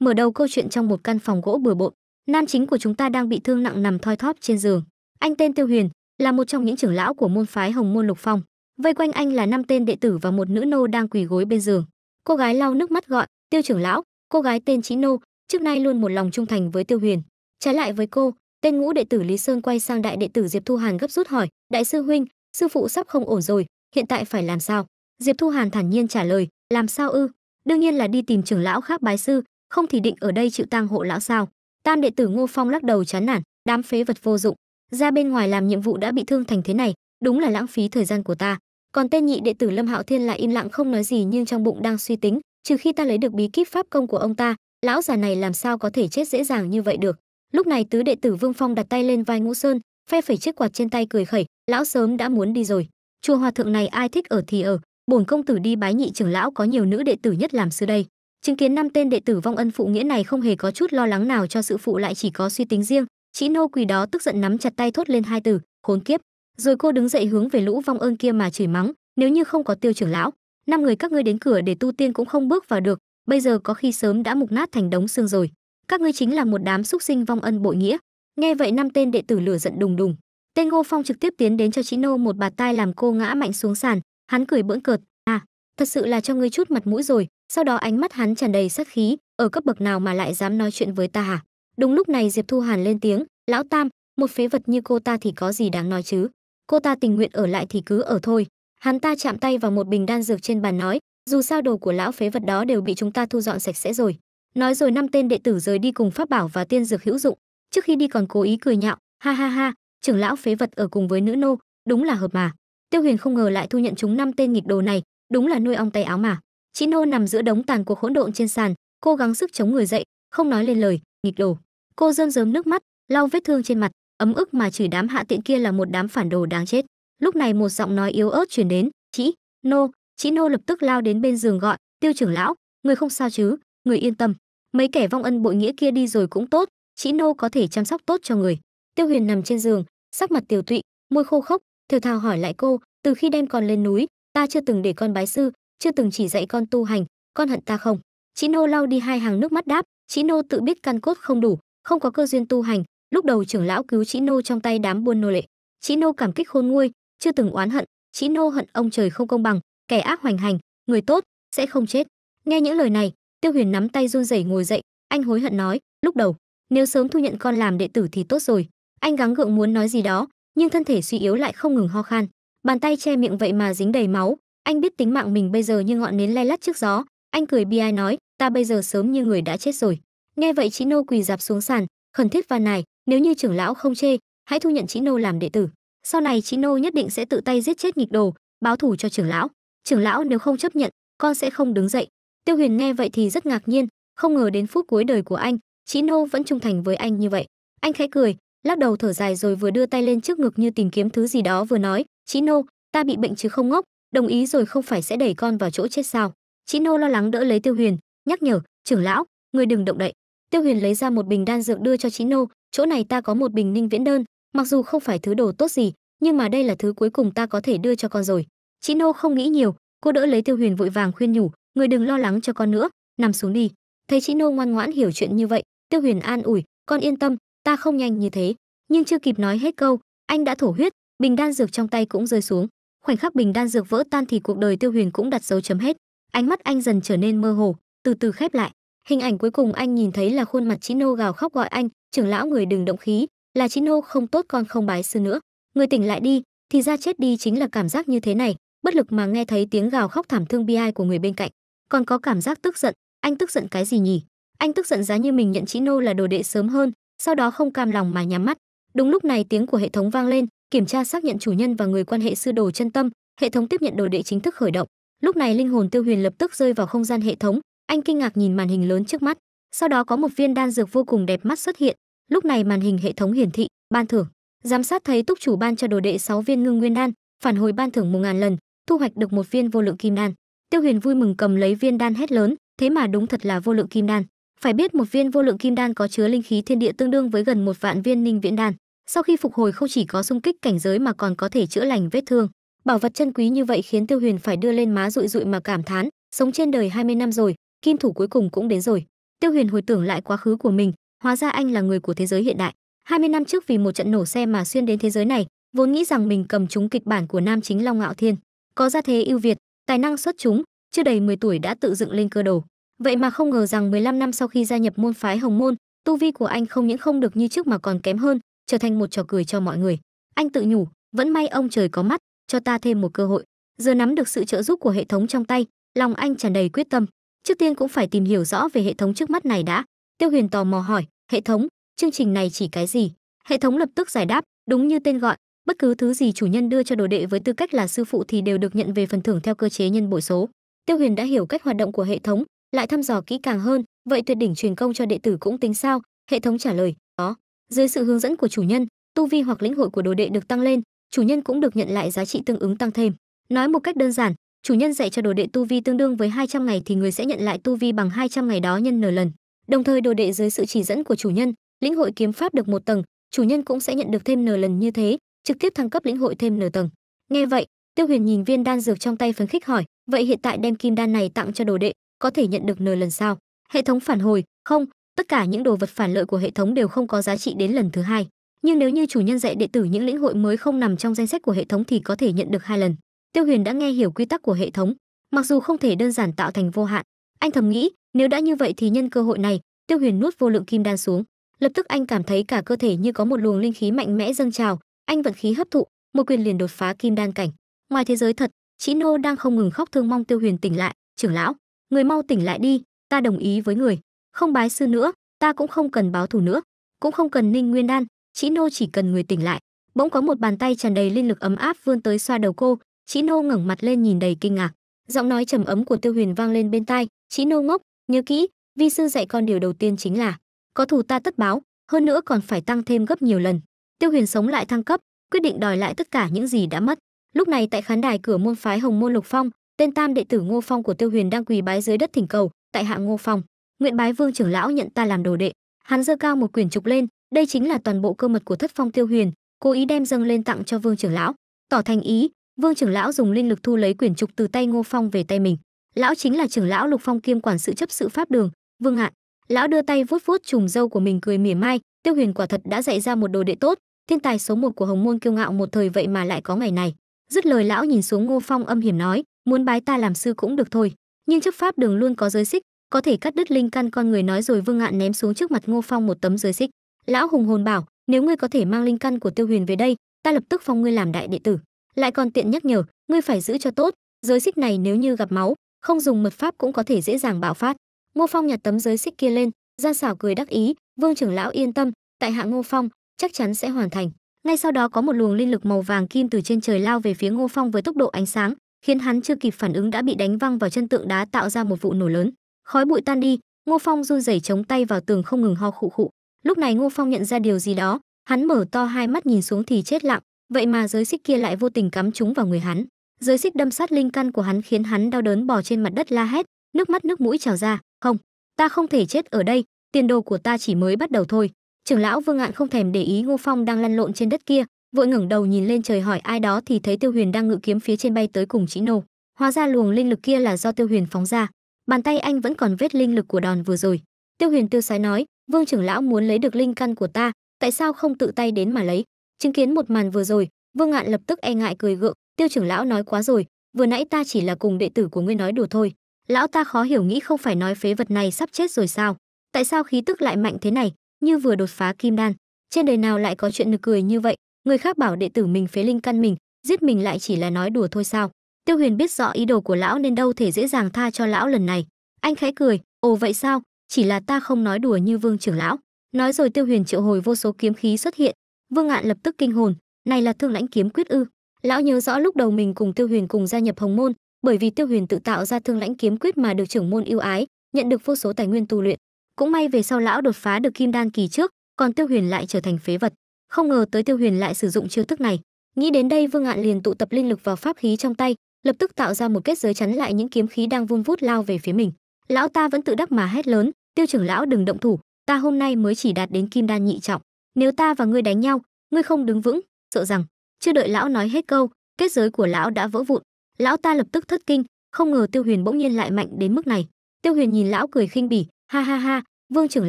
Mở đầu câu chuyện trong một căn phòng gỗ bừa bộn, nam chính của chúng ta đang bị thương nặng nằm thoi thóp trên giường. Anh tên Tiêu Huyền, là một trong những trưởng lão của môn phái Hồng Môn Lục Phong. Vây quanh anh là năm tên đệ tử và một nữ nô đang quỳ gối bên giường. Cô gái lau nước mắt gọi, "Tiêu trưởng lão." Cô gái tên Chí Nô, trước nay luôn một lòng trung thành với Tiêu Huyền. Trái lại với cô, tên ngũ đệ tử Lý Sơn quay sang đại đệ tử Diệp Thu Hàn gấp rút hỏi, "Đại sư huynh, sư phụ sắp không ổn rồi, hiện tại phải làm sao?" Diệp Thu Hàn thản nhiên trả lời, "Làm sao ư? Đương nhiên là đi tìm trưởng lão khác bái sư, không thì định ở đây chịu tang hộ lão sao tam đệ tử ngô phong lắc đầu chán nản đám phế vật vô dụng ra bên ngoài làm nhiệm vụ đã bị thương thành thế này đúng là lãng phí thời gian của ta còn tên nhị đệ tử lâm hạo thiên lại im lặng không nói gì nhưng trong bụng đang suy tính trừ khi ta lấy được bí kíp pháp công của ông ta lão già này làm sao có thể chết dễ dàng như vậy được lúc này tứ đệ tử vương phong đặt tay lên vai ngũ sơn phe phẩy chiếc quạt trên tay cười khẩy lão sớm đã muốn đi rồi chùa hòa thượng này ai thích ở thì ở bổn công tử đi bái nhị trưởng lão có nhiều nữ đệ tử nhất làm sư đây Chứng kiến năm tên đệ tử vong ân phụ nghĩa này không hề có chút lo lắng nào cho sự phụ lại chỉ có suy tính riêng, chị nô quỳ đó tức giận nắm chặt tay thốt lên hai từ, khốn kiếp. Rồi cô đứng dậy hướng về lũ vong ân kia mà chửi mắng, nếu như không có tiêu trưởng lão, năm người các ngươi đến cửa để tu tiên cũng không bước vào được, bây giờ có khi sớm đã mục nát thành đống xương rồi. Các ngươi chính là một đám xúc sinh vong ân bội nghĩa. Nghe vậy năm tên đệ tử lửa giận đùng đùng. Tên Ngô Phong trực tiếp tiến đến cho chị nô một bạt tai làm cô ngã mạnh xuống sàn, hắn cười bỡn cợt, "À, thật sự là cho ngươi chút mặt mũi rồi, sau đó ánh mắt hắn tràn đầy sát khí ở cấp bậc nào mà lại dám nói chuyện với ta hả đúng lúc này diệp thu hàn lên tiếng lão tam một phế vật như cô ta thì có gì đáng nói chứ cô ta tình nguyện ở lại thì cứ ở thôi hắn ta chạm tay vào một bình đan dược trên bàn nói dù sao đồ của lão phế vật đó đều bị chúng ta thu dọn sạch sẽ rồi nói rồi năm tên đệ tử rời đi cùng pháp bảo và tiên dược hữu dụng trước khi đi còn cố ý cười nhạo ha ha ha trưởng lão phế vật ở cùng với nữ nô đúng là hợp mà tiêu huyền không ngờ lại thu nhận chúng năm tên nghịch đồ này đúng là nuôi ong tay áo mà Chị nô nằm giữa đống tàn cuộc hỗn độn trên sàn, cô gắng sức chống người dậy, không nói lên lời, nghịch đổ. Cô rơm rớm nước mắt, lau vết thương trên mặt, ấm ức mà chửi đám hạ tiện kia là một đám phản đồ đáng chết. Lúc này một giọng nói yếu ớt truyền đến, "Chị, nô." Chị nô lập tức lao đến bên giường gọi, "Tiêu trưởng lão, người không sao chứ? Người yên tâm, mấy kẻ vong ân bội nghĩa kia đi rồi cũng tốt, chị nô có thể chăm sóc tốt cho người." Tiêu Huyền nằm trên giường, sắc mặt tiều tụy, môi khô khốc, thều thào hỏi lại cô, "Từ khi đem con lên núi, ta chưa từng để con bái sư, chưa từng chỉ dạy con tu hành con hận ta không chị nô lau đi hai hàng nước mắt đáp chị nô tự biết căn cốt không đủ không có cơ duyên tu hành lúc đầu trưởng lão cứu chị nô trong tay đám buôn nô lệ chị nô cảm kích khôn nguôi chưa từng oán hận chị nô hận ông trời không công bằng kẻ ác hoành hành người tốt sẽ không chết nghe những lời này tiêu huyền nắm tay run rẩy ngồi dậy anh hối hận nói lúc đầu nếu sớm thu nhận con làm đệ tử thì tốt rồi anh gắng gượng muốn nói gì đó nhưng thân thể suy yếu lại không ngừng ho khan bàn tay che miệng vậy mà dính đầy máu anh biết tính mạng mình bây giờ như ngọn nến lay lắt trước gió, anh cười bi ai nói, ta bây giờ sớm như người đã chết rồi. Nghe vậy Chí Nô quỳ dạp xuống sàn, khẩn thiết van nài, nếu như trưởng lão không chê, hãy thu nhận Chí Nô làm đệ tử. Sau này Chí Nô nhất định sẽ tự tay giết chết nghịch đồ, báo thù cho trưởng lão. Trưởng lão nếu không chấp nhận, con sẽ không đứng dậy. Tiêu Huyền nghe vậy thì rất ngạc nhiên, không ngờ đến phút cuối đời của anh, Chí Nô vẫn trung thành với anh như vậy. Anh khẽ cười, lắc đầu thở dài rồi vừa đưa tay lên trước ngực như tìm kiếm thứ gì đó vừa nói, "Chí Nô, ta bị bệnh chứ không ngốc, đồng ý rồi không phải sẽ đẩy con vào chỗ chết sao chị nô lo lắng đỡ lấy tiêu huyền nhắc nhở trưởng lão người đừng động đậy tiêu huyền lấy ra một bình đan dược đưa cho chị nô chỗ này ta có một bình ninh viễn đơn mặc dù không phải thứ đồ tốt gì nhưng mà đây là thứ cuối cùng ta có thể đưa cho con rồi chị nô không nghĩ nhiều cô đỡ lấy tiêu huyền vội vàng khuyên nhủ người đừng lo lắng cho con nữa nằm xuống đi thấy chị nô ngoan ngoãn hiểu chuyện như vậy tiêu huyền an ủi con yên tâm ta không nhanh như thế nhưng chưa kịp nói hết câu anh đã thổ huyết bình đan dược trong tay cũng rơi xuống khoảnh khắc bình đan dược vỡ tan thì cuộc đời tiêu huyền cũng đặt dấu chấm hết ánh mắt anh dần trở nên mơ hồ từ từ khép lại hình ảnh cuối cùng anh nhìn thấy là khuôn mặt nô gào khóc gọi anh trưởng lão người đừng động khí là nô không tốt con không bái sư nữa người tỉnh lại đi thì ra chết đi chính là cảm giác như thế này bất lực mà nghe thấy tiếng gào khóc thảm thương bi ai của người bên cạnh còn có cảm giác tức giận anh tức giận cái gì nhỉ anh tức giận giá như mình nhận nô là đồ đệ sớm hơn sau đó không cam lòng mà nhắm mắt đúng lúc này tiếng của hệ thống vang lên kiểm tra xác nhận chủ nhân và người quan hệ sư đồ chân tâm hệ thống tiếp nhận đồ đệ chính thức khởi động lúc này linh hồn tiêu huyền lập tức rơi vào không gian hệ thống anh kinh ngạc nhìn màn hình lớn trước mắt sau đó có một viên đan dược vô cùng đẹp mắt xuất hiện lúc này màn hình hệ thống hiển thị ban thưởng giám sát thấy túc chủ ban cho đồ đệ 6 viên ngưng nguyên đan phản hồi ban thưởng một ngàn lần thu hoạch được một viên vô lượng kim đan tiêu huyền vui mừng cầm lấy viên đan hét lớn thế mà đúng thật là vô lượng kim đan phải biết một viên vô lượng kim đan có chứa linh khí thiên địa tương đương với gần một vạn viên ninh viễn đan sau khi phục hồi không chỉ có xung kích cảnh giới mà còn có thể chữa lành vết thương. Bảo vật chân quý như vậy khiến Tiêu Huyền phải đưa lên má rụi rụi mà cảm thán, sống trên đời 20 năm rồi, kim thủ cuối cùng cũng đến rồi. Tiêu Huyền hồi tưởng lại quá khứ của mình, hóa ra anh là người của thế giới hiện đại. 20 năm trước vì một trận nổ xe mà xuyên đến thế giới này, vốn nghĩ rằng mình cầm trúng kịch bản của nam chính Long Ngạo Thiên, có gia thế ưu việt, tài năng xuất chúng, chưa đầy 10 tuổi đã tự dựng lên cơ đồ. Vậy mà không ngờ rằng 15 năm sau khi gia nhập môn phái Hồng Môn, tu vi của anh không những không được như trước mà còn kém hơn, trở thành một trò cười cho mọi người anh tự nhủ vẫn may ông trời có mắt cho ta thêm một cơ hội giờ nắm được sự trợ giúp của hệ thống trong tay lòng anh tràn đầy quyết tâm trước tiên cũng phải tìm hiểu rõ về hệ thống trước mắt này đã tiêu huyền tò mò hỏi hệ thống chương trình này chỉ cái gì hệ thống lập tức giải đáp đúng như tên gọi bất cứ thứ gì chủ nhân đưa cho đồ đệ với tư cách là sư phụ thì đều được nhận về phần thưởng theo cơ chế nhân bội số tiêu huyền đã hiểu cách hoạt động của hệ thống lại thăm dò kỹ càng hơn vậy tuyệt đỉnh truyền công cho đệ tử cũng tính sao hệ thống trả lời có dưới sự hướng dẫn của chủ nhân, tu vi hoặc lĩnh hội của đồ đệ được tăng lên, chủ nhân cũng được nhận lại giá trị tương ứng tăng thêm. Nói một cách đơn giản, chủ nhân dạy cho đồ đệ tu vi tương đương với 200 ngày thì người sẽ nhận lại tu vi bằng 200 ngày đó nhân n lần. Đồng thời đồ đệ dưới sự chỉ dẫn của chủ nhân, lĩnh hội kiếm pháp được một tầng, chủ nhân cũng sẽ nhận được thêm n lần như thế, trực tiếp thăng cấp lĩnh hội thêm n tầng. Nghe vậy, Tiêu Huyền nhìn viên đan dược trong tay phấn khích hỏi, vậy hiện tại đem kim đan này tặng cho đồ đệ, có thể nhận được n lần sao? Hệ thống phản hồi, không, tất cả những đồ vật phản lợi của hệ thống đều không có giá trị đến lần thứ hai nhưng nếu như chủ nhân dạy đệ tử những lĩnh hội mới không nằm trong danh sách của hệ thống thì có thể nhận được hai lần tiêu huyền đã nghe hiểu quy tắc của hệ thống mặc dù không thể đơn giản tạo thành vô hạn anh thầm nghĩ nếu đã như vậy thì nhân cơ hội này tiêu huyền nuốt vô lượng kim đan xuống lập tức anh cảm thấy cả cơ thể như có một luồng linh khí mạnh mẽ dâng trào anh vận khí hấp thụ một quyền liền đột phá kim đan cảnh ngoài thế giới thật chị nô đang không ngừng khóc thương mong tiêu huyền tỉnh lại trưởng lão người mau tỉnh lại đi ta đồng ý với người không bái sư nữa ta cũng không cần báo thù nữa cũng không cần ninh nguyên đan chị nô chỉ cần người tỉnh lại bỗng có một bàn tay tràn đầy linh lực ấm áp vươn tới xoa đầu cô chị nô ngẩng mặt lên nhìn đầy kinh ngạc giọng nói trầm ấm của tiêu huyền vang lên bên tai chị nô ngốc nhớ kỹ vi sư dạy con điều đầu tiên chính là có thù ta tất báo hơn nữa còn phải tăng thêm gấp nhiều lần tiêu huyền sống lại thăng cấp quyết định đòi lại tất cả những gì đã mất lúc này tại khán đài cửa môn phái hồng môn lục phong tên tam đệ tử ngô phong của tiêu huyền đang quỳ bái dưới đất thỉnh cầu tại hạ ngô phong nguyện bái vương trưởng lão nhận ta làm đồ đệ hắn giơ cao một quyển trục lên đây chính là toàn bộ cơ mật của thất phong tiêu huyền cố ý đem dâng lên tặng cho vương trưởng lão tỏ thành ý vương trưởng lão dùng linh lực thu lấy quyển trục từ tay ngô phong về tay mình lão chính là trưởng lão lục phong kiêm quản sự chấp sự pháp đường vương hạn lão đưa tay vuốt vuốt chùm râu của mình cười mỉa mai tiêu huyền quả thật đã dạy ra một đồ đệ tốt thiên tài số một của hồng môn kiêu ngạo một thời vậy mà lại có ngày này dứt lời lão nhìn xuống ngô phong âm hiểm nói muốn bái ta làm sư cũng được thôi nhưng chấp pháp đường luôn có giới xích có thể cắt đứt linh căn con người nói rồi vương ngạn ném xuống trước mặt ngô phong một tấm giới xích lão hùng hồn bảo nếu ngươi có thể mang linh căn của tiêu huyền về đây ta lập tức phong ngươi làm đại đệ tử lại còn tiện nhắc nhở ngươi phải giữ cho tốt giới xích này nếu như gặp máu không dùng mật pháp cũng có thể dễ dàng bạo phát ngô phong nhặt tấm giới xích kia lên ra xảo cười đắc ý vương trưởng lão yên tâm tại hạ ngô phong chắc chắn sẽ hoàn thành ngay sau đó có một luồng linh lực màu vàng kim từ trên trời lao về phía ngô phong với tốc độ ánh sáng khiến hắn chưa kịp phản ứng đã bị đánh văng vào chân tượng đá tạo ra một vụ nổ lớn Khói bụi tan đi, Ngô Phong run rẩy chống tay vào tường không ngừng ho khụ khụ. Lúc này Ngô Phong nhận ra điều gì đó, hắn mở to hai mắt nhìn xuống thì chết lặng, vậy mà giới xích kia lại vô tình cắm chúng vào người hắn. Giới xích đâm sát linh căn của hắn khiến hắn đau đớn bò trên mặt đất la hét, nước mắt nước mũi trào ra, "Không, ta không thể chết ở đây, tiền đồ của ta chỉ mới bắt đầu thôi." Trưởng lão Vương Ngạn không thèm để ý Ngô Phong đang lăn lộn trên đất kia, vội ngẩng đầu nhìn lên trời hỏi ai đó thì thấy Tiêu Huyền đang ngự kiếm phía trên bay tới cùng Chỉ Nô. Hóa ra luồng linh lực kia là do Tiêu Huyền phóng ra, bàn tay anh vẫn còn vết linh lực của đòn vừa rồi tiêu huyền tiêu sái nói vương trưởng lão muốn lấy được linh căn của ta tại sao không tự tay đến mà lấy chứng kiến một màn vừa rồi vương ngạn lập tức e ngại cười gượng tiêu trưởng lão nói quá rồi vừa nãy ta chỉ là cùng đệ tử của ngươi nói đùa thôi lão ta khó hiểu nghĩ không phải nói phế vật này sắp chết rồi sao tại sao khí tức lại mạnh thế này như vừa đột phá kim đan trên đời nào lại có chuyện nực cười như vậy người khác bảo đệ tử mình phế linh căn mình giết mình lại chỉ là nói đùa thôi sao Tiêu Huyền biết rõ ý đồ của lão nên đâu thể dễ dàng tha cho lão lần này. Anh khẽ cười, "Ồ vậy sao, chỉ là ta không nói đùa như Vương trưởng lão." Nói rồi Tiêu Huyền triệu hồi vô số kiếm khí xuất hiện. Vương Ngạn lập tức kinh hồn, "Này là Thương Lãnh kiếm quyết ư?" Lão nhớ rõ lúc đầu mình cùng Tiêu Huyền cùng gia nhập Hồng môn, bởi vì Tiêu Huyền tự tạo ra Thương Lãnh kiếm quyết mà được trưởng môn yêu ái, nhận được vô số tài nguyên tu luyện. Cũng may về sau lão đột phá được Kim đan kỳ trước, còn Tiêu Huyền lại trở thành phế vật. Không ngờ tới Tiêu Huyền lại sử dụng chiêu thức này. Nghĩ đến đây Vương Ngạn liền tụ tập linh lực vào pháp khí trong tay, lập tức tạo ra một kết giới chắn lại những kiếm khí đang vun vút lao về phía mình lão ta vẫn tự đắc mà hét lớn tiêu trưởng lão đừng động thủ ta hôm nay mới chỉ đạt đến kim đan nhị trọng nếu ta và ngươi đánh nhau ngươi không đứng vững sợ rằng chưa đợi lão nói hết câu kết giới của lão đã vỡ vụn lão ta lập tức thất kinh không ngờ tiêu huyền bỗng nhiên lại mạnh đến mức này tiêu huyền nhìn lão cười khinh bỉ ha ha ha vương trưởng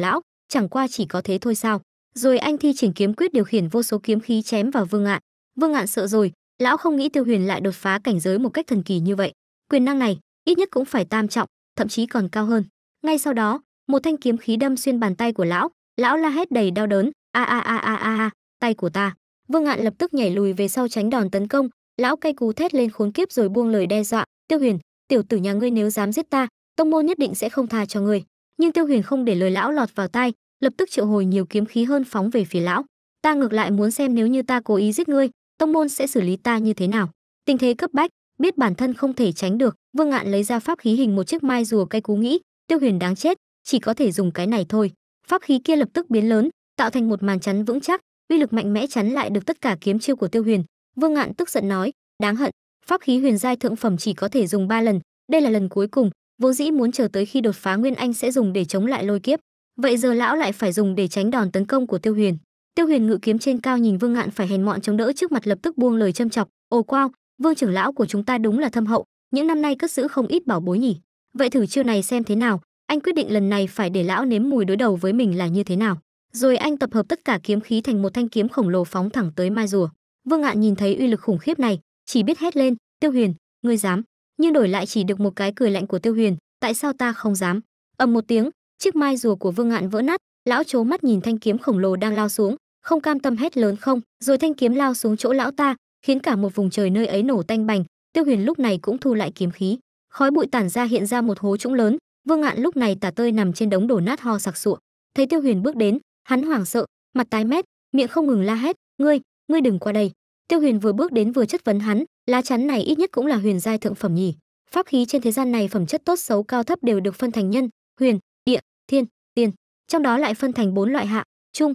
lão chẳng qua chỉ có thế thôi sao rồi anh thi triển kiếm quyết điều khiển vô số kiếm khí chém vào vương ngạn vương ngạn sợ rồi lão không nghĩ tiêu huyền lại đột phá cảnh giới một cách thần kỳ như vậy quyền năng này ít nhất cũng phải tam trọng thậm chí còn cao hơn ngay sau đó một thanh kiếm khí đâm xuyên bàn tay của lão lão la hét đầy đau đớn a a a a a tay của ta vương ngạn lập tức nhảy lùi về sau tránh đòn tấn công lão cay cú thét lên khốn kiếp rồi buông lời đe dọa tiêu huyền tiểu tử nhà ngươi nếu dám giết ta tông môn nhất định sẽ không tha cho ngươi nhưng tiêu huyền không để lời lão lọt vào tai lập tức triệu hồi nhiều kiếm khí hơn phóng về phía lão ta ngược lại muốn xem nếu như ta cố ý giết ngươi tông môn sẽ xử lý ta như thế nào tình thế cấp bách biết bản thân không thể tránh được vương ngạn lấy ra pháp khí hình một chiếc mai rùa cây cú nghĩ tiêu huyền đáng chết chỉ có thể dùng cái này thôi pháp khí kia lập tức biến lớn tạo thành một màn chắn vững chắc uy lực mạnh mẽ chắn lại được tất cả kiếm chiêu của tiêu huyền vương ngạn tức giận nói đáng hận pháp khí huyền giai thượng phẩm chỉ có thể dùng ba lần đây là lần cuối cùng Vô dĩ muốn chờ tới khi đột phá nguyên anh sẽ dùng để chống lại lôi kiếp vậy giờ lão lại phải dùng để tránh đòn tấn công của tiêu huyền Tiêu Huyền ngự kiếm trên cao nhìn Vương Ngạn phải hèn mọn chống đỡ trước mặt lập tức buông lời châm chọc, "Ồ quao, Vương trưởng lão của chúng ta đúng là thâm hậu, những năm nay cất giữ không ít bảo bối nhỉ. Vậy thử chiêu này xem thế nào, anh quyết định lần này phải để lão nếm mùi đối đầu với mình là như thế nào." Rồi anh tập hợp tất cả kiếm khí thành một thanh kiếm khổng lồ phóng thẳng tới Mai rùa. Vương Ngạn nhìn thấy uy lực khủng khiếp này, chỉ biết hét lên, "Tiêu Huyền, ngươi dám?" Nhưng đổi lại chỉ được một cái cười lạnh của Tiêu Huyền, "Tại sao ta không dám?" Ầm một tiếng, chiếc mai rùa của Vương Ngạn vỡ nát, lão chố mắt nhìn thanh kiếm khổng lồ đang lao xuống, không cam tâm hét lớn không rồi thanh kiếm lao xuống chỗ lão ta khiến cả một vùng trời nơi ấy nổ tanh bành tiêu huyền lúc này cũng thu lại kiếm khí khói bụi tản ra hiện ra một hố trũng lớn vương ngạn lúc này tả tơi nằm trên đống đổ nát ho sặc sụa thấy tiêu huyền bước đến hắn hoảng sợ mặt tái mét miệng không ngừng la hét ngươi ngươi đừng qua đây tiêu huyền vừa bước đến vừa chất vấn hắn lá chắn này ít nhất cũng là huyền giai thượng phẩm nhỉ pháp khí trên thế gian này phẩm chất tốt xấu cao thấp đều được phân thành nhân huyền địa thiên tiên trong đó lại phân thành bốn loại hạ trung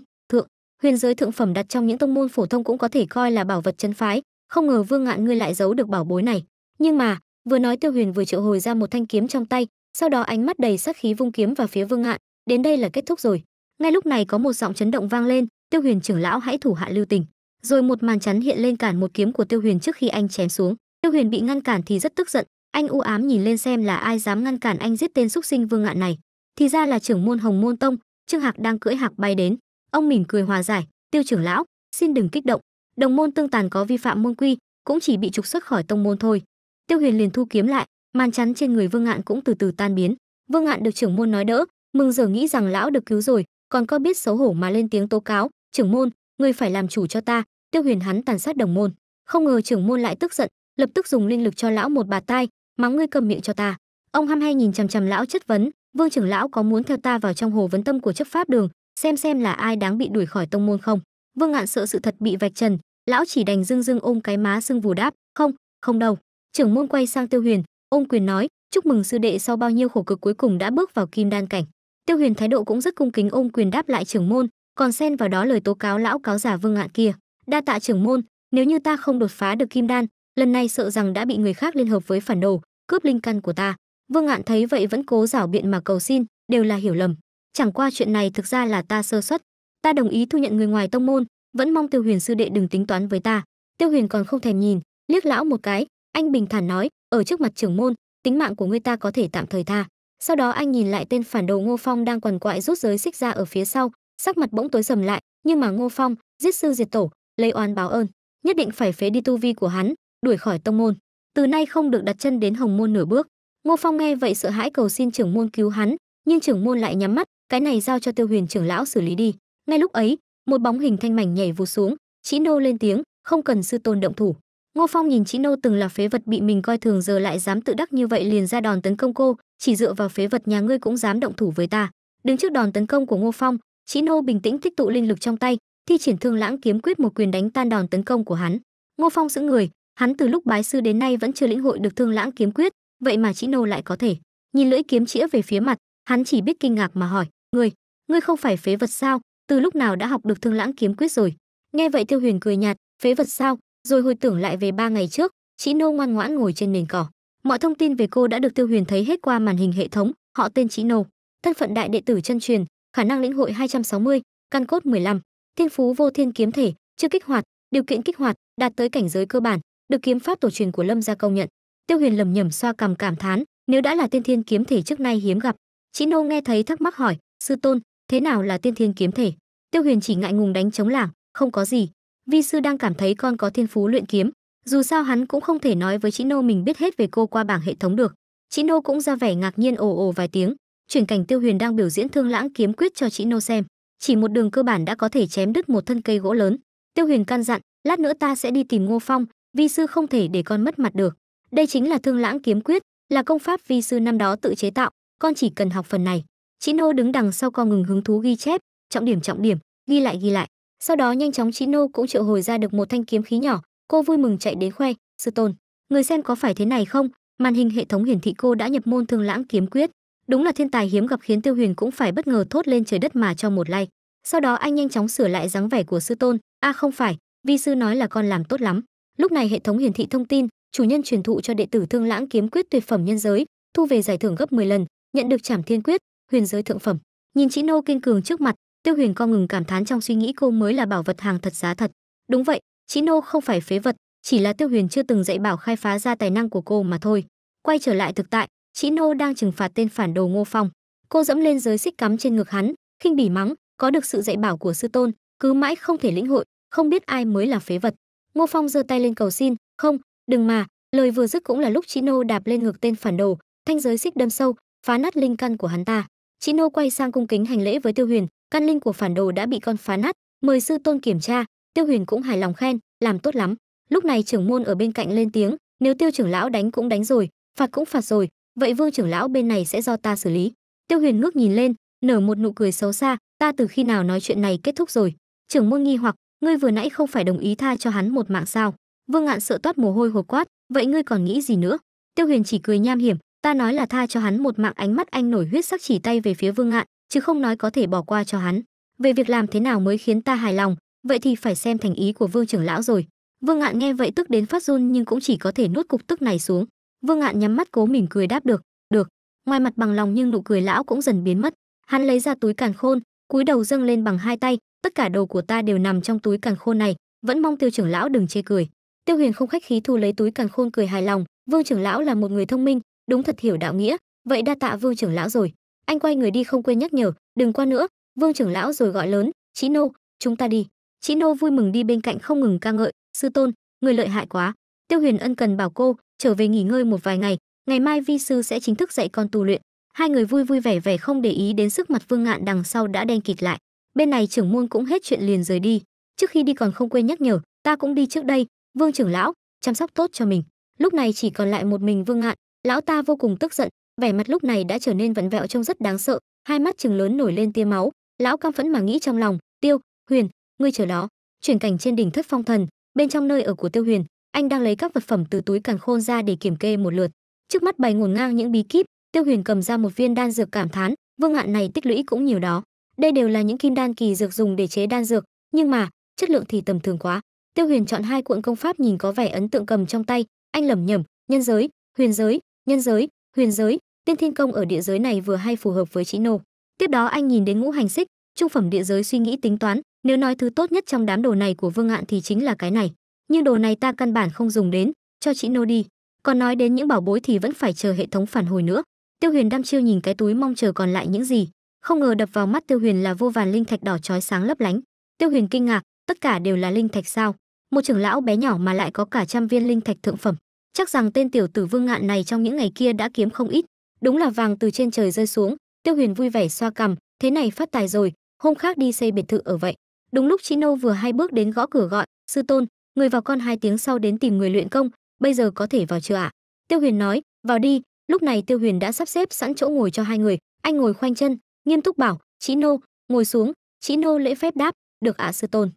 huyền giới thượng phẩm đặt trong những tông môn phổ thông cũng có thể coi là bảo vật chân phái không ngờ vương ngạn ngươi lại giấu được bảo bối này nhưng mà vừa nói tiêu huyền vừa triệu hồi ra một thanh kiếm trong tay sau đó ánh mắt đầy sắc khí vung kiếm vào phía vương ngạn đến đây là kết thúc rồi ngay lúc này có một giọng chấn động vang lên tiêu huyền trưởng lão hãy thủ hạ lưu tình rồi một màn chắn hiện lên cản một kiếm của tiêu huyền trước khi anh chém xuống tiêu huyền bị ngăn cản thì rất tức giận anh u ám nhìn lên xem là ai dám ngăn cản anh giết tên xúc sinh vương ngạn này thì ra là trưởng môn hồng môn tông trương hạc đang cưỡi hạc bay đến Ông mỉm cười hòa giải, "Tiêu trưởng lão, xin đừng kích động, đồng môn tương tàn có vi phạm môn quy, cũng chỉ bị trục xuất khỏi tông môn thôi." Tiêu Huyền liền thu kiếm lại, màn chắn trên người Vương Ngạn cũng từ từ tan biến. Vương Ngạn được trưởng môn nói đỡ, mừng giờ nghĩ rằng lão được cứu rồi, còn có biết xấu hổ mà lên tiếng tố cáo, "Trưởng môn, người phải làm chủ cho ta, Tiêu Huyền hắn tàn sát đồng môn." Không ngờ trưởng môn lại tức giận, lập tức dùng linh lực cho lão một bà tai, "Mắng ngươi cầm miệng cho ta." Ông ham hay nhìn chằm chằm lão chất vấn, "Vương trưởng lão có muốn theo ta vào trong hồ vấn tâm của chấp pháp đường, xem xem là ai đáng bị đuổi khỏi tông môn không vương ngạn sợ sự thật bị vạch trần lão chỉ đành dưng dưng ôm cái má sưng vù đáp không không đâu trưởng môn quay sang tiêu huyền ôm quyền nói chúc mừng sư đệ sau bao nhiêu khổ cực cuối cùng đã bước vào kim đan cảnh tiêu huyền thái độ cũng rất cung kính ôm quyền đáp lại trưởng môn còn xen vào đó lời tố cáo lão cáo giả vương ngạn kia đa tạ trưởng môn nếu như ta không đột phá được kim đan lần này sợ rằng đã bị người khác liên hợp với phản đồ cướp linh căn của ta vương ngạn thấy vậy vẫn cố giảo biện mà cầu xin đều là hiểu lầm chẳng qua chuyện này thực ra là ta sơ xuất ta đồng ý thu nhận người ngoài tông môn vẫn mong tiêu huyền sư đệ đừng tính toán với ta tiêu huyền còn không thèm nhìn liếc lão một cái anh bình thản nói ở trước mặt trưởng môn tính mạng của ngươi ta có thể tạm thời tha sau đó anh nhìn lại tên phản đồ ngô phong đang quằn quại rút giới xích ra ở phía sau sắc mặt bỗng tối sầm lại nhưng mà ngô phong giết sư diệt tổ lấy oán báo ơn nhất định phải phế đi tu vi của hắn đuổi khỏi tông môn từ nay không được đặt chân đến hồng môn nửa bước ngô phong nghe vậy sợ hãi cầu xin trưởng môn cứu hắn nhưng trưởng môn lại nhắm mắt cái này giao cho tiêu huyền trưởng lão xử lý đi ngay lúc ấy một bóng hình thanh mảnh nhảy vụt xuống chỉ nô lên tiếng không cần sư tôn động thủ ngô phong nhìn chỉ nô từng là phế vật bị mình coi thường giờ lại dám tự đắc như vậy liền ra đòn tấn công cô chỉ dựa vào phế vật nhà ngươi cũng dám động thủ với ta đứng trước đòn tấn công của ngô phong chỉ nô bình tĩnh tích tụ linh lực trong tay thi triển thương lãng kiếm quyết một quyền đánh tan đòn tấn công của hắn ngô phong giữ người hắn từ lúc bái sư đến nay vẫn chưa lĩnh hội được thương lãng kiếm quyết vậy mà chỉ nô lại có thể nhìn lưỡi kiếm chĩa về phía mặt hắn chỉ biết kinh ngạc mà hỏi Ngươi, ngươi không phải phế vật sao? Từ lúc nào đã học được Thương Lãng kiếm quyết rồi? Nghe vậy Tiêu Huyền cười nhạt, phế vật sao? Rồi hồi tưởng lại về ba ngày trước, Chỉ Nô ngoan ngoãn ngồi trên nền cỏ. Mọi thông tin về cô đã được Tiêu Huyền thấy hết qua màn hình hệ thống, họ tên Chỉ Nô, thân phận đại đệ tử chân truyền, khả năng lĩnh hội 260, căn cốt 15, thiên phú vô thiên kiếm thể, chưa kích hoạt, điều kiện kích hoạt, đạt tới cảnh giới cơ bản, được kiếm pháp tổ truyền của Lâm gia công nhận. Tiêu Huyền lầm nhầm xoa cằm cảm thán, nếu đã là tiên thiên kiếm thể trước nay hiếm gặp. Chỉ Nô nghe thấy thắc mắc hỏi, sư tôn thế nào là tiên thiên kiếm thể tiêu huyền chỉ ngại ngùng đánh chống lảng không có gì vi sư đang cảm thấy con có thiên phú luyện kiếm dù sao hắn cũng không thể nói với chị nô mình biết hết về cô qua bảng hệ thống được chị nô cũng ra vẻ ngạc nhiên ồ ồ vài tiếng chuyển cảnh tiêu huyền đang biểu diễn thương lãng kiếm quyết cho chị nô xem chỉ một đường cơ bản đã có thể chém đứt một thân cây gỗ lớn tiêu huyền căn dặn lát nữa ta sẽ đi tìm ngô phong vi sư không thể để con mất mặt được đây chính là thương lãng kiếm quyết là công pháp vi sư năm đó tự chế tạo con chỉ cần học phần này Chino đứng đằng sau co ngừng hứng thú ghi chép, trọng điểm trọng điểm, ghi lại ghi lại. Sau đó nhanh chóng Chino cũng triệu hồi ra được một thanh kiếm khí nhỏ, cô vui mừng chạy đến khoe, "Sư tôn, người xem có phải thế này không? Màn hình hệ thống hiển thị cô đã nhập môn Thương Lãng kiếm quyết." Đúng là thiên tài hiếm gặp khiến Tiêu Huyền cũng phải bất ngờ thốt lên trời đất mà cho một like. Sau đó anh nhanh chóng sửa lại dáng vẻ của sư tôn, "A à không phải, vi sư nói là con làm tốt lắm." Lúc này hệ thống hiển thị thông tin, chủ nhân truyền thụ cho đệ tử Thương Lãng kiếm quyết tuyệt phẩm nhân giới, thu về giải thưởng gấp 10 lần, nhận được Trảm Thiên quyết, huyền giới thượng phẩm nhìn chị nô kiên cường trước mặt tiêu huyền co ngừng cảm thán trong suy nghĩ cô mới là bảo vật hàng thật giá thật đúng vậy chị nô không phải phế vật chỉ là tiêu huyền chưa từng dạy bảo khai phá ra tài năng của cô mà thôi quay trở lại thực tại chị nô đang trừng phạt tên phản đồ ngô phong cô dẫm lên giới xích cắm trên ngực hắn khinh bỉ mắng có được sự dạy bảo của sư tôn cứ mãi không thể lĩnh hội không biết ai mới là phế vật ngô phong giơ tay lên cầu xin không đừng mà lời vừa dứt cũng là lúc chị nô đạp lên ngực tên phản đồ thanh giới xích đâm sâu phá nát linh căn của hắn ta chị nô quay sang cung kính hành lễ với tiêu huyền căn linh của phản đồ đã bị con phá nát mời sư tôn kiểm tra tiêu huyền cũng hài lòng khen làm tốt lắm lúc này trưởng môn ở bên cạnh lên tiếng nếu tiêu trưởng lão đánh cũng đánh rồi phạt cũng phạt rồi vậy vương trưởng lão bên này sẽ do ta xử lý tiêu huyền ngước nhìn lên nở một nụ cười xấu xa ta từ khi nào nói chuyện này kết thúc rồi trưởng môn nghi hoặc ngươi vừa nãy không phải đồng ý tha cho hắn một mạng sao vương ngạn sợ toát mồ hôi hột quát vậy ngươi còn nghĩ gì nữa tiêu huyền chỉ cười nham hiểm ta nói là tha cho hắn một mạng ánh mắt anh nổi huyết sắc chỉ tay về phía vương ngạn chứ không nói có thể bỏ qua cho hắn về việc làm thế nào mới khiến ta hài lòng vậy thì phải xem thành ý của vương trưởng lão rồi vương ngạn nghe vậy tức đến phát run nhưng cũng chỉ có thể nuốt cục tức này xuống vương ngạn nhắm mắt cố mỉm cười đáp được được ngoài mặt bằng lòng nhưng nụ cười lão cũng dần biến mất hắn lấy ra túi càn khôn cúi đầu dâng lên bằng hai tay tất cả đồ của ta đều nằm trong túi càn khôn này vẫn mong tiêu trưởng lão đừng chê cười tiêu huyền không khách khí thu lấy túi càn khôn cười hài lòng vương trưởng lão là một người thông minh đúng thật hiểu đạo nghĩa vậy đa tạ vương trưởng lão rồi anh quay người đi không quên nhắc nhở đừng qua nữa vương trưởng lão rồi gọi lớn chí nô chúng ta đi chí nô vui mừng đi bên cạnh không ngừng ca ngợi sư tôn người lợi hại quá tiêu huyền ân cần bảo cô trở về nghỉ ngơi một vài ngày ngày mai vi sư sẽ chính thức dạy con tu luyện hai người vui vui vẻ vẻ không để ý đến sức mặt vương ngạn đằng sau đã đen kịt lại bên này trưởng môn cũng hết chuyện liền rời đi trước khi đi còn không quên nhắc nhở ta cũng đi trước đây vương trưởng lão chăm sóc tốt cho mình lúc này chỉ còn lại một mình vương ngạn lão ta vô cùng tức giận vẻ mặt lúc này đã trở nên vặn vẹo trông rất đáng sợ hai mắt chừng lớn nổi lên tia máu lão cam phẫn mà nghĩ trong lòng tiêu huyền ngươi chờ đó chuyển cảnh trên đỉnh thất phong thần bên trong nơi ở của tiêu huyền anh đang lấy các vật phẩm từ túi càn khôn ra để kiểm kê một lượt trước mắt bày ngổn ngang những bí kíp tiêu huyền cầm ra một viên đan dược cảm thán vương hạn này tích lũy cũng nhiều đó đây đều là những kim đan kỳ dược dùng để chế đan dược nhưng mà chất lượng thì tầm thường quá tiêu huyền chọn hai cuộn công pháp nhìn có vẻ ấn tượng cầm trong tay anh lẩm nhẩm nhân giới huyền giới nhân giới, huyền giới, tiên thiên công ở địa giới này vừa hay phù hợp với Chí Nô. Tiếp đó anh nhìn đến ngũ hành xích, trung phẩm địa giới suy nghĩ tính toán, nếu nói thứ tốt nhất trong đám đồ này của Vương Ngạn thì chính là cái này, nhưng đồ này ta căn bản không dùng đến, cho chị Nô đi. Còn nói đến những bảo bối thì vẫn phải chờ hệ thống phản hồi nữa. Tiêu Huyền đăm chiêu nhìn cái túi mong chờ còn lại những gì, không ngờ đập vào mắt Tiêu Huyền là vô vàn linh thạch đỏ chói sáng lấp lánh. Tiêu Huyền kinh ngạc, tất cả đều là linh thạch sao? Một trưởng lão bé nhỏ mà lại có cả trăm viên linh thạch thượng phẩm chắc rằng tên tiểu tử Vương Ngạn này trong những ngày kia đã kiếm không ít, đúng là vàng từ trên trời rơi xuống, Tiêu Huyền vui vẻ xoa cằm, thế này phát tài rồi, hôm khác đi xây biệt thự ở vậy. Đúng lúc Chí Nâu vừa hai bước đến gõ cửa gọi, "Sư tôn, người vào con hai tiếng sau đến tìm người luyện công, bây giờ có thể vào chưa ạ?" Tiêu Huyền nói, "Vào đi." Lúc này Tiêu Huyền đã sắp xếp sẵn chỗ ngồi cho hai người, anh ngồi khoanh chân, nghiêm túc bảo, "Chí Nô, ngồi xuống." Chí Nô lễ phép đáp, "Được ạ sư tôn."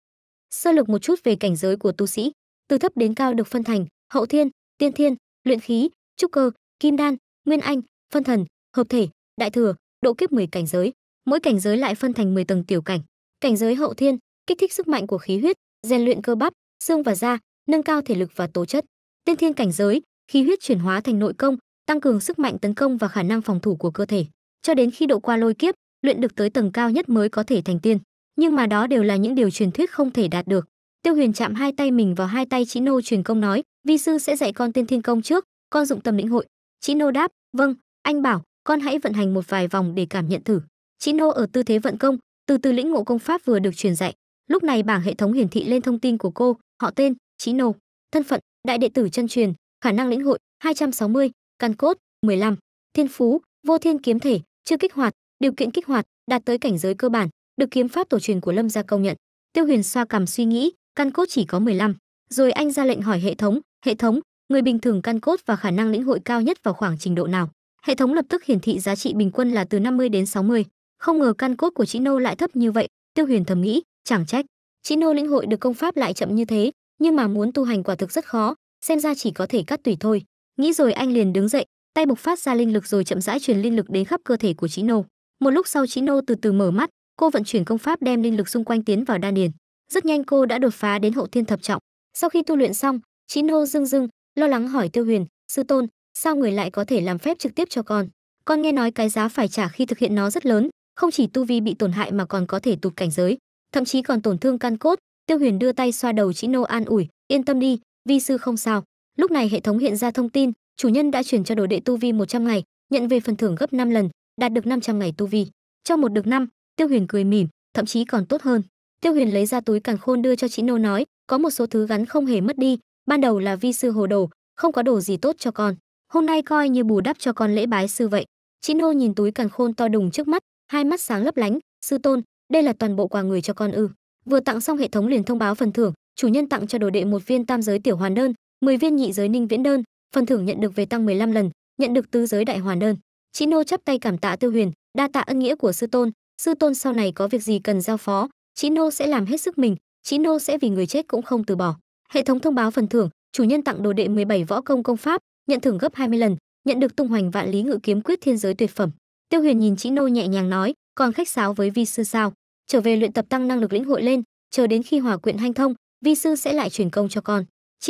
Sơ lược một chút về cảnh giới của tu sĩ, từ thấp đến cao được phân thành, hậu thiên, tiên thiên, luyện khí, trúc cơ, kim đan, nguyên anh, phân thần, hợp thể, đại thừa, độ kiếp 10 cảnh giới, mỗi cảnh giới lại phân thành 10 tầng tiểu cảnh. Cảnh giới hậu thiên, kích thích sức mạnh của khí huyết, rèn luyện cơ bắp, xương và da, nâng cao thể lực và tố chất. Tiên thiên cảnh giới, khí huyết chuyển hóa thành nội công, tăng cường sức mạnh tấn công và khả năng phòng thủ của cơ thể. Cho đến khi độ qua lôi kiếp, luyện được tới tầng cao nhất mới có thể thành tiên. Nhưng mà đó đều là những điều truyền thuyết không thể đạt được. Tiêu Huyền chạm hai tay mình vào hai tay Chí Nô truyền công nói, vi sư sẽ dạy con tiên thiên công trước con dụng tâm lĩnh hội chị nô đáp vâng anh bảo con hãy vận hành một vài vòng để cảm nhận thử chị nô ở tư thế vận công từ từ lĩnh ngộ công pháp vừa được truyền dạy lúc này bảng hệ thống hiển thị lên thông tin của cô họ tên chị nô thân phận đại đệ tử chân truyền khả năng lĩnh hội 260, căn cốt 15, thiên phú vô thiên kiếm thể chưa kích hoạt điều kiện kích hoạt đạt tới cảnh giới cơ bản được kiếm pháp tổ truyền của lâm gia công nhận tiêu huyền xoa cầm suy nghĩ căn cốt chỉ có 15, rồi anh ra lệnh hỏi hệ thống hệ thống người bình thường căn cốt và khả năng lĩnh hội cao nhất vào khoảng trình độ nào hệ thống lập tức hiển thị giá trị bình quân là từ 50 đến 60. không ngờ căn cốt của chị nô lại thấp như vậy tiêu huyền thầm nghĩ chẳng trách chị nô lĩnh hội được công pháp lại chậm như thế nhưng mà muốn tu hành quả thực rất khó xem ra chỉ có thể cắt tùy thôi nghĩ rồi anh liền đứng dậy tay bộc phát ra linh lực rồi chậm rãi truyền linh lực đến khắp cơ thể của chị nô một lúc sau chị nô từ từ mở mắt cô vận chuyển công pháp đem linh lực xung quanh tiến vào đan điền rất nhanh cô đã đột phá đến hậu thiên thập trọng sau khi tu luyện xong, Chín Nô dưng dưng lo lắng hỏi Tiêu Huyền, "Sư tôn, sao người lại có thể làm phép trực tiếp cho con? Con nghe nói cái giá phải trả khi thực hiện nó rất lớn, không chỉ tu vi bị tổn hại mà còn có thể tụt cảnh giới, thậm chí còn tổn thương căn cốt." Tiêu Huyền đưa tay xoa đầu Chín Nô an ủi, "Yên tâm đi, vi sư không sao." Lúc này hệ thống hiện ra thông tin, chủ nhân đã chuyển cho đồ đệ tu vi 100 ngày, nhận về phần thưởng gấp 5 lần, đạt được 500 ngày tu vi. Trong một được năm, Tiêu Huyền cười mỉm, thậm chí còn tốt hơn. Tiêu Huyền lấy ra túi càn khôn đưa cho chị Nô nói, có một số thứ gắn không hề mất đi ban đầu là vi sư hồ đồ không có đồ gì tốt cho con hôm nay coi như bù đắp cho con lễ bái sư vậy chị nô nhìn túi càn khôn to đùng trước mắt hai mắt sáng lấp lánh sư tôn đây là toàn bộ quà người cho con ư vừa tặng xong hệ thống liền thông báo phần thưởng chủ nhân tặng cho đồ đệ một viên tam giới tiểu hoàn đơn 10 viên nhị giới ninh viễn đơn phần thưởng nhận được về tăng 15 lần nhận được tứ giới đại hoàn đơn chị nô chắp tay cảm tạ tiêu huyền đa tạ ân nghĩa của sư tôn sư tôn sau này có việc gì cần giao phó chị nô sẽ làm hết sức mình nô sẽ vì người chết cũng không từ bỏ. Hệ thống thông báo phần thưởng, chủ nhân tặng đồ đệ 17 võ công công pháp, nhận thưởng gấp 20 lần, nhận được tung hoành vạn lý ngự kiếm quyết thiên giới tuyệt phẩm. Tiêu Huyền nhìn nô nhẹ nhàng nói, còn khách sáo với vi sư sao? Trở về luyện tập tăng năng lực lĩnh hội lên, chờ đến khi hòa quyện hanh thông, vi sư sẽ lại truyền công cho con.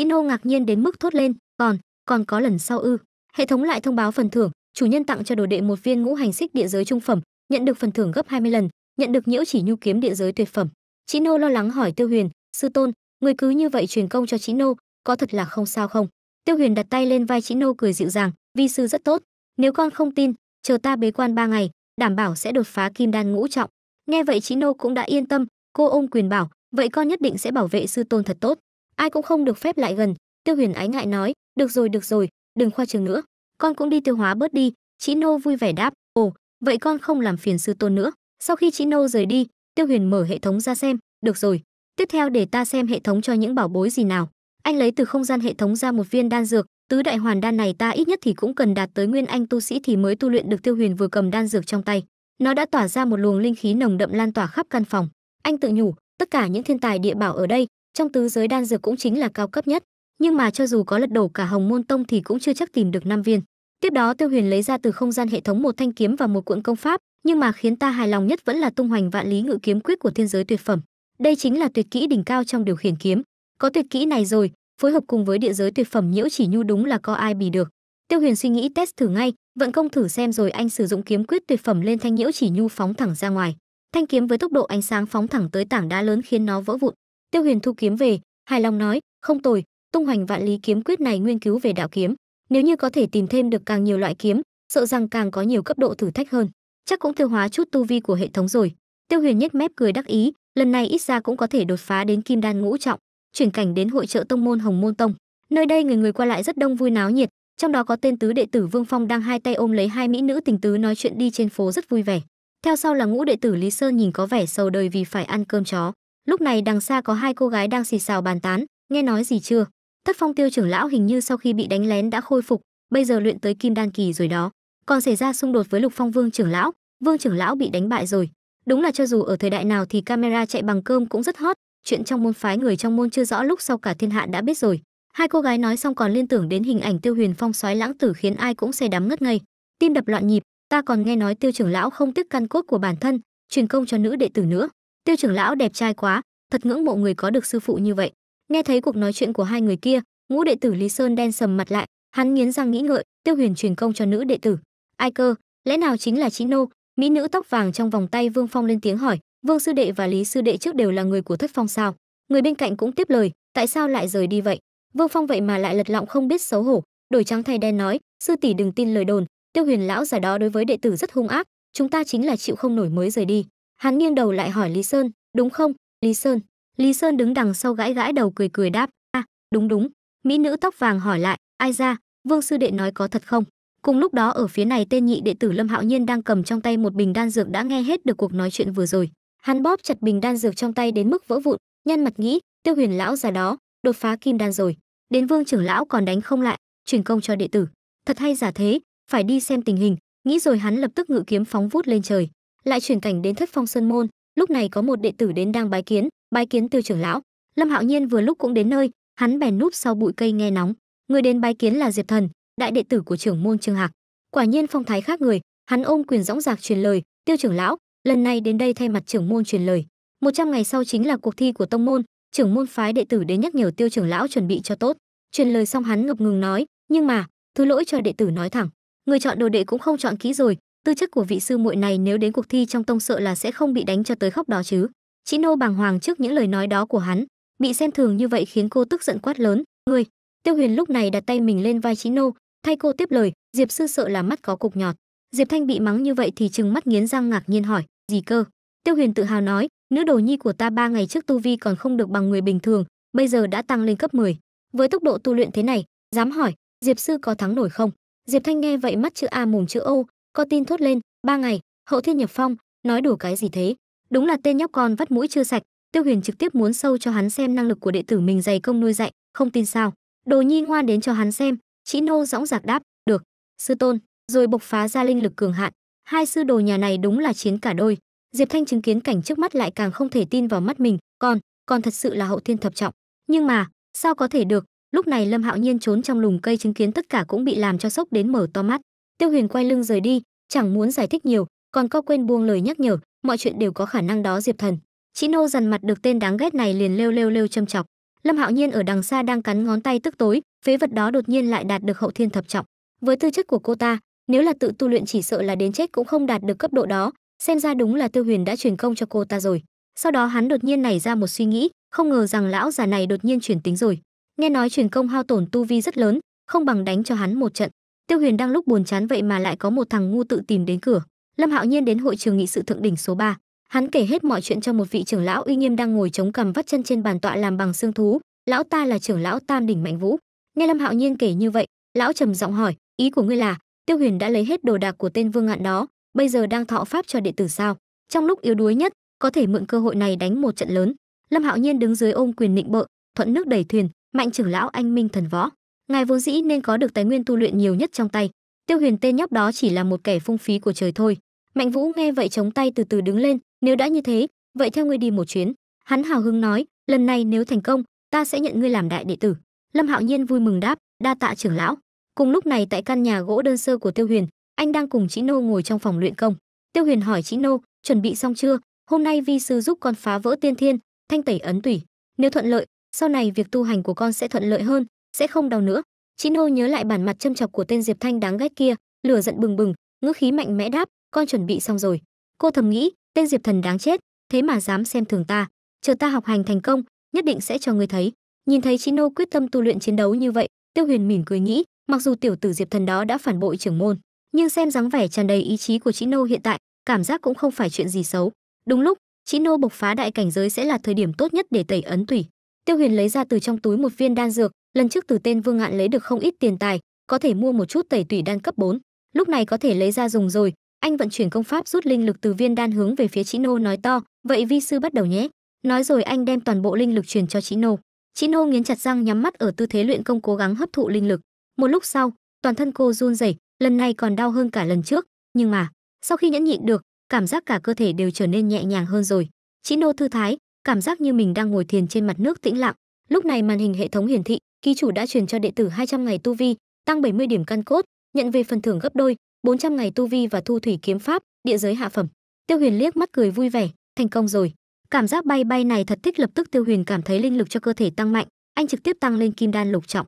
nô ngạc nhiên đến mức thốt lên, còn, còn có lần sau ư? Hệ thống lại thông báo phần thưởng, chủ nhân tặng cho đồ đệ một viên ngũ hành xích địa giới trung phẩm, nhận được phần thưởng gấp 20 lần, nhận được nhiễu chỉ nhu kiếm địa giới tuyệt phẩm. Chỉ Nô lo lắng hỏi Tiêu Huyền, "Sư tôn, người cứ như vậy truyền công cho Chỉ Nô, có thật là không sao không?" Tiêu Huyền đặt tay lên vai Chỉ Nô cười dịu dàng, "Vi sư rất tốt, nếu con không tin, chờ ta bế quan ba ngày, đảm bảo sẽ đột phá kim đan ngũ trọng." Nghe vậy Chỉ Nô cũng đã yên tâm, cô ôm quyền bảo, "Vậy con nhất định sẽ bảo vệ sư tôn thật tốt." Ai cũng không được phép lại gần, Tiêu Huyền ái ngại nói, "Được rồi, được rồi, đừng khoa trường nữa, con cũng đi tiêu hóa bớt đi." Chỉ Nô vui vẻ đáp, "Ồ, vậy con không làm phiền sư tôn nữa." Sau khi Chỉ Nô rời đi, tiêu huyền mở hệ thống ra xem được rồi tiếp theo để ta xem hệ thống cho những bảo bối gì nào anh lấy từ không gian hệ thống ra một viên đan dược tứ đại hoàn đan này ta ít nhất thì cũng cần đạt tới nguyên anh tu sĩ thì mới tu luyện được tiêu huyền vừa cầm đan dược trong tay nó đã tỏa ra một luồng linh khí nồng đậm lan tỏa khắp căn phòng anh tự nhủ tất cả những thiên tài địa bảo ở đây trong tứ giới đan dược cũng chính là cao cấp nhất nhưng mà cho dù có lật đổ cả hồng môn tông thì cũng chưa chắc tìm được năm viên tiếp đó tiêu huyền lấy ra từ không gian hệ thống một thanh kiếm và một cuộn công pháp nhưng mà khiến ta hài lòng nhất vẫn là tung hoành vạn lý ngự kiếm quyết của thiên giới tuyệt phẩm. Đây chính là tuyệt kỹ đỉnh cao trong điều khiển kiếm. Có tuyệt kỹ này rồi, phối hợp cùng với địa giới tuyệt phẩm nhiễu chỉ nhu đúng là có ai bì được. Tiêu Huyền suy nghĩ test thử ngay, vận công thử xem rồi anh sử dụng kiếm quyết tuyệt phẩm lên thanh nhiễu chỉ nhu phóng thẳng ra ngoài. Thanh kiếm với tốc độ ánh sáng phóng thẳng tới tảng đá lớn khiến nó vỡ vụn. Tiêu Huyền thu kiếm về, hài lòng nói, không tồi, tung hoành vạn lý kiếm quyết này nghiên cứu về đạo kiếm, nếu như có thể tìm thêm được càng nhiều loại kiếm, sợ rằng càng có nhiều cấp độ thử thách hơn chắc cũng tiêu hóa chút tu vi của hệ thống rồi tiêu huyền nhếch mép cười đắc ý lần này ít ra cũng có thể đột phá đến kim đan ngũ trọng chuyển cảnh đến hội trợ tông môn hồng môn tông nơi đây người người qua lại rất đông vui náo nhiệt trong đó có tên tứ đệ tử vương phong đang hai tay ôm lấy hai mỹ nữ tình tứ nói chuyện đi trên phố rất vui vẻ theo sau là ngũ đệ tử lý sơn nhìn có vẻ sầu đời vì phải ăn cơm chó lúc này đằng xa có hai cô gái đang xì xào bàn tán nghe nói gì chưa thất phong tiêu trưởng lão hình như sau khi bị đánh lén đã khôi phục bây giờ luyện tới kim đan kỳ rồi đó còn xảy ra xung đột với lục phong vương trưởng lão Vương trưởng lão bị đánh bại rồi. Đúng là cho dù ở thời đại nào thì camera chạy bằng cơm cũng rất hot, chuyện trong môn phái người trong môn chưa rõ lúc sau cả thiên hạ đã biết rồi. Hai cô gái nói xong còn liên tưởng đến hình ảnh Tiêu Huyền Phong xoáy lãng tử khiến ai cũng say đắm ngất ngây, tim đập loạn nhịp, ta còn nghe nói Tiêu trưởng lão không tiếc căn cốt của bản thân, truyền công cho nữ đệ tử nữa. Tiêu trưởng lão đẹp trai quá, thật ngưỡng mộ người có được sư phụ như vậy. Nghe thấy cuộc nói chuyện của hai người kia, ngũ đệ tử Lý Sơn đen sầm mặt lại, hắn nghiến răng nghĩ ngợi, Tiêu Huyền truyền công cho nữ đệ tử. Ai cơ, lẽ nào chính là Chí Nô, mỹ nữ tóc vàng trong vòng tay vương phong lên tiếng hỏi vương sư đệ và lý sư đệ trước đều là người của thất phong sao người bên cạnh cũng tiếp lời tại sao lại rời đi vậy vương phong vậy mà lại lật lọng không biết xấu hổ đổi trắng thay đen nói sư tỷ đừng tin lời đồn tiêu huyền lão già đó đối với đệ tử rất hung ác chúng ta chính là chịu không nổi mới rời đi hắn nghiêng đầu lại hỏi lý sơn đúng không lý sơn lý sơn đứng đằng sau gãi gãi đầu cười cười đáp a à, đúng đúng mỹ nữ tóc vàng hỏi lại ai ra vương sư đệ nói có thật không Cùng lúc đó ở phía này tên nhị đệ tử Lâm Hạo Nhiên đang cầm trong tay một bình đan dược đã nghe hết được cuộc nói chuyện vừa rồi. Hắn bóp chặt bình đan dược trong tay đến mức vỡ vụn, nhăn mặt nghĩ, Tiêu Huyền lão già đó, đột phá kim đan rồi, đến Vương trưởng lão còn đánh không lại, truyền công cho đệ tử. Thật hay giả thế, phải đi xem tình hình, nghĩ rồi hắn lập tức ngự kiếm phóng vút lên trời, lại chuyển cảnh đến Thất Phong Sơn môn, lúc này có một đệ tử đến đang bái kiến, bái kiến Tiêu trưởng lão. Lâm Hạo Nhiên vừa lúc cũng đến nơi, hắn bèn núp sau bụi cây nghe nóng. Người đến bái kiến là Diệp Thần, đại đệ tử của trưởng môn Trương Hạc. Quả nhiên phong thái khác người, hắn ôm quyền dõng dạc truyền lời, "Tiêu trưởng lão, lần này đến đây thay mặt trưởng môn truyền lời. một trăm ngày sau chính là cuộc thi của tông môn, trưởng môn phái đệ tử đến nhắc nhở Tiêu trưởng lão chuẩn bị cho tốt." Truyền lời xong hắn ngập ngừng nói, "Nhưng mà, thứ lỗi cho đệ tử nói thẳng, người chọn đồ đệ cũng không chọn kỹ rồi, tư chất của vị sư muội này nếu đến cuộc thi trong tông sợ là sẽ không bị đánh cho tới khóc đó chứ." chị nô bàng hoàng trước những lời nói đó của hắn, bị xem thường như vậy khiến cô tức giận quát lớn, "Ngươi!" Tiêu Huyền lúc này đặt tay mình lên vai chị Nô, thay cô tiếp lời diệp sư sợ là mắt có cục nhọt diệp thanh bị mắng như vậy thì chừng mắt nghiến răng ngạc nhiên hỏi gì cơ tiêu huyền tự hào nói nữ đồ nhi của ta ba ngày trước tu vi còn không được bằng người bình thường bây giờ đã tăng lên cấp 10. với tốc độ tu luyện thế này dám hỏi diệp sư có thắng nổi không diệp thanh nghe vậy mắt chữ a mồm chữ ô có tin thốt lên ba ngày hậu thiên nhập phong nói đủ cái gì thế đúng là tên nhóc con vắt mũi chưa sạch tiêu huyền trực tiếp muốn sâu cho hắn xem năng lực của đệ tử mình dày công nuôi dạy không tin sao đồ nhi ngoan đến cho hắn xem chỉ nô dõng dạc đáp, được, sư tôn, rồi bộc phá ra linh lực cường hạn. Hai sư đồ nhà này đúng là chiến cả đôi. Diệp Thanh chứng kiến cảnh trước mắt lại càng không thể tin vào mắt mình, còn, còn thật sự là hậu thiên thập trọng. Nhưng mà, sao có thể được, lúc này Lâm Hạo Nhiên trốn trong lùm cây chứng kiến tất cả cũng bị làm cho sốc đến mở to mắt. Tiêu Huyền quay lưng rời đi, chẳng muốn giải thích nhiều, còn có quên buông lời nhắc nhở, mọi chuyện đều có khả năng đó Diệp Thần. Chỉ nô dằn mặt được tên đáng ghét này liền lêu lêu lêu châm chọc. Lâm Hạo Nhiên ở đằng xa đang cắn ngón tay tức tối, phế vật đó đột nhiên lại đạt được hậu thiên thập trọng với tư chất của cô ta nếu là tự tu luyện chỉ sợ là đến chết cũng không đạt được cấp độ đó xem ra đúng là tiêu huyền đã truyền công cho cô ta rồi sau đó hắn đột nhiên nảy ra một suy nghĩ không ngờ rằng lão già này đột nhiên chuyển tính rồi nghe nói truyền công hao tổn tu vi rất lớn không bằng đánh cho hắn một trận tiêu huyền đang lúc buồn chán vậy mà lại có một thằng ngu tự tìm đến cửa lâm hạo nhiên đến hội trường nghị sự thượng đỉnh số 3. hắn kể hết mọi chuyện cho một vị trưởng lão uy nghiêm đang ngồi chống cằm vắt chân trên bàn tọa làm bằng xương thú lão ta là trưởng lão tam đỉnh mạnh vũ Nghe Lâm Hạo Nhiên kể như vậy, lão trầm giọng hỏi, ý của ngươi là, Tiêu Huyền đã lấy hết đồ đạc của tên Vương Ngạn đó, bây giờ đang thọ pháp cho đệ tử sao? Trong lúc yếu đuối nhất, có thể mượn cơ hội này đánh một trận lớn. Lâm Hạo Nhiên đứng dưới ôm quyền nịnh bợ, thuận nước đẩy thuyền, mạnh trưởng lão anh minh thần võ. Ngài vốn dĩ nên có được tài nguyên tu luyện nhiều nhất trong tay. Tiêu Huyền tên nhóc đó chỉ là một kẻ phung phí của trời thôi. Mạnh Vũ nghe vậy chống tay từ từ đứng lên, nếu đã như thế, vậy theo ngươi đi một chuyến. Hắn hào hứng nói, lần này nếu thành công, ta sẽ nhận ngươi làm đại đệ tử lâm hạo nhiên vui mừng đáp đa tạ trưởng lão cùng lúc này tại căn nhà gỗ đơn sơ của tiêu huyền anh đang cùng chị nô ngồi trong phòng luyện công tiêu huyền hỏi chị nô chuẩn bị xong chưa hôm nay vi sư giúp con phá vỡ tiên thiên thanh tẩy ấn tủy nếu thuận lợi sau này việc tu hành của con sẽ thuận lợi hơn sẽ không đau nữa chị nô nhớ lại bản mặt châm chọc của tên diệp thanh đáng ghét kia lửa giận bừng bừng ngữ khí mạnh mẽ đáp con chuẩn bị xong rồi cô thầm nghĩ tên diệp thần đáng chết thế mà dám xem thường ta chờ ta học hành thành công nhất định sẽ cho ngươi thấy Nhìn thấy Chino quyết tâm tu luyện chiến đấu như vậy, Tiêu Huyền mỉm cười nghĩ, mặc dù tiểu tử Diệp Thần đó đã phản bội trưởng môn, nhưng xem dáng vẻ tràn đầy ý chí của Chino hiện tại, cảm giác cũng không phải chuyện gì xấu. Đúng lúc, Chino bộc phá đại cảnh giới sẽ là thời điểm tốt nhất để tẩy ấn tủy. Tiêu Huyền lấy ra từ trong túi một viên đan dược, lần trước từ tên Vương Ngạn lấy được không ít tiền tài, có thể mua một chút tẩy tủy đan cấp 4, lúc này có thể lấy ra dùng rồi. Anh vận chuyển công pháp rút linh lực từ viên đan hướng về phía Chino nói to, "Vậy vi sư bắt đầu nhé." Nói rồi anh đem toàn bộ linh lực truyền cho Chino. Chín hô nghiến chặt răng nhắm mắt ở tư thế luyện công cố gắng hấp thụ linh lực. Một lúc sau, toàn thân cô run rẩy, lần này còn đau hơn cả lần trước, nhưng mà, sau khi nhẫn nhịn được, cảm giác cả cơ thể đều trở nên nhẹ nhàng hơn rồi. Chín hô thư thái, cảm giác như mình đang ngồi thiền trên mặt nước tĩnh lặng. Lúc này màn hình hệ thống hiển thị, ký chủ đã truyền cho đệ tử 200 ngày tu vi, tăng 70 điểm căn cốt, nhận về phần thưởng gấp đôi, 400 ngày tu vi và thu thủy kiếm pháp, địa giới hạ phẩm. Tiêu Huyền liếc mắt cười vui vẻ, thành công rồi. Cảm giác bay bay này thật thích lập tức Tiêu Huyền cảm thấy linh lực cho cơ thể tăng mạnh, anh trực tiếp tăng lên kim đan lục trọng.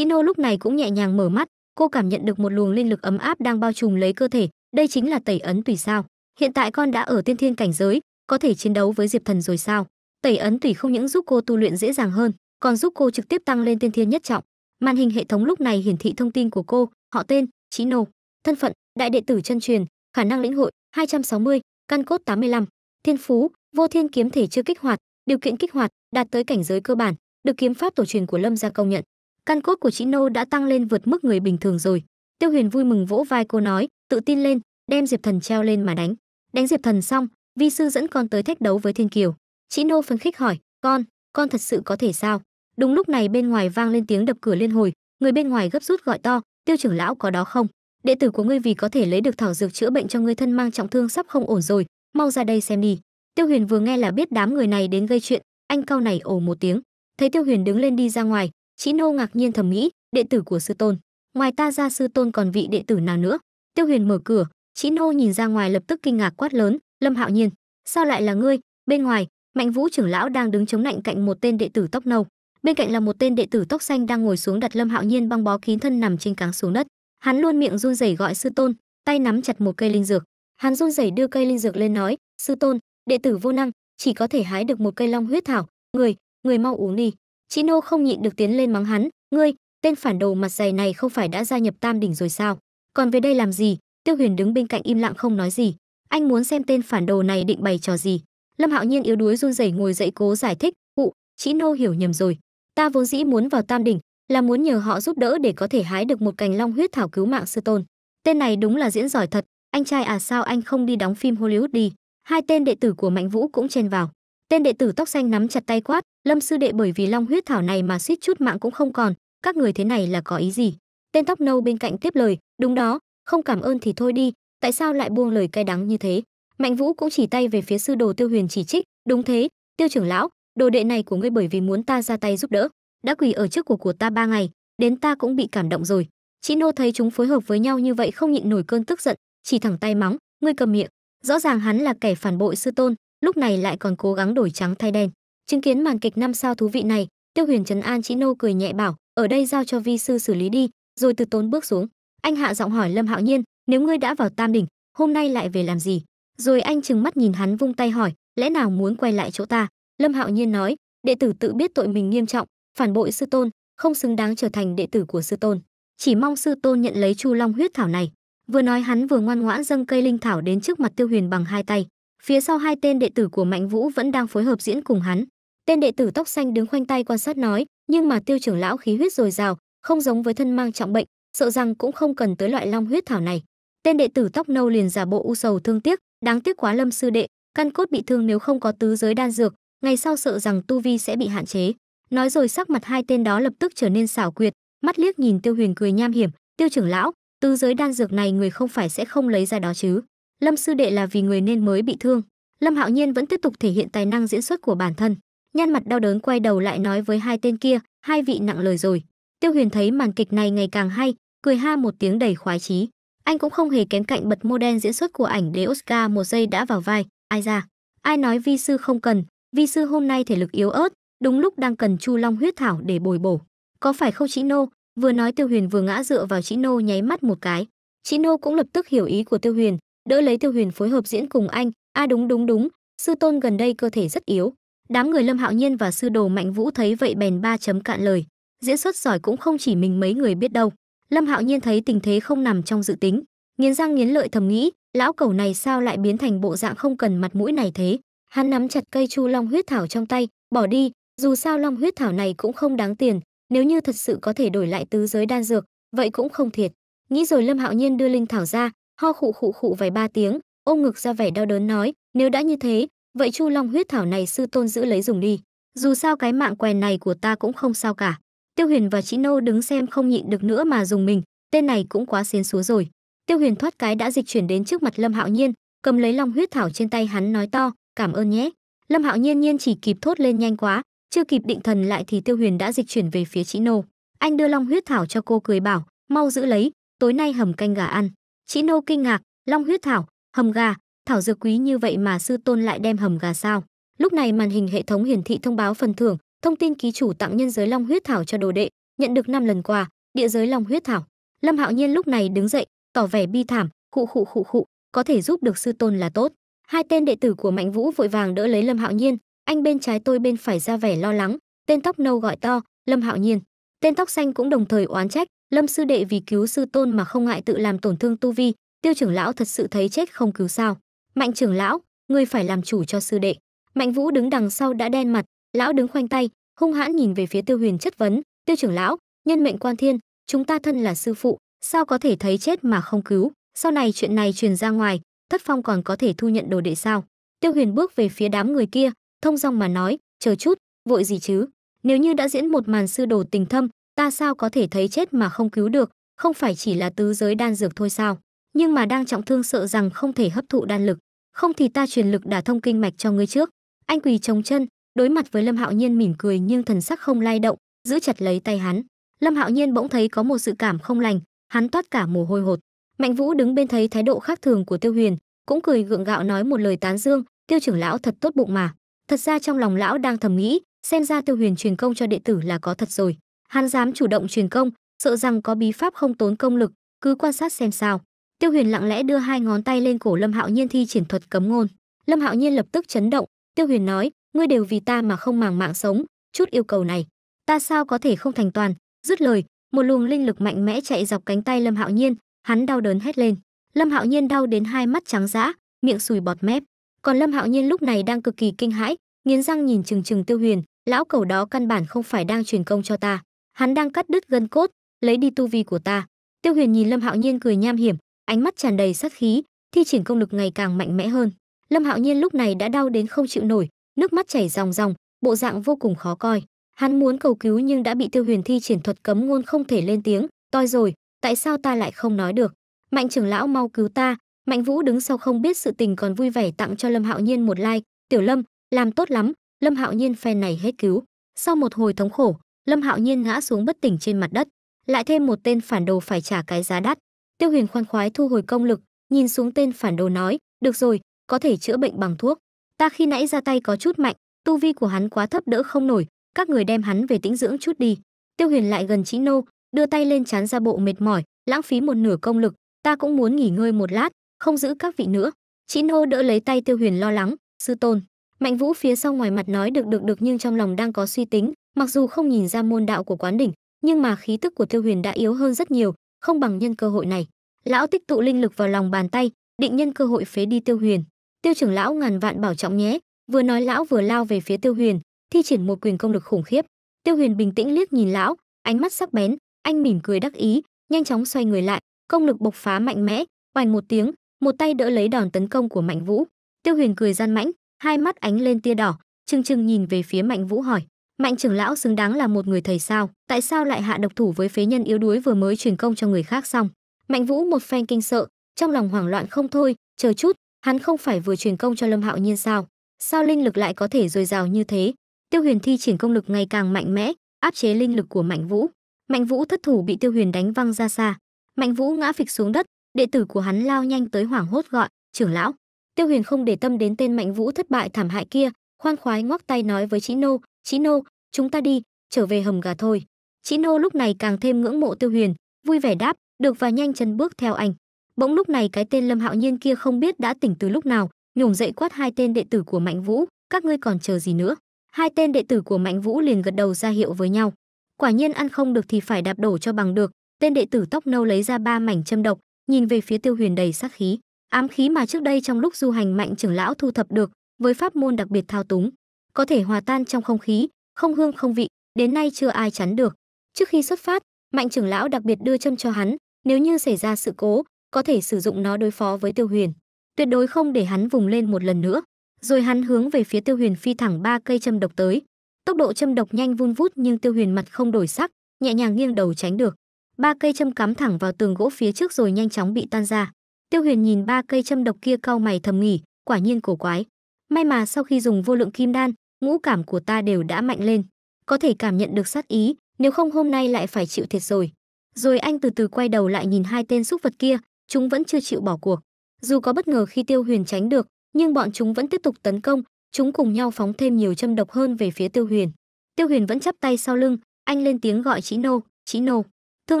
nô lúc này cũng nhẹ nhàng mở mắt, cô cảm nhận được một luồng linh lực ấm áp đang bao trùm lấy cơ thể, đây chính là tẩy ấn tùy sao? Hiện tại con đã ở tiên thiên cảnh giới, có thể chiến đấu với Diệp Thần rồi sao? Tẩy ấn tùy không những giúp cô tu luyện dễ dàng hơn, còn giúp cô trực tiếp tăng lên tiên thiên nhất trọng. Màn hình hệ thống lúc này hiển thị thông tin của cô, họ tên, nô thân phận, đại đệ tử chân truyền, khả năng lĩnh hội 260, căn cốt 85, thiên phú, Vô Thiên kiếm thể chưa kích hoạt, điều kiện kích hoạt đạt tới cảnh giới cơ bản, được kiếm pháp tổ truyền của Lâm gia công nhận. Căn cốt của chị Nô đã tăng lên vượt mức người bình thường rồi. Tiêu Huyền vui mừng vỗ vai cô nói, tự tin lên, đem Diệp Thần treo lên mà đánh. Đánh Diệp Thần xong, vi sư dẫn con tới thách đấu với Thiên Kiều. Chị Nô phấn khích hỏi, con, con thật sự có thể sao? Đúng lúc này bên ngoài vang lên tiếng đập cửa liên hồi, người bên ngoài gấp rút gọi to, Tiêu trưởng lão có đó không? Đệ tử của ngươi vì có thể lấy được thảo dược chữa bệnh cho ngươi thân mang trọng thương sắp không ổn rồi, mau ra đây xem đi. Tiêu Huyền vừa nghe là biết đám người này đến gây chuyện, anh cau này ồ một tiếng, thấy Tiêu Huyền đứng lên đi ra ngoài, Chí Nô ngạc nhiên thầm nghĩ, đệ tử của sư tôn, ngoài ta ra sư tôn còn vị đệ tử nào nữa? Tiêu Huyền mở cửa, Chí Nô nhìn ra ngoài lập tức kinh ngạc quát lớn, Lâm Hạo Nhiên, sao lại là ngươi? Bên ngoài, Mạnh Vũ trưởng lão đang đứng chống lạnh cạnh một tên đệ tử tóc nâu, bên cạnh là một tên đệ tử tóc xanh đang ngồi xuống đặt Lâm Hạo Nhiên băng bó kín thân nằm trên cáng xuống đất. Hắn luôn miệng run rẩy gọi sư tôn, tay nắm chặt một cây linh dược. Hắn run rẩy đưa cây linh dược lên nói, "Sư tôn, đệ tử vô năng chỉ có thể hái được một cây long huyết thảo người người mau uống đi chị nô không nhịn được tiến lên mắng hắn ngươi tên phản đồ mặt dày này không phải đã gia nhập tam đỉnh rồi sao còn về đây làm gì tiêu huyền đứng bên cạnh im lặng không nói gì anh muốn xem tên phản đồ này định bày trò gì lâm hạo nhiên yếu đuối run rẩy ngồi dậy cố giải thích cụ chị nô hiểu nhầm rồi ta vốn dĩ muốn vào tam đỉnh là muốn nhờ họ giúp đỡ để có thể hái được một cành long huyết thảo cứu mạng sư tôn tên này đúng là diễn giỏi thật anh trai à sao anh không đi đóng phim hollywood đi hai tên đệ tử của Mạnh Vũ cũng chen vào. Tên đệ tử tóc xanh nắm chặt tay quát, Lâm sư đệ bởi vì long huyết thảo này mà suýt chút mạng cũng không còn, các người thế này là có ý gì? Tên tóc nâu bên cạnh tiếp lời, đúng đó, không cảm ơn thì thôi đi, tại sao lại buông lời cay đắng như thế? Mạnh Vũ cũng chỉ tay về phía sư đồ Tiêu Huyền chỉ trích, đúng thế, Tiêu trưởng lão, đồ đệ này của ngươi bởi vì muốn ta ra tay giúp đỡ, đã quỳ ở trước của của ta ba ngày, đến ta cũng bị cảm động rồi. Chị nô thấy chúng phối hợp với nhau như vậy không nhịn nổi cơn tức giận, chỉ thẳng tay mắng, ngươi cầm miệng, Rõ ràng hắn là kẻ phản bội sư tôn, lúc này lại còn cố gắng đổi trắng thay đen. Chứng kiến màn kịch năm sao thú vị này, Tiêu Huyền trấn an Chỉ Nô cười nhẹ bảo, "Ở đây giao cho vi sư xử lý đi." Rồi từ tốn bước xuống, anh hạ giọng hỏi Lâm Hạo Nhiên, "Nếu ngươi đã vào Tam đỉnh, hôm nay lại về làm gì?" Rồi anh trừng mắt nhìn hắn vung tay hỏi, "Lẽ nào muốn quay lại chỗ ta?" Lâm Hạo Nhiên nói, "Đệ tử tự biết tội mình nghiêm trọng, phản bội sư tôn, không xứng đáng trở thành đệ tử của sư tôn, chỉ mong sư tôn nhận lấy Chu Long huyết thảo này." Vừa nói hắn vừa ngoan ngoãn dâng cây linh thảo đến trước mặt Tiêu Huyền bằng hai tay. Phía sau hai tên đệ tử của Mạnh Vũ vẫn đang phối hợp diễn cùng hắn. Tên đệ tử tóc xanh đứng khoanh tay quan sát nói, nhưng mà Tiêu trưởng lão khí huyết dồi dào, không giống với thân mang trọng bệnh, sợ rằng cũng không cần tới loại long huyết thảo này. Tên đệ tử tóc nâu liền giả bộ u sầu thương tiếc, đáng tiếc quá Lâm sư đệ, căn cốt bị thương nếu không có tứ giới đan dược, ngày sau sợ rằng tu vi sẽ bị hạn chế. Nói rồi sắc mặt hai tên đó lập tức trở nên xảo quyệt, mắt liếc nhìn Tiêu Huyền cười nham hiểm, "Tiêu trưởng lão, từ giới đan dược này người không phải sẽ không lấy ra đó chứ lâm sư đệ là vì người nên mới bị thương lâm hạo nhiên vẫn tiếp tục thể hiện tài năng diễn xuất của bản thân nhăn mặt đau đớn quay đầu lại nói với hai tên kia hai vị nặng lời rồi tiêu huyền thấy màn kịch này ngày càng hay cười ha một tiếng đầy khoái chí anh cũng không hề kém cạnh bật model diễn xuất của ảnh đế oscar một giây đã vào vai ai ra ai nói vi sư không cần vi sư hôm nay thể lực yếu ớt đúng lúc đang cần chu long huyết thảo để bồi bổ có phải không chỉ nô Vừa nói Tiêu Huyền vừa ngã dựa vào Chỉ Nô nháy mắt một cái. Chỉ Nô cũng lập tức hiểu ý của Tiêu Huyền, đỡ lấy Tiêu Huyền phối hợp diễn cùng anh. A à, đúng đúng đúng, sư tôn gần đây cơ thể rất yếu. Đám người Lâm Hạo Nhiên và sư đồ Mạnh Vũ thấy vậy bèn ba chấm cạn lời. Diễn xuất giỏi cũng không chỉ mình mấy người biết đâu. Lâm Hạo Nhiên thấy tình thế không nằm trong dự tính, nghiến răng nghiến lợi thầm nghĩ, lão cẩu này sao lại biến thành bộ dạng không cần mặt mũi này thế? Hắn nắm chặt cây chu long huyết thảo trong tay, bỏ đi, dù sao long huyết thảo này cũng không đáng tiền, nếu như thật sự có thể đổi lại tứ giới đan dược, vậy cũng không thiệt. Nghĩ rồi Lâm Hạo Nhiên đưa linh thảo ra, ho khụ khụ khụ vài ba tiếng, ôm ngực ra vẻ đau đớn nói, nếu đã như thế, vậy Chu Long huyết thảo này sư tôn giữ lấy dùng đi, dù sao cái mạng què này của ta cũng không sao cả. Tiêu Huyền và Chí Nô đứng xem không nhịn được nữa mà dùng mình, tên này cũng quá xiên xúa rồi. Tiêu Huyền thoát cái đã dịch chuyển đến trước mặt Lâm Hạo Nhiên, cầm lấy long huyết thảo trên tay hắn nói to, "Cảm ơn nhé." Lâm Hạo Nhiên nhiên chỉ kịp thốt lên nhanh quá, chưa kịp định thần lại thì Tiêu Huyền đã dịch chuyển về phía chị Nô. Anh đưa Long huyết thảo cho cô cười bảo, "Mau giữ lấy, tối nay hầm canh gà ăn." chị Nô kinh ngạc, "Long huyết thảo, hầm gà, thảo dược quý như vậy mà sư tôn lại đem hầm gà sao?" Lúc này màn hình hệ thống hiển thị thông báo phần thưởng, thông tin ký chủ tặng nhân giới Long huyết thảo cho đồ đệ, nhận được năm lần quà, địa giới Long huyết thảo. Lâm Hạo Nhiên lúc này đứng dậy, tỏ vẻ bi thảm, khụ khụ khụ khụ, có thể giúp được sư tôn là tốt. Hai tên đệ tử của Mạnh Vũ vội vàng đỡ lấy Lâm Hạo Nhiên, anh bên trái tôi bên phải ra vẻ lo lắng tên tóc nâu gọi to lâm hạo nhiên tên tóc xanh cũng đồng thời oán trách lâm sư đệ vì cứu sư tôn mà không ngại tự làm tổn thương tu vi tiêu trưởng lão thật sự thấy chết không cứu sao mạnh trưởng lão người phải làm chủ cho sư đệ mạnh vũ đứng đằng sau đã đen mặt lão đứng khoanh tay hung hãn nhìn về phía tiêu huyền chất vấn tiêu trưởng lão nhân mệnh quan thiên chúng ta thân là sư phụ sao có thể thấy chết mà không cứu sau này chuyện này truyền ra ngoài thất phong còn có thể thu nhận đồ đệ sao tiêu huyền bước về phía đám người kia thông dong mà nói, chờ chút, vội gì chứ? Nếu như đã diễn một màn sư đồ tình thâm, ta sao có thể thấy chết mà không cứu được, không phải chỉ là tứ giới đan dược thôi sao? Nhưng mà đang trọng thương sợ rằng không thể hấp thụ đan lực, không thì ta truyền lực đả thông kinh mạch cho ngươi trước. Anh quỳ chống chân, đối mặt với Lâm Hạo Nhiên mỉm cười nhưng thần sắc không lay động, giữ chặt lấy tay hắn. Lâm Hạo Nhiên bỗng thấy có một sự cảm không lành, hắn toát cả mồ hôi hột. Mạnh Vũ đứng bên thấy thái độ khác thường của Tiêu Huyền, cũng cười gượng gạo nói một lời tán dương, "Tiêu trưởng lão thật tốt bụng mà." thật ra trong lòng lão đang thầm nghĩ xem ra tiêu huyền truyền công cho đệ tử là có thật rồi hắn dám chủ động truyền công sợ rằng có bí pháp không tốn công lực cứ quan sát xem sao tiêu huyền lặng lẽ đưa hai ngón tay lên cổ lâm hạo nhiên thi triển thuật cấm ngôn lâm hạo nhiên lập tức chấn động tiêu huyền nói ngươi đều vì ta mà không màng mạng sống chút yêu cầu này ta sao có thể không thành toàn dứt lời một luồng linh lực mạnh mẽ chạy dọc cánh tay lâm hạo nhiên hắn đau đớn hét lên lâm hạo nhiên đau đến hai mắt trắng dã miệng sùi bọt mép còn lâm hạo nhiên lúc này đang cực kỳ kinh hãi nghiến răng nhìn chừng chừng tiêu huyền lão cầu đó căn bản không phải đang truyền công cho ta hắn đang cắt đứt gân cốt lấy đi tu vi của ta tiêu huyền nhìn lâm hạo nhiên cười nham hiểm ánh mắt tràn đầy sát khí thi triển công lực ngày càng mạnh mẽ hơn lâm hạo nhiên lúc này đã đau đến không chịu nổi nước mắt chảy ròng ròng bộ dạng vô cùng khó coi hắn muốn cầu cứu nhưng đã bị tiêu huyền thi triển thuật cấm ngôn không thể lên tiếng toi rồi tại sao ta lại không nói được mạnh trưởng lão mau cứu ta Mạnh Vũ đứng sau không biết sự tình còn vui vẻ tặng cho Lâm Hạo Nhiên một like, "Tiểu Lâm, làm tốt lắm, Lâm Hạo Nhiên phen này hết cứu." Sau một hồi thống khổ, Lâm Hạo Nhiên ngã xuống bất tỉnh trên mặt đất, lại thêm một tên phản đồ phải trả cái giá đắt. Tiêu Huyền khoan khoái thu hồi công lực, nhìn xuống tên phản đồ nói, "Được rồi, có thể chữa bệnh bằng thuốc. Ta khi nãy ra tay có chút mạnh, tu vi của hắn quá thấp đỡ không nổi, các người đem hắn về tĩnh dưỡng chút đi." Tiêu Huyền lại gần Chí Nô, đưa tay lên chán ra bộ mệt mỏi, lãng phí một nửa công lực, ta cũng muốn nghỉ ngơi một lát, không giữ các vị nữa chị nô đỡ lấy tay tiêu huyền lo lắng sư tôn mạnh vũ phía sau ngoài mặt nói được được được nhưng trong lòng đang có suy tính mặc dù không nhìn ra môn đạo của quán đỉnh nhưng mà khí tức của tiêu huyền đã yếu hơn rất nhiều không bằng nhân cơ hội này lão tích tụ linh lực vào lòng bàn tay định nhân cơ hội phế đi tiêu huyền tiêu trưởng lão ngàn vạn bảo trọng nhé vừa nói lão vừa lao về phía tiêu huyền thi triển một quyền công lực khủng khiếp tiêu huyền bình tĩnh liếc nhìn lão ánh mắt sắc bén anh mỉm cười đắc ý nhanh chóng xoay người lại công lực bộc phá mạnh mẽ oành một tiếng một tay đỡ lấy đòn tấn công của Mạnh Vũ. Tiêu Huyền cười gian mãnh, hai mắt ánh lên tia đỏ, trừng trừng nhìn về phía Mạnh Vũ hỏi: "Mạnh trưởng lão xứng đáng là một người thầy sao, tại sao lại hạ độc thủ với phế nhân yếu đuối vừa mới truyền công cho người khác xong?" Mạnh Vũ một phen kinh sợ, trong lòng hoảng loạn không thôi, chờ chút, hắn không phải vừa truyền công cho Lâm Hạo Nhiên sao? Sao linh lực lại có thể dồi dào như thế? Tiêu Huyền thi triển công lực ngày càng mạnh mẽ, áp chế linh lực của Mạnh Vũ. Mạnh Vũ thất thủ bị Tiêu Huyền đánh văng ra xa. Mạnh Vũ ngã phịch xuống đất, đệ tử của hắn lao nhanh tới hoảng hốt gọi trưởng lão tiêu huyền không để tâm đến tên mạnh vũ thất bại thảm hại kia khoan khoái ngoắc tay nói với chị nô chị nô chúng ta đi trở về hầm gà thôi chị nô lúc này càng thêm ngưỡng mộ tiêu huyền vui vẻ đáp được và nhanh chân bước theo anh bỗng lúc này cái tên lâm hạo nhiên kia không biết đã tỉnh từ lúc nào nhổm dậy quát hai tên đệ tử của mạnh vũ các ngươi còn chờ gì nữa hai tên đệ tử của mạnh vũ liền gật đầu ra hiệu với nhau quả nhiên ăn không được thì phải đạp đổ cho bằng được tên đệ tử tóc nâu lấy ra ba mảnh châm độc nhìn về phía tiêu huyền đầy sát khí ám khí mà trước đây trong lúc du hành mạnh trưởng lão thu thập được với pháp môn đặc biệt thao túng có thể hòa tan trong không khí không hương không vị đến nay chưa ai chắn được trước khi xuất phát mạnh trưởng lão đặc biệt đưa châm cho hắn nếu như xảy ra sự cố có thể sử dụng nó đối phó với tiêu huyền tuyệt đối không để hắn vùng lên một lần nữa rồi hắn hướng về phía tiêu huyền phi thẳng ba cây châm độc tới tốc độ châm độc nhanh vun vút nhưng tiêu huyền mặt không đổi sắc nhẹ nhàng nghiêng đầu tránh được ba cây châm cắm thẳng vào tường gỗ phía trước rồi nhanh chóng bị tan ra. Tiêu Huyền nhìn ba cây châm độc kia cau mày thầm nghĩ, quả nhiên cổ quái. May mà sau khi dùng vô lượng kim đan, ngũ cảm của ta đều đã mạnh lên, có thể cảm nhận được sát ý, nếu không hôm nay lại phải chịu thiệt rồi. Rồi anh từ từ quay đầu lại nhìn hai tên xúc vật kia, chúng vẫn chưa chịu bỏ cuộc. Dù có bất ngờ khi Tiêu Huyền tránh được, nhưng bọn chúng vẫn tiếp tục tấn công, chúng cùng nhau phóng thêm nhiều châm độc hơn về phía Tiêu Huyền. Tiêu Huyền vẫn chắp tay sau lưng, anh lên tiếng gọi Chí Nô, "Chí Nô." Thương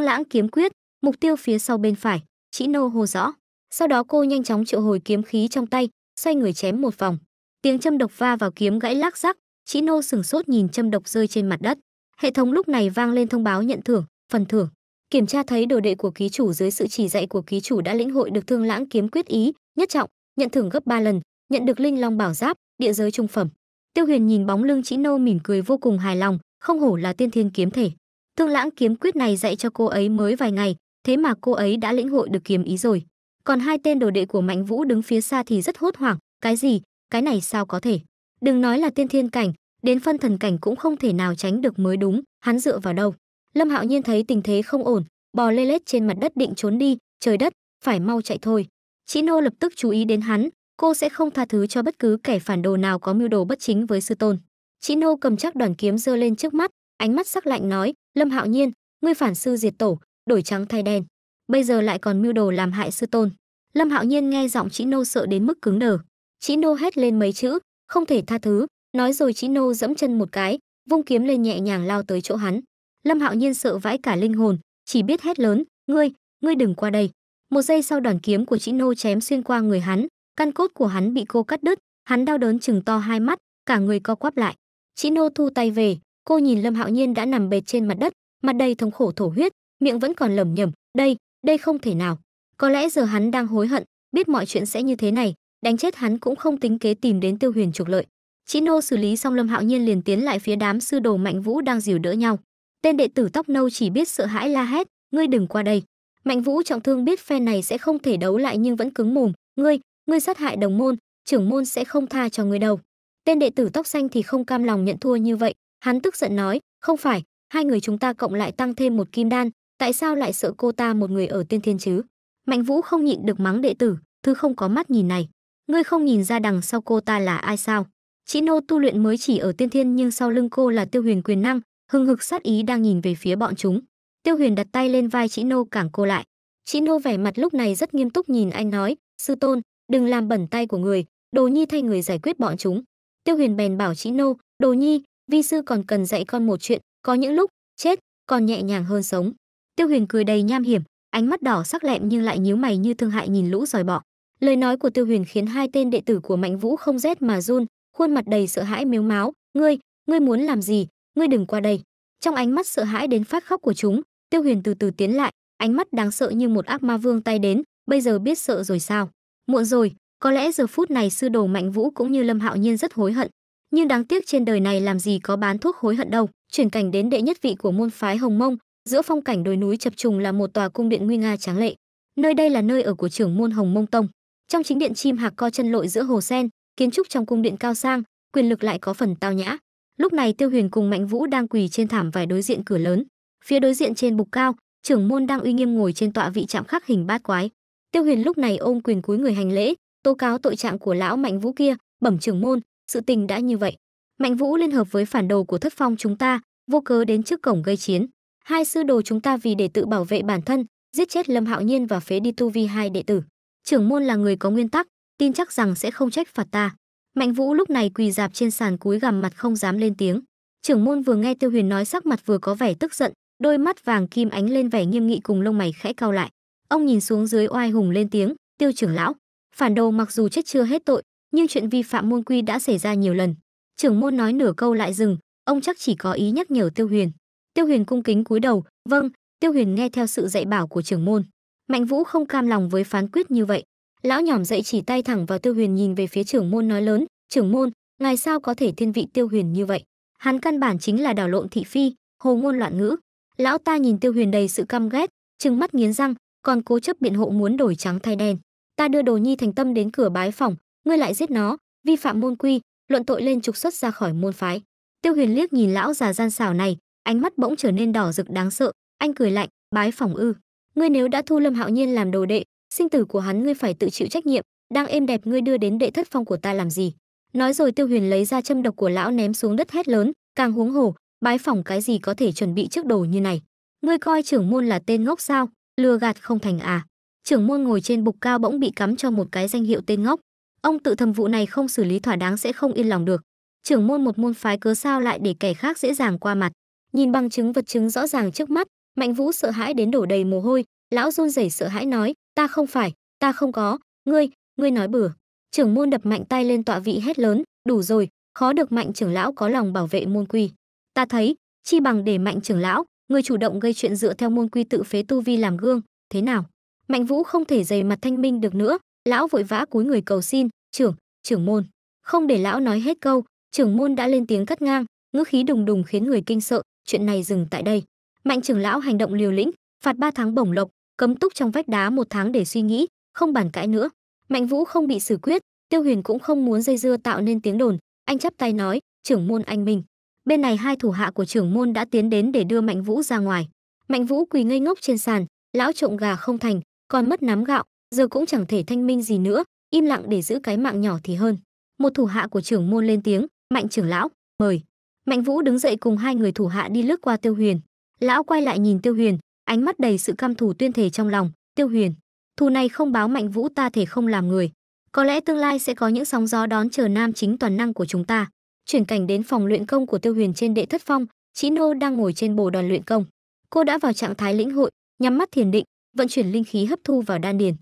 Lãng kiếm quyết, mục tiêu phía sau bên phải, Chỉ Nô hô rõ. Sau đó cô nhanh chóng triệu hồi kiếm khí trong tay, xoay người chém một vòng. Tiếng châm độc va vào kiếm gãy lác rắc, Chỉ Nô sửng sốt nhìn châm độc rơi trên mặt đất. Hệ thống lúc này vang lên thông báo nhận thưởng, phần thưởng. Kiểm tra thấy đồ đệ của ký chủ dưới sự chỉ dạy của ký chủ đã lĩnh hội được Thương Lãng kiếm quyết ý, nhất trọng, nhận thưởng gấp 3 lần, nhận được linh long bảo giáp, địa giới trung phẩm. Tiêu Huyền nhìn bóng lưng Chỉ Nô mỉm cười vô cùng hài lòng, không hổ là tiên thiên kiếm thể. Thương Lãng kiếm quyết này dạy cho cô ấy mới vài ngày, thế mà cô ấy đã lĩnh hội được kiếm ý rồi. Còn hai tên đồ đệ của Mạnh Vũ đứng phía xa thì rất hốt hoảng, cái gì, cái này sao có thể? Đừng nói là tiên thiên cảnh, đến phân thần cảnh cũng không thể nào tránh được mới đúng, hắn dựa vào đâu? Lâm Hạo Nhiên thấy tình thế không ổn, bò lê lết trên mặt đất định trốn đi, trời đất, phải mau chạy thôi. Chị Nô lập tức chú ý đến hắn, cô sẽ không tha thứ cho bất cứ kẻ phản đồ nào có mưu đồ bất chính với sư tôn. Chị Nô cầm chắc đoàn kiếm giơ lên trước mắt, ánh mắt sắc lạnh nói, Lâm Hạo Nhiên, ngươi phản sư diệt tổ, đổi trắng thay đen, bây giờ lại còn mưu đồ làm hại sư tôn. Lâm Hạo Nhiên nghe giọng Chỉ Nô sợ đến mức cứng đờ. Chỉ Nô hét lên mấy chữ, không thể tha thứ, nói rồi Chỉ Nô giẫm chân một cái, vung kiếm lên nhẹ nhàng lao tới chỗ hắn. Lâm Hạo Nhiên sợ vãi cả linh hồn, chỉ biết hét lớn, "Ngươi, ngươi đừng qua đây." Một giây sau đoàn kiếm của Chỉ Nô chém xuyên qua người hắn, căn cốt của hắn bị cô cắt đứt, hắn đau đớn chừng to hai mắt, cả người co quắp lại. Chỉ Nô thu tay về, Cô nhìn Lâm Hạo Nhiên đã nằm bệt trên mặt đất, mặt đầy thống khổ thổ huyết, miệng vẫn còn lẩm nhẩm, đây, đây không thể nào. Có lẽ giờ hắn đang hối hận, biết mọi chuyện sẽ như thế này, đánh chết hắn cũng không tính kế tìm đến Tiêu Huyền trục lợi. Chỉ nô xử lý xong Lâm Hạo Nhiên liền tiến lại phía đám sư đồ Mạnh Vũ đang dìu đỡ nhau. Tên đệ tử tóc nâu chỉ biết sợ hãi la hét, "Ngươi đừng qua đây." Mạnh Vũ trọng thương biết phe này sẽ không thể đấu lại nhưng vẫn cứng mồm, "Ngươi, ngươi sát hại đồng môn, trưởng môn sẽ không tha cho ngươi đâu." Tên đệ tử tóc xanh thì không cam lòng nhận thua như vậy, Hắn tức giận nói, không phải, hai người chúng ta cộng lại tăng thêm một kim đan, tại sao lại sợ cô ta một người ở tiên thiên chứ? Mạnh Vũ không nhịn được mắng đệ tử, thứ không có mắt nhìn này. Ngươi không nhìn ra đằng sau cô ta là ai sao? Chị nô tu luyện mới chỉ ở tiên thiên nhưng sau lưng cô là tiêu huyền quyền năng, hưng hực sát ý đang nhìn về phía bọn chúng. Tiêu huyền đặt tay lên vai Chị nô cản cô lại. Chị nô vẻ mặt lúc này rất nghiêm túc nhìn anh nói, sư tôn, đừng làm bẩn tay của người, đồ nhi thay người giải quyết bọn chúng. Tiêu huyền bèn bảo Chị nô, đồ nhi, vi sư còn cần dạy con một chuyện, có những lúc chết còn nhẹ nhàng hơn sống. Tiêu Huyền cười đầy nham hiểm, ánh mắt đỏ sắc lẹm nhưng lại nhíu mày như thương hại nhìn lũ giòi bọ. Lời nói của Tiêu Huyền khiến hai tên đệ tử của Mạnh Vũ không rét mà run, khuôn mặt đầy sợ hãi mếu máo, "Ngươi, ngươi muốn làm gì? Ngươi đừng qua đây." Trong ánh mắt sợ hãi đến phát khóc của chúng, Tiêu Huyền từ từ tiến lại, ánh mắt đáng sợ như một ác ma vương tay đến, "Bây giờ biết sợ rồi sao? Muộn rồi, có lẽ giờ phút này sư đồ Mạnh Vũ cũng như Lâm Hạo Nhiên rất hối hận, nhưng đáng tiếc trên đời này làm gì có bán thuốc hối hận đâu, chuyển cảnh đến đệ nhất vị của môn phái Hồng Mông, giữa phong cảnh đồi núi chập trùng là một tòa cung điện nguy nga tráng lệ. Nơi đây là nơi ở của trưởng môn Hồng Mông Tông. Trong chính điện chim hạc co chân lội giữa hồ sen, kiến trúc trong cung điện cao sang, quyền lực lại có phần tao nhã. Lúc này Tiêu Huyền cùng Mạnh Vũ đang quỳ trên thảm vải đối diện cửa lớn. Phía đối diện trên bục cao, trưởng môn đang uy nghiêm ngồi trên tọa vị chạm khắc hình bát quái. Tiêu Huyền lúc này ôm quyền cúi người hành lễ, tố cáo tội trạng của lão Mạnh Vũ kia, bẩm trưởng môn, sự tình đã như vậy mạnh vũ liên hợp với phản đồ của thất phong chúng ta vô cớ đến trước cổng gây chiến hai sư đồ chúng ta vì để tự bảo vệ bản thân giết chết lâm hạo nhiên và phế đi tu vi hai đệ tử trưởng môn là người có nguyên tắc tin chắc rằng sẽ không trách phạt ta mạnh vũ lúc này quỳ dạp trên sàn cúi gằm mặt không dám lên tiếng trưởng môn vừa nghe tiêu huyền nói sắc mặt vừa có vẻ tức giận đôi mắt vàng kim ánh lên vẻ nghiêm nghị cùng lông mày khẽ cau lại ông nhìn xuống dưới oai hùng lên tiếng tiêu trưởng lão phản đồ mặc dù chết chưa hết tội nhưng chuyện vi phạm môn quy đã xảy ra nhiều lần. Trưởng môn nói nửa câu lại dừng, ông chắc chỉ có ý nhắc nhở Tiêu Huyền. Tiêu Huyền cung kính cúi đầu, "Vâng." Tiêu Huyền nghe theo sự dạy bảo của trưởng môn. Mạnh Vũ không cam lòng với phán quyết như vậy. Lão nhỏm dậy chỉ tay thẳng vào Tiêu Huyền nhìn về phía trưởng môn nói lớn, "Trưởng môn, ngài sao có thể thiên vị Tiêu Huyền như vậy? Hắn căn bản chính là đảo lộn thị phi, hồ ngôn loạn ngữ." Lão ta nhìn Tiêu Huyền đầy sự căm ghét, trừng mắt nghiến răng, còn cố chấp biện hộ muốn đổi trắng thay đen. "Ta đưa Đồ Nhi thành tâm đến cửa bái phòng, ngươi lại giết nó vi phạm môn quy luận tội lên trục xuất ra khỏi môn phái tiêu huyền liếc nhìn lão già gian xảo này ánh mắt bỗng trở nên đỏ rực đáng sợ anh cười lạnh bái phòng ư ngươi nếu đã thu lâm hạo nhiên làm đồ đệ sinh tử của hắn ngươi phải tự chịu trách nhiệm đang êm đẹp ngươi đưa đến đệ thất phong của ta làm gì nói rồi tiêu huyền lấy ra châm độc của lão ném xuống đất hét lớn càng huống hồ bái phòng cái gì có thể chuẩn bị trước đồ như này ngươi coi trưởng môn là tên ngốc sao lừa gạt không thành à trưởng môn ngồi trên bục cao bỗng bị cắm cho một cái danh hiệu tên ngốc Ông tự thầm vụ này không xử lý thỏa đáng sẽ không yên lòng được. Trưởng môn một môn phái cớ sao lại để kẻ khác dễ dàng qua mặt. Nhìn bằng chứng vật chứng rõ ràng trước mắt, Mạnh Vũ sợ hãi đến đổ đầy mồ hôi, lão run rẩy sợ hãi nói, "Ta không phải, ta không có, ngươi, ngươi nói bừa." Trưởng môn đập mạnh tay lên tọa vị hét lớn, "Đủ rồi, khó được Mạnh trưởng lão có lòng bảo vệ môn quy. Ta thấy, chi bằng để Mạnh trưởng lão, người chủ động gây chuyện dựa theo môn quy tự phế tu vi làm gương, thế nào?" Mạnh Vũ không thể dày mặt thanh minh được nữa, lão vội vã cúi người cầu xin, trưởng trưởng môn không để lão nói hết câu trưởng môn đã lên tiếng cắt ngang ngữ khí đùng đùng khiến người kinh sợ chuyện này dừng tại đây mạnh trưởng lão hành động liều lĩnh phạt 3 tháng bổng lộc cấm túc trong vách đá một tháng để suy nghĩ không bàn cãi nữa mạnh vũ không bị xử quyết tiêu huyền cũng không muốn dây dưa tạo nên tiếng đồn anh chắp tay nói trưởng môn anh minh bên này hai thủ hạ của trưởng môn đã tiến đến để đưa mạnh vũ ra ngoài mạnh vũ quỳ ngây ngốc trên sàn lão trộm gà không thành còn mất nắm gạo giờ cũng chẳng thể thanh minh gì nữa im lặng để giữ cái mạng nhỏ thì hơn một thủ hạ của trưởng môn lên tiếng mạnh trưởng lão mời mạnh vũ đứng dậy cùng hai người thủ hạ đi lướt qua tiêu huyền lão quay lại nhìn tiêu huyền ánh mắt đầy sự căm thù tuyên thể trong lòng tiêu huyền thù này không báo mạnh vũ ta thể không làm người có lẽ tương lai sẽ có những sóng gió đón chờ nam chính toàn năng của chúng ta chuyển cảnh đến phòng luyện công của tiêu huyền trên đệ thất phong chí nô đang ngồi trên bồ đoàn luyện công cô đã vào trạng thái lĩnh hội nhắm mắt thiền định vận chuyển linh khí hấp thu vào đan điền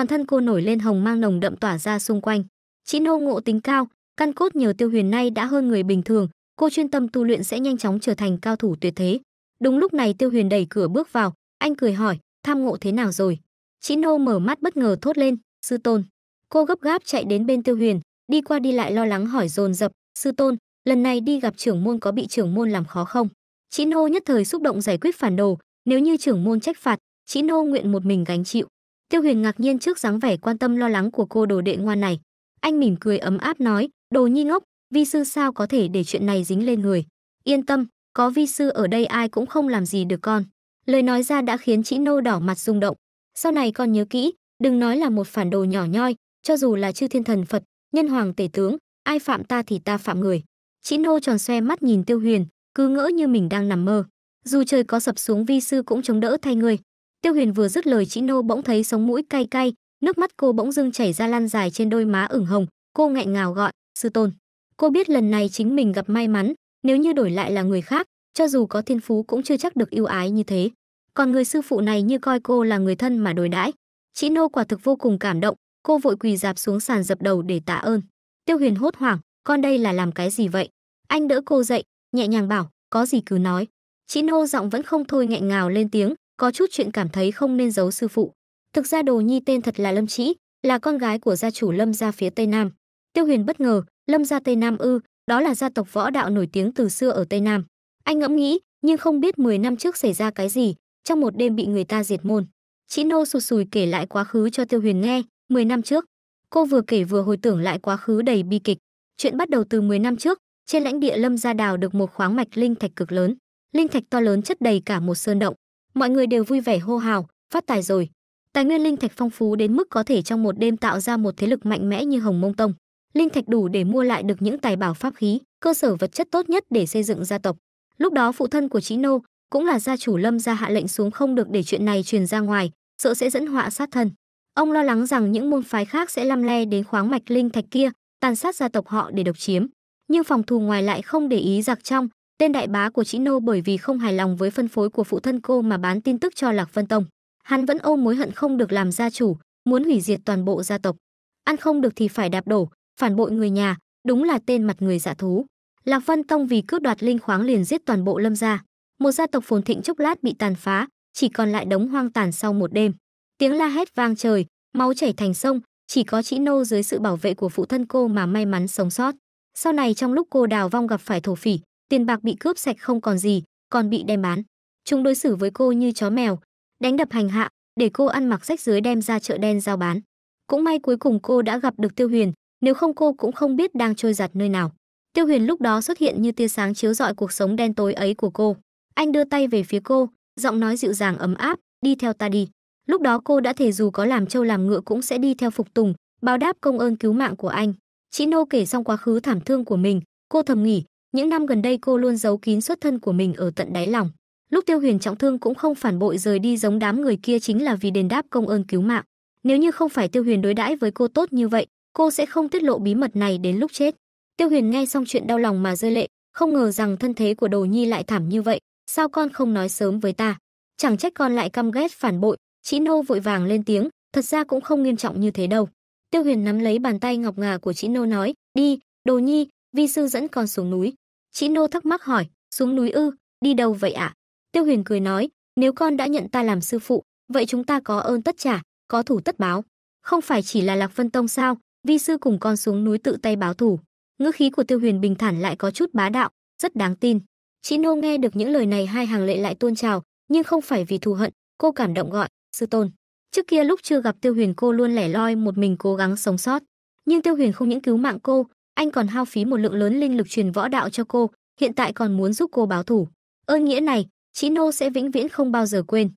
toàn thân cô nổi lên hồng mang nồng đậm tỏa ra xung quanh. Chỉ nô ngộ tính cao, căn cốt nhờ tiêu huyền nay đã hơn người bình thường, cô chuyên tâm tu luyện sẽ nhanh chóng trở thành cao thủ tuyệt thế. Đúng lúc này tiêu huyền đẩy cửa bước vào, anh cười hỏi, tham ngộ thế nào rồi? Chỉ nô mở mắt bất ngờ thốt lên, sư tôn. Cô gấp gáp chạy đến bên tiêu huyền, đi qua đi lại lo lắng hỏi dồn dập, sư tôn, lần này đi gặp trưởng môn có bị trưởng môn làm khó không? Chỉ nô nhất thời xúc động giải quyết phản đồ, nếu như trưởng môn trách phạt, chỉ nô nguyện một mình gánh chịu. Tiêu Huyền ngạc nhiên trước dáng vẻ quan tâm lo lắng của cô đồ đệ ngoan này. Anh mỉm cười ấm áp nói, "Đồ nhi ngốc, vi sư sao có thể để chuyện này dính lên người? Yên tâm, có vi sư ở đây ai cũng không làm gì được con." Lời nói ra đã khiến chị Nô đỏ mặt rung động. Sau này con nhớ kỹ, đừng nói là một phản đồ nhỏ nhoi, cho dù là chư thiên thần Phật, nhân hoàng tể tướng, ai phạm ta thì ta phạm người. Chị Nô tròn xoe mắt nhìn Tiêu Huyền, cứ ngỡ như mình đang nằm mơ. Dù trời có sập xuống vi sư cũng chống đỡ thay người, Tiêu Huyền vừa dứt lời chị Nô bỗng thấy sống mũi cay cay, nước mắt cô bỗng dưng chảy ra lan dài trên đôi má ửng hồng, cô nghẹn ngào gọi, "Sư tôn." Cô biết lần này chính mình gặp may mắn, nếu như đổi lại là người khác, cho dù có thiên phú cũng chưa chắc được ưu ái như thế. Còn người sư phụ này như coi cô là người thân mà đối đãi. Chị Nô quả thực vô cùng cảm động, cô vội quỳ dạp xuống sàn dập đầu để tạ ơn. Tiêu Huyền hốt hoảng, con đây là làm cái gì vậy? Anh đỡ cô dậy, nhẹ nhàng bảo, có gì cứ nói. Chị Nô giọng vẫn không thôi nghẹn ngào lên tiếng, có chút chuyện cảm thấy không nên giấu sư phụ. Thực ra Đồ Nhi tên thật là Lâm Trĩ, là con gái của gia chủ Lâm gia phía Tây Nam. Tiêu Huyền bất ngờ, Lâm gia Tây Nam ư, đó là gia tộc võ đạo nổi tiếng từ xưa ở Tây Nam. Anh ngẫm nghĩ, nhưng không biết 10 năm trước xảy ra cái gì, trong một đêm bị người ta diệt môn. Chị Nô sụt sùi kể lại quá khứ cho Tiêu Huyền nghe, 10 năm trước. Cô vừa kể vừa hồi tưởng lại quá khứ đầy bi kịch. Chuyện bắt đầu từ 10 năm trước, trên lãnh địa Lâm gia đào được một khoáng mạch linh thạch cực lớn. Linh thạch to lớn chất đầy cả một sơn động mọi người đều vui vẻ hô hào, phát tài rồi. Tài nguyên linh thạch phong phú đến mức có thể trong một đêm tạo ra một thế lực mạnh mẽ như Hồng Mông Tông. Linh thạch đủ để mua lại được những tài bảo pháp khí, cơ sở vật chất tốt nhất để xây dựng gia tộc. Lúc đó phụ thân của Chí Nô, cũng là gia chủ Lâm gia hạ lệnh xuống không được để chuyện này truyền ra ngoài, sợ sẽ dẫn họa sát thân. Ông lo lắng rằng những môn phái khác sẽ lăm le đến khoáng mạch linh thạch kia, tàn sát gia tộc họ để độc chiếm. Nhưng phòng thù ngoài lại không để ý giặc trong, Tên đại bá của chị nô bởi vì không hài lòng với phân phối của phụ thân cô mà bán tin tức cho Lạc Vân Tông. Hắn vẫn ôm mối hận không được làm gia chủ, muốn hủy diệt toàn bộ gia tộc. Ăn không được thì phải đạp đổ, phản bội người nhà, đúng là tên mặt người dạ thú. Lạc Vân Tông vì cướp đoạt linh khoáng liền giết toàn bộ Lâm gia. Một gia tộc phồn thịnh chốc lát bị tàn phá, chỉ còn lại đống hoang tàn sau một đêm. Tiếng la hét vang trời, máu chảy thành sông, chỉ có chị Nô dưới sự bảo vệ của phụ thân cô mà may mắn sống sót. Sau này trong lúc cô đào vong gặp phải thổ phỉ, tiền bạc bị cướp sạch không còn gì, còn bị đem bán. Chúng đối xử với cô như chó mèo, đánh đập hành hạ, để cô ăn mặc rách dưới đem ra chợ đen giao bán. Cũng may cuối cùng cô đã gặp được Tiêu Huyền, nếu không cô cũng không biết đang trôi giặt nơi nào. Tiêu Huyền lúc đó xuất hiện như tia sáng chiếu rọi cuộc sống đen tối ấy của cô. Anh đưa tay về phía cô, giọng nói dịu dàng ấm áp, "Đi theo ta đi." Lúc đó cô đã thể dù có làm trâu làm ngựa cũng sẽ đi theo phục tùng, báo đáp công ơn cứu mạng của anh. Chị Nô kể xong quá khứ thảm thương của mình, cô thầm nghỉ, những năm gần đây cô luôn giấu kín xuất thân của mình ở tận đáy lòng. Lúc Tiêu Huyền trọng thương cũng không phản bội rời đi giống đám người kia chính là vì đền đáp công ơn cứu mạng. Nếu như không phải Tiêu Huyền đối đãi với cô tốt như vậy, cô sẽ không tiết lộ bí mật này đến lúc chết. Tiêu Huyền nghe xong chuyện đau lòng mà rơi lệ, không ngờ rằng thân thế của Đồ Nhi lại thảm như vậy, sao con không nói sớm với ta? Chẳng trách con lại căm ghét phản bội, Chỉ Nô vội vàng lên tiếng, thật ra cũng không nghiêm trọng như thế đâu. Tiêu Huyền nắm lấy bàn tay ngọc ngà của Chỉ Nô nói, "Đi, Đồ Nhi, Vi sư dẫn con xuống núi. Chị Nô thắc mắc hỏi, xuống núi ư, đi đâu vậy ạ? Tiêu Huyền cười nói, nếu con đã nhận ta làm sư phụ, vậy chúng ta có ơn tất trả, có thủ tất báo. Không phải chỉ là Lạc Vân Tông sao, vi sư cùng con xuống núi tự tay báo thủ. Ngữ khí của Tiêu Huyền bình thản lại có chút bá đạo, rất đáng tin. Chị Nô nghe được những lời này hai hàng lệ lại tuôn trào, nhưng không phải vì thù hận, cô cảm động gọi, sư tôn. Trước kia lúc chưa gặp Tiêu Huyền cô luôn lẻ loi một mình cố gắng sống sót, nhưng Tiêu Huyền không những cứu mạng cô anh còn hao phí một lượng lớn linh lực truyền võ đạo cho cô, hiện tại còn muốn giúp cô báo thủ. Ơn nghĩa này, Nô sẽ vĩnh viễn không bao giờ quên.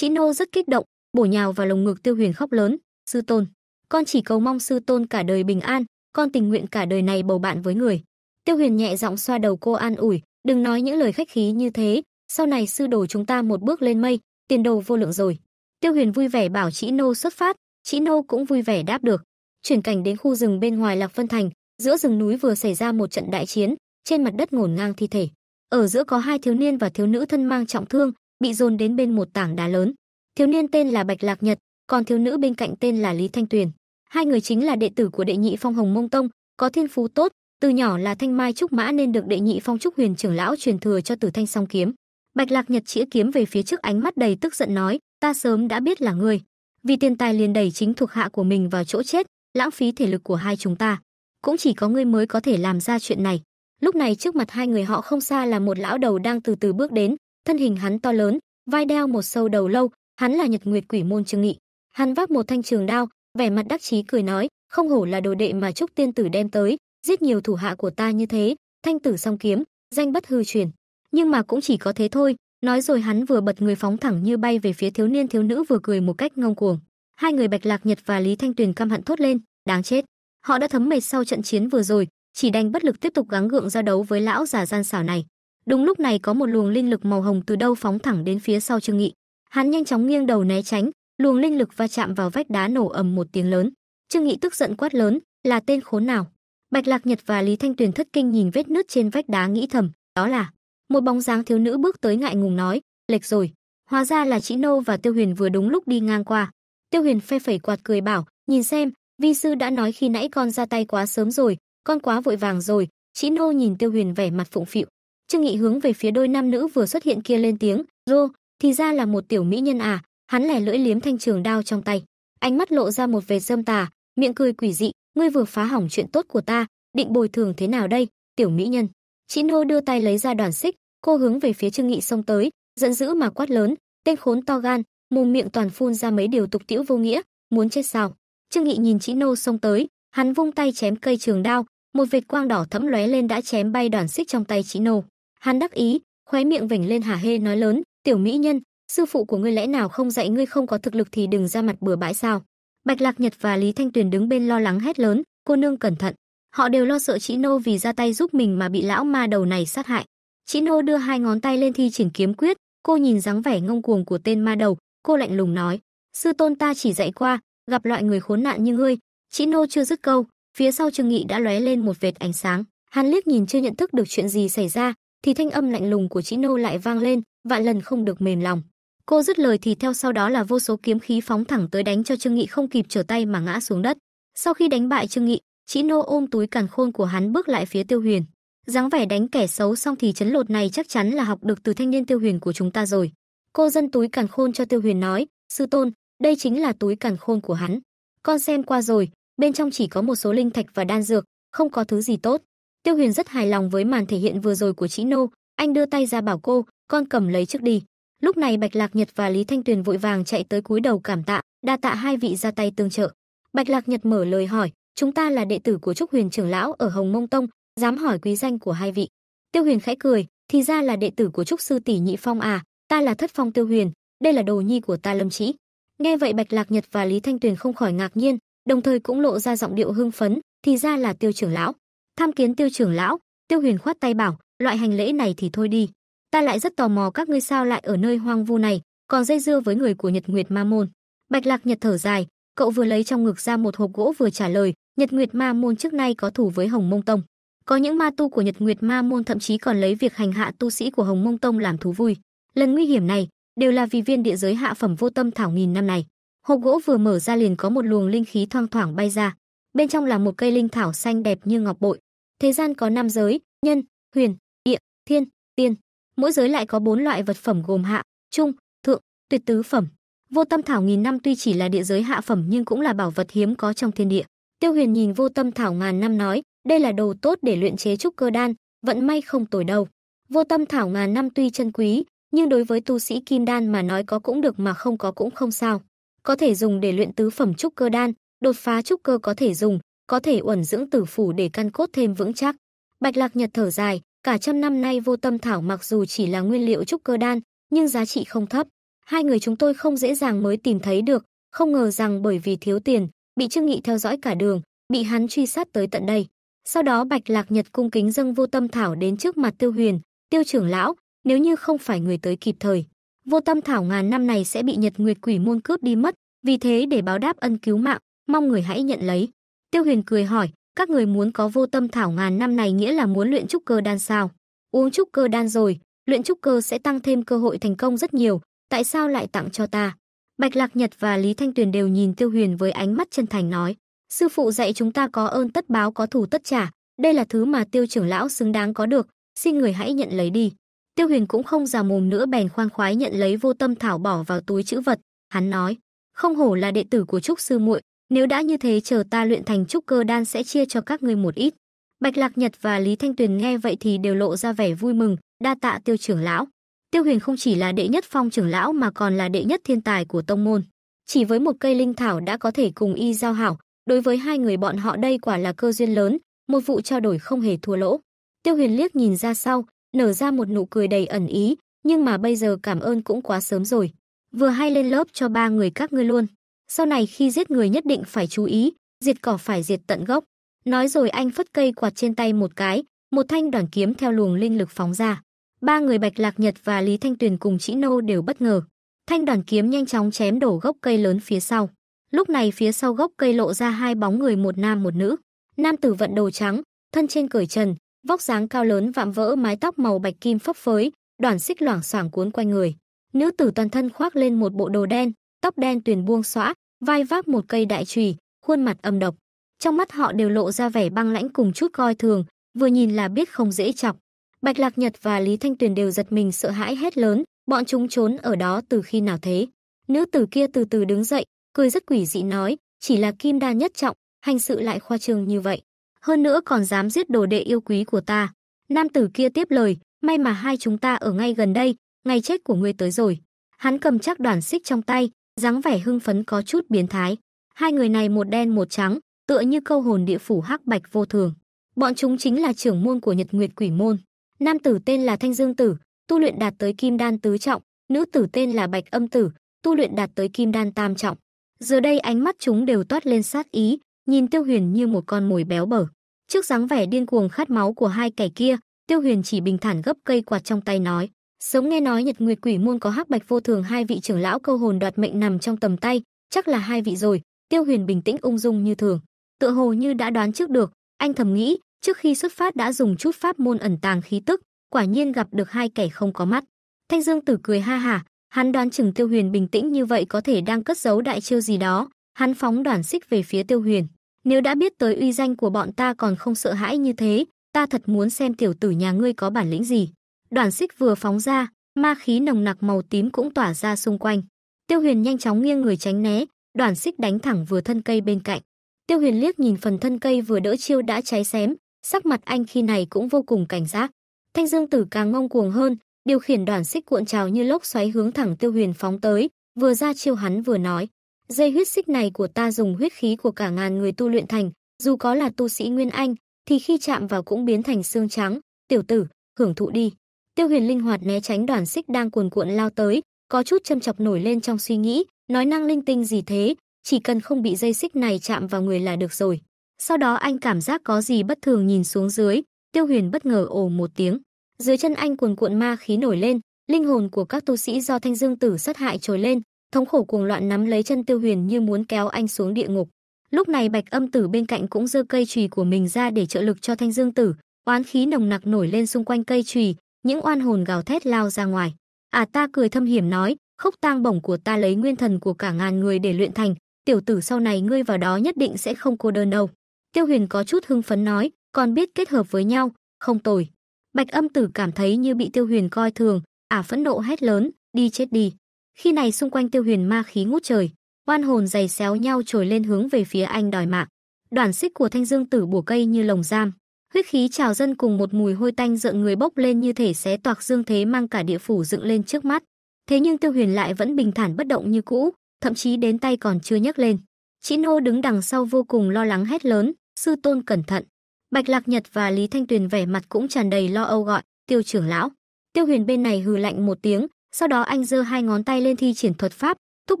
Nô rất kích động, bổ nhào vào lồng ngực Tiêu Huyền khóc lớn, "Sư tôn, con chỉ cầu mong sư tôn cả đời bình an, con tình nguyện cả đời này bầu bạn với người." Tiêu Huyền nhẹ giọng xoa đầu cô an ủi, "Đừng nói những lời khách khí như thế, sau này sư đồ chúng ta một bước lên mây, tiền đồ vô lượng rồi." Tiêu Huyền vui vẻ bảo Nô xuất phát, Nô cũng vui vẻ đáp được. Chuyển cảnh đến khu rừng bên ngoài Lạc Vân Thành, giữa rừng núi vừa xảy ra một trận đại chiến, trên mặt đất ngổn ngang thi thể. Ở giữa có hai thiếu niên và thiếu nữ thân mang trọng thương, bị dồn đến bên một tảng đá lớn. Thiếu niên tên là Bạch Lạc Nhật, còn thiếu nữ bên cạnh tên là Lý Thanh Tuyền. Hai người chính là đệ tử của đệ nhị phong Hồng Mông Tông, có thiên phú tốt, từ nhỏ là thanh mai trúc mã nên được đệ nhị phong trúc huyền trưởng lão truyền thừa cho Tử Thanh Song kiếm. Bạch Lạc Nhật chĩa kiếm về phía trước ánh mắt đầy tức giận nói, ta sớm đã biết là ngươi, vì tiền tài liền đẩy chính thuộc hạ của mình vào chỗ chết, lãng phí thể lực của hai chúng ta cũng chỉ có ngươi mới có thể làm ra chuyện này. Lúc này trước mặt hai người họ không xa là một lão đầu đang từ từ bước đến, thân hình hắn to lớn, vai đeo một sâu đầu lâu, hắn là Nhật Nguyệt Quỷ môn Trương Nghị. Hắn vác một thanh trường đao, vẻ mặt đắc chí cười nói, không hổ là đồ đệ mà Trúc tiên tử đem tới, giết nhiều thủ hạ của ta như thế, thanh tử song kiếm, danh bất hư truyền. Nhưng mà cũng chỉ có thế thôi, nói rồi hắn vừa bật người phóng thẳng như bay về phía thiếu niên thiếu nữ vừa cười một cách ngông cuồng. Hai người Bạch Lạc Nhật và Lý Thanh Tuyền căm hận thốt lên, đáng chết. Họ đã thấm mệt sau trận chiến vừa rồi, chỉ đành bất lực tiếp tục gắng gượng ra đấu với lão già gian xảo này. Đúng lúc này có một luồng linh lực màu hồng từ đâu phóng thẳng đến phía sau Trương Nghị. Hắn nhanh chóng nghiêng đầu né tránh, luồng linh lực va chạm vào vách đá nổ ầm một tiếng lớn. Trương Nghị tức giận quát lớn, là tên khốn nào? Bạch Lạc Nhật và Lý Thanh Tuyền thất kinh nhìn vết nứt trên vách đá nghĩ thầm, đó là một bóng dáng thiếu nữ bước tới ngại ngùng nói, lệch rồi. Hóa ra là chị Nô và Tiêu Huyền vừa đúng lúc đi ngang qua. Tiêu Huyền phe phẩy quạt cười bảo, nhìn xem, Vi sư đã nói khi nãy con ra tay quá sớm rồi, con quá vội vàng rồi, chỉ nô nhìn tiêu huyền vẻ mặt phụng phịu. Trương Nghị hướng về phía đôi nam nữ vừa xuất hiện kia lên tiếng, rô, thì ra là một tiểu mỹ nhân à, hắn lẻ lưỡi liếm thanh trường đao trong tay. Ánh mắt lộ ra một vẻ dâm tà, miệng cười quỷ dị, ngươi vừa phá hỏng chuyện tốt của ta, định bồi thường thế nào đây, tiểu mỹ nhân. Chỉ nô đưa tay lấy ra đoàn xích, cô hướng về phía Trương Nghị xông tới, giận dữ mà quát lớn, tên khốn to gan, mồm miệng toàn phun ra mấy điều tục tiễu vô nghĩa, muốn chết sao? Trương Nghị nhìn Chỉ Nô xông tới, hắn vung tay chém cây trường đao, một vệt quang đỏ thẫm lóe lên đã chém bay đoàn xích trong tay Chỉ Nô. Hắn đắc ý, khóe miệng vểnh lên hả hê nói lớn, "Tiểu mỹ nhân, sư phụ của ngươi lẽ nào không dạy ngươi không có thực lực thì đừng ra mặt bừa bãi sao?" Bạch Lạc Nhật và Lý Thanh Tuyền đứng bên lo lắng hét lớn, "Cô nương cẩn thận." Họ đều lo sợ Chỉ Nô vì ra tay giúp mình mà bị lão ma đầu này sát hại. Chỉ Nô đưa hai ngón tay lên thi triển kiếm quyết, cô nhìn dáng vẻ ngông cuồng của tên ma đầu, cô lạnh lùng nói: "Sư tôn ta chỉ dạy qua, gặp loại người khốn nạn như ngươi chị nô chưa dứt câu phía sau trương nghị đã lóe lên một vệt ánh sáng hắn liếc nhìn chưa nhận thức được chuyện gì xảy ra thì thanh âm lạnh lùng của chị nô lại vang lên vạn lần không được mềm lòng cô dứt lời thì theo sau đó là vô số kiếm khí phóng thẳng tới đánh cho trương nghị không kịp trở tay mà ngã xuống đất sau khi đánh bại trương nghị chị nô ôm túi càn khôn của hắn bước lại phía tiêu huyền dáng vẻ đánh kẻ xấu xong thì chấn lột này chắc chắn là học được từ thanh niên tiêu huyền của chúng ta rồi cô dân túi càn khôn cho tiêu huyền nói sư tôn đây chính là túi càn khôn của hắn. Con xem qua rồi, bên trong chỉ có một số linh thạch và đan dược, không có thứ gì tốt. Tiêu Huyền rất hài lòng với màn thể hiện vừa rồi của Chí Nô, anh đưa tay ra bảo cô, con cầm lấy trước đi. Lúc này Bạch Lạc Nhật và Lý Thanh Tuyền vội vàng chạy tới cúi đầu cảm tạ, đa tạ hai vị ra tay tương trợ. Bạch Lạc Nhật mở lời hỏi, chúng ta là đệ tử của Trúc Huyền trưởng lão ở Hồng Mông Tông, dám hỏi quý danh của hai vị. Tiêu Huyền khẽ cười, thì ra là đệ tử của Trúc sư tỷ Nhị Phong à, ta là Thất Phong Tiêu Huyền, đây là đồ nhi của ta Lâm Chỉ. Nghe vậy Bạch Lạc Nhật và Lý Thanh Tuyền không khỏi ngạc nhiên, đồng thời cũng lộ ra giọng điệu hưng phấn, thì ra là Tiêu trưởng lão. Tham kiến Tiêu trưởng lão, Tiêu Huyền khoát tay bảo, loại hành lễ này thì thôi đi, ta lại rất tò mò các ngươi sao lại ở nơi hoang vu này, còn dây dưa với người của Nhật Nguyệt Ma môn. Bạch Lạc Nhật thở dài, cậu vừa lấy trong ngực ra một hộp gỗ vừa trả lời, Nhật Nguyệt Ma môn trước nay có thủ với Hồng Mông Tông. Có những ma tu của Nhật Nguyệt Ma môn thậm chí còn lấy việc hành hạ tu sĩ của Hồng Mông Tông làm thú vui. Lần nguy hiểm này, đều là vì viên địa giới hạ phẩm vô tâm thảo nghìn năm này. Hộp gỗ vừa mở ra liền có một luồng linh khí thoang thoảng bay ra, bên trong là một cây linh thảo xanh đẹp như ngọc bội. Thế gian có năm giới, nhân, huyền, địa, thiên, tiên, mỗi giới lại có bốn loại vật phẩm gồm hạ, trung, thượng, tuyệt tứ phẩm. Vô Tâm thảo nghìn năm tuy chỉ là địa giới hạ phẩm nhưng cũng là bảo vật hiếm có trong thiên địa. Tiêu Huyền nhìn Vô Tâm thảo ngàn năm nói, đây là đồ tốt để luyện chế trúc cơ đan, vận may không tồi đâu. Vô Tâm thảo ngàn năm tuy chân quý, nhưng đối với tu sĩ kim đan mà nói có cũng được mà không có cũng không sao. Có thể dùng để luyện tứ phẩm trúc cơ đan, đột phá trúc cơ có thể dùng, có thể uẩn dưỡng tử phủ để căn cốt thêm vững chắc. Bạch Lạc Nhật thở dài, cả trăm năm nay vô tâm thảo mặc dù chỉ là nguyên liệu trúc cơ đan, nhưng giá trị không thấp. Hai người chúng tôi không dễ dàng mới tìm thấy được, không ngờ rằng bởi vì thiếu tiền, bị Trương Nghị theo dõi cả đường, bị hắn truy sát tới tận đây. Sau đó Bạch Lạc Nhật cung kính dâng vô tâm thảo đến trước mặt Tiêu Huyền, "Tiêu trưởng lão, nếu như không phải người tới kịp thời, vô tâm thảo ngàn năm này sẽ bị nhật nguyệt quỷ muôn cướp đi mất, vì thế để báo đáp ân cứu mạng, mong người hãy nhận lấy. Tiêu Huyền cười hỏi, các người muốn có vô tâm thảo ngàn năm này nghĩa là muốn luyện trúc cơ đan sao? Uống trúc cơ đan rồi, luyện trúc cơ sẽ tăng thêm cơ hội thành công rất nhiều, tại sao lại tặng cho ta? Bạch Lạc Nhật và Lý Thanh Tuyền đều nhìn Tiêu Huyền với ánh mắt chân thành nói, sư phụ dạy chúng ta có ơn tất báo có thù tất trả, đây là thứ mà Tiêu trưởng lão xứng đáng có được, xin người hãy nhận lấy đi. Tiêu Huyền cũng không già mồm nữa bèn khoan khoái nhận lấy vô tâm thảo bỏ vào túi chữ vật, hắn nói: "Không hổ là đệ tử của trúc sư muội, nếu đã như thế chờ ta luyện thành trúc cơ đan sẽ chia cho các ngươi một ít." Bạch Lạc Nhật và Lý Thanh Tuyền nghe vậy thì đều lộ ra vẻ vui mừng, đa tạ Tiêu trưởng lão. Tiêu Huyền không chỉ là đệ nhất phong trưởng lão mà còn là đệ nhất thiên tài của tông môn. Chỉ với một cây linh thảo đã có thể cùng y giao hảo, đối với hai người bọn họ đây quả là cơ duyên lớn, một vụ trao đổi không hề thua lỗ. Tiêu Huyền liếc nhìn ra sau, nở ra một nụ cười đầy ẩn ý, nhưng mà bây giờ cảm ơn cũng quá sớm rồi. Vừa hay lên lớp cho ba người các ngươi luôn. Sau này khi giết người nhất định phải chú ý, diệt cỏ phải diệt tận gốc. Nói rồi anh phất cây quạt trên tay một cái, một thanh đoàn kiếm theo luồng linh lực phóng ra. Ba người Bạch Lạc Nhật và Lý Thanh Tuyền cùng Chỉ Nô đều bất ngờ. Thanh đoàn kiếm nhanh chóng chém đổ gốc cây lớn phía sau. Lúc này phía sau gốc cây lộ ra hai bóng người một nam một nữ. Nam tử vận đồ trắng, thân trên cởi trần, vóc dáng cao lớn vạm vỡ mái tóc màu bạch kim phấp phới, đoàn xích loảng xoảng cuốn quanh người. Nữ tử toàn thân khoác lên một bộ đồ đen, tóc đen tuyền buông xõa, vai vác một cây đại chùy, khuôn mặt âm độc. Trong mắt họ đều lộ ra vẻ băng lãnh cùng chút coi thường, vừa nhìn là biết không dễ chọc. Bạch Lạc Nhật và Lý Thanh Tuyền đều giật mình sợ hãi hét lớn, bọn chúng trốn ở đó từ khi nào thế? Nữ tử kia từ từ đứng dậy, cười rất quỷ dị nói, chỉ là kim đa nhất trọng, hành sự lại khoa trương như vậy hơn nữa còn dám giết đồ đệ yêu quý của ta. Nam tử kia tiếp lời, may mà hai chúng ta ở ngay gần đây, ngày chết của ngươi tới rồi. Hắn cầm chắc đoàn xích trong tay, dáng vẻ hưng phấn có chút biến thái. Hai người này một đen một trắng, tựa như câu hồn địa phủ hắc bạch vô thường. Bọn chúng chính là trưởng môn của Nhật Nguyệt Quỷ môn. Nam tử tên là Thanh Dương tử, tu luyện đạt tới Kim Đan tứ trọng, nữ tử tên là Bạch Âm tử, tu luyện đạt tới Kim Đan tam trọng. Giờ đây ánh mắt chúng đều toát lên sát ý, nhìn Tiêu Huyền như một con mồi béo bở. Trước dáng vẻ điên cuồng khát máu của hai kẻ kia, Tiêu Huyền chỉ bình thản gấp cây quạt trong tay nói, "Sớm nghe nói Nhật Nguyệt Quỷ môn có Hắc Bạch vô thường hai vị trưởng lão câu hồn đoạt mệnh nằm trong tầm tay, chắc là hai vị rồi." Tiêu Huyền bình tĩnh ung dung như thường, tựa hồ như đã đoán trước được, anh thầm nghĩ, trước khi xuất phát đã dùng chút pháp môn ẩn tàng khí tức, quả nhiên gặp được hai kẻ không có mắt. Thanh Dương Tử cười ha hả, hắn đoán chừng Tiêu Huyền bình tĩnh như vậy có thể đang cất giấu đại chiêu gì đó, Hắn phóng đoàn xích về phía Tiêu Huyền. Nếu đã biết tới uy danh của bọn ta còn không sợ hãi như thế, ta thật muốn xem tiểu tử nhà ngươi có bản lĩnh gì. Đoàn xích vừa phóng ra, ma khí nồng nặc màu tím cũng tỏa ra xung quanh. Tiêu Huyền nhanh chóng nghiêng người tránh né, đoàn xích đánh thẳng vừa thân cây bên cạnh. Tiêu Huyền liếc nhìn phần thân cây vừa đỡ chiêu đã cháy xém, sắc mặt anh khi này cũng vô cùng cảnh giác. Thanh Dương Tử càng ngông cuồng hơn, điều khiển đoàn xích cuộn trào như lốc xoáy hướng thẳng Tiêu Huyền phóng tới, vừa ra chiêu hắn vừa nói: Dây huyết xích này của ta dùng huyết khí của cả ngàn người tu luyện thành, dù có là tu sĩ Nguyên Anh, thì khi chạm vào cũng biến thành xương trắng, tiểu tử, hưởng thụ đi. Tiêu Huyền linh hoạt né tránh đoàn xích đang cuồn cuộn lao tới, có chút châm chọc nổi lên trong suy nghĩ, nói năng linh tinh gì thế, chỉ cần không bị dây xích này chạm vào người là được rồi. Sau đó anh cảm giác có gì bất thường nhìn xuống dưới, Tiêu Huyền bất ngờ ồ một tiếng. Dưới chân anh cuồn cuộn ma khí nổi lên, linh hồn của các tu sĩ do Thanh Dương Tử sát hại trồi lên, thống khổ cuồng loạn nắm lấy chân tiêu huyền như muốn kéo anh xuống địa ngục lúc này bạch âm tử bên cạnh cũng giơ cây chùy của mình ra để trợ lực cho thanh dương tử oán khí nồng nặc nổi lên xung quanh cây chùy những oan hồn gào thét lao ra ngoài à ta cười thâm hiểm nói khốc tang bổng của ta lấy nguyên thần của cả ngàn người để luyện thành tiểu tử sau này ngươi vào đó nhất định sẽ không cô đơn đâu tiêu huyền có chút hưng phấn nói còn biết kết hợp với nhau không tồi bạch âm tử cảm thấy như bị tiêu huyền coi thường ả à phẫn nộ hét lớn đi chết đi khi này xung quanh tiêu huyền ma khí ngút trời, oan hồn dày xéo nhau trồi lên hướng về phía anh đòi mạng. Đoàn xích của thanh dương tử bùa cây như lồng giam, huyết khí trào dân cùng một mùi hôi tanh dựng người bốc lên như thể xé toạc dương thế mang cả địa phủ dựng lên trước mắt. Thế nhưng tiêu huyền lại vẫn bình thản bất động như cũ, thậm chí đến tay còn chưa nhấc lên. Chỉ nô đứng đằng sau vô cùng lo lắng hét lớn, sư tôn cẩn thận. Bạch Lạc Nhật và Lý Thanh Tuyền vẻ mặt cũng tràn đầy lo âu gọi, tiêu trưởng lão. Tiêu huyền bên này hừ lạnh một tiếng, sau đó anh giơ hai ngón tay lên thi triển thuật pháp, thúc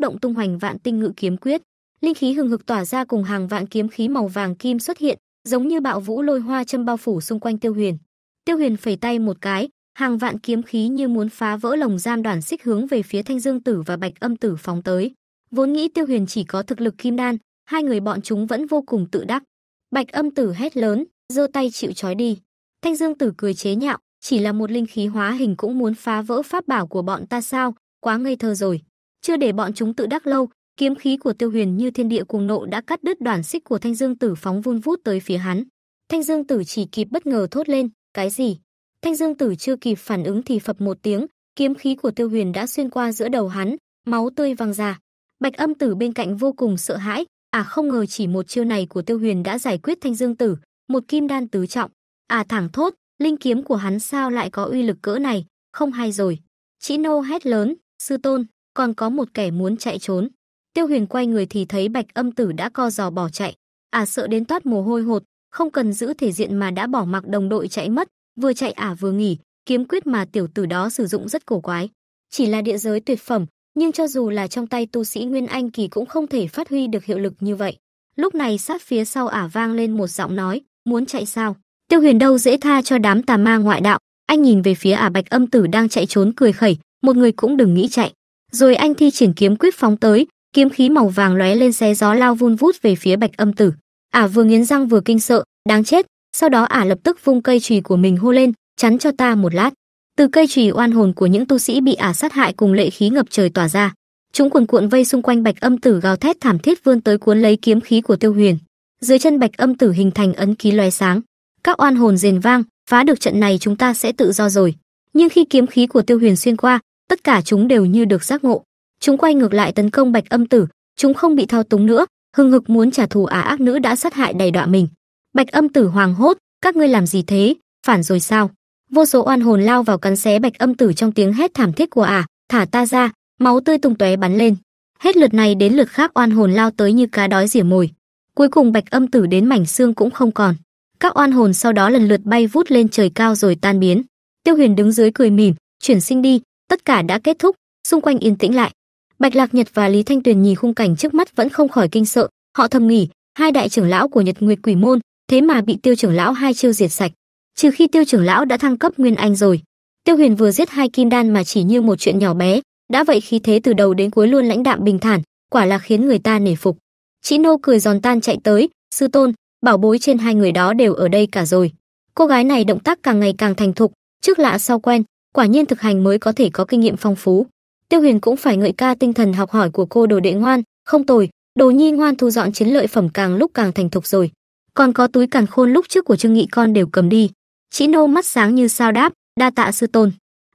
động tung hoành vạn tinh ngự kiếm quyết. Linh khí hừng hực tỏa ra cùng hàng vạn kiếm khí màu vàng kim xuất hiện, giống như bạo vũ lôi hoa châm bao phủ xung quanh Tiêu Huyền. Tiêu Huyền phẩy tay một cái, hàng vạn kiếm khí như muốn phá vỡ lồng giam đoàn xích hướng về phía Thanh Dương Tử và Bạch Âm Tử phóng tới. Vốn nghĩ Tiêu Huyền chỉ có thực lực kim đan, hai người bọn chúng vẫn vô cùng tự đắc. Bạch Âm Tử hét lớn, giơ tay chịu trói đi. Thanh Dương Tử cười chế nhạo, chỉ là một linh khí hóa hình cũng muốn phá vỡ pháp bảo của bọn ta sao, quá ngây thơ rồi. Chưa để bọn chúng tự đắc lâu, kiếm khí của Tiêu Huyền như thiên địa cuồng nộ đã cắt đứt đoạn xích của Thanh Dương Tử phóng vun vút tới phía hắn. Thanh Dương Tử chỉ kịp bất ngờ thốt lên, cái gì? Thanh Dương Tử chưa kịp phản ứng thì phập một tiếng, kiếm khí của Tiêu Huyền đã xuyên qua giữa đầu hắn, máu tươi văng ra. Bạch Âm Tử bên cạnh vô cùng sợ hãi, à không ngờ chỉ một chiêu này của Tiêu Huyền đã giải quyết Thanh Dương Tử, một kim đan tứ trọng. À thẳng thốt, linh kiếm của hắn sao lại có uy lực cỡ này, không hay rồi. Chị nô hét lớn, sư tôn, còn có một kẻ muốn chạy trốn. Tiêu huyền quay người thì thấy bạch âm tử đã co giò bỏ chạy, à sợ đến toát mồ hôi hột, không cần giữ thể diện mà đã bỏ mặc đồng đội chạy mất, vừa chạy à vừa nghỉ, kiếm quyết mà tiểu tử đó sử dụng rất cổ quái. Chỉ là địa giới tuyệt phẩm, nhưng cho dù là trong tay tu sĩ Nguyên Anh kỳ cũng không thể phát huy được hiệu lực như vậy. Lúc này sát phía sau ả vang lên một giọng nói, muốn chạy sao? tiêu huyền đâu dễ tha cho đám tà ma ngoại đạo anh nhìn về phía ả bạch âm tử đang chạy trốn cười khẩy một người cũng đừng nghĩ chạy rồi anh thi triển kiếm quyết phóng tới kiếm khí màu vàng lóe lên xé gió lao vun vút về phía bạch âm tử ả vừa nghiến răng vừa kinh sợ đáng chết sau đó ả lập tức vung cây chùy của mình hô lên chắn cho ta một lát từ cây chùy oan hồn của những tu sĩ bị ả sát hại cùng lệ khí ngập trời tỏa ra chúng cuồn cuộn vây xung quanh bạch âm tử gào thét thảm thiết vươn tới cuốn lấy kiếm khí của tiêu huyền dưới chân bạch âm tử hình thành ấn ký loé sáng các oan hồn rền vang, phá được trận này chúng ta sẽ tự do rồi. Nhưng khi kiếm khí của Tiêu Huyền xuyên qua, tất cả chúng đều như được giác ngộ. Chúng quay ngược lại tấn công Bạch Âm Tử, chúng không bị thao túng nữa, hưng hực muốn trả thù á ác nữ đã sát hại đầy đọa mình. Bạch Âm Tử hoàng hốt, các ngươi làm gì thế, phản rồi sao? Vô số oan hồn lao vào cắn xé Bạch Âm Tử trong tiếng hét thảm thiết của ả, à, thả ta ra, máu tươi tung tóe bắn lên. Hết lượt này đến lượt khác oan hồn lao tới như cá đói rỉa mồi. Cuối cùng Bạch Âm Tử đến mảnh xương cũng không còn. Các oan hồn sau đó lần lượt bay vút lên trời cao rồi tan biến. Tiêu Huyền đứng dưới cười mỉm, chuyển sinh đi, tất cả đã kết thúc, xung quanh yên tĩnh lại. Bạch Lạc Nhật và Lý Thanh Tuyền nhìn khung cảnh trước mắt vẫn không khỏi kinh sợ, họ thầm nghĩ, hai đại trưởng lão của Nhật Nguyệt Quỷ môn, thế mà bị Tiêu trưởng lão hai chiêu diệt sạch, trừ khi Tiêu trưởng lão đã thăng cấp nguyên anh rồi. Tiêu Huyền vừa giết hai kim đan mà chỉ như một chuyện nhỏ bé, đã vậy khí thế từ đầu đến cuối luôn lãnh đạm bình thản, quả là khiến người ta nể phục. Chỉ nô cười giòn tan chạy tới, "Sư tôn, bảo bối trên hai người đó đều ở đây cả rồi. Cô gái này động tác càng ngày càng thành thục, trước lạ sau quen, quả nhiên thực hành mới có thể có kinh nghiệm phong phú. Tiêu Huyền cũng phải ngợi ca tinh thần học hỏi của cô đồ đệ ngoan, không tồi, đồ nhi ngoan thu dọn chiến lợi phẩm càng lúc càng thành thục rồi. Còn có túi càn khôn lúc trước của Trương Nghị con đều cầm đi. Chỉ nô mắt sáng như sao đáp, đa tạ sư tôn.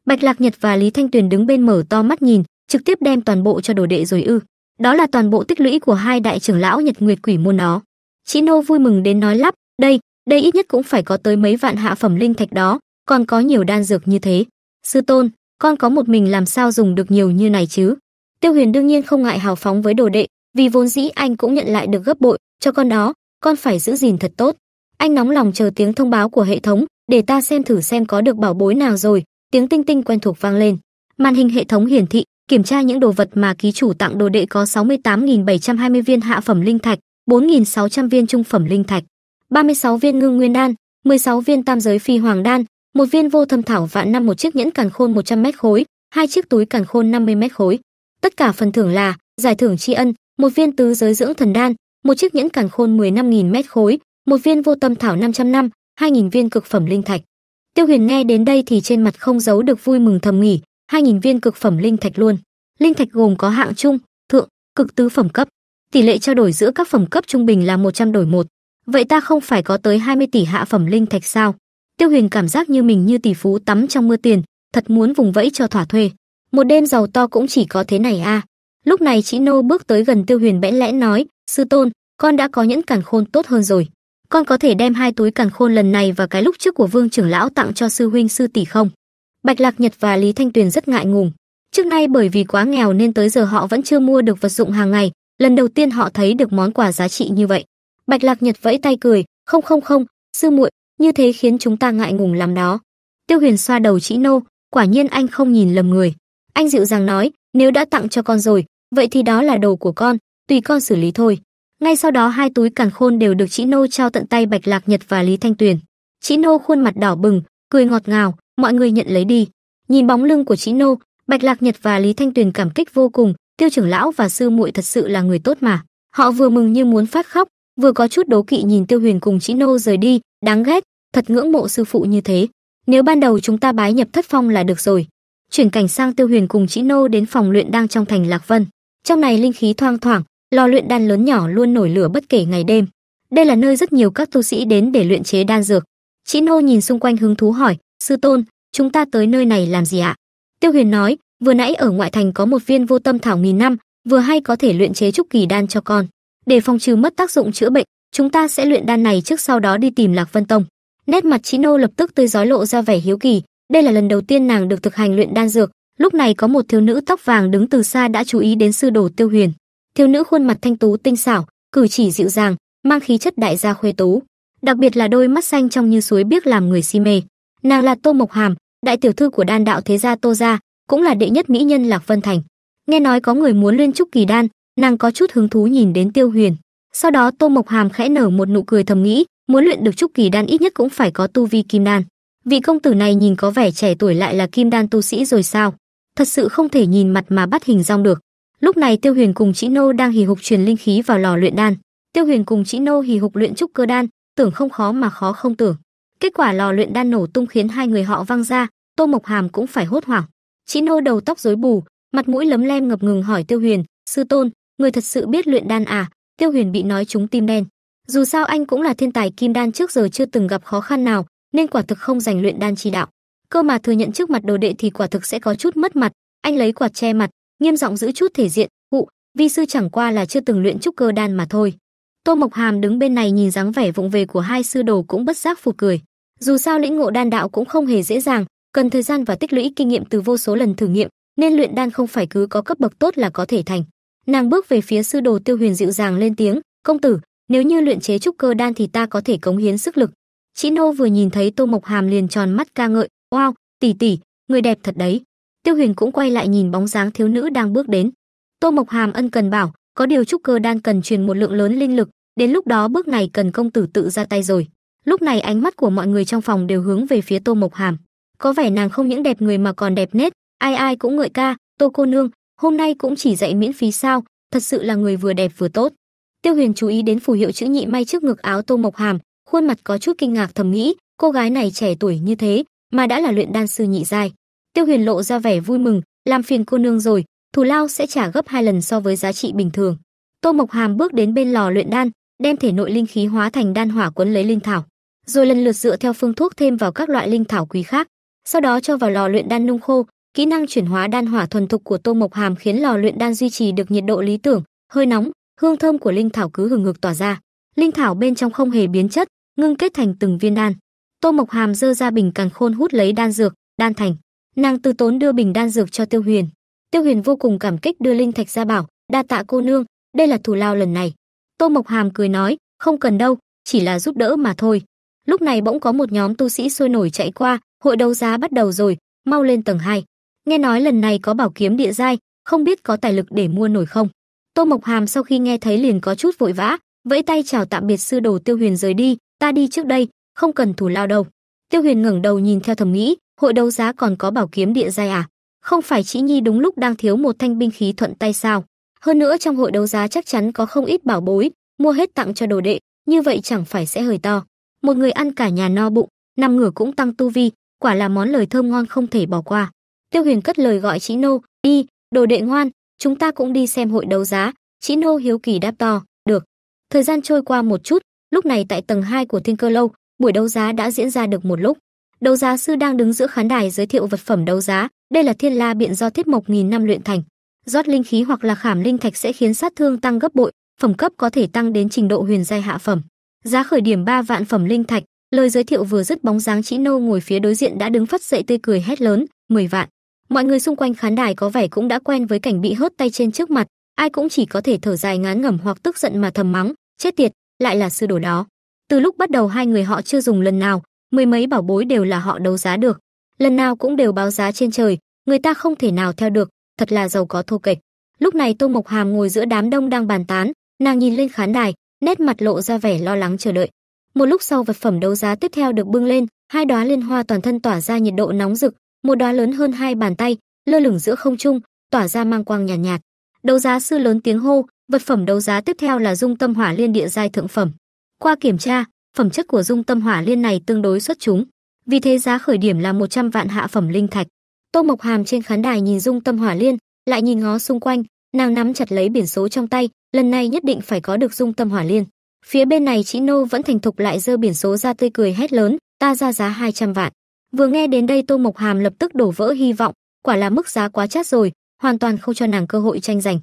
Bạch Lạc Nhật và Lý Thanh Tuyền đứng bên mở to mắt nhìn, trực tiếp đem toàn bộ cho đồ đệ rồi ư. Đó là toàn bộ tích lũy của hai đại trưởng lão Nhật Nguyệt Quỷ môn nó. Chị Nô vui mừng đến nói lắp, đây, đây ít nhất cũng phải có tới mấy vạn hạ phẩm linh thạch đó, còn có nhiều đan dược như thế. Sư tôn, con có một mình làm sao dùng được nhiều như này chứ? Tiêu Huyền đương nhiên không ngại hào phóng với đồ đệ, vì vốn dĩ anh cũng nhận lại được gấp bội, cho con đó, con phải giữ gìn thật tốt. Anh nóng lòng chờ tiếng thông báo của hệ thống, để ta xem thử xem có được bảo bối nào rồi, tiếng tinh tinh quen thuộc vang lên. Màn hình hệ thống hiển thị, kiểm tra những đồ vật mà ký chủ tặng đồ đệ có 68.720 viên hạ phẩm linh thạch, 4.600 viên trung phẩm linh thạch, 36 viên ngư nguyên đan, 16 viên tam giới phi hoàng đan, một viên vô thâm thảo vạn năm một chiếc nhẫn càn khôn 100 mét khối, hai chiếc túi càn khôn 50 mét khối. Tất cả phần thưởng là giải thưởng tri ân, một viên tứ giới dưỡng thần đan, một chiếc nhẫn càn khôn 15.000 mét khối, một viên vô tâm thảo 500 năm, 2.000 viên cực phẩm linh thạch. Tiêu Huyền nghe đến đây thì trên mặt không giấu được vui mừng thầm nghỉ, 2.000 viên cực phẩm linh thạch luôn. Linh thạch gồm có hạng trung, thượng, cực tứ phẩm cấp tỷ lệ trao đổi giữa các phẩm cấp trung bình là 100 đổi một Vậy ta không phải có tới 20 tỷ hạ phẩm linh thạch sao? Tiêu Huyền cảm giác như mình như tỷ phú tắm trong mưa tiền, thật muốn vùng vẫy cho thỏa thuê. Một đêm giàu to cũng chỉ có thế này a. À. Lúc này chị Nô bước tới gần Tiêu Huyền bẽn lẽ nói, "Sư tôn, con đã có những càn khôn tốt hơn rồi. Con có thể đem hai túi càn khôn lần này và cái lúc trước của Vương trưởng lão tặng cho sư huynh sư tỷ không?" Bạch Lạc Nhật và Lý Thanh Tuyền rất ngại ngùng. Trước nay bởi vì quá nghèo nên tới giờ họ vẫn chưa mua được vật dụng hàng ngày, Lần đầu tiên họ thấy được món quà giá trị như vậy. Bạch Lạc Nhật vẫy tay cười, "Không không không, sư muội, như thế khiến chúng ta ngại ngùng lắm đó." Tiêu Huyền xoa đầu chỉ nô, quả nhiên anh không nhìn lầm người. Anh dịu dàng nói, "Nếu đã tặng cho con rồi, vậy thì đó là đồ của con, tùy con xử lý thôi." Ngay sau đó hai túi càn khôn đều được Chỉ Nô trao tận tay Bạch Lạc Nhật và Lý Thanh Tuyền. Chỉ Nô khuôn mặt đỏ bừng, cười ngọt ngào, "Mọi người nhận lấy đi." Nhìn bóng lưng của Chỉ Nô, Bạch Lạc Nhật và Lý Thanh Tuyền cảm kích vô cùng, tiêu trưởng lão và sư muội thật sự là người tốt mà. Họ vừa mừng như muốn phát khóc, vừa có chút đố kỵ nhìn Tiêu Huyền cùng Chỉ Nô rời đi, đáng ghét, thật ngưỡng mộ sư phụ như thế. Nếu ban đầu chúng ta bái nhập thất phong là được rồi. Chuyển cảnh sang Tiêu Huyền cùng Chỉ Nô đến phòng luyện đang trong thành Lạc Vân. Trong này linh khí thoang thoảng, lò luyện đan lớn nhỏ luôn nổi lửa bất kể ngày đêm. Đây là nơi rất nhiều các tu sĩ đến để luyện chế đan dược. Chỉ Nô nhìn xung quanh hứng thú hỏi, "Sư tôn, chúng ta tới nơi này làm gì ạ?" Tiêu Huyền nói, vừa nãy ở ngoại thành có một viên vô tâm thảo nghìn năm, vừa hay có thể luyện chế trúc kỳ đan cho con. Để phòng trừ mất tác dụng chữa bệnh, chúng ta sẽ luyện đan này trước sau đó đi tìm Lạc Vân Tông. Nét mặt Chí Nô lập tức tươi giói lộ ra vẻ hiếu kỳ, đây là lần đầu tiên nàng được thực hành luyện đan dược, lúc này có một thiếu nữ tóc vàng đứng từ xa đã chú ý đến sư đồ Tiêu Huyền. Thiếu nữ khuôn mặt thanh tú tinh xảo, cử chỉ dịu dàng, mang khí chất đại gia khuê tú, đặc biệt là đôi mắt xanh trong như suối biếc làm người si mê. Nàng là Tô Mộc Hàm, đại tiểu thư của Đan đạo thế gia Tô gia, cũng là đệ nhất mỹ nhân Lạc Vân Thành. Nghe nói có người muốn luyện trúc kỳ đan, nàng có chút hứng thú nhìn đến Tiêu Huyền. Sau đó Tô Mộc Hàm khẽ nở một nụ cười thầm nghĩ, muốn luyện được trúc kỳ đan ít nhất cũng phải có tu vi kim đan. Vị công tử này nhìn có vẻ trẻ tuổi lại là kim đan tu sĩ rồi sao? Thật sự không thể nhìn mặt mà bắt hình dong được. Lúc này Tiêu Huyền cùng Chỉ Nô đang hì hục truyền linh khí vào lò luyện đan. Tiêu Huyền cùng Chỉ Nô hì hục luyện trúc cơ đan, tưởng không khó mà khó không tưởng. Kết quả lò luyện đan nổ tung khiến hai người họ văng ra, Tô Mộc Hàm cũng phải hốt hoảng. Chín nô đầu tóc rối bù, mặt mũi lấm lem ngập ngừng hỏi Tiêu Huyền, "Sư tôn, người thật sự biết luyện đan à?" Tiêu Huyền bị nói trúng tim đen. Dù sao anh cũng là thiên tài kim đan trước giờ chưa từng gặp khó khăn nào, nên quả thực không dành luyện đan chi đạo. Cơ mà thừa nhận trước mặt đồ đệ thì quả thực sẽ có chút mất mặt, anh lấy quạt che mặt, nghiêm giọng giữ chút thể diện, "Cụ, vi sư chẳng qua là chưa từng luyện trúc cơ đan mà thôi." Tô Mộc Hàm đứng bên này nhìn dáng vẻ vụng về của hai sư đồ cũng bất giác phù cười. Dù sao lĩnh ngộ đan đạo cũng không hề dễ dàng, cần thời gian và tích lũy kinh nghiệm từ vô số lần thử nghiệm, nên luyện đan không phải cứ có cấp bậc tốt là có thể thành. Nàng bước về phía sư đồ Tiêu Huyền dịu dàng lên tiếng, "Công tử, nếu như luyện chế trúc cơ đan thì ta có thể cống hiến sức lực." Chỉ Nô vừa nhìn thấy Tô Mộc Hàm liền tròn mắt ca ngợi, "Wow, tỷ tỷ, người đẹp thật đấy." Tiêu Huyền cũng quay lại nhìn bóng dáng thiếu nữ đang bước đến. Tô Mộc Hàm ân cần bảo, "Có điều trúc cơ đan cần truyền một lượng lớn linh lực, đến lúc đó bước này cần công tử tự ra tay rồi." Lúc này ánh mắt của mọi người trong phòng đều hướng về phía Tô Mộc Hàm có vẻ nàng không những đẹp người mà còn đẹp nét ai ai cũng ngợi ca tô cô nương hôm nay cũng chỉ dạy miễn phí sao thật sự là người vừa đẹp vừa tốt tiêu huyền chú ý đến phù hiệu chữ nhị may trước ngực áo tô mộc hàm khuôn mặt có chút kinh ngạc thầm nghĩ cô gái này trẻ tuổi như thế mà đã là luyện đan sư nhị giai tiêu huyền lộ ra vẻ vui mừng làm phiền cô nương rồi thù lao sẽ trả gấp hai lần so với giá trị bình thường tô mộc hàm bước đến bên lò luyện đan đem thể nội linh khí hóa thành đan hỏa cuốn lấy linh thảo rồi lần lượt dựa theo phương thuốc thêm vào các loại linh thảo quý khác sau đó cho vào lò luyện đan nung khô. Kỹ năng chuyển hóa đan hỏa thuần thục của Tô Mộc Hàm khiến lò luyện đan duy trì được nhiệt độ lý tưởng, hơi nóng, hương thơm của linh thảo cứ hừng hực tỏa ra. Linh thảo bên trong không hề biến chất, ngưng kết thành từng viên đan. Tô Mộc Hàm dơ ra bình càng khôn hút lấy đan dược, đan thành. Nàng từ tốn đưa bình đan dược cho Tiêu Huyền. Tiêu Huyền vô cùng cảm kích đưa linh thạch ra bảo, đa tạ cô nương, đây là thủ lao lần này. Tô Mộc Hàm cười nói, không cần đâu, chỉ là giúp đỡ mà thôi. Lúc này bỗng có một nhóm tu sĩ sôi nổi chạy qua, hội đấu giá bắt đầu rồi, mau lên tầng 2. Nghe nói lần này có bảo kiếm địa giai, không biết có tài lực để mua nổi không. Tô Mộc Hàm sau khi nghe thấy liền có chút vội vã, vẫy tay chào tạm biệt sư đồ Tiêu Huyền rời đi, ta đi trước đây, không cần thủ lao đâu. Tiêu Huyền ngẩng đầu nhìn theo thầm nghĩ, hội đấu giá còn có bảo kiếm địa giai à? Không phải Chỉ Nhi đúng lúc đang thiếu một thanh binh khí thuận tay sao? Hơn nữa trong hội đấu giá chắc chắn có không ít bảo bối, mua hết tặng cho đồ đệ, như vậy chẳng phải sẽ hơi to. Một người ăn cả nhà no bụng, nằm ngửa cũng tăng tu vi, quả là món lời thơm ngon không thể bỏ qua. Tiêu Huyền cất lời gọi Chí Nô, "Đi, đồ đệ ngoan, chúng ta cũng đi xem hội đấu giá." Chí Nô hiếu kỳ đáp to, "Được." Thời gian trôi qua một chút, lúc này tại tầng 2 của Thiên Cơ lâu, buổi đấu giá đã diễn ra được một lúc. Đấu giá sư đang đứng giữa khán đài giới thiệu vật phẩm đấu giá, đây là Thiên La biện do thiết mộc nghìn năm luyện thành. Rót linh khí hoặc là khảm linh thạch sẽ khiến sát thương tăng gấp bội, phẩm cấp có thể tăng đến trình độ huyền giai hạ phẩm. Giá khởi điểm 3 vạn phẩm linh thạch, Lời giới thiệu vừa dứt bóng dáng Chỉ Nô ngồi phía đối diện đã đứng phát dậy tươi cười hét lớn, 10 vạn. Mọi người xung quanh khán đài có vẻ cũng đã quen với cảnh bị hớt tay trên trước mặt, ai cũng chỉ có thể thở dài ngán ngẩm hoặc tức giận mà thầm mắng, chết tiệt, lại là sư đồ đó. Từ lúc bắt đầu hai người họ chưa dùng lần nào, mười mấy bảo bối đều là họ đấu giá được, lần nào cũng đều báo giá trên trời, người ta không thể nào theo được, thật là giàu có thô kệch. Lúc này Tô Mộc Hàm ngồi giữa đám đông đang bàn tán, nàng nhìn lên khán đài, nét mặt lộ ra vẻ lo lắng chờ đợi. Một lúc sau vật phẩm đấu giá tiếp theo được bưng lên, hai đóa liên hoa toàn thân tỏa ra nhiệt độ nóng rực, một đóa lớn hơn hai bàn tay, lơ lửng giữa không trung, tỏa ra mang quang nhàn nhạt, nhạt. Đấu giá sư lớn tiếng hô, vật phẩm đấu giá tiếp theo là dung tâm hỏa liên địa giai thượng phẩm. Qua kiểm tra, phẩm chất của dung tâm hỏa liên này tương đối xuất chúng, vì thế giá khởi điểm là 100 vạn hạ phẩm linh thạch. Tô Mộc Hàm trên khán đài nhìn dung tâm hỏa liên, lại nhìn ngó xung quanh, nàng nắm chặt lấy biển số trong tay, lần này nhất định phải có được dung tâm hỏa liên. Phía bên này chị Nô vẫn thành thục lại dơ biển số ra tươi cười hét lớn, ta ra giá 200 vạn. Vừa nghe đến đây Tô Mộc Hàm lập tức đổ vỡ hy vọng, quả là mức giá quá chát rồi, hoàn toàn không cho nàng cơ hội tranh giành.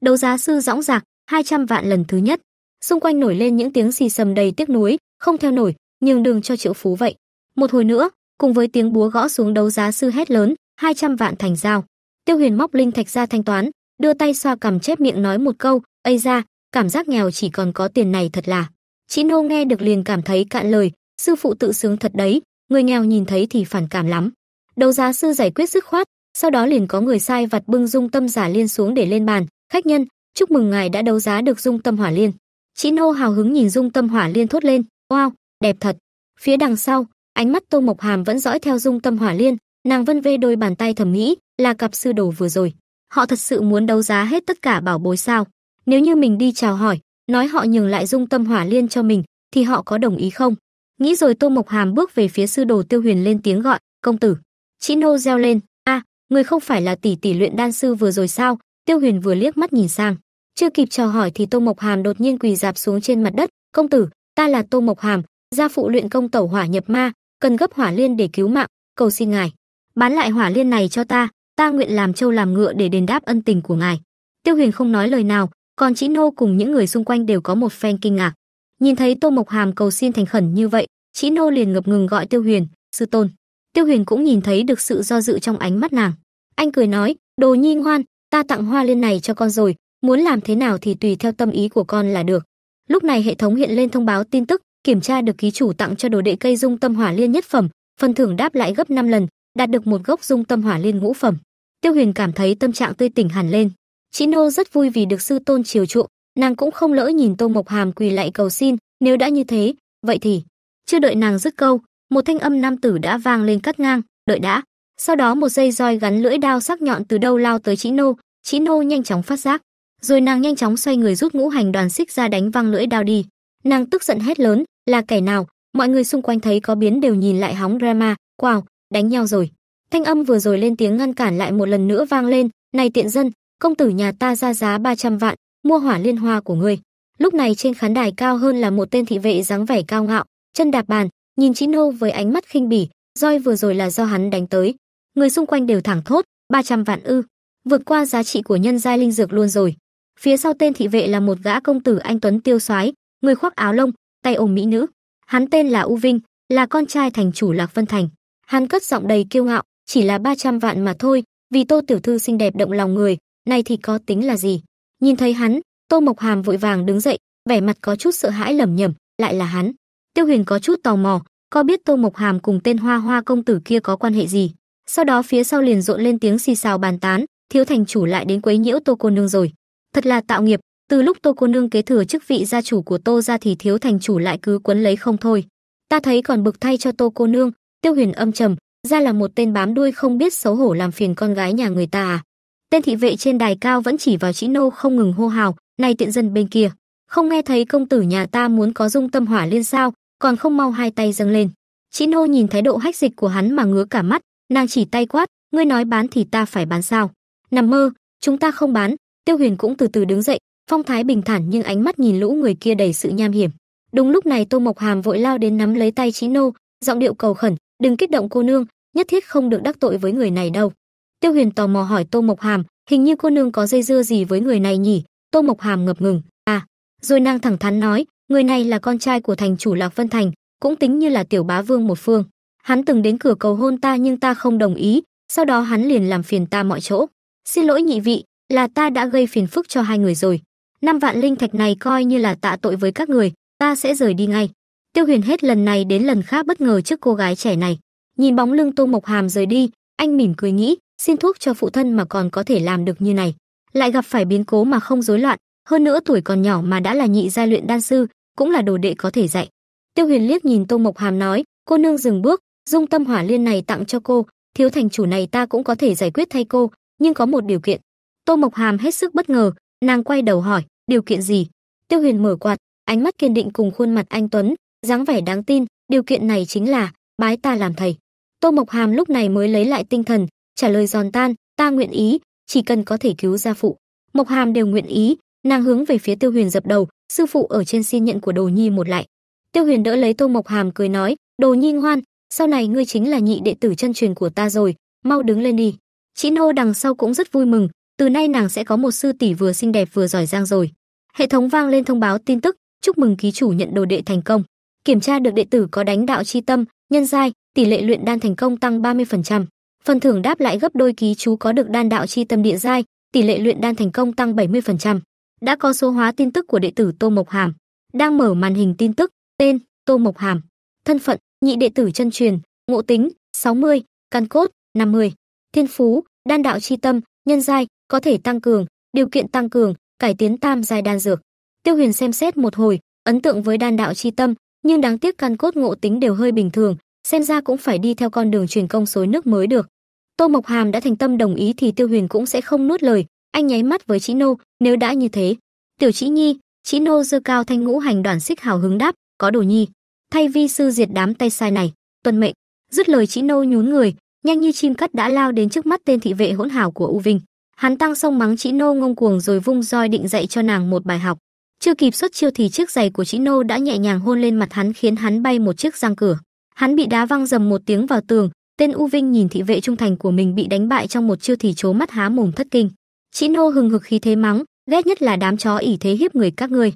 Đấu giá sư dõng dạc, 200 vạn lần thứ nhất. Xung quanh nổi lên những tiếng xì sầm đầy tiếc nuối, không theo nổi, nhường đường cho triệu phú vậy. Một hồi nữa, cùng với tiếng búa gõ xuống đấu giá sư hét lớn, 200 vạn thành giao. Tiêu Huyền móc linh thạch ra thanh toán, đưa tay xoa cầm chép miệng nói một câu, "Ây ra cảm giác nghèo chỉ còn có tiền này thật là. Chị Nô nghe được liền cảm thấy cạn lời, sư phụ tự sướng thật đấy, người nghèo nhìn thấy thì phản cảm lắm. Đầu giá sư giải quyết dứt khoát, sau đó liền có người sai vặt bưng dung tâm giả liên xuống để lên bàn, khách nhân, chúc mừng ngài đã đấu giá được dung tâm hỏa liên. Chị Nô hào hứng nhìn dung tâm hỏa liên thốt lên, wow, đẹp thật. Phía đằng sau, ánh mắt Tô Mộc Hàm vẫn dõi theo dung tâm hỏa liên, nàng vân vê đôi bàn tay thầm nghĩ, là cặp sư đồ vừa rồi. Họ thật sự muốn đấu giá hết tất cả bảo bối sao? Nếu như mình đi chào hỏi, nói họ nhường lại dung tâm hỏa liên cho mình, thì họ có đồng ý không? Nghĩ rồi Tô Mộc Hàm bước về phía sư đồ Tiêu Huyền lên tiếng gọi, "Công tử." Chỉ nô gieo lên, "A, người không phải là tỷ tỷ luyện đan sư vừa rồi sao?" Tiêu Huyền vừa liếc mắt nhìn sang, chưa kịp chào hỏi thì Tô Mộc Hàm đột nhiên quỳ dạp xuống trên mặt đất, "Công tử, ta là Tô Mộc Hàm, gia phụ luyện công tẩu hỏa nhập ma, cần gấp hỏa liên để cứu mạng, cầu xin ngài bán lại hỏa liên này cho ta, ta nguyện làm trâu làm ngựa để đền đáp ân tình của ngài." Tiêu Huyền không nói lời nào, còn chị Nô cùng những người xung quanh đều có một phen kinh ngạc. Nhìn thấy Tô Mộc Hàm cầu xin thành khẩn như vậy, chị Nô liền ngập ngừng gọi Tiêu Huyền, "Sư tôn." Tiêu Huyền cũng nhìn thấy được sự do dự trong ánh mắt nàng. Anh cười nói, "Đồ Nhi ngoan, ta tặng hoa liên này cho con rồi, muốn làm thế nào thì tùy theo tâm ý của con là được." Lúc này hệ thống hiện lên thông báo tin tức, kiểm tra được ký chủ tặng cho đồ đệ cây dung tâm hỏa liên nhất phẩm, phần thưởng đáp lại gấp 5 lần, đạt được một gốc dung tâm hỏa liên ngũ phẩm. Tiêu Huyền cảm thấy tâm trạng tươi tỉnh hẳn lên, chị nô rất vui vì được sư tôn chiều chuộng, nàng cũng không lỡ nhìn Tô Mộc Hàm quỳ lại cầu xin, nếu đã như thế, vậy thì chưa đợi nàng dứt câu, một thanh âm nam tử đã vang lên cắt ngang, "Đợi đã." Sau đó một dây roi gắn lưỡi đao sắc nhọn từ đâu lao tới chị Nô, chị Nô nhanh chóng phát giác, rồi nàng nhanh chóng xoay người rút ngũ hành đoàn xích ra đánh văng lưỡi đao đi. Nàng tức giận hét lớn, "Là kẻ nào?" Mọi người xung quanh thấy có biến đều nhìn lại hóng drama, quào đánh nhau rồi." Thanh âm vừa rồi lên tiếng ngăn cản lại một lần nữa vang lên, "Này tiện dân, công tử nhà ta ra giá 300 vạn, mua hỏa liên hoa của ngươi. Lúc này trên khán đài cao hơn là một tên thị vệ dáng vẻ cao ngạo, chân đạp bàn, nhìn Chí Nô với ánh mắt khinh bỉ, roi vừa rồi là do hắn đánh tới. Người xung quanh đều thẳng thốt, 300 vạn ư? Vượt qua giá trị của nhân giai linh dược luôn rồi. Phía sau tên thị vệ là một gã công tử anh tuấn tiêu soái, người khoác áo lông, tay ôm mỹ nữ. Hắn tên là U Vinh, là con trai thành chủ Lạc Vân Thành. Hắn cất giọng đầy kiêu ngạo, chỉ là 300 vạn mà thôi, vì Tô tiểu thư xinh đẹp động lòng người, này thì có tính là gì? Nhìn thấy hắn, Tô Mộc Hàm vội vàng đứng dậy, vẻ mặt có chút sợ hãi lẩm nhẩm, lại là hắn. Tiêu Huyền có chút tò mò, có biết Tô Mộc Hàm cùng tên Hoa Hoa công tử kia có quan hệ gì? Sau đó phía sau liền rộn lên tiếng xì xào bàn tán, thiếu thành chủ lại đến quấy nhiễu Tô cô nương rồi. Thật là tạo nghiệp, từ lúc Tô cô nương kế thừa chức vị gia chủ của Tô gia thì thiếu thành chủ lại cứ quấn lấy không thôi. Ta thấy còn bực thay cho Tô cô nương, Tiêu Huyền âm trầm, ra là một tên bám đuôi không biết xấu hổ làm phiền con gái nhà người ta à? Tên thị vệ trên đài cao vẫn chỉ vào Chí Nô không ngừng hô hào, "Này tiện dân bên kia, không nghe thấy công tử nhà ta muốn có dung tâm hỏa liên sao, còn không mau hai tay dâng lên." Chí Nô nhìn thái độ hách dịch của hắn mà ngứa cả mắt, nàng chỉ tay quát, "Ngươi nói bán thì ta phải bán sao? Nằm mơ, chúng ta không bán." Tiêu Huyền cũng từ từ đứng dậy, phong thái bình thản nhưng ánh mắt nhìn lũ người kia đầy sự nham hiểm. Đúng lúc này Tô Mộc Hàm vội lao đến nắm lấy tay Chí Nô, giọng điệu cầu khẩn, "Đừng kích động cô nương, nhất thiết không được đắc tội với người này đâu." Tiêu Huyền tò mò hỏi Tô Mộc Hàm, hình như cô nương có dây dưa gì với người này nhỉ? Tô Mộc Hàm ngập ngừng, à. Rồi nàng thẳng thắn nói, người này là con trai của thành chủ Lạc Vân Thành, cũng tính như là tiểu bá vương một phương. Hắn từng đến cửa cầu hôn ta nhưng ta không đồng ý, sau đó hắn liền làm phiền ta mọi chỗ. Xin lỗi nhị vị, là ta đã gây phiền phức cho hai người rồi. Năm vạn linh thạch này coi như là tạ tội với các người, ta sẽ rời đi ngay. Tiêu Huyền hết lần này đến lần khác bất ngờ trước cô gái trẻ này. Nhìn bóng lưng Tô Mộc Hàm rời đi, anh mỉm cười nghĩ, xin thuốc cho phụ thân mà còn có thể làm được như này, lại gặp phải biến cố mà không rối loạn, hơn nữa tuổi còn nhỏ mà đã là nhị giai luyện đan sư, cũng là đồ đệ có thể dạy. Tiêu Huyền liếc nhìn Tô Mộc Hàm nói, cô nương dừng bước, dung tâm hỏa liên này tặng cho cô, thiếu thành chủ này ta cũng có thể giải quyết thay cô, nhưng có một điều kiện. Tô Mộc Hàm hết sức bất ngờ, nàng quay đầu hỏi, điều kiện gì? Tiêu Huyền mở quạt, ánh mắt kiên định cùng khuôn mặt anh tuấn, dáng vẻ đáng tin, điều kiện này chính là bái ta làm thầy. Tô Mộc Hàm lúc này mới lấy lại tinh thần, trả lời giòn tan, ta nguyện ý, chỉ cần có thể cứu gia phụ. Mộc Hàm đều nguyện ý, nàng hướng về phía Tiêu Huyền dập đầu, sư phụ ở trên xin nhận của Đồ Nhi một lại. Tiêu Huyền đỡ lấy Tô Mộc Hàm cười nói, "Đồ Nhi ngoan, sau này ngươi chính là nhị đệ tử chân truyền của ta rồi, mau đứng lên đi." Chỉ Nô đằng sau cũng rất vui mừng, từ nay nàng sẽ có một sư tỷ vừa xinh đẹp vừa giỏi giang rồi. Hệ thống vang lên thông báo tin tức, chúc mừng ký chủ nhận đồ đệ thành công. Kiểm tra được đệ tử có đánh đạo chi tâm, nhân giai, tỷ lệ luyện đan thành công tăng 30% phần thưởng đáp lại gấp đôi ký chú có được đan đạo chi tâm địa giai, tỷ lệ luyện đan thành công tăng 70%. Đã có số hóa tin tức của đệ tử Tô Mộc Hàm. Đang mở màn hình tin tức, tên Tô Mộc Hàm, thân phận nhị đệ tử chân truyền, ngộ tính 60, căn cốt 50, thiên phú đan đạo chi tâm, nhân giai có thể tăng cường, điều kiện tăng cường, cải tiến tam giai đan dược. Tiêu Huyền xem xét một hồi, ấn tượng với đan đạo chi tâm, nhưng đáng tiếc căn cốt ngộ tính đều hơi bình thường, xem ra cũng phải đi theo con đường truyền công xối nước mới được. Tô Mộc Hàm đã thành tâm đồng ý thì Tiêu Huyền cũng sẽ không nuốt lời, anh nháy mắt với Chí Nô, nếu đã như thế. Tiểu Chí Nhi, Chí Nô dơ cao thanh ngũ hành đoàn xích hào hứng đáp, có đồ nhi, thay vi sư diệt đám tay sai này, tuân mệnh. Dứt lời Chí Nô nhún người, nhanh như chim cắt đã lao đến trước mắt tên thị vệ hỗn hào của U Vinh. Hắn tăng sông mắng Chí Nô ngông cuồng rồi vung roi định dạy cho nàng một bài học. Chưa kịp xuất chiêu thì chiếc giày của Chí Nô đã nhẹ nhàng hôn lên mặt hắn khiến hắn bay một chiếc răng cửa. Hắn bị đá văng dầm một tiếng vào tường, tên U Vinh nhìn thị vệ trung thành của mình bị đánh bại trong một chiêu thì chố mắt há mồm thất kinh. Chỉ nô hừng hực khí thế mắng, ghét nhất là đám chó ỉ thế hiếp người các ngươi.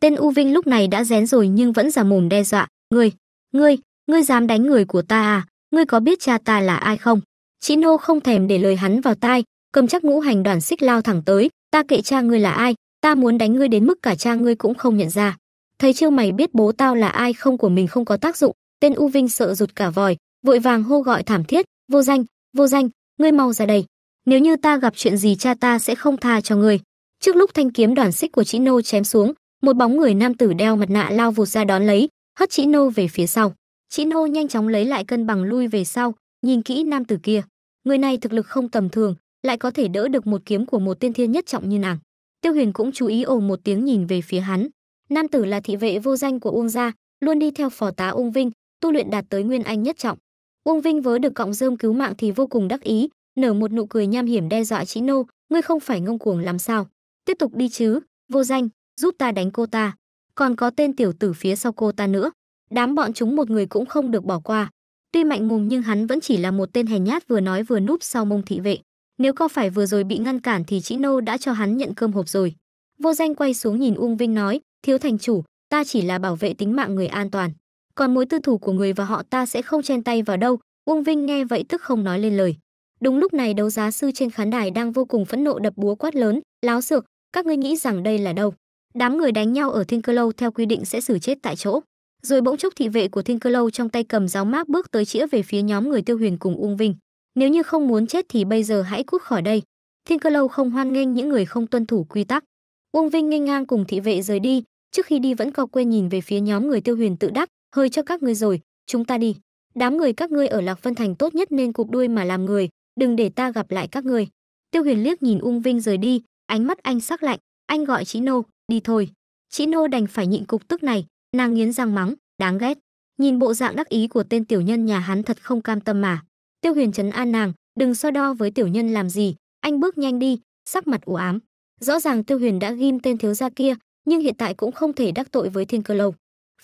Tên U Vinh lúc này đã rén rồi nhưng vẫn giả mồm đe dọa, "Ngươi, ngươi, ngươi dám đánh người của ta à? Ngươi có biết cha ta là ai không?" Chỉ nô không thèm để lời hắn vào tai, cầm chắc ngũ hành đoàn xích lao thẳng tới, "Ta kệ cha ngươi là ai, ta muốn đánh ngươi đến mức cả cha ngươi cũng không nhận ra." Thấy chiêu mày biết bố tao là ai không của mình không có tác dụng, Tên U Vinh sợ rụt cả vòi, vội vàng hô gọi thảm thiết, "Vô danh, vô danh, ngươi mau ra đây. Nếu như ta gặp chuyện gì cha ta sẽ không tha cho ngươi." Trước lúc thanh kiếm đoản xích của Chỉ Nô chém xuống, một bóng người nam tử đeo mặt nạ lao vụt ra đón lấy, hất Chỉ Nô về phía sau. Chỉ Nô nhanh chóng lấy lại cân bằng lui về sau, nhìn kỹ nam tử kia. Người này thực lực không tầm thường, lại có thể đỡ được một kiếm của một tiên thiên nhất trọng như nàng. Tiêu Huyền cũng chú ý ồ một tiếng nhìn về phía hắn. Nam tử là thị vệ vô danh của Uông gia, luôn đi theo phò tá Uông Vinh, tu luyện đạt tới nguyên anh nhất trọng. Uông Vinh vớ được cọng rơm cứu mạng thì vô cùng đắc ý, nở một nụ cười nham hiểm đe dọa Chí Nô, ngươi không phải ngông cuồng làm sao? Tiếp tục đi chứ, vô danh, giúp ta đánh cô ta. Còn có tên tiểu tử phía sau cô ta nữa. Đám bọn chúng một người cũng không được bỏ qua. Tuy mạnh mồm nhưng hắn vẫn chỉ là một tên hèn nhát vừa nói vừa núp sau mông thị vệ. Nếu có phải vừa rồi bị ngăn cản thì Chí Nô đã cho hắn nhận cơm hộp rồi. Vô danh quay xuống nhìn Uông Vinh nói, thiếu thành chủ, ta chỉ là bảo vệ tính mạng người an toàn còn mối tư thủ của người và họ ta sẽ không chen tay vào đâu uông vinh nghe vậy tức không nói lên lời đúng lúc này đấu giá sư trên khán đài đang vô cùng phẫn nộ đập búa quát lớn láo xược các ngươi nghĩ rằng đây là đâu đám người đánh nhau ở thiên cơ lâu theo quy định sẽ xử chết tại chỗ rồi bỗng chốc thị vệ của thiên cơ lâu trong tay cầm giáo mác bước tới chĩa về phía nhóm người tiêu huyền cùng uông vinh nếu như không muốn chết thì bây giờ hãy cút khỏi đây thiên cơ lâu không hoan nghênh những người không tuân thủ quy tắc uông vinh nghênh ngang cùng thị vệ rời đi trước khi đi vẫn co quên nhìn về phía nhóm người tiêu huyền tự đắc hơi cho các ngươi rồi chúng ta đi đám người các ngươi ở lạc vân thành tốt nhất nên cụp đuôi mà làm người đừng để ta gặp lại các ngươi tiêu huyền liếc nhìn ung vinh rời đi ánh mắt anh sắc lạnh anh gọi chị nô đi thôi chị nô đành phải nhịn cục tức này nàng nghiến răng mắng đáng ghét nhìn bộ dạng đắc ý của tên tiểu nhân nhà hắn thật không cam tâm mà tiêu huyền trấn an nàng đừng so đo với tiểu nhân làm gì anh bước nhanh đi sắc mặt u ám rõ ràng tiêu huyền đã ghim tên thiếu gia kia nhưng hiện tại cũng không thể đắc tội với thiên cơ lâu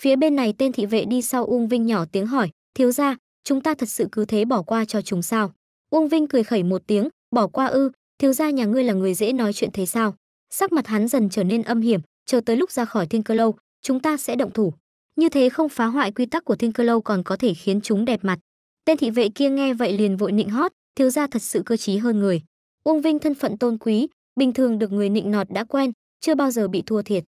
Phía bên này tên thị vệ đi sau Ung Vinh nhỏ tiếng hỏi, thiếu ra, chúng ta thật sự cứ thế bỏ qua cho chúng sao? Ung Vinh cười khẩy một tiếng, bỏ qua ư, thiếu ra nhà ngươi là người dễ nói chuyện thế sao? Sắc mặt hắn dần trở nên âm hiểm, chờ tới lúc ra khỏi Thiên Cơ Lâu, chúng ta sẽ động thủ. Như thế không phá hoại quy tắc của Thiên Cơ Lâu còn có thể khiến chúng đẹp mặt. Tên thị vệ kia nghe vậy liền vội nịnh hót, thiếu gia thật sự cơ trí hơn người. Uông Vinh thân phận tôn quý, bình thường được người nịnh nọt đã quen, chưa bao giờ bị thua thiệt.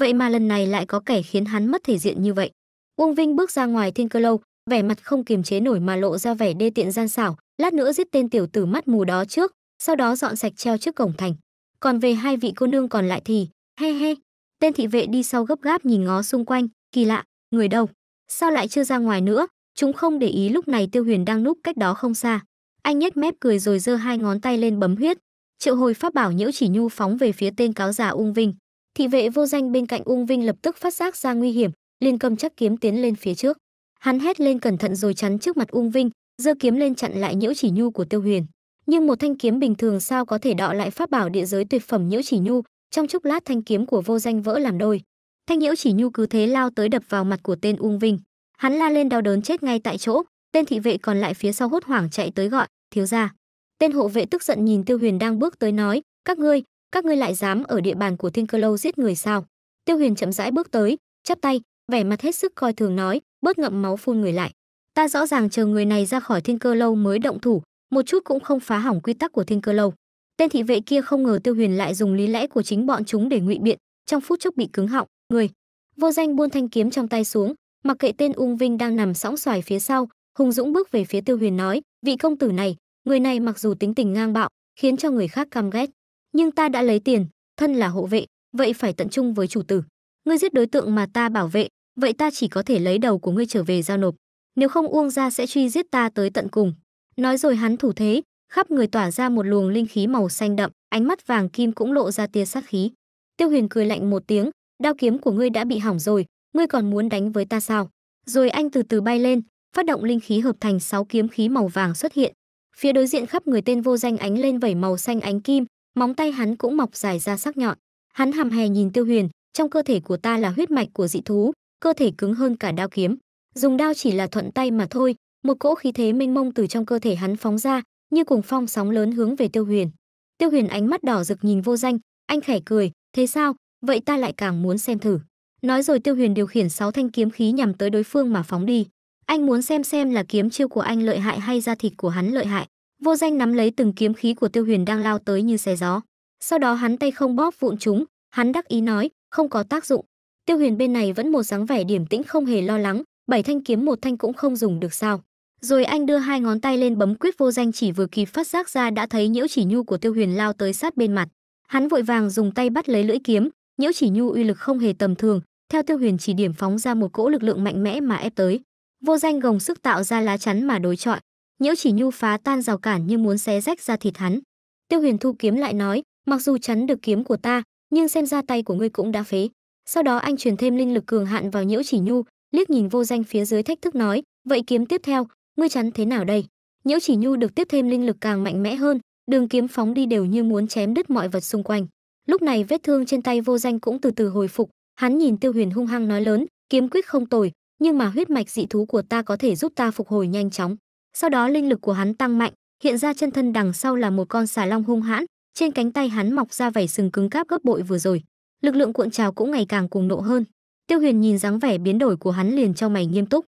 Vậy mà lần này lại có kẻ khiến hắn mất thể diện như vậy. Uông Vinh bước ra ngoài Thiên Cơ lâu, vẻ mặt không kiềm chế nổi mà lộ ra vẻ đê tiện gian xảo, lát nữa giết tên tiểu tử mắt mù đó trước, sau đó dọn sạch treo trước cổng thành. Còn về hai vị cô nương còn lại thì, he he. Tên thị vệ đi sau gấp gáp nhìn ngó xung quanh, kỳ lạ, người đâu? Sao lại chưa ra ngoài nữa? Chúng không để ý lúc này Tiêu Huyền đang núp cách đó không xa. Anh nhếch mép cười rồi giơ hai ngón tay lên bấm huyết. Triệu hồi pháp bảo nhiễu chỉ nhu phóng về phía tên cáo già Ung Vinh. Thị vệ vô danh bên cạnh Ung Vinh lập tức phát giác ra nguy hiểm, liền cầm chắc kiếm tiến lên phía trước. Hắn hét lên cẩn thận rồi chắn trước mặt Ung Vinh, giơ kiếm lên chặn lại nhiễu chỉ nhu của Tiêu Huyền. Nhưng một thanh kiếm bình thường sao có thể đọ lại pháp bảo địa giới tuyệt phẩm nhiễu chỉ nhu, trong chốc lát thanh kiếm của vô danh vỡ làm đôi. Thanh nhiễu chỉ nhu cứ thế lao tới đập vào mặt của tên Ung Vinh. Hắn la lên đau đớn chết ngay tại chỗ, tên thị vệ còn lại phía sau hốt hoảng chạy tới gọi, "Thiếu gia." Tên hộ vệ tức giận nhìn Tiêu Huyền đang bước tới nói, "Các ngươi, các ngươi lại dám ở địa bàn của thiên cơ lâu giết người sao tiêu huyền chậm rãi bước tới chắp tay vẻ mặt hết sức coi thường nói bớt ngậm máu phun người lại ta rõ ràng chờ người này ra khỏi thiên cơ lâu mới động thủ một chút cũng không phá hỏng quy tắc của thiên cơ lâu tên thị vệ kia không ngờ tiêu huyền lại dùng lý lẽ của chính bọn chúng để ngụy biện trong phút chốc bị cứng họng người vô danh buôn thanh kiếm trong tay xuống mặc kệ tên ung vinh đang nằm sõng xoài phía sau hùng dũng bước về phía tiêu huyền nói vị công tử này người này mặc dù tính tình ngang bạo khiến cho người khác căm ghét nhưng ta đã lấy tiền, thân là hộ vệ, vậy phải tận trung với chủ tử. Ngươi giết đối tượng mà ta bảo vệ, vậy ta chỉ có thể lấy đầu của ngươi trở về giao nộp, nếu không Uông ra sẽ truy giết ta tới tận cùng." Nói rồi hắn thủ thế, khắp người tỏa ra một luồng linh khí màu xanh đậm, ánh mắt vàng kim cũng lộ ra tia sát khí. Tiêu Huyền cười lạnh một tiếng, đao kiếm của ngươi đã bị hỏng rồi, ngươi còn muốn đánh với ta sao? Rồi anh từ từ bay lên, phát động linh khí hợp thành sáu kiếm khí màu vàng xuất hiện. Phía đối diện khắp người tên vô danh ánh lên vẩy màu xanh ánh kim, móng tay hắn cũng mọc dài ra sắc nhọn. Hắn hàm hè nhìn Tiêu Huyền, trong cơ thể của ta là huyết mạch của dị thú, cơ thể cứng hơn cả đao kiếm. Dùng đao chỉ là thuận tay mà thôi, một cỗ khí thế mênh mông từ trong cơ thể hắn phóng ra, như cùng phong sóng lớn hướng về Tiêu Huyền. Tiêu Huyền ánh mắt đỏ rực nhìn vô danh, anh khẽ cười, thế sao, vậy ta lại càng muốn xem thử. Nói rồi Tiêu Huyền điều khiển sáu thanh kiếm khí nhằm tới đối phương mà phóng đi. Anh muốn xem xem là kiếm chiêu của anh lợi hại hay da thịt của hắn lợi hại. Vô danh nắm lấy từng kiếm khí của Tiêu Huyền đang lao tới như xé gió. Sau đó hắn tay không bóp vụn chúng, hắn đắc ý nói, không có tác dụng. Tiêu Huyền bên này vẫn một dáng vẻ điểm tĩnh không hề lo lắng, bảy thanh kiếm một thanh cũng không dùng được sao? Rồi anh đưa hai ngón tay lên bấm quyết vô danh chỉ vừa kịp phát giác ra đã thấy nhiễu chỉ nhu của Tiêu Huyền lao tới sát bên mặt. Hắn vội vàng dùng tay bắt lấy lưỡi kiếm, nhiễu chỉ nhu uy lực không hề tầm thường, theo Tiêu Huyền chỉ điểm phóng ra một cỗ lực lượng mạnh mẽ mà ép tới. Vô danh gồng sức tạo ra lá chắn mà đối chọi, Nhiễu chỉ nhu phá tan rào cản như muốn xé rách ra thịt hắn. Tiêu Huyền thu kiếm lại nói, mặc dù chắn được kiếm của ta, nhưng xem ra tay của ngươi cũng đã phế. Sau đó anh truyền thêm linh lực cường hạn vào Nhiễu chỉ nhu, liếc nhìn vô danh phía dưới thách thức nói, vậy kiếm tiếp theo, ngươi chắn thế nào đây? Nhiễu chỉ nhu được tiếp thêm linh lực càng mạnh mẽ hơn, đường kiếm phóng đi đều như muốn chém đứt mọi vật xung quanh. Lúc này vết thương trên tay vô danh cũng từ từ hồi phục, hắn nhìn Tiêu Huyền hung hăng nói lớn, kiếm quyết không tồi, nhưng mà huyết mạch dị thú của ta có thể giúp ta phục hồi nhanh chóng. Sau đó linh lực của hắn tăng mạnh, hiện ra chân thân đằng sau là một con xà long hung hãn, trên cánh tay hắn mọc ra vảy sừng cứng cáp gấp bội vừa rồi. Lực lượng cuộn trào cũng ngày càng cuồng nộ hơn. Tiêu Huyền nhìn dáng vẻ biến đổi của hắn liền cho mày nghiêm túc.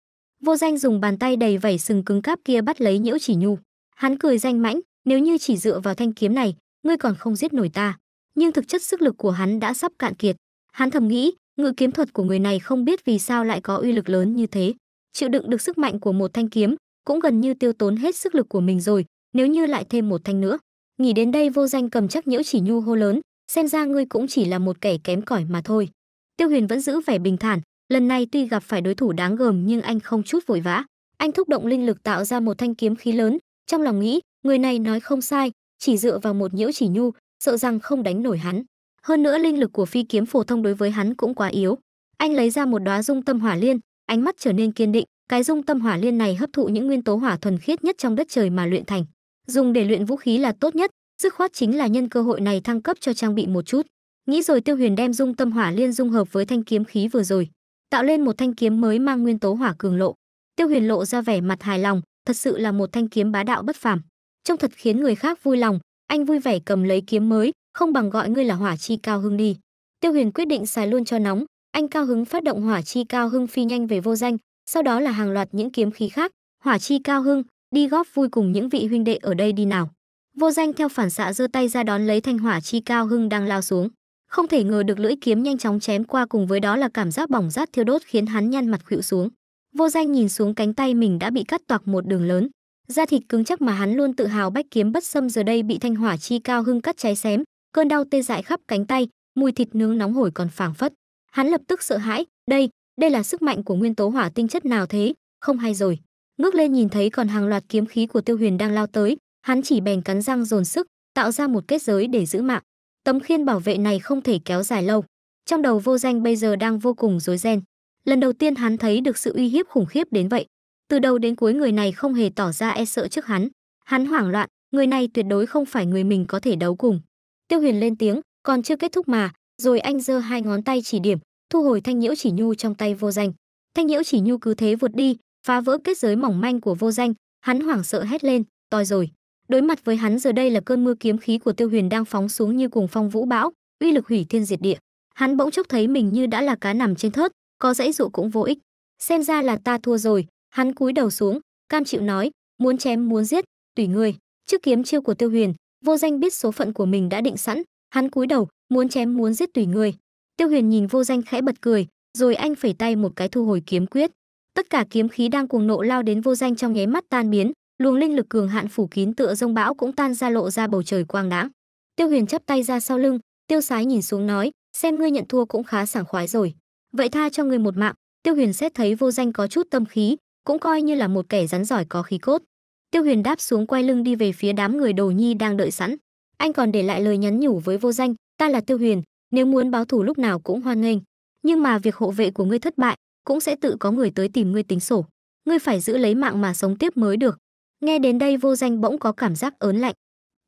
Vô Danh dùng bàn tay đầy vảy sừng cứng cáp kia bắt lấy Nhiễu Chỉ Nhu. Hắn cười danh mãnh, nếu như chỉ dựa vào thanh kiếm này, ngươi còn không giết nổi ta. Nhưng thực chất sức lực của hắn đã sắp cạn kiệt. Hắn thầm nghĩ, ngự kiếm thuật của người này không biết vì sao lại có uy lực lớn như thế. Chịu đựng được sức mạnh của một thanh kiếm, cũng gần như tiêu tốn hết sức lực của mình rồi, nếu như lại thêm một thanh nữa. Nghĩ đến đây vô danh cầm chắc nhiễu chỉ nhu hô lớn, xem ra ngươi cũng chỉ là một kẻ kém cỏi mà thôi. Tiêu Huyền vẫn giữ vẻ bình thản, lần này tuy gặp phải đối thủ đáng gờm nhưng anh không chút vội vã. Anh thúc động linh lực tạo ra một thanh kiếm khí lớn, trong lòng nghĩ, người này nói không sai, chỉ dựa vào một nhiễu chỉ nhu, sợ rằng không đánh nổi hắn. Hơn nữa linh lực của phi kiếm phổ thông đối với hắn cũng quá yếu. Anh lấy ra một đóa dung tâm hỏa liên, ánh mắt trở nên kiên định, cái dung tâm hỏa liên này hấp thụ những nguyên tố hỏa thuần khiết nhất trong đất trời mà luyện thành. Dùng để luyện vũ khí là tốt nhất, dứt khoát chính là nhân cơ hội này thăng cấp cho trang bị một chút. Nghĩ rồi Tiêu Huyền đem dung tâm hỏa liên dung hợp với thanh kiếm khí vừa rồi, tạo lên một thanh kiếm mới mang nguyên tố hỏa cường lộ. Tiêu Huyền lộ ra vẻ mặt hài lòng, thật sự là một thanh kiếm bá đạo bất phàm. Trông thật khiến người khác vui lòng, anh vui vẻ cầm lấy kiếm mới, không bằng gọi ngươi là hỏa chi cao hưng đi. Tiêu Huyền quyết định xài luôn cho nóng, anh cao hứng phát động hỏa chi cao hưng phi nhanh về vô danh, sau đó là hàng loạt những kiếm khí khác, hỏa chi cao hưng, đi góp vui cùng những vị huynh đệ ở đây đi nào. Vô danh theo phản xạ giơ tay ra đón lấy thanh hỏa chi cao hưng đang lao xuống. Không thể ngờ được lưỡi kiếm nhanh chóng chém qua cùng với đó là cảm giác bỏng rát thiêu đốt khiến hắn nhăn mặt khuỵu xuống. Vô danh nhìn xuống cánh tay mình đã bị cắt toạc một đường lớn, da thịt cứng chắc mà hắn luôn tự hào bách kiếm bất xâm giờ đây bị thanh hỏa chi cao hưng cắt cháy xém, cơn đau tê dại khắp cánh tay, mùi thịt nướng nóng hổi còn phảng phất. Hắn lập tức sợ hãi, đây, đây là sức mạnh của nguyên tố hỏa tinh chất nào thế không hay rồi ngước lên nhìn thấy còn hàng loạt kiếm khí của tiêu huyền đang lao tới hắn chỉ bèn cắn răng dồn sức tạo ra một kết giới để giữ mạng tấm khiên bảo vệ này không thể kéo dài lâu trong đầu vô danh bây giờ đang vô cùng rối ren lần đầu tiên hắn thấy được sự uy hiếp khủng khiếp đến vậy từ đầu đến cuối người này không hề tỏ ra e sợ trước hắn hắn hoảng loạn người này tuyệt đối không phải người mình có thể đấu cùng tiêu huyền lên tiếng còn chưa kết thúc mà rồi anh giơ hai ngón tay chỉ điểm thu hồi thanh nhiễu chỉ nhu trong tay vô danh thanh nhiễu chỉ nhu cứ thế vượt đi phá vỡ kết giới mỏng manh của vô danh hắn hoảng sợ hét lên toi rồi đối mặt với hắn giờ đây là cơn mưa kiếm khí của tiêu huyền đang phóng xuống như cùng phong vũ bão uy lực hủy thiên diệt địa hắn bỗng chốc thấy mình như đã là cá nằm trên thớt có dãy dụ cũng vô ích xem ra là ta thua rồi hắn cúi đầu xuống cam chịu nói muốn chém muốn giết tùy ngươi trước kiếm chiêu của tiêu huyền vô danh biết số phận của mình đã định sẵn hắn cúi đầu muốn chém muốn giết tùy ngươi Tiêu Huyền nhìn vô danh khẽ bật cười, rồi anh phẩy tay một cái thu hồi kiếm quyết. Tất cả kiếm khí đang cuồng nộ lao đến vô danh trong nháy mắt tan biến, luồng linh lực cường hạn phủ kín tựa rông bão cũng tan ra lộ ra bầu trời quang đãng. Tiêu Huyền chắp tay ra sau lưng, Tiêu Sái nhìn xuống nói, xem ngươi nhận thua cũng khá sảng khoái rồi. Vậy tha cho ngươi một mạng. Tiêu Huyền xét thấy vô danh có chút tâm khí, cũng coi như là một kẻ rắn giỏi có khí cốt. Tiêu Huyền đáp xuống quay lưng đi về phía đám người Đồ Nhi đang đợi sẵn. Anh còn để lại lời nhắn nhủ với vô danh, ta là Tiêu Huyền, nếu muốn báo thù lúc nào cũng hoan nghênh nhưng mà việc hộ vệ của ngươi thất bại cũng sẽ tự có người tới tìm ngươi tính sổ ngươi phải giữ lấy mạng mà sống tiếp mới được nghe đến đây vô danh bỗng có cảm giác ớn lạnh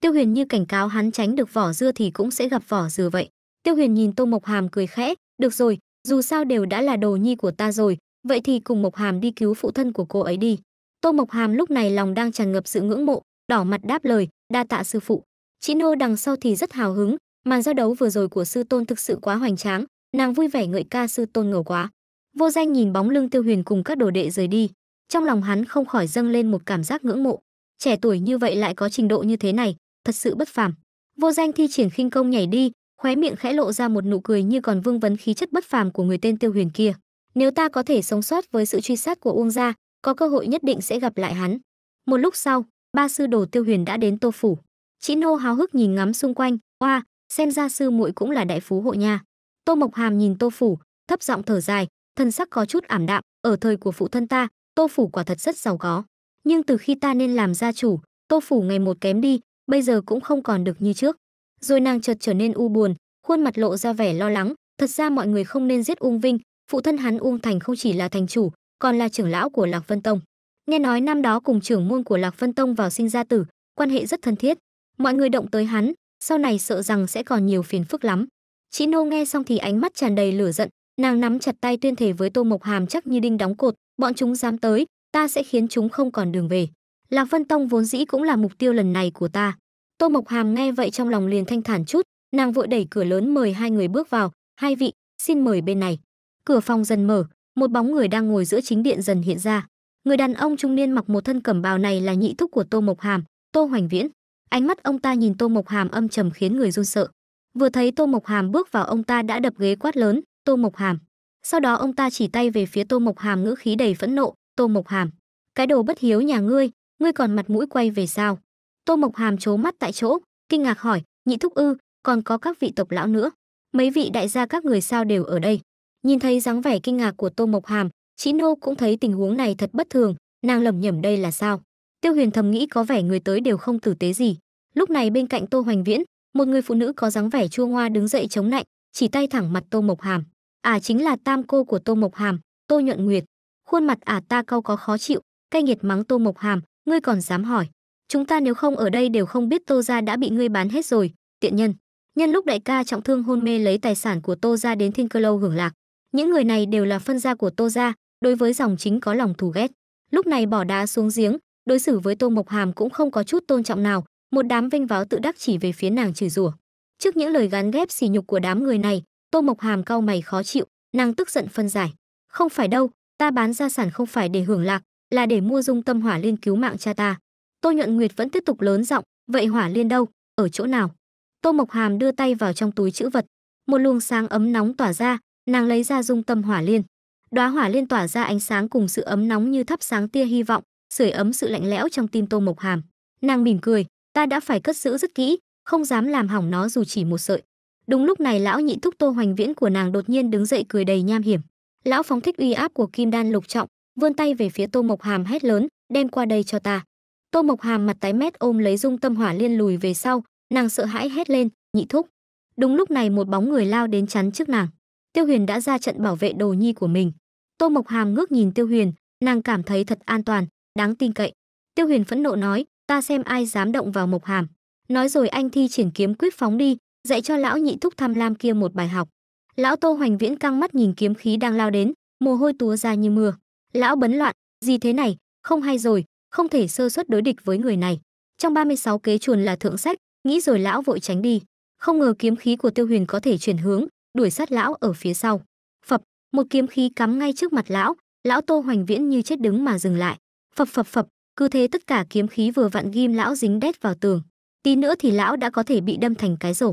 tiêu huyền như cảnh cáo hắn tránh được vỏ dưa thì cũng sẽ gặp vỏ dừa vậy tiêu huyền nhìn tô mộc hàm cười khẽ được rồi dù sao đều đã là đồ nhi của ta rồi vậy thì cùng mộc hàm đi cứu phụ thân của cô ấy đi tô mộc hàm lúc này lòng đang tràn ngập sự ngưỡng mộ đỏ mặt đáp lời đa tạ sư phụ chị nô đằng sau thì rất hào hứng Màn giao đấu vừa rồi của sư tôn thực sự quá hoành tráng, nàng vui vẻ ngợi ca sư tôn ngầu quá. Vô Danh nhìn bóng lưng Tiêu Huyền cùng các đồ đệ rời đi, trong lòng hắn không khỏi dâng lên một cảm giác ngưỡng mộ. Trẻ tuổi như vậy lại có trình độ như thế này, thật sự bất phàm. Vô Danh thi triển khinh công nhảy đi, khóe miệng khẽ lộ ra một nụ cười như còn vương vấn khí chất bất phàm của người tên Tiêu Huyền kia. Nếu ta có thể sống sót với sự truy sát của Uông gia, có cơ hội nhất định sẽ gặp lại hắn. Một lúc sau, ba sư đồ Tiêu Huyền đã đến Tô phủ. Chỉ Nô háo hức nhìn ngắm xung quanh, oa, xem ra sư muội cũng là đại phú hộ nha tô mộc hàm nhìn tô phủ thấp giọng thở dài thân sắc có chút ảm đạm ở thời của phụ thân ta tô phủ quả thật rất giàu có nhưng từ khi ta nên làm gia chủ tô phủ ngày một kém đi bây giờ cũng không còn được như trước rồi nàng chợt trở nên u buồn khuôn mặt lộ ra vẻ lo lắng thật ra mọi người không nên giết uông vinh phụ thân hắn uông thành không chỉ là thành chủ còn là trưởng lão của lạc vân tông nghe nói năm đó cùng trưởng môn của lạc vân tông vào sinh ra tử quan hệ rất thân thiết mọi người động tới hắn sau này sợ rằng sẽ còn nhiều phiền phức lắm. Chị Nô nghe xong thì ánh mắt tràn đầy lửa giận, nàng nắm chặt tay tuyên thể với Tô Mộc Hàm chắc như đinh đóng cột, bọn chúng dám tới, ta sẽ khiến chúng không còn đường về. Lạc Vân Tông vốn dĩ cũng là mục tiêu lần này của ta. Tô Mộc Hàm nghe vậy trong lòng liền thanh thản chút, nàng vội đẩy cửa lớn mời hai người bước vào, hai vị, xin mời bên này. Cửa phòng dần mở, một bóng người đang ngồi giữa chính điện dần hiện ra. Người đàn ông trung niên mặc một thân cẩm bào này là nhị thúc của Tô Mộc Hàm, Tô Hoành Viễn. Ánh mắt ông ta nhìn Tô Mộc Hàm âm trầm khiến người run sợ. Vừa thấy Tô Mộc Hàm bước vào ông ta đã đập ghế quát lớn, "Tô Mộc Hàm!" Sau đó ông ta chỉ tay về phía Tô Mộc Hàm ngữ khí đầy phẫn nộ, "Tô Mộc Hàm, cái đồ bất hiếu nhà ngươi, ngươi còn mặt mũi quay về sao?" Tô Mộc Hàm trố mắt tại chỗ, kinh ngạc hỏi, "Nhị thúc ư, còn có các vị tộc lão nữa? Mấy vị đại gia các người sao đều ở đây?" Nhìn thấy dáng vẻ kinh ngạc của Tô Mộc Hàm, Chí Nô cũng thấy tình huống này thật bất thường, nàng lẩm nhẩm đây là sao? Tiêu Huyền thầm nghĩ có vẻ người tới đều không tử tế gì. Lúc này bên cạnh Tô Hoành Viễn, một người phụ nữ có dáng vẻ chua ngoa đứng dậy chống nạnh, chỉ tay thẳng mặt Tô Mộc Hàm. À chính là tam cô của Tô Mộc Hàm, Tô Nhuận Nguyệt. Khuôn mặt à ta cau có khó chịu, cay nghiệt mắng Tô Mộc Hàm, ngươi còn dám hỏi. Chúng ta nếu không ở đây đều không biết Tô gia đã bị ngươi bán hết rồi, tiện nhân. Nhân lúc đại ca trọng thương hôn mê lấy tài sản của Tô gia đến Thiên Cơ lâu hưởng lạc. Những người này đều là phân gia của Tô gia, đối với dòng chính có lòng thù ghét. Lúc này bỏ đá xuống giếng, đối xử với Tô Mộc Hàm cũng không có chút tôn trọng nào, một đám vinh váo tự đắc chỉ về phía nàng chửi rủa. Trước những lời gán ghép xỉ nhục của đám người này, Tô Mộc Hàm cau mày khó chịu, nàng tức giận phân giải. Không phải đâu, ta bán gia sản không phải để hưởng lạc, là để mua dung tâm hỏa liên cứu mạng cha ta. Tô Nhuận Nguyệt vẫn tiếp tục lớn giọng, vậy hỏa liên đâu, ở chỗ nào? Tô Mộc Hàm đưa tay vào trong túi chữ vật, một luồng sáng ấm nóng tỏa ra, nàng lấy ra dung tâm hỏa liên. Đóa hỏa liên tỏa ra ánh sáng cùng sự ấm nóng như thắp sáng tia hy vọng, sưởi ấm sự lạnh lẽo trong tim Tô Mộc Hàm. Nàng mỉm cười, ta đã phải cất giữ rất kỹ, không dám làm hỏng nó dù chỉ một sợi. Đúng lúc này lão nhị thúc Tô Hoành Viễn của nàng đột nhiên đứng dậy cười đầy nham hiểm. Lão phóng thích uy áp của Kim Đan lục trọng, vươn tay về phía Tô Mộc Hàm hét lớn, đem qua đây cho ta. Tô Mộc Hàm mặt tái mét ôm lấy Dung Tâm Hỏa liên lùi về sau, nàng sợ hãi hét lên, nhị thúc. Đúng lúc này một bóng người lao đến chắn trước nàng. Tiêu Huyền đã ra trận bảo vệ đồ nhi của mình. Tô Mộc Hàm ngước nhìn Tiêu Huyền, nàng cảm thấy thật an toàn, đáng tin cậy. Tiêu Huyền phẫn nộ nói, ta xem ai dám động vào Mộc Hàm. Nói rồi anh thi triển kiếm quyết phóng đi, dạy cho lão nhị thúc tham lam kia một bài học. Lão Tô Hoành Viễn căng mắt nhìn kiếm khí đang lao đến, mồ hôi túa ra như mưa. Lão bấn loạn, gì thế này, không hay rồi, không thể sơ suất đối địch với người này. Trong 36 kế chuồn là thượng sách, nghĩ rồi lão vội tránh đi. Không ngờ kiếm khí của Tiêu Huyền có thể chuyển hướng, đuổi sát lão ở phía sau. Phập, một kiếm khí cắm ngay trước mặt lão, lão Tô Hoành Viễn như chết đứng mà dừng lại phập phập phập cứ thế tất cả kiếm khí vừa vặn ghim lão dính đét vào tường tí nữa thì lão đã có thể bị đâm thành cái rổ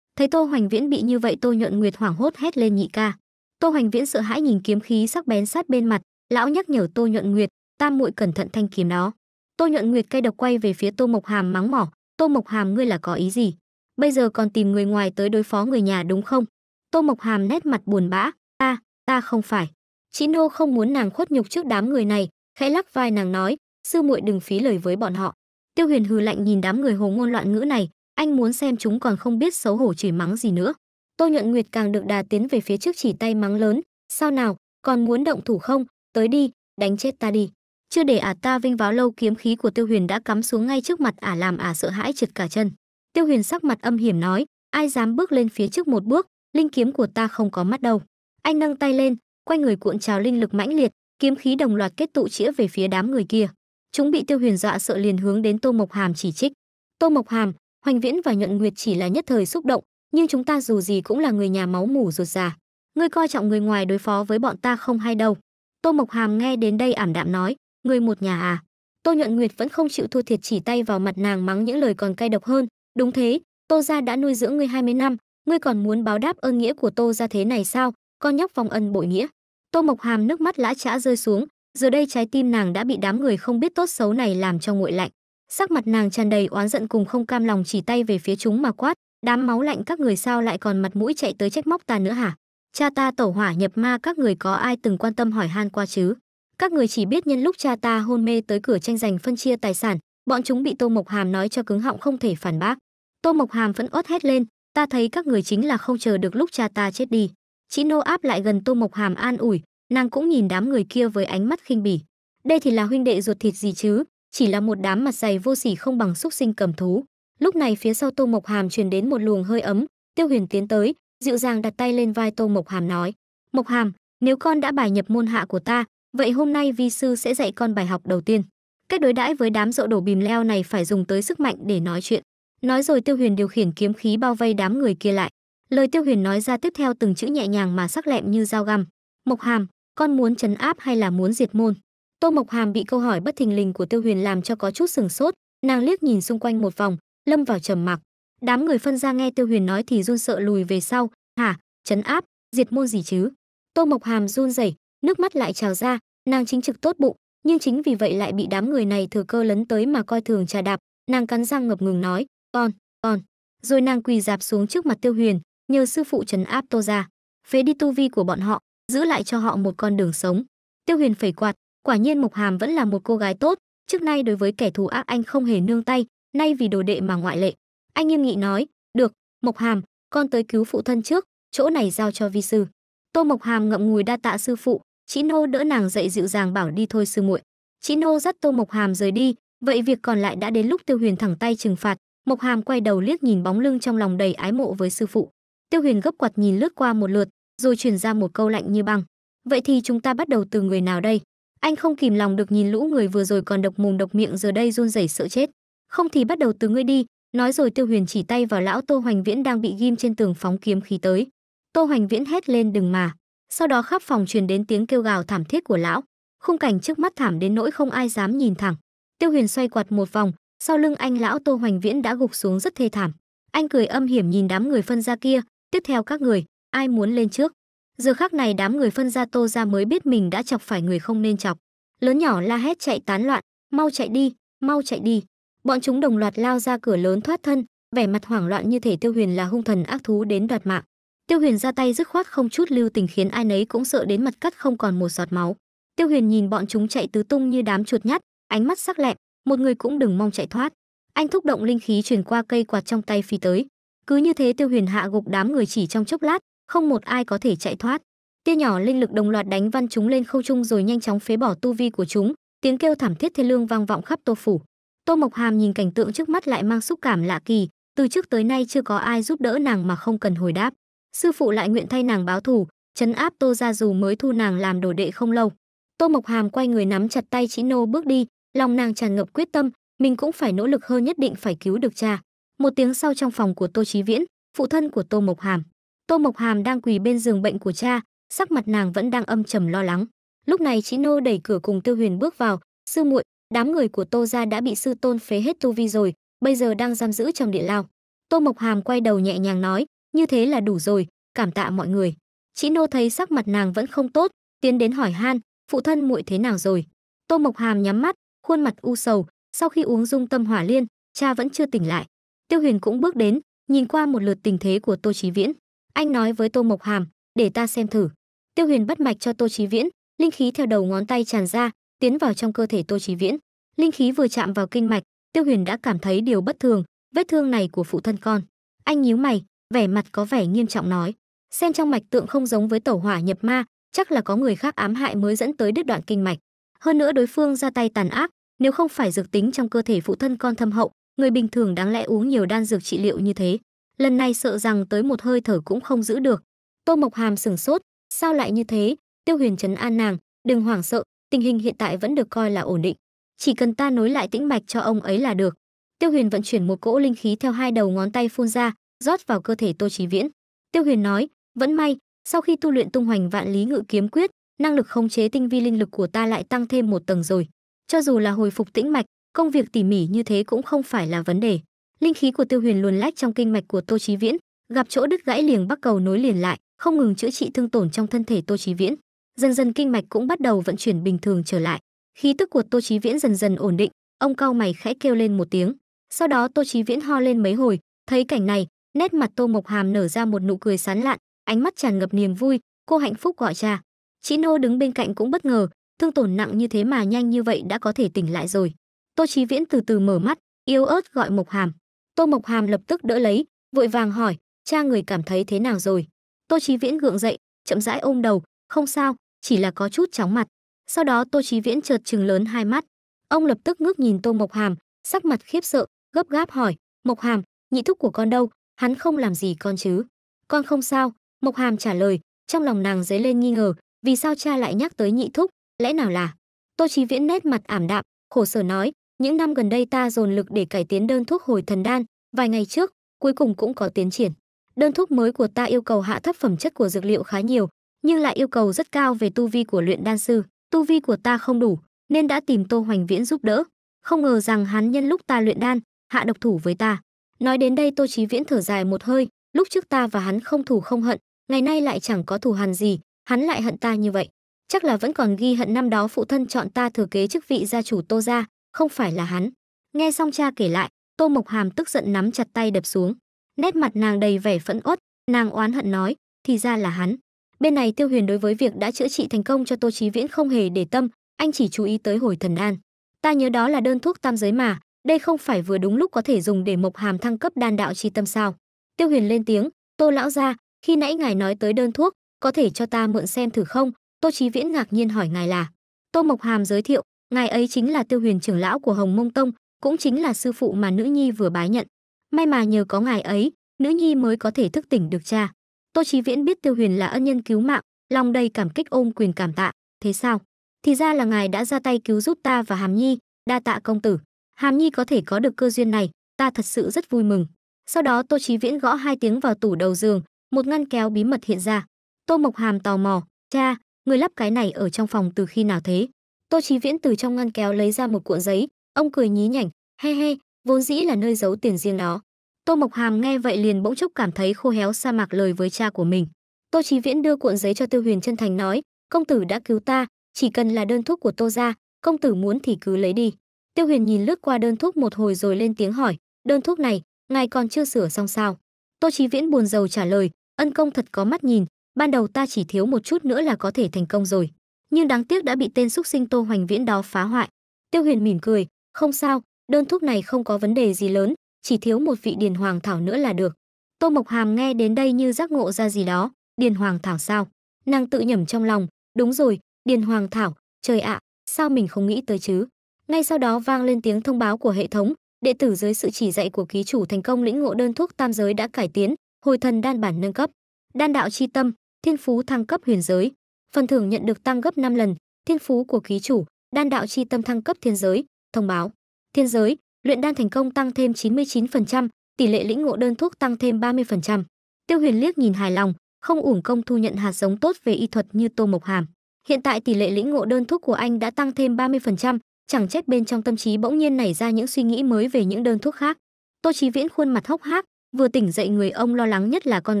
thấy tô hoành viễn bị như vậy tô nhuận nguyệt hoảng hốt hét lên nhị ca tô hoành viễn sợ hãi nhìn kiếm khí sắc bén sát bên mặt lão nhắc nhở tô nhuận nguyệt tam muội cẩn thận thanh kiếm đó tô nhuận nguyệt cay độc quay về phía tô mộc hàm mắng mỏ tô mộc hàm ngươi là có ý gì bây giờ còn tìm người ngoài tới đối phó người nhà đúng không tô mộc hàm nét mặt buồn bã ta ta không phải chị nô không muốn nàng khuất nhục trước đám người này khẽ lắc vai nàng nói, sư muội đừng phí lời với bọn họ. Tiêu Huyền hừ lạnh nhìn đám người hồ ngôn loạn ngữ này, anh muốn xem chúng còn không biết xấu hổ chửi mắng gì nữa. Tô Nhuận Nguyệt càng được đà tiến về phía trước chỉ tay mắng lớn, sao nào, còn muốn động thủ không, tới đi, đánh chết ta đi. Chưa để ả à ta vinh váo lâu kiếm khí của Tiêu Huyền đã cắm xuống ngay trước mặt ả làm ả sợ hãi trượt cả chân. Tiêu Huyền sắc mặt âm hiểm nói, ai dám bước lên phía trước một bước, linh kiếm của ta không có mắt đâu. Anh nâng tay lên, quay người cuộn trào linh lực mãnh liệt, kiếm khí đồng loạt kết tụ chĩa về phía đám người kia. Chúng bị Tiêu Huyền dọa sợ liền hướng đến Tô Mộc Hàm chỉ trích. Tô Mộc Hàm, Hoành Viễn và Nhuận Nguyệt chỉ là nhất thời xúc động, nhưng chúng ta dù gì cũng là người nhà máu mủ ruột già. Ngươi coi trọng người ngoài đối phó với bọn ta không hay đâu. Tô Mộc Hàm nghe đến đây ảm đạm nói, người một nhà à. Tô Nhuận Nguyệt vẫn không chịu thua thiệt chỉ tay vào mặt nàng mắng những lời còn cay độc hơn. Đúng thế, Tô gia đã nuôi dưỡng ngươi 20 năm, ngươi còn muốn báo đáp ơn nghĩa của Tô gia thế này sao? Con nhóc vòng ân bội nghĩa. Tô Mộc Hàm nước mắt lã chã rơi xuống, giờ đây trái tim nàng đã bị đám người không biết tốt xấu này làm cho nguội lạnh. Sắc mặt nàng tràn đầy oán giận cùng không cam lòng chỉ tay về phía chúng mà quát, đám máu lạnh các người sao lại còn mặt mũi chạy tới trách móc ta nữa hả? Cha ta tẩu hỏa nhập ma các người có ai từng quan tâm hỏi han qua chứ? Các người chỉ biết nhân lúc cha ta hôn mê tới cửa tranh giành phân chia tài sản, bọn chúng bị Tô Mộc Hàm nói cho cứng họng không thể phản bác. Tô Mộc Hàm vẫn ớt hét lên, ta thấy các người chính là không chờ được lúc cha ta chết đi chị nô áp lại gần tô mộc hàm an ủi nàng cũng nhìn đám người kia với ánh mắt khinh bỉ đây thì là huynh đệ ruột thịt gì chứ chỉ là một đám mặt dày vô sỉ không bằng xúc sinh cầm thú lúc này phía sau tô mộc hàm truyền đến một luồng hơi ấm tiêu huyền tiến tới dịu dàng đặt tay lên vai tô mộc hàm nói mộc hàm nếu con đã bài nhập môn hạ của ta vậy hôm nay vi sư sẽ dạy con bài học đầu tiên cách đối đãi với đám rộ đổ bìm leo này phải dùng tới sức mạnh để nói chuyện nói rồi tiêu huyền điều khiển kiếm khí bao vây đám người kia lại Lời Tiêu Huyền nói ra tiếp theo từng chữ nhẹ nhàng mà sắc lẹm như dao găm. Mộc Hàm, con muốn trấn áp hay là muốn diệt môn? Tô Mộc Hàm bị câu hỏi bất thình lình của Tiêu Huyền làm cho có chút sừng sốt, nàng liếc nhìn xung quanh một vòng, lâm vào trầm mặc. Đám người phân ra nghe Tiêu Huyền nói thì run sợ lùi về sau, "Hả? Trấn áp? Diệt môn gì chứ?" Tô Mộc Hàm run rẩy, nước mắt lại trào ra, nàng chính trực tốt bụng, nhưng chính vì vậy lại bị đám người này thừa cơ lấn tới mà coi thường trà đạp, nàng cắn răng ngập ngừng nói, "Con, con." Rồi nàng quỳ dạp xuống trước mặt Tiêu Huyền, nhờ sư phụ trấn áp Tô gia, phế đi tu vi của bọn họ, giữ lại cho họ một con đường sống. Tiêu Huyền phẩy quạt, quả nhiên Mộc Hàm vẫn là một cô gái tốt, trước nay đối với kẻ thù ác anh không hề nương tay, nay vì đồ đệ mà ngoại lệ. Anh nghiêm nghị nói, "Được, Mộc Hàm, con tới cứu phụ thân trước, chỗ này giao cho vi sư." Tô Mộc Hàm ngậm ngùi đa tạ sư phụ, chị Nô đỡ nàng dậy dịu dàng bảo đi thôi sư muội. chị Nô dắt Tô Mộc Hàm rời đi, vậy việc còn lại đã đến lúc Tiêu Huyền thẳng tay trừng phạt, Mộc Hàm quay đầu liếc nhìn bóng lưng trong lòng đầy ái mộ với sư phụ. Tiêu Huyền gấp quạt nhìn lướt qua một lượt, rồi truyền ra một câu lạnh như băng. Vậy thì chúng ta bắt đầu từ người nào đây? Anh không kìm lòng được nhìn lũ người vừa rồi còn độc mồm độc miệng giờ đây run rẩy sợ chết. Không thì bắt đầu từ ngươi đi, nói rồi Tiêu Huyền chỉ tay vào lão Tô Hoành Viễn đang bị ghim trên tường phóng kiếm khí tới. Tô Hoành Viễn hét lên đừng mà. Sau đó khắp phòng truyền đến tiếng kêu gào thảm thiết của lão. Khung cảnh trước mắt thảm đến nỗi không ai dám nhìn thẳng. Tiêu Huyền xoay quạt một vòng, sau lưng anh lão Tô Hoành Viễn đã gục xuống rất thê thảm. Anh cười âm hiểm nhìn đám người phân ra kia, tiếp theo các người ai muốn lên trước giờ khác này đám người phân ra tô ra mới biết mình đã chọc phải người không nên chọc lớn nhỏ la hét chạy tán loạn mau chạy đi mau chạy đi bọn chúng đồng loạt lao ra cửa lớn thoát thân vẻ mặt hoảng loạn như thể tiêu huyền là hung thần ác thú đến đoạt mạng tiêu huyền ra tay dứt khoát không chút lưu tình khiến ai nấy cũng sợ đến mặt cắt không còn một giọt máu tiêu huyền nhìn bọn chúng chạy tứ tung như đám chuột nhát ánh mắt sắc lẹm một người cũng đừng mong chạy thoát anh thúc động linh khí truyền qua cây quạt trong tay phi tới cứ như thế Tiêu Huyền hạ gục đám người chỉ trong chốc lát, không một ai có thể chạy thoát. Tia nhỏ linh lực đồng loạt đánh văn chúng lên không trung rồi nhanh chóng phế bỏ tu vi của chúng, tiếng kêu thảm thiết thê lương vang vọng khắp Tô phủ. Tô Mộc Hàm nhìn cảnh tượng trước mắt lại mang xúc cảm lạ kỳ, từ trước tới nay chưa có ai giúp đỡ nàng mà không cần hồi đáp. Sư phụ lại nguyện thay nàng báo thù, chấn áp Tô gia dù mới thu nàng làm đồ đệ không lâu. Tô Mộc Hàm quay người nắm chặt tay Chỉ Nô bước đi, lòng nàng tràn ngập quyết tâm, mình cũng phải nỗ lực hơn nhất định phải cứu được cha. Một tiếng sau trong phòng của Tô Chí Viễn, phụ thân của Tô Mộc Hàm. Tô Mộc Hàm đang quỳ bên giường bệnh của cha, sắc mặt nàng vẫn đang âm trầm lo lắng. Lúc này chị Nô đẩy cửa cùng Tiêu Huyền bước vào, "Sư muội, đám người của Tô gia đã bị sư tôn phế hết tu vi rồi, bây giờ đang giam giữ trong địa lao." Tô Mộc Hàm quay đầu nhẹ nhàng nói, "Như thế là đủ rồi, cảm tạ mọi người." Chị Nô thấy sắc mặt nàng vẫn không tốt, tiến đến hỏi han, "Phụ thân muội thế nào rồi?" Tô Mộc Hàm nhắm mắt, khuôn mặt u sầu, sau khi uống dung tâm hỏa liên, cha vẫn chưa tỉnh lại. Tiêu Huyền cũng bước đến, nhìn qua một lượt tình thế của Tô Chí Viễn. Anh nói với Tô Mộc Hàm, để ta xem thử. Tiêu Huyền bắt mạch cho Tô Chí Viễn, linh khí theo đầu ngón tay tràn ra, tiến vào trong cơ thể Tô Chí Viễn. Linh khí vừa chạm vào kinh mạch, Tiêu Huyền đã cảm thấy điều bất thường, vết thương này của phụ thân con. Anh nhíu mày, vẻ mặt có vẻ nghiêm trọng nói, xem trong mạch tượng không giống với tẩu hỏa nhập ma, chắc là có người khác ám hại mới dẫn tới đứt đoạn kinh mạch. Hơn nữa đối phương ra tay tàn ác, nếu không phải dược tính trong cơ thể phụ thân con thâm hậu, người bình thường đáng lẽ uống nhiều đan dược trị liệu như thế, lần này sợ rằng tới một hơi thở cũng không giữ được. Tô Mộc Hàm sửng sốt, sao lại như thế? Tiêu Huyền trấn an nàng, đừng hoảng sợ, tình hình hiện tại vẫn được coi là ổn định, chỉ cần ta nối lại tĩnh mạch cho ông ấy là được. Tiêu Huyền vận chuyển một cỗ linh khí theo hai đầu ngón tay phun ra, rót vào cơ thể Tô Chí Viễn. Tiêu Huyền nói, vẫn may, sau khi tu luyện tung hoành vạn lý ngự kiếm quyết, năng lực khống chế tinh vi linh lực của ta lại tăng thêm một tầng rồi. Cho dù là hồi phục tĩnh mạch, Công việc tỉ mỉ như thế cũng không phải là vấn đề. Linh khí của Tiêu Huyền luồn lách trong kinh mạch của Tô trí Viễn, gặp chỗ đứt gãy liền bắt cầu nối liền lại, không ngừng chữa trị thương tổn trong thân thể Tô trí Viễn. Dần dần kinh mạch cũng bắt đầu vận chuyển bình thường trở lại. Khí tức của Tô trí Viễn dần dần ổn định, ông cau mày khẽ kêu lên một tiếng. Sau đó Tô trí Viễn ho lên mấy hồi, thấy cảnh này, nét mặt Tô Mộc Hàm nở ra một nụ cười sán lạn, ánh mắt tràn ngập niềm vui, cô hạnh phúc gọi cha. Chị Nô đứng bên cạnh cũng bất ngờ, thương tổn nặng như thế mà nhanh như vậy đã có thể tỉnh lại rồi tô chí viễn từ từ mở mắt yếu ớt gọi mộc hàm tô mộc hàm lập tức đỡ lấy vội vàng hỏi cha người cảm thấy thế nào rồi tô chí viễn gượng dậy chậm rãi ôm đầu không sao chỉ là có chút chóng mặt sau đó tô chí viễn chợt trừng lớn hai mắt ông lập tức ngước nhìn tô mộc hàm sắc mặt khiếp sợ gấp gáp hỏi mộc hàm nhị thúc của con đâu hắn không làm gì con chứ con không sao mộc hàm trả lời trong lòng nàng dấy lên nghi ngờ vì sao cha lại nhắc tới nhị thúc lẽ nào là tô chí viễn nét mặt ảm đạm khổ sở nói những năm gần đây ta dồn lực để cải tiến đơn thuốc hồi thần đan, vài ngày trước, cuối cùng cũng có tiến triển. Đơn thuốc mới của ta yêu cầu hạ thấp phẩm chất của dược liệu khá nhiều, nhưng lại yêu cầu rất cao về tu vi của luyện đan sư. Tu vi của ta không đủ, nên đã tìm Tô Hoành Viễn giúp đỡ. Không ngờ rằng hắn nhân lúc ta luyện đan, hạ độc thủ với ta. Nói đến đây Tô Chí Viễn thở dài một hơi, lúc trước ta và hắn không thủ không hận, ngày nay lại chẳng có thù hằn gì, hắn lại hận ta như vậy. Chắc là vẫn còn ghi hận năm đó phụ thân chọn ta thừa kế chức vị gia chủ Tô gia, không phải là hắn. Nghe xong cha kể lại, Tô Mộc Hàm tức giận nắm chặt tay đập xuống. Nét mặt nàng đầy vẻ phẫn uất, nàng oán hận nói, thì ra là hắn. Bên này Tiêu Huyền đối với việc đã chữa trị thành công cho Tô Chí Viễn không hề để tâm, anh chỉ chú ý tới hồi thần đan. Ta nhớ đó là đơn thuốc tam giới mà, đây không phải vừa đúng lúc có thể dùng để Mộc Hàm thăng cấp đan đạo chi tâm sao? Tiêu Huyền lên tiếng, "Tô lão gia, khi nãy ngài nói tới đơn thuốc, có thể cho ta mượn xem thử không?" Tô Chí Viễn ngạc nhiên hỏi ngài là. Tô Mộc Hàm giới thiệu, ngài ấy chính là tiêu huyền trưởng lão của hồng mông tông cũng chính là sư phụ mà nữ nhi vừa bái nhận may mà nhờ có ngài ấy nữ nhi mới có thể thức tỉnh được cha tô chí viễn biết tiêu huyền là ân nhân cứu mạng lòng đầy cảm kích ôm quyền cảm tạ thế sao thì ra là ngài đã ra tay cứu giúp ta và hàm nhi đa tạ công tử hàm nhi có thể có được cơ duyên này ta thật sự rất vui mừng sau đó tô chí viễn gõ hai tiếng vào tủ đầu giường một ngăn kéo bí mật hiện ra tô mộc hàm tò mò cha người lắp cái này ở trong phòng từ khi nào thế Tô Chí Viễn từ trong ngăn kéo lấy ra một cuộn giấy, ông cười nhí nhảnh, he he, vốn dĩ là nơi giấu tiền riêng đó. Tô Mộc Hàm nghe vậy liền bỗng chốc cảm thấy khô héo sa mạc lời với cha của mình. Tô Chí Viễn đưa cuộn giấy cho Tiêu Huyền chân thành nói, công tử đã cứu ta, chỉ cần là đơn thuốc của Tô gia, công tử muốn thì cứ lấy đi. Tiêu Huyền nhìn lướt qua đơn thuốc một hồi rồi lên tiếng hỏi, đơn thuốc này, ngài còn chưa sửa xong sao? Tô Chí Viễn buồn rầu trả lời, ân công thật có mắt nhìn, ban đầu ta chỉ thiếu một chút nữa là có thể thành công rồi nhưng đáng tiếc đã bị tên xúc sinh Tô Hoành Viễn đó phá hoại. Tiêu Huyền mỉm cười, không sao, đơn thuốc này không có vấn đề gì lớn, chỉ thiếu một vị điền hoàng thảo nữa là được. Tô Mộc Hàm nghe đến đây như giác ngộ ra gì đó, điền hoàng thảo sao? Nàng tự nhẩm trong lòng, đúng rồi, điền hoàng thảo, trời ạ, sao mình không nghĩ tới chứ? Ngay sau đó vang lên tiếng thông báo của hệ thống, đệ tử dưới sự chỉ dạy của ký chủ thành công lĩnh ngộ đơn thuốc tam giới đã cải tiến, hồi thần đan bản nâng cấp, đan đạo chi tâm, thiên phú thăng cấp huyền giới, phần thưởng nhận được tăng gấp 5 lần, thiên phú của ký chủ, đan đạo chi tâm thăng cấp thiên giới, thông báo. Thiên giới, luyện đan thành công tăng thêm 99%, tỷ lệ lĩnh ngộ đơn thuốc tăng thêm 30%. Tiêu Huyền liếc nhìn hài lòng, không uổng công thu nhận hạt giống tốt về y thuật như Tô Mộc Hàm. Hiện tại tỷ lệ lĩnh ngộ đơn thuốc của anh đã tăng thêm 30%, chẳng trách bên trong tâm trí bỗng nhiên nảy ra những suy nghĩ mới về những đơn thuốc khác. Tô Chí Viễn khuôn mặt hốc hác, vừa tỉnh dậy người ông lo lắng nhất là con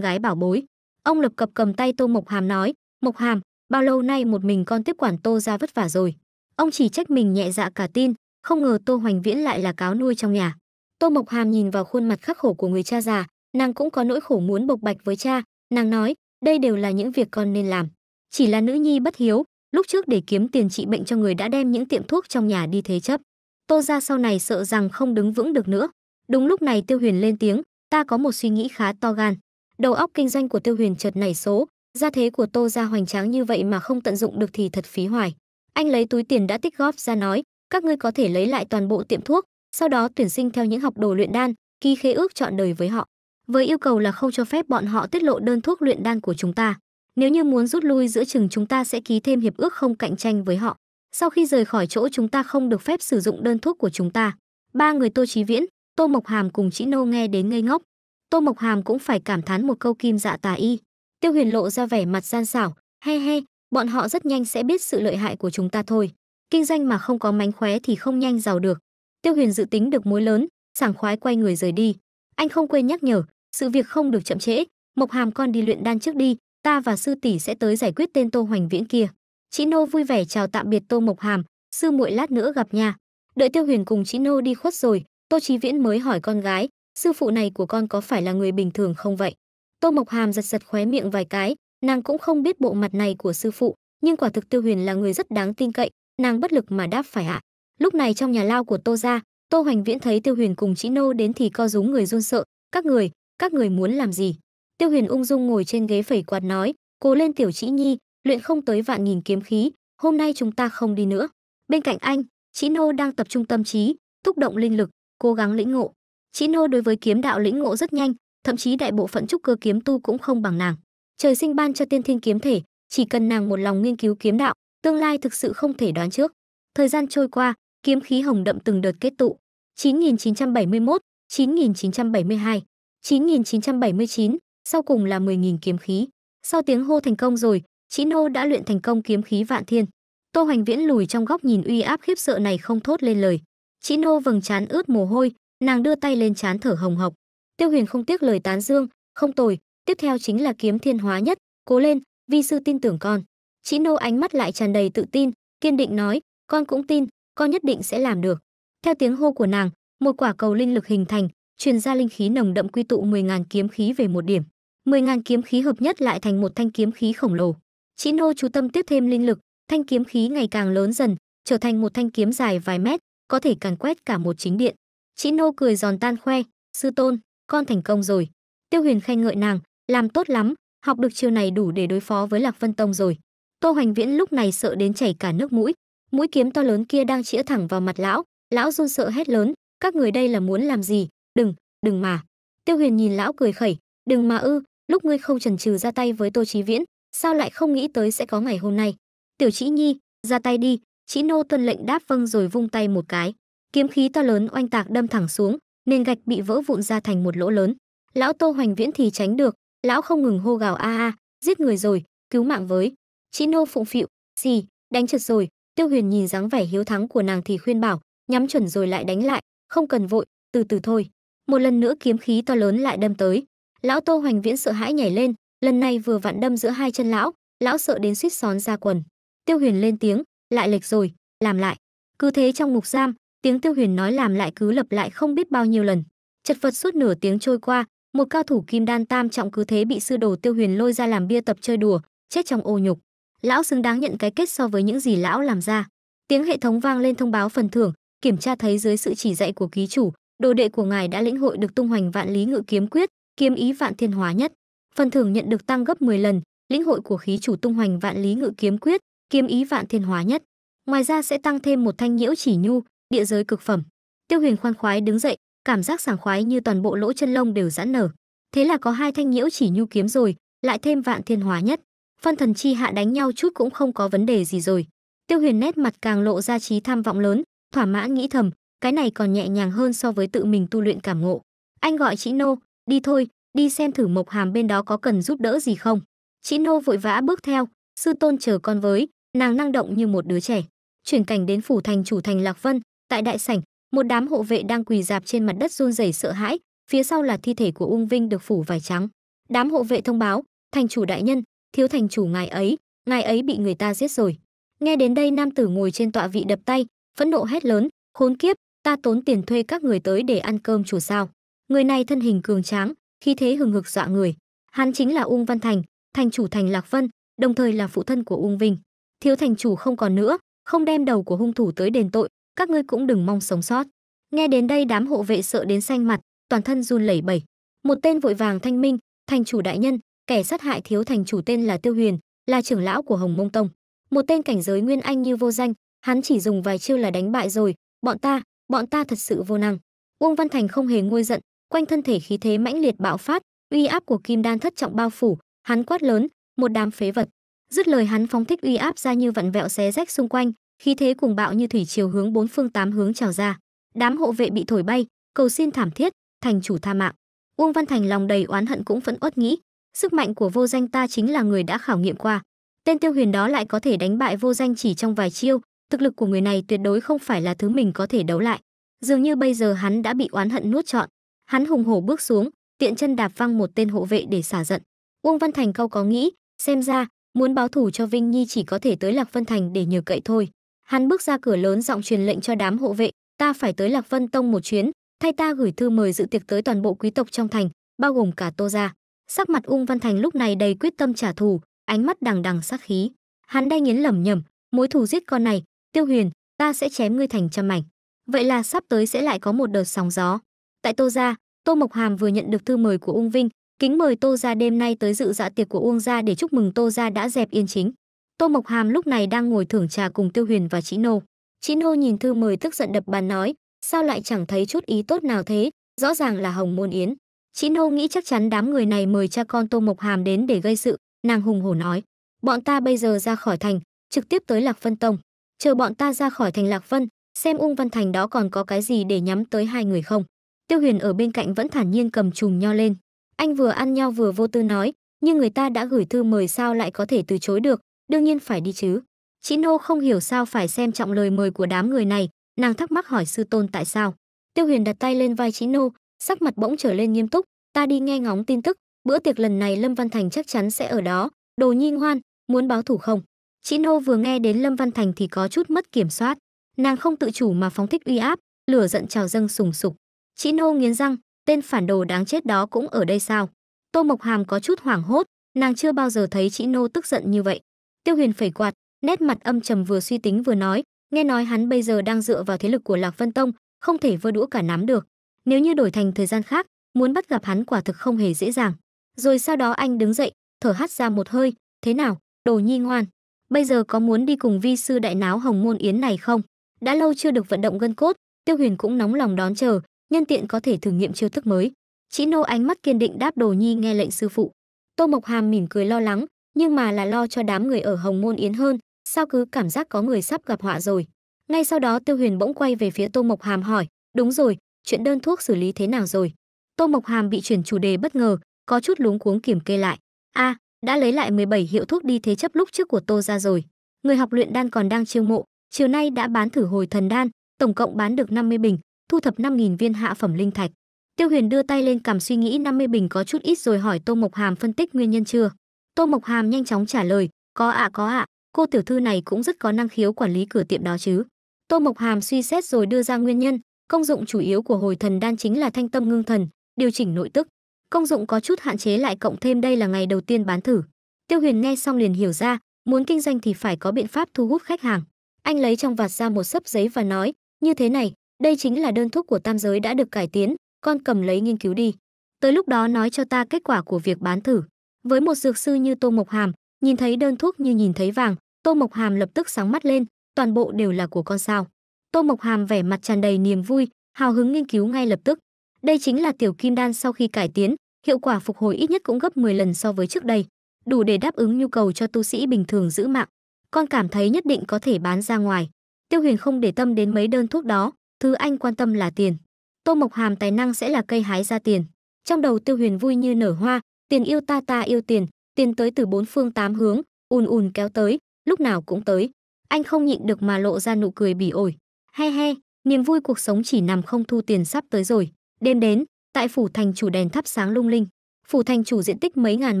gái bảo bối. Ông lập cập cầm tay Tô Mộc Hàm nói, "Mộc Hàm, bao lâu nay một mình con tiếp quản tô ra vất vả rồi ông chỉ trách mình nhẹ dạ cả tin không ngờ tô hoành viễn lại là cáo nuôi trong nhà tô mộc hàm nhìn vào khuôn mặt khắc khổ của người cha già nàng cũng có nỗi khổ muốn bộc bạch với cha nàng nói đây đều là những việc con nên làm chỉ là nữ nhi bất hiếu lúc trước để kiếm tiền trị bệnh cho người đã đem những tiệm thuốc trong nhà đi thế chấp tô ra sau này sợ rằng không đứng vững được nữa đúng lúc này tiêu huyền lên tiếng ta có một suy nghĩ khá to gan đầu óc kinh doanh của tiêu huyền chợt nảy số Gia thế của Tô Gia hoành tráng như vậy mà không tận dụng được thì thật phí hoài. Anh lấy túi tiền đã tích góp ra nói, các ngươi có thể lấy lại toàn bộ tiệm thuốc, sau đó tuyển sinh theo những học đồ luyện đan, ký khế ước chọn đời với họ. Với yêu cầu là không cho phép bọn họ tiết lộ đơn thuốc luyện đan của chúng ta. Nếu như muốn rút lui giữa chừng chúng ta sẽ ký thêm hiệp ước không cạnh tranh với họ. Sau khi rời khỏi chỗ chúng ta không được phép sử dụng đơn thuốc của chúng ta. Ba người Tô Chí Viễn, Tô Mộc Hàm cùng Chỉ Nô nghe đến ngây ngốc. Tô Mộc Hàm cũng phải cảm thán một câu kim dạ tà y. Tiêu Huyền lộ ra vẻ mặt gian xảo, he he, bọn họ rất nhanh sẽ biết sự lợi hại của chúng ta thôi. Kinh doanh mà không có mánh khóe thì không nhanh giàu được. Tiêu Huyền dự tính được mối lớn, sảng khoái quay người rời đi. Anh không quên nhắc nhở, sự việc không được chậm trễ, Mộc Hàm con đi luyện đan trước đi, ta và sư tỷ sẽ tới giải quyết tên Tô Hoành Viễn kia. Chị Nô vui vẻ chào tạm biệt Tô Mộc Hàm, sư muội lát nữa gặp nha. Đợi Tiêu Huyền cùng chị Nô đi khuất rồi, Tô Chí Viễn mới hỏi con gái, sư phụ này của con có phải là người bình thường không vậy? Tô Mộc Hàm giật giật khóe miệng vài cái, nàng cũng không biết bộ mặt này của sư phụ, nhưng quả thực Tiêu Huyền là người rất đáng tin cậy, nàng bất lực mà đáp phải ạ. Lúc này trong nhà lao của Tô gia, Tô Hoành Viễn thấy Tiêu Huyền cùng Chỉ Nô đến thì co rúm người run sợ, "Các người, các người muốn làm gì?" Tiêu Huyền ung dung ngồi trên ghế phẩy quạt nói, "Cố lên tiểu Chỉ Nhi, luyện không tới vạn nghìn kiếm khí, hôm nay chúng ta không đi nữa." Bên cạnh anh, Chỉ Nô đang tập trung tâm trí, thúc động linh lực, cố gắng lĩnh ngộ. Chỉ Nô đối với kiếm đạo lĩnh ngộ rất nhanh, thậm chí đại bộ phận trúc cơ kiếm tu cũng không bằng nàng. Trời sinh ban cho tiên thiên kiếm thể, chỉ cần nàng một lòng nghiên cứu kiếm đạo, tương lai thực sự không thể đoán trước. Thời gian trôi qua, kiếm khí hồng đậm từng đợt kết tụ. 9971, 9972, 9979, sau cùng là 10.000 kiếm khí. Sau tiếng hô thành công rồi, Chí Nô đã luyện thành công kiếm khí vạn thiên. Tô Hoành Viễn lùi trong góc nhìn uy áp khiếp sợ này không thốt lên lời. Chí Nô vầng trán ướt mồ hôi, nàng đưa tay lên trán thở hồng hộc tiêu huyền không tiếc lời tán dương không tồi tiếp theo chính là kiếm thiên hóa nhất cố lên vi sư tin tưởng con chị nô ánh mắt lại tràn đầy tự tin kiên định nói con cũng tin con nhất định sẽ làm được theo tiếng hô của nàng một quả cầu linh lực hình thành truyền ra linh khí nồng đậm quy tụ 10.000 kiếm khí về một điểm 10.000 kiếm khí hợp nhất lại thành một thanh kiếm khí khổng lồ chị nô chú tâm tiếp thêm linh lực thanh kiếm khí ngày càng lớn dần trở thành một thanh kiếm dài vài mét có thể càn quét cả một chính điện chị nô cười giòn tan khoe sư tôn con thành công rồi. Tiêu Huyền khen ngợi nàng, làm tốt lắm, học được chiều này đủ để đối phó với Lạc Vân Tông rồi. Tô Hoành Viễn lúc này sợ đến chảy cả nước mũi, mũi kiếm to lớn kia đang chĩa thẳng vào mặt lão, lão run sợ hét lớn, các người đây là muốn làm gì? Đừng, đừng mà. Tiêu Huyền nhìn lão cười khẩy, đừng mà ư, lúc ngươi không chần chừ ra tay với Tô Chí Viễn, sao lại không nghĩ tới sẽ có ngày hôm nay? Tiểu Chỉ Nhi, ra tay đi, Chỉ nô tuân lệnh đáp vâng rồi vung tay một cái, kiếm khí to lớn oanh tạc đâm thẳng xuống, nền gạch bị vỡ vụn ra thành một lỗ lớn lão tô hoành viễn thì tránh được lão không ngừng hô gào a a giết người rồi cứu mạng với chị nô phụng phịu gì đánh trượt rồi tiêu huyền nhìn dáng vẻ hiếu thắng của nàng thì khuyên bảo nhắm chuẩn rồi lại đánh lại không cần vội từ từ thôi một lần nữa kiếm khí to lớn lại đâm tới lão tô hoành viễn sợ hãi nhảy lên lần này vừa vặn đâm giữa hai chân lão lão sợ đến suýt xón ra quần tiêu huyền lên tiếng lại lệch rồi làm lại cứ thế trong ngục giam tiếng tiêu huyền nói làm lại cứ lặp lại không biết bao nhiêu lần chật vật suốt nửa tiếng trôi qua một cao thủ kim đan tam trọng cứ thế bị sư đồ tiêu huyền lôi ra làm bia tập chơi đùa chết trong ô nhục lão xứng đáng nhận cái kết so với những gì lão làm ra tiếng hệ thống vang lên thông báo phần thưởng kiểm tra thấy dưới sự chỉ dạy của ký chủ đồ đệ của ngài đã lĩnh hội được tung hoành vạn lý ngự kiếm quyết kiếm ý vạn thiên hóa nhất phần thưởng nhận được tăng gấp 10 lần lĩnh hội của khí chủ tung hoành vạn lý ngự kiếm quyết kiếm ý vạn thiên hóa nhất ngoài ra sẽ tăng thêm một thanh nhiễu chỉ nhu địa giới cực phẩm tiêu huyền khoan khoái đứng dậy cảm giác sảng khoái như toàn bộ lỗ chân lông đều giãn nở thế là có hai thanh nhiễu chỉ nhu kiếm rồi lại thêm vạn thiên hóa nhất phân thần chi hạ đánh nhau chút cũng không có vấn đề gì rồi tiêu huyền nét mặt càng lộ ra trí tham vọng lớn thỏa mãn nghĩ thầm cái này còn nhẹ nhàng hơn so với tự mình tu luyện cảm ngộ anh gọi chị nô đi thôi đi xem thử mộc hàm bên đó có cần giúp đỡ gì không chị nô vội vã bước theo sư tôn chờ con với nàng năng động như một đứa trẻ chuyển cảnh đến phủ thành chủ thành lạc vân Tại đại sảnh, một đám hộ vệ đang quỳ dạp trên mặt đất run rẩy sợ hãi, phía sau là thi thể của Ung Vinh được phủ vải trắng. Đám hộ vệ thông báo, thành chủ đại nhân, thiếu thành chủ ngài ấy, ngài ấy bị người ta giết rồi. Nghe đến đây nam tử ngồi trên tọa vị đập tay, phẫn nộ hét lớn, khốn kiếp, ta tốn tiền thuê các người tới để ăn cơm chủ sao. Người này thân hình cường tráng, khí thế hừng hực dọa người. Hắn chính là Ung Văn Thành, thành chủ thành Lạc Vân, đồng thời là phụ thân của Ung Vinh. Thiếu thành chủ không còn nữa, không đem đầu của hung thủ tới đền tội, các ngươi cũng đừng mong sống sót. Nghe đến đây đám hộ vệ sợ đến xanh mặt, toàn thân run lẩy bẩy. Một tên vội vàng thanh minh, thành chủ đại nhân, kẻ sát hại thiếu thành chủ tên là Tiêu Huyền, là trưởng lão của Hồng Mông Tông. Một tên cảnh giới nguyên anh như vô danh, hắn chỉ dùng vài chiêu là đánh bại rồi, bọn ta, bọn ta thật sự vô năng. Uông Văn Thành không hề nguôi giận, quanh thân thể khí thế mãnh liệt bạo phát, uy áp của Kim Đan thất trọng bao phủ, hắn quát lớn, một đám phế vật. Dứt lời hắn phóng thích uy áp ra như vặn vẹo xé rách xung quanh, khí thế cùng bạo như thủy chiều hướng bốn phương tám hướng trào ra. Đám hộ vệ bị thổi bay, cầu xin thảm thiết, thành chủ tha mạng. Uông Văn Thành lòng đầy oán hận cũng vẫn uất nghĩ, sức mạnh của vô danh ta chính là người đã khảo nghiệm qua. Tên Tiêu Huyền đó lại có thể đánh bại vô danh chỉ trong vài chiêu, thực lực của người này tuyệt đối không phải là thứ mình có thể đấu lại. Dường như bây giờ hắn đã bị oán hận nuốt trọn. Hắn hùng hổ bước xuống, tiện chân đạp văng một tên hộ vệ để xả giận. Uông Văn Thành câu có nghĩ, xem ra, muốn báo thù cho Vinh Nhi chỉ có thể tới Lạc Vân Thành để nhờ cậy thôi. Hắn bước ra cửa lớn giọng truyền lệnh cho đám hộ vệ, ta phải tới Lạc Vân Tông một chuyến, thay ta gửi thư mời dự tiệc tới toàn bộ quý tộc trong thành, bao gồm cả Tô gia. Sắc mặt Ung Văn Thành lúc này đầy quyết tâm trả thù, ánh mắt đằng đằng sát khí. Hắn đay nghiến lẩm nhẩm, mối thù giết con này, Tiêu Huyền, ta sẽ chém ngươi thành trăm mảnh. Vậy là sắp tới sẽ lại có một đợt sóng gió. Tại Tô gia, Tô Mộc Hàm vừa nhận được thư mời của Ung Vinh, kính mời Tô gia đêm nay tới dự dạ tiệc của Uông gia để chúc mừng Tô gia đã dẹp yên chính. Tô Mộc Hàm lúc này đang ngồi thưởng trà cùng Tiêu Huyền và Chí Nô. Chí Nô nhìn thư mời tức giận đập bàn nói, sao lại chẳng thấy chút ý tốt nào thế, rõ ràng là Hồng Môn Yến. Chí Nô nghĩ chắc chắn đám người này mời cha con Tô Mộc Hàm đến để gây sự, nàng hùng hổ nói, bọn ta bây giờ ra khỏi thành, trực tiếp tới Lạc Vân Tông, chờ bọn ta ra khỏi thành Lạc Vân, xem Ung Văn Thành đó còn có cái gì để nhắm tới hai người không. Tiêu Huyền ở bên cạnh vẫn thản nhiên cầm chùm nho lên. Anh vừa ăn nhau vừa vô tư nói, nhưng người ta đã gửi thư mời sao lại có thể từ chối được, đương nhiên phải đi chứ. Chị Nô không hiểu sao phải xem trọng lời mời của đám người này, nàng thắc mắc hỏi sư tôn tại sao. Tiêu Huyền đặt tay lên vai chị Nô, sắc mặt bỗng trở lên nghiêm túc, ta đi nghe ngóng tin tức, bữa tiệc lần này Lâm Văn Thành chắc chắn sẽ ở đó, Đồ Nhiên Hoan muốn báo thủ không? Chị Nô vừa nghe đến Lâm Văn Thành thì có chút mất kiểm soát, nàng không tự chủ mà phóng thích uy áp, lửa giận trào dâng sùng sục. Chị Nô nghiến răng, tên phản đồ đáng chết đó cũng ở đây sao? Tô Mộc Hàm có chút hoảng hốt, nàng chưa bao giờ thấy chị Nô tức giận như vậy. Tiêu Huyền phẩy quạt, nét mặt âm trầm vừa suy tính vừa nói, nghe nói hắn bây giờ đang dựa vào thế lực của Lạc Vân Tông, không thể vơ đũa cả nắm được. Nếu như đổi thành thời gian khác, muốn bắt gặp hắn quả thực không hề dễ dàng. Rồi sau đó anh đứng dậy, thở hắt ra một hơi, thế nào, đồ nhi ngoan. Bây giờ có muốn đi cùng vi sư đại náo hồng môn yến này không? Đã lâu chưa được vận động gân cốt, Tiêu Huyền cũng nóng lòng đón chờ, nhân tiện có thể thử nghiệm chiêu thức mới. Chỉ nô ánh mắt kiên định đáp đồ nhi nghe lệnh sư phụ. Tô Mộc Hàm mỉm cười lo lắng, nhưng mà là lo cho đám người ở Hồng Môn Yến hơn, sao cứ cảm giác có người sắp gặp họa rồi. Ngay sau đó Tiêu Huyền bỗng quay về phía Tô Mộc Hàm hỏi, "Đúng rồi, chuyện đơn thuốc xử lý thế nào rồi?" Tô Mộc Hàm bị chuyển chủ đề bất ngờ, có chút lúng cuống kiểm kê lại. "A, đã lấy lại 17 hiệu thuốc đi thế chấp lúc trước của Tô ra rồi. Người học luyện đan còn đang chiêu mộ, chiều nay đã bán thử hồi thần đan, tổng cộng bán được 50 bình, thu thập 5000 viên hạ phẩm linh thạch." Tiêu Huyền đưa tay lên cầm suy nghĩ 50 bình có chút ít rồi hỏi Tô Mộc Hàm phân tích nguyên nhân chưa. Tô Mộc Hàm nhanh chóng trả lời, có ạ có ạ, cô tiểu thư này cũng rất có năng khiếu quản lý cửa tiệm đó chứ. Tô Mộc Hàm suy xét rồi đưa ra nguyên nhân, công dụng chủ yếu của hồi thần đan chính là thanh tâm ngưng thần, điều chỉnh nội tức. Công dụng có chút hạn chế lại cộng thêm đây là ngày đầu tiên bán thử. Tiêu Huyền nghe xong liền hiểu ra, muốn kinh doanh thì phải có biện pháp thu hút khách hàng. Anh lấy trong vạt ra một sấp giấy và nói, như thế này, đây chính là đơn thuốc của tam giới đã được cải tiến, con cầm lấy nghiên cứu đi. Tới lúc đó nói cho ta kết quả của việc bán thử. Với một dược sư như Tô Mộc Hàm, nhìn thấy đơn thuốc như nhìn thấy vàng, Tô Mộc Hàm lập tức sáng mắt lên, toàn bộ đều là của con sao. Tô Mộc Hàm vẻ mặt tràn đầy niềm vui, hào hứng nghiên cứu ngay lập tức. Đây chính là tiểu kim đan sau khi cải tiến, hiệu quả phục hồi ít nhất cũng gấp 10 lần so với trước đây, đủ để đáp ứng nhu cầu cho tu sĩ bình thường giữ mạng. Con cảm thấy nhất định có thể bán ra ngoài. Tiêu Huyền không để tâm đến mấy đơn thuốc đó, thứ anh quan tâm là tiền. Tô Mộc Hàm tài năng sẽ là cây hái ra tiền. Trong đầu Tiêu Huyền vui như nở hoa, tiền yêu ta ta yêu tiền, tiền tới từ bốn phương tám hướng, ùn ùn kéo tới, lúc nào cũng tới. Anh không nhịn được mà lộ ra nụ cười bỉ ổi. He he, niềm vui cuộc sống chỉ nằm không thu tiền sắp tới rồi. Đêm đến, tại phủ thành chủ đèn thắp sáng lung linh. Phủ thành chủ diện tích mấy ngàn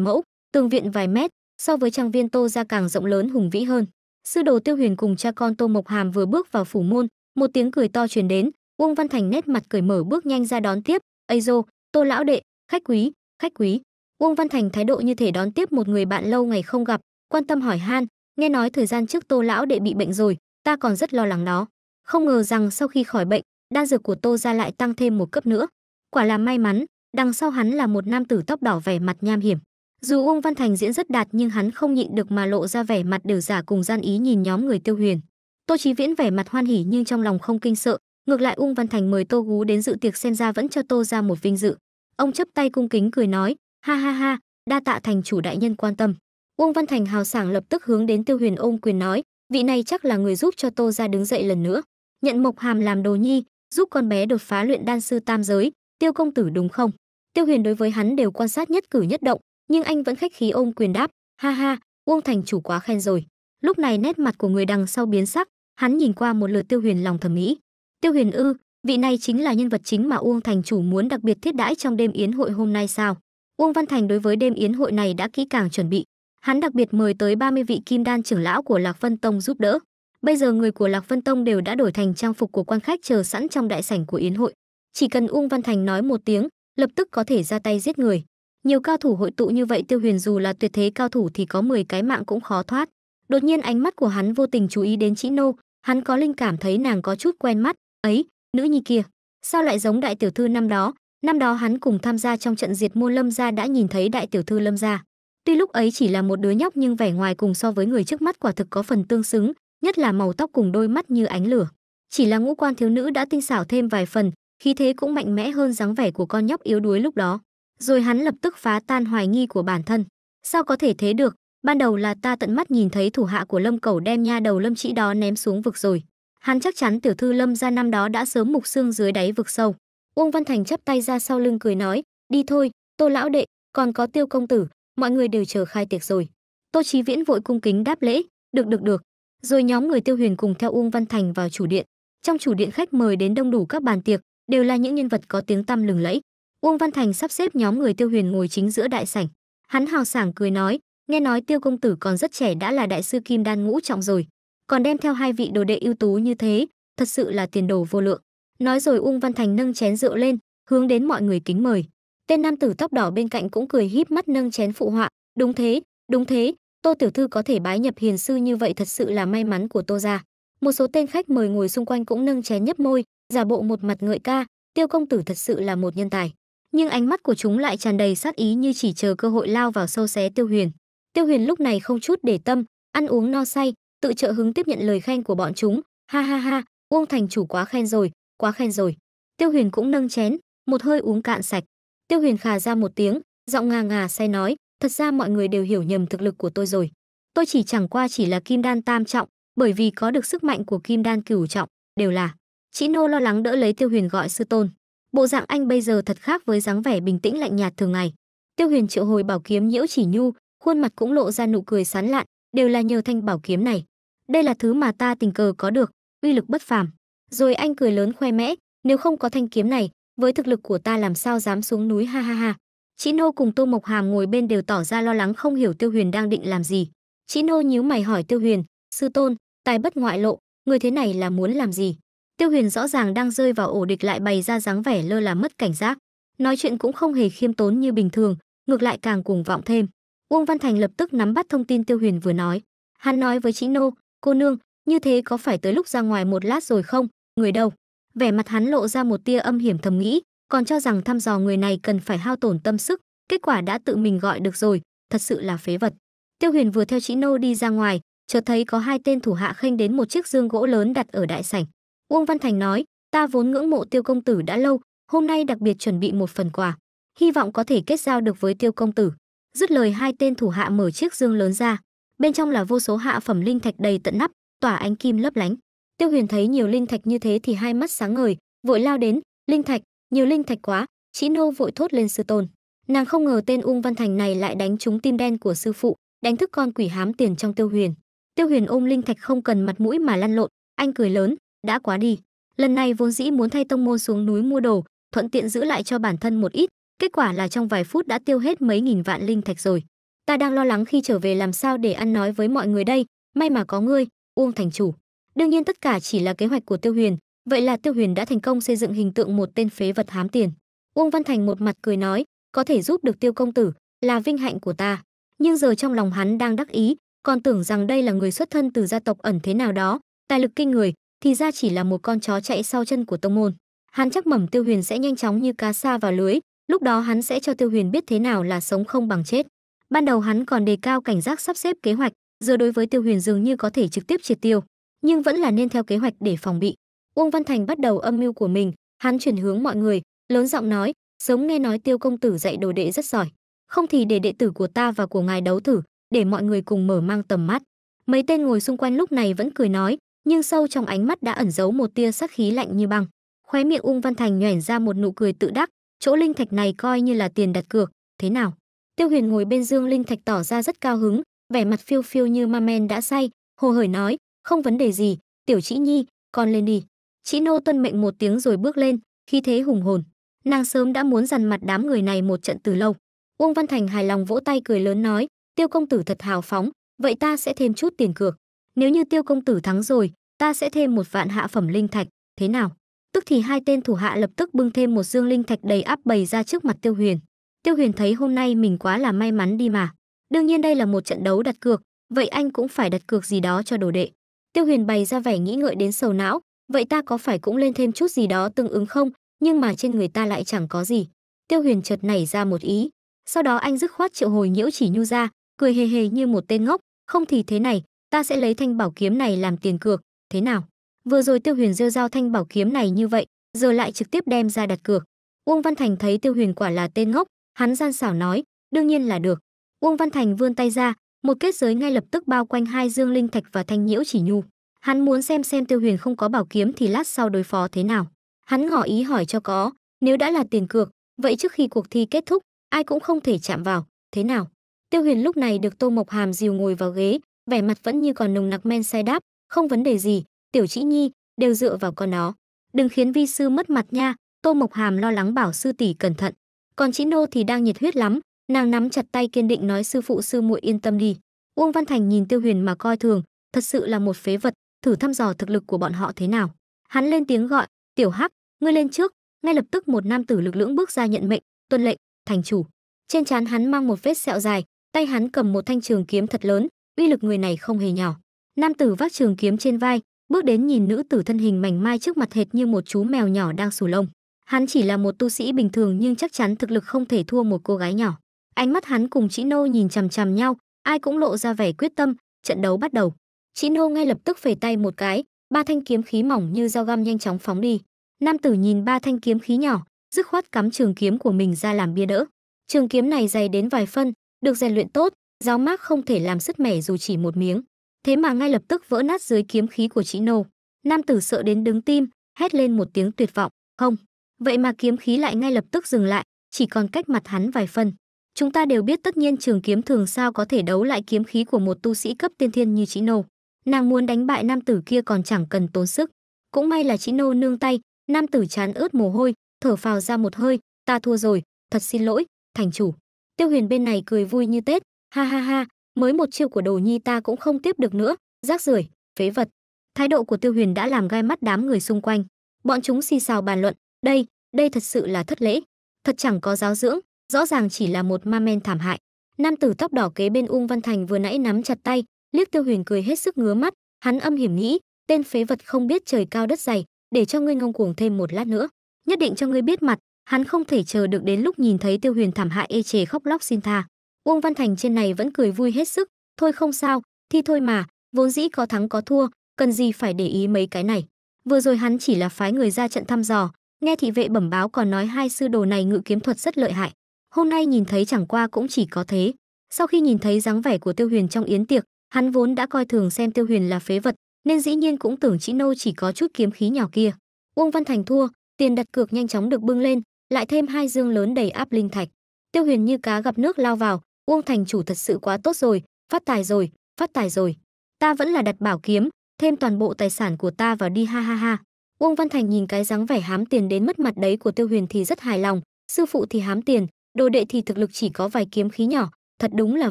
mẫu, tường viện vài mét, so với trang viên Tô ra càng rộng lớn hùng vĩ hơn. Sư đồ Tiêu Huyền cùng cha con Tô Mộc Hàm vừa bước vào phủ môn, một tiếng cười to truyền đến, Uông Văn Thành nét mặt cười mở bước nhanh ra đón tiếp, "Ây dô, Tô lão đệ, khách quý, khách quý." Uông Văn Thành thái độ như thể đón tiếp một người bạn lâu ngày không gặp, quan tâm hỏi han, nghe nói thời gian trước Tô lão đệ bị bệnh rồi, ta còn rất lo lắng nó. Không ngờ rằng sau khi khỏi bệnh, đan dược của Tô gia lại tăng thêm một cấp nữa. Quả là may mắn, đằng sau hắn là một nam tử tóc đỏ vẻ mặt nham hiểm. Dù Uông Văn Thành diễn rất đạt nhưng hắn không nhịn được mà lộ ra vẻ mặt đều giả cùng gian ý nhìn nhóm người Tiêu Huyền. Tô Chí Viễn vẻ mặt hoan hỉ nhưng trong lòng không kinh sợ, ngược lại Uông Văn Thành mời Tô Gú đến dự tiệc xem ra vẫn cho Tô ra một vinh dự. Ông chấp tay cung kính cười nói, Ha ha ha, đa tạ thành chủ đại nhân quan tâm. Uông Văn Thành hào sảng lập tức hướng đến Tiêu Huyền ôm quyền nói, vị này chắc là người giúp cho Tô ra đứng dậy lần nữa. Nhận Mộc Hàm làm đồ nhi, giúp con bé đột phá luyện đan sư tam giới, Tiêu công tử đúng không? Tiêu Huyền đối với hắn đều quan sát nhất cử nhất động, nhưng anh vẫn khách khí ôm quyền đáp, ha ha, Uông Thành chủ quá khen rồi. Lúc này nét mặt của người đằng sau biến sắc, hắn nhìn qua một lượt Tiêu Huyền lòng thẩm mỹ. Tiêu Huyền ư, vị này chính là nhân vật chính mà Uông Thành chủ muốn đặc biệt thiết đãi trong đêm yến hội hôm nay sao? Uông Văn Thành đối với đêm yến hội này đã kỹ càng chuẩn bị. Hắn đặc biệt mời tới 30 vị kim đan trưởng lão của Lạc Vân Tông giúp đỡ. Bây giờ người của Lạc Vân Tông đều đã đổi thành trang phục của quan khách chờ sẵn trong đại sảnh của yến hội. Chỉ cần Uông Văn Thành nói một tiếng, lập tức có thể ra tay giết người. Nhiều cao thủ hội tụ như vậy Tiêu Huyền dù là tuyệt thế cao thủ thì có 10 cái mạng cũng khó thoát. Đột nhiên ánh mắt của hắn vô tình chú ý đến Chỉ Nô, hắn có linh cảm thấy nàng có chút quen mắt, ấy, nữ nhi kia, sao lại giống đại tiểu thư năm đó, Năm đó hắn cùng tham gia trong trận diệt môn Lâm gia đã nhìn thấy đại tiểu thư Lâm gia. Tuy lúc ấy chỉ là một đứa nhóc nhưng vẻ ngoài cùng so với người trước mắt quả thực có phần tương xứng, nhất là màu tóc cùng đôi mắt như ánh lửa. Chỉ là ngũ quan thiếu nữ đã tinh xảo thêm vài phần, khí thế cũng mạnh mẽ hơn dáng vẻ của con nhóc yếu đuối lúc đó. Rồi hắn lập tức phá tan hoài nghi của bản thân. Sao có thể thế được, ban đầu là ta tận mắt nhìn thấy thủ hạ của Lâm Cẩu đem nha đầu Lâm Chỉ đó ném xuống vực rồi. Hắn chắc chắn tiểu thư Lâm gia năm đó đã sớm mục xương dưới đáy vực sâu. Uông Văn Thành chắp tay ra sau lưng cười nói, đi thôi, Tô lão đệ, còn có Tiêu công tử, mọi người đều chờ khai tiệc rồi. Tô Chí Viễn vội cung kính đáp lễ, được được được. Rồi nhóm người Tiêu Huyền cùng theo Uông Văn Thành vào chủ điện. Trong chủ điện khách mời đến đông đủ các bàn tiệc, đều là những nhân vật có tiếng tăm lừng lẫy. Uông Văn Thành sắp xếp nhóm người Tiêu Huyền ngồi chính giữa đại sảnh. Hắn hào sảng cười nói, nghe nói Tiêu công tử còn rất trẻ đã là đại sư kim đan ngũ trọng rồi, còn đem theo hai vị đồ đệ ưu tú như thế, thật sự là tiền đồ vô lượng. Nói rồi Ung Văn Thành nâng chén rượu lên, hướng đến mọi người kính mời. Tên nam tử tóc đỏ bên cạnh cũng cười híp mắt nâng chén phụ họa, "Đúng thế, đúng thế, Tô tiểu thư có thể bái nhập hiền sư như vậy thật sự là may mắn của Tô gia." Một số tên khách mời ngồi xung quanh cũng nâng chén nhấp môi, giả bộ một mặt ngợi ca, Tiêu công tử thật sự là một nhân tài. Nhưng ánh mắt của chúng lại tràn đầy sát ý như chỉ chờ cơ hội lao vào sâu xé Tiêu Huyền. Tiêu Huyền lúc này không chút để tâm, ăn uống no say, tự trợ hứng tiếp nhận lời khen của bọn chúng, ha ha ha, Uông thành chủ quá khen rồi, quá khen rồi. Tiêu Huyền cũng nâng chén, một hơi uống cạn sạch. Tiêu Huyền khà ra một tiếng, giọng ngà ngà say nói, thật ra mọi người đều hiểu nhầm thực lực của tôi rồi. Tôi chỉ chẳng qua chỉ là kim đan tam trọng, bởi vì có được sức mạnh của kim đan cửu trọng, đều là. Chị Nô lo lắng đỡ lấy Tiêu Huyền gọi sư tôn. Bộ dạng anh bây giờ thật khác với dáng vẻ bình tĩnh lạnh nhạt thường ngày. Tiêu Huyền triệu hồi bảo kiếm nhiễu chỉ nhu, khuôn mặt cũng lộ ra nụ cười sán lạn, đều là nhờ thanh bảo kiếm này. Đây là thứ mà ta tình cờ có được, uy lực bất phàm. Rồi anh cười lớn khoe mẽ, nếu không có thanh kiếm này, với thực lực của ta làm sao dám xuống núi ha ha ha. Chị Nô cùng Tô Mộc Hàm ngồi bên đều tỏ ra lo lắng không hiểu Tiêu Huyền đang định làm gì. Chị Nô nhíu mày hỏi Tiêu Huyền, sư tôn, tài bất ngoại lộ, người thế này là muốn làm gì? Tiêu Huyền rõ ràng đang rơi vào ổ địch lại bày ra dáng vẻ lơ là mất cảnh giác. Nói chuyện cũng không hề khiêm tốn như bình thường, ngược lại càng cuồng vọng thêm. Uông Văn Thành lập tức nắm bắt thông tin Tiêu Huyền vừa nói. Hắn nói với chị Nô, cô nương, như thế có phải tới lúc ra ngoài một lát rồi không? người đâu vẻ mặt hắn lộ ra một tia âm hiểm thầm nghĩ còn cho rằng thăm dò người này cần phải hao tổn tâm sức kết quả đã tự mình gọi được rồi thật sự là phế vật tiêu huyền vừa theo chị nô đi ra ngoài chợt thấy có hai tên thủ hạ khênh đến một chiếc dương gỗ lớn đặt ở đại sảnh uông văn thành nói ta vốn ngưỡng mộ tiêu công tử đã lâu hôm nay đặc biệt chuẩn bị một phần quà hy vọng có thể kết giao được với tiêu công tử dứt lời hai tên thủ hạ mở chiếc dương lớn ra bên trong là vô số hạ phẩm linh thạch đầy tận nắp tỏa ánh kim lấp lánh Tiêu Huyền thấy nhiều linh thạch như thế thì hai mắt sáng ngời, vội lao đến, "Linh thạch, nhiều linh thạch quá!" Chỉ nô vội thốt lên sư tôn. Nàng không ngờ tên Ung Văn Thành này lại đánh trúng tim đen của sư phụ, đánh thức con quỷ hám tiền trong Tiêu Huyền. Tiêu Huyền ôm linh thạch không cần mặt mũi mà lăn lộn, anh cười lớn, "Đã quá đi, lần này vốn dĩ muốn thay tông môn xuống núi mua đồ, thuận tiện giữ lại cho bản thân một ít, kết quả là trong vài phút đã tiêu hết mấy nghìn vạn linh thạch rồi. Ta đang lo lắng khi trở về làm sao để ăn nói với mọi người đây, may mà có ngươi, Uông thành chủ." Đương nhiên tất cả chỉ là kế hoạch của Tiêu Huyền, vậy là Tiêu Huyền đã thành công xây dựng hình tượng một tên phế vật hám tiền. Uông Văn Thành một mặt cười nói, có thể giúp được Tiêu công tử là vinh hạnh của ta, nhưng giờ trong lòng hắn đang đắc ý, còn tưởng rằng đây là người xuất thân từ gia tộc ẩn thế nào đó, tài lực kinh người, thì ra chỉ là một con chó chạy sau chân của tông môn. Hắn chắc mẩm Tiêu Huyền sẽ nhanh chóng như cá sa vào lưới, lúc đó hắn sẽ cho Tiêu Huyền biết thế nào là sống không bằng chết. Ban đầu hắn còn đề cao cảnh giác sắp xếp kế hoạch, giờ đối với Tiêu Huyền dường như có thể trực tiếp triệt tiêu nhưng vẫn là nên theo kế hoạch để phòng bị. Uông Văn Thành bắt đầu âm mưu của mình, hắn chuyển hướng mọi người, lớn giọng nói, sống nghe nói Tiêu công tử dạy đồ đệ rất giỏi, không thì để đệ tử của ta và của ngài đấu thử, để mọi người cùng mở mang tầm mắt." Mấy tên ngồi xung quanh lúc này vẫn cười nói, nhưng sâu trong ánh mắt đã ẩn giấu một tia sát khí lạnh như băng. Khóe miệng Ung Văn Thành nhoẻn ra một nụ cười tự đắc, chỗ linh thạch này coi như là tiền đặt cược, thế nào? Tiêu Huyền ngồi bên Dương Linh Thạch tỏ ra rất cao hứng, vẻ mặt phiêu phiêu như ma men đã say, hồ hởi nói, không vấn đề gì, tiểu Chỉ Nhi, con lên đi. Chỉ nô tuân mệnh một tiếng rồi bước lên, khi thế hùng hồn. Nàng sớm đã muốn dằn mặt đám người này một trận từ lâu. Uông Văn Thành hài lòng vỗ tay cười lớn nói, tiêu công tử thật hào phóng, vậy ta sẽ thêm chút tiền cược. Nếu như tiêu công tử thắng rồi, ta sẽ thêm một vạn hạ phẩm linh thạch, thế nào? Tức thì hai tên thủ hạ lập tức bưng thêm một dương linh thạch đầy áp bày ra trước mặt tiêu huyền. Tiêu huyền thấy hôm nay mình quá là may mắn đi mà. Đương nhiên đây là một trận đấu đặt cược, vậy anh cũng phải đặt cược gì đó cho đồ đệ. Tiêu Huyền bày ra vẻ nghĩ ngợi đến sầu não, vậy ta có phải cũng lên thêm chút gì đó tương ứng không, nhưng mà trên người ta lại chẳng có gì. Tiêu Huyền chợt nảy ra một ý, sau đó anh dứt khoát triệu hồi nhiễu chỉ nhu ra, cười hề hề như một tên ngốc, không thì thế này, ta sẽ lấy thanh bảo kiếm này làm tiền cược, thế nào? Vừa rồi Tiêu Huyền rêu giao thanh bảo kiếm này như vậy, giờ lại trực tiếp đem ra đặt cược. Uông Văn Thành thấy Tiêu Huyền quả là tên ngốc, hắn gian xảo nói, đương nhiên là được. Uông Văn Thành vươn tay ra, một kết giới ngay lập tức bao quanh hai Dương Linh Thạch và Thanh Nhiễu Chỉ Nhu. Hắn muốn xem xem Tiêu Huyền không có bảo kiếm thì lát sau đối phó thế nào. Hắn ngỏ ý hỏi cho có, nếu đã là tiền cược, vậy trước khi cuộc thi kết thúc, ai cũng không thể chạm vào, thế nào? Tiêu Huyền lúc này được Tô Mộc Hàm dìu ngồi vào ghế, vẻ mặt vẫn như còn nồng nặc men say đáp, không vấn đề gì, Tiểu Chỉ Nhi đều dựa vào con nó. Đừng khiến vi sư mất mặt nha, Tô Mộc Hàm lo lắng bảo sư tỷ cẩn thận. Còn Chỉ Nô thì đang nhiệt huyết lắm, Nàng nắm chặt tay kiên định nói sư phụ sư muội yên tâm đi. Uông Văn Thành nhìn Tiêu Huyền mà coi thường, thật sự là một phế vật, thử thăm dò thực lực của bọn họ thế nào. Hắn lên tiếng gọi, "Tiểu Hắc, ngươi lên trước." Ngay lập tức một nam tử lực lưỡng bước ra nhận mệnh, tuân lệnh, thành chủ. Trên trán hắn mang một vết sẹo dài, tay hắn cầm một thanh trường kiếm thật lớn, uy lực người này không hề nhỏ. Nam tử vác trường kiếm trên vai, bước đến nhìn nữ tử thân hình mảnh mai trước mặt hệt như một chú mèo nhỏ đang sù lông. Hắn chỉ là một tu sĩ bình thường nhưng chắc chắn thực lực không thể thua một cô gái nhỏ. Ánh mắt hắn cùng Chỉ Nô nhìn chằm chằm nhau, ai cũng lộ ra vẻ quyết tâm, trận đấu bắt đầu. Chỉ Nô ngay lập tức phẩy tay một cái, ba thanh kiếm khí mỏng như dao găm nhanh chóng phóng đi. Nam tử nhìn ba thanh kiếm khí nhỏ, dứt khoát cắm trường kiếm của mình ra làm bia đỡ. Trường kiếm này dày đến vài phân, được rèn luyện tốt, giáo mác không thể làm sứt mẻ dù chỉ một miếng. Thế mà ngay lập tức vỡ nát dưới kiếm khí của Chỉ Nô. Nam tử sợ đến đứng tim, hét lên một tiếng tuyệt vọng, "Không!" Vậy mà kiếm khí lại ngay lập tức dừng lại, chỉ còn cách mặt hắn vài phân. Chúng ta đều biết tất nhiên trường kiếm thường sao có thể đấu lại kiếm khí của một tu sĩ cấp tiên thiên như chị Nô. Nàng muốn đánh bại nam tử kia còn chẳng cần tốn sức. Cũng may là chị Nô nương tay, nam tử chán ướt mồ hôi, thở phào ra một hơi, ta thua rồi, thật xin lỗi, thành chủ. Tiêu Huyền bên này cười vui như Tết, ha ha ha, mới một chiêu của Đồ Nhi ta cũng không tiếp được nữa, rác rưởi, phế vật. Thái độ của Tiêu Huyền đã làm gai mắt đám người xung quanh. Bọn chúng xì xào bàn luận, đây, đây thật sự là thất lễ, thật chẳng có giáo dưỡng, rõ ràng chỉ là một ma men thảm hại. Nam tử tóc đỏ kế bên Ung Văn Thành vừa nãy nắm chặt tay, liếc Tiêu Huyền cười hết sức ngứa mắt, hắn âm hiểm nghĩ, tên phế vật không biết trời cao đất dày, để cho ngươi ngông cuồng thêm một lát nữa, nhất định cho ngươi biết mặt, hắn không thể chờ được đến lúc nhìn thấy Tiêu Huyền thảm hại ê chề khóc lóc xin tha. Ung Văn Thành trên này vẫn cười vui hết sức, thôi không sao, thi thôi mà, vốn dĩ có thắng có thua, cần gì phải để ý mấy cái này. Vừa rồi hắn chỉ là phái người ra trận thăm dò, nghe thị vệ bẩm báo còn nói hai sư đồ này ngự kiếm thuật rất lợi hại, hôm nay nhìn thấy chẳng qua cũng chỉ có thế. Sau khi nhìn thấy dáng vẻ của Tiêu Huyền trong yến tiệc, hắn vốn đã coi thường xem Tiêu Huyền là phế vật, nên dĩ nhiên cũng tưởng Chỉ Nô chỉ có chút kiếm khí nhỏ kia. Uông Văn Thành thua, tiền đặt cược nhanh chóng được bưng lên, lại thêm hai dương lớn đầy áp linh thạch. Tiêu Huyền như cá gặp nước lao vào, Uông Thành chủ thật sự quá tốt rồi, phát tài rồi, phát tài rồi. Ta vẫn là đặt bảo kiếm, thêm toàn bộ tài sản của ta vào đi ha ha ha. Uông Văn Thành nhìn cái dáng vẻ hám tiền đến mất mặt đấy của Tiêu Huyền thì rất hài lòng, sư phụ thì hám tiền, Đồ đệ thì thực lực chỉ có vài kiếm khí nhỏ, thật đúng là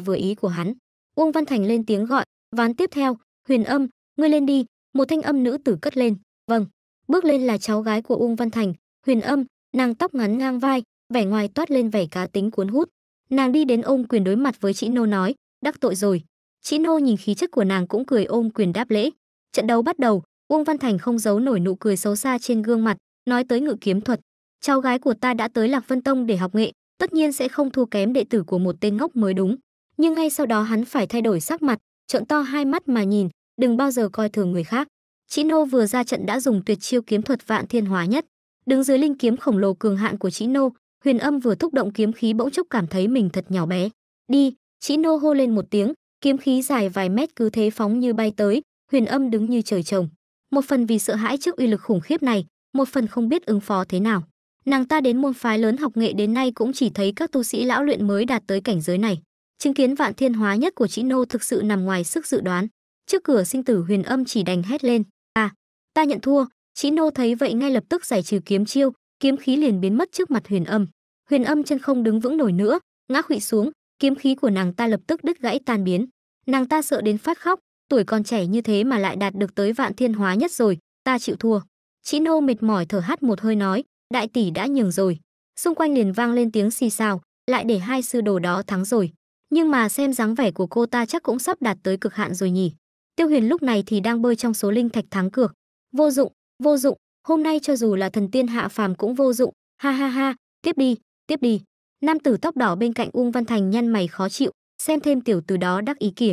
vừa ý của hắn. Uông Văn Thành lên tiếng gọi, ván tiếp theo, Huyền Âm, ngươi lên đi, một thanh âm nữ tử cất lên, vâng. Bước lên là cháu gái của Uông Văn Thành, Huyền Âm, nàng tóc ngắn ngang vai, vẻ ngoài toát lên vẻ cá tính cuốn hút. Nàng đi đến ôm quyền đối mặt với chị Nô nói, đắc tội rồi. Chị Nô nhìn khí chất của nàng cũng cười ôm quyền đáp lễ. Trận đấu bắt đầu, Uông Văn Thành không giấu nổi nụ cười xấu xa trên gương mặt, nói tới ngự kiếm thuật. Cháu gái của ta đã tới Lạc Vân Tông để học nghệ, tất nhiên sẽ không thua kém đệ tử của một tên ngốc mới đúng. Nhưng ngay sau đó hắn phải thay đổi sắc mặt, trợn to hai mắt mà nhìn, đừng bao giờ coi thường người khác. Chị Nô vừa ra trận đã dùng tuyệt chiêu kiếm thuật vạn thiên hóa nhất. Đứng dưới linh kiếm khổng lồ cường hạn của chị Nô, Huyền Âm vừa thúc động kiếm khí bỗng chốc cảm thấy mình thật nhỏ bé. "Đi!" Chị Nô hô lên một tiếng, kiếm khí dài vài mét cứ thế phóng như bay tới, Huyền Âm đứng như trời trồng. Một phần vì sợ hãi trước uy lực khủng khiếp này, một phần không biết ứng phó thế nào. Nàng ta đến môn phái lớn học nghệ đến nay cũng chỉ thấy các tu sĩ lão luyện mới đạt tới cảnh giới này. Chứng kiến vạn thiên hóa nhất của chị Nô thực sự nằm ngoài sức dự đoán. Trước cửa sinh tử huyền âm chỉ đành hét lên. À, ta nhận thua. Chị Nô thấy vậy ngay lập tức giải trừ kiếm chiêu, kiếm khí liền biến mất trước mặt huyền âm. Huyền âm chân không đứng vững nổi nữa, ngã khuỵu xuống, kiếm khí của nàng ta lập tức đứt gãy tan biến. Nàng ta sợ đến phát khóc, tuổi còn trẻ như thế mà lại đạt được tới vạn thiên hóa nhất rồi, ta chịu thua. Chị Nô mệt mỏi thở hắt một hơi nói, đại tỷ đã nhường rồi. Xung quanh liền vang lên tiếng xì xào, lại để hai sư đồ đó thắng rồi. Nhưng mà xem dáng vẻ của cô ta chắc cũng sắp đạt tới cực hạn rồi nhỉ. Tiêu Huyền lúc này thì đang bơi trong số linh thạch thắng cược. Vô dụng, vô dụng, hôm nay cho dù là thần tiên hạ phàm cũng vô dụng. Ha ha ha, tiếp đi, tiếp đi. Nam tử tóc đỏ bên cạnh Uông Văn Thành nhăn mày khó chịu, xem thêm tiểu từ đó đắc ý kìa.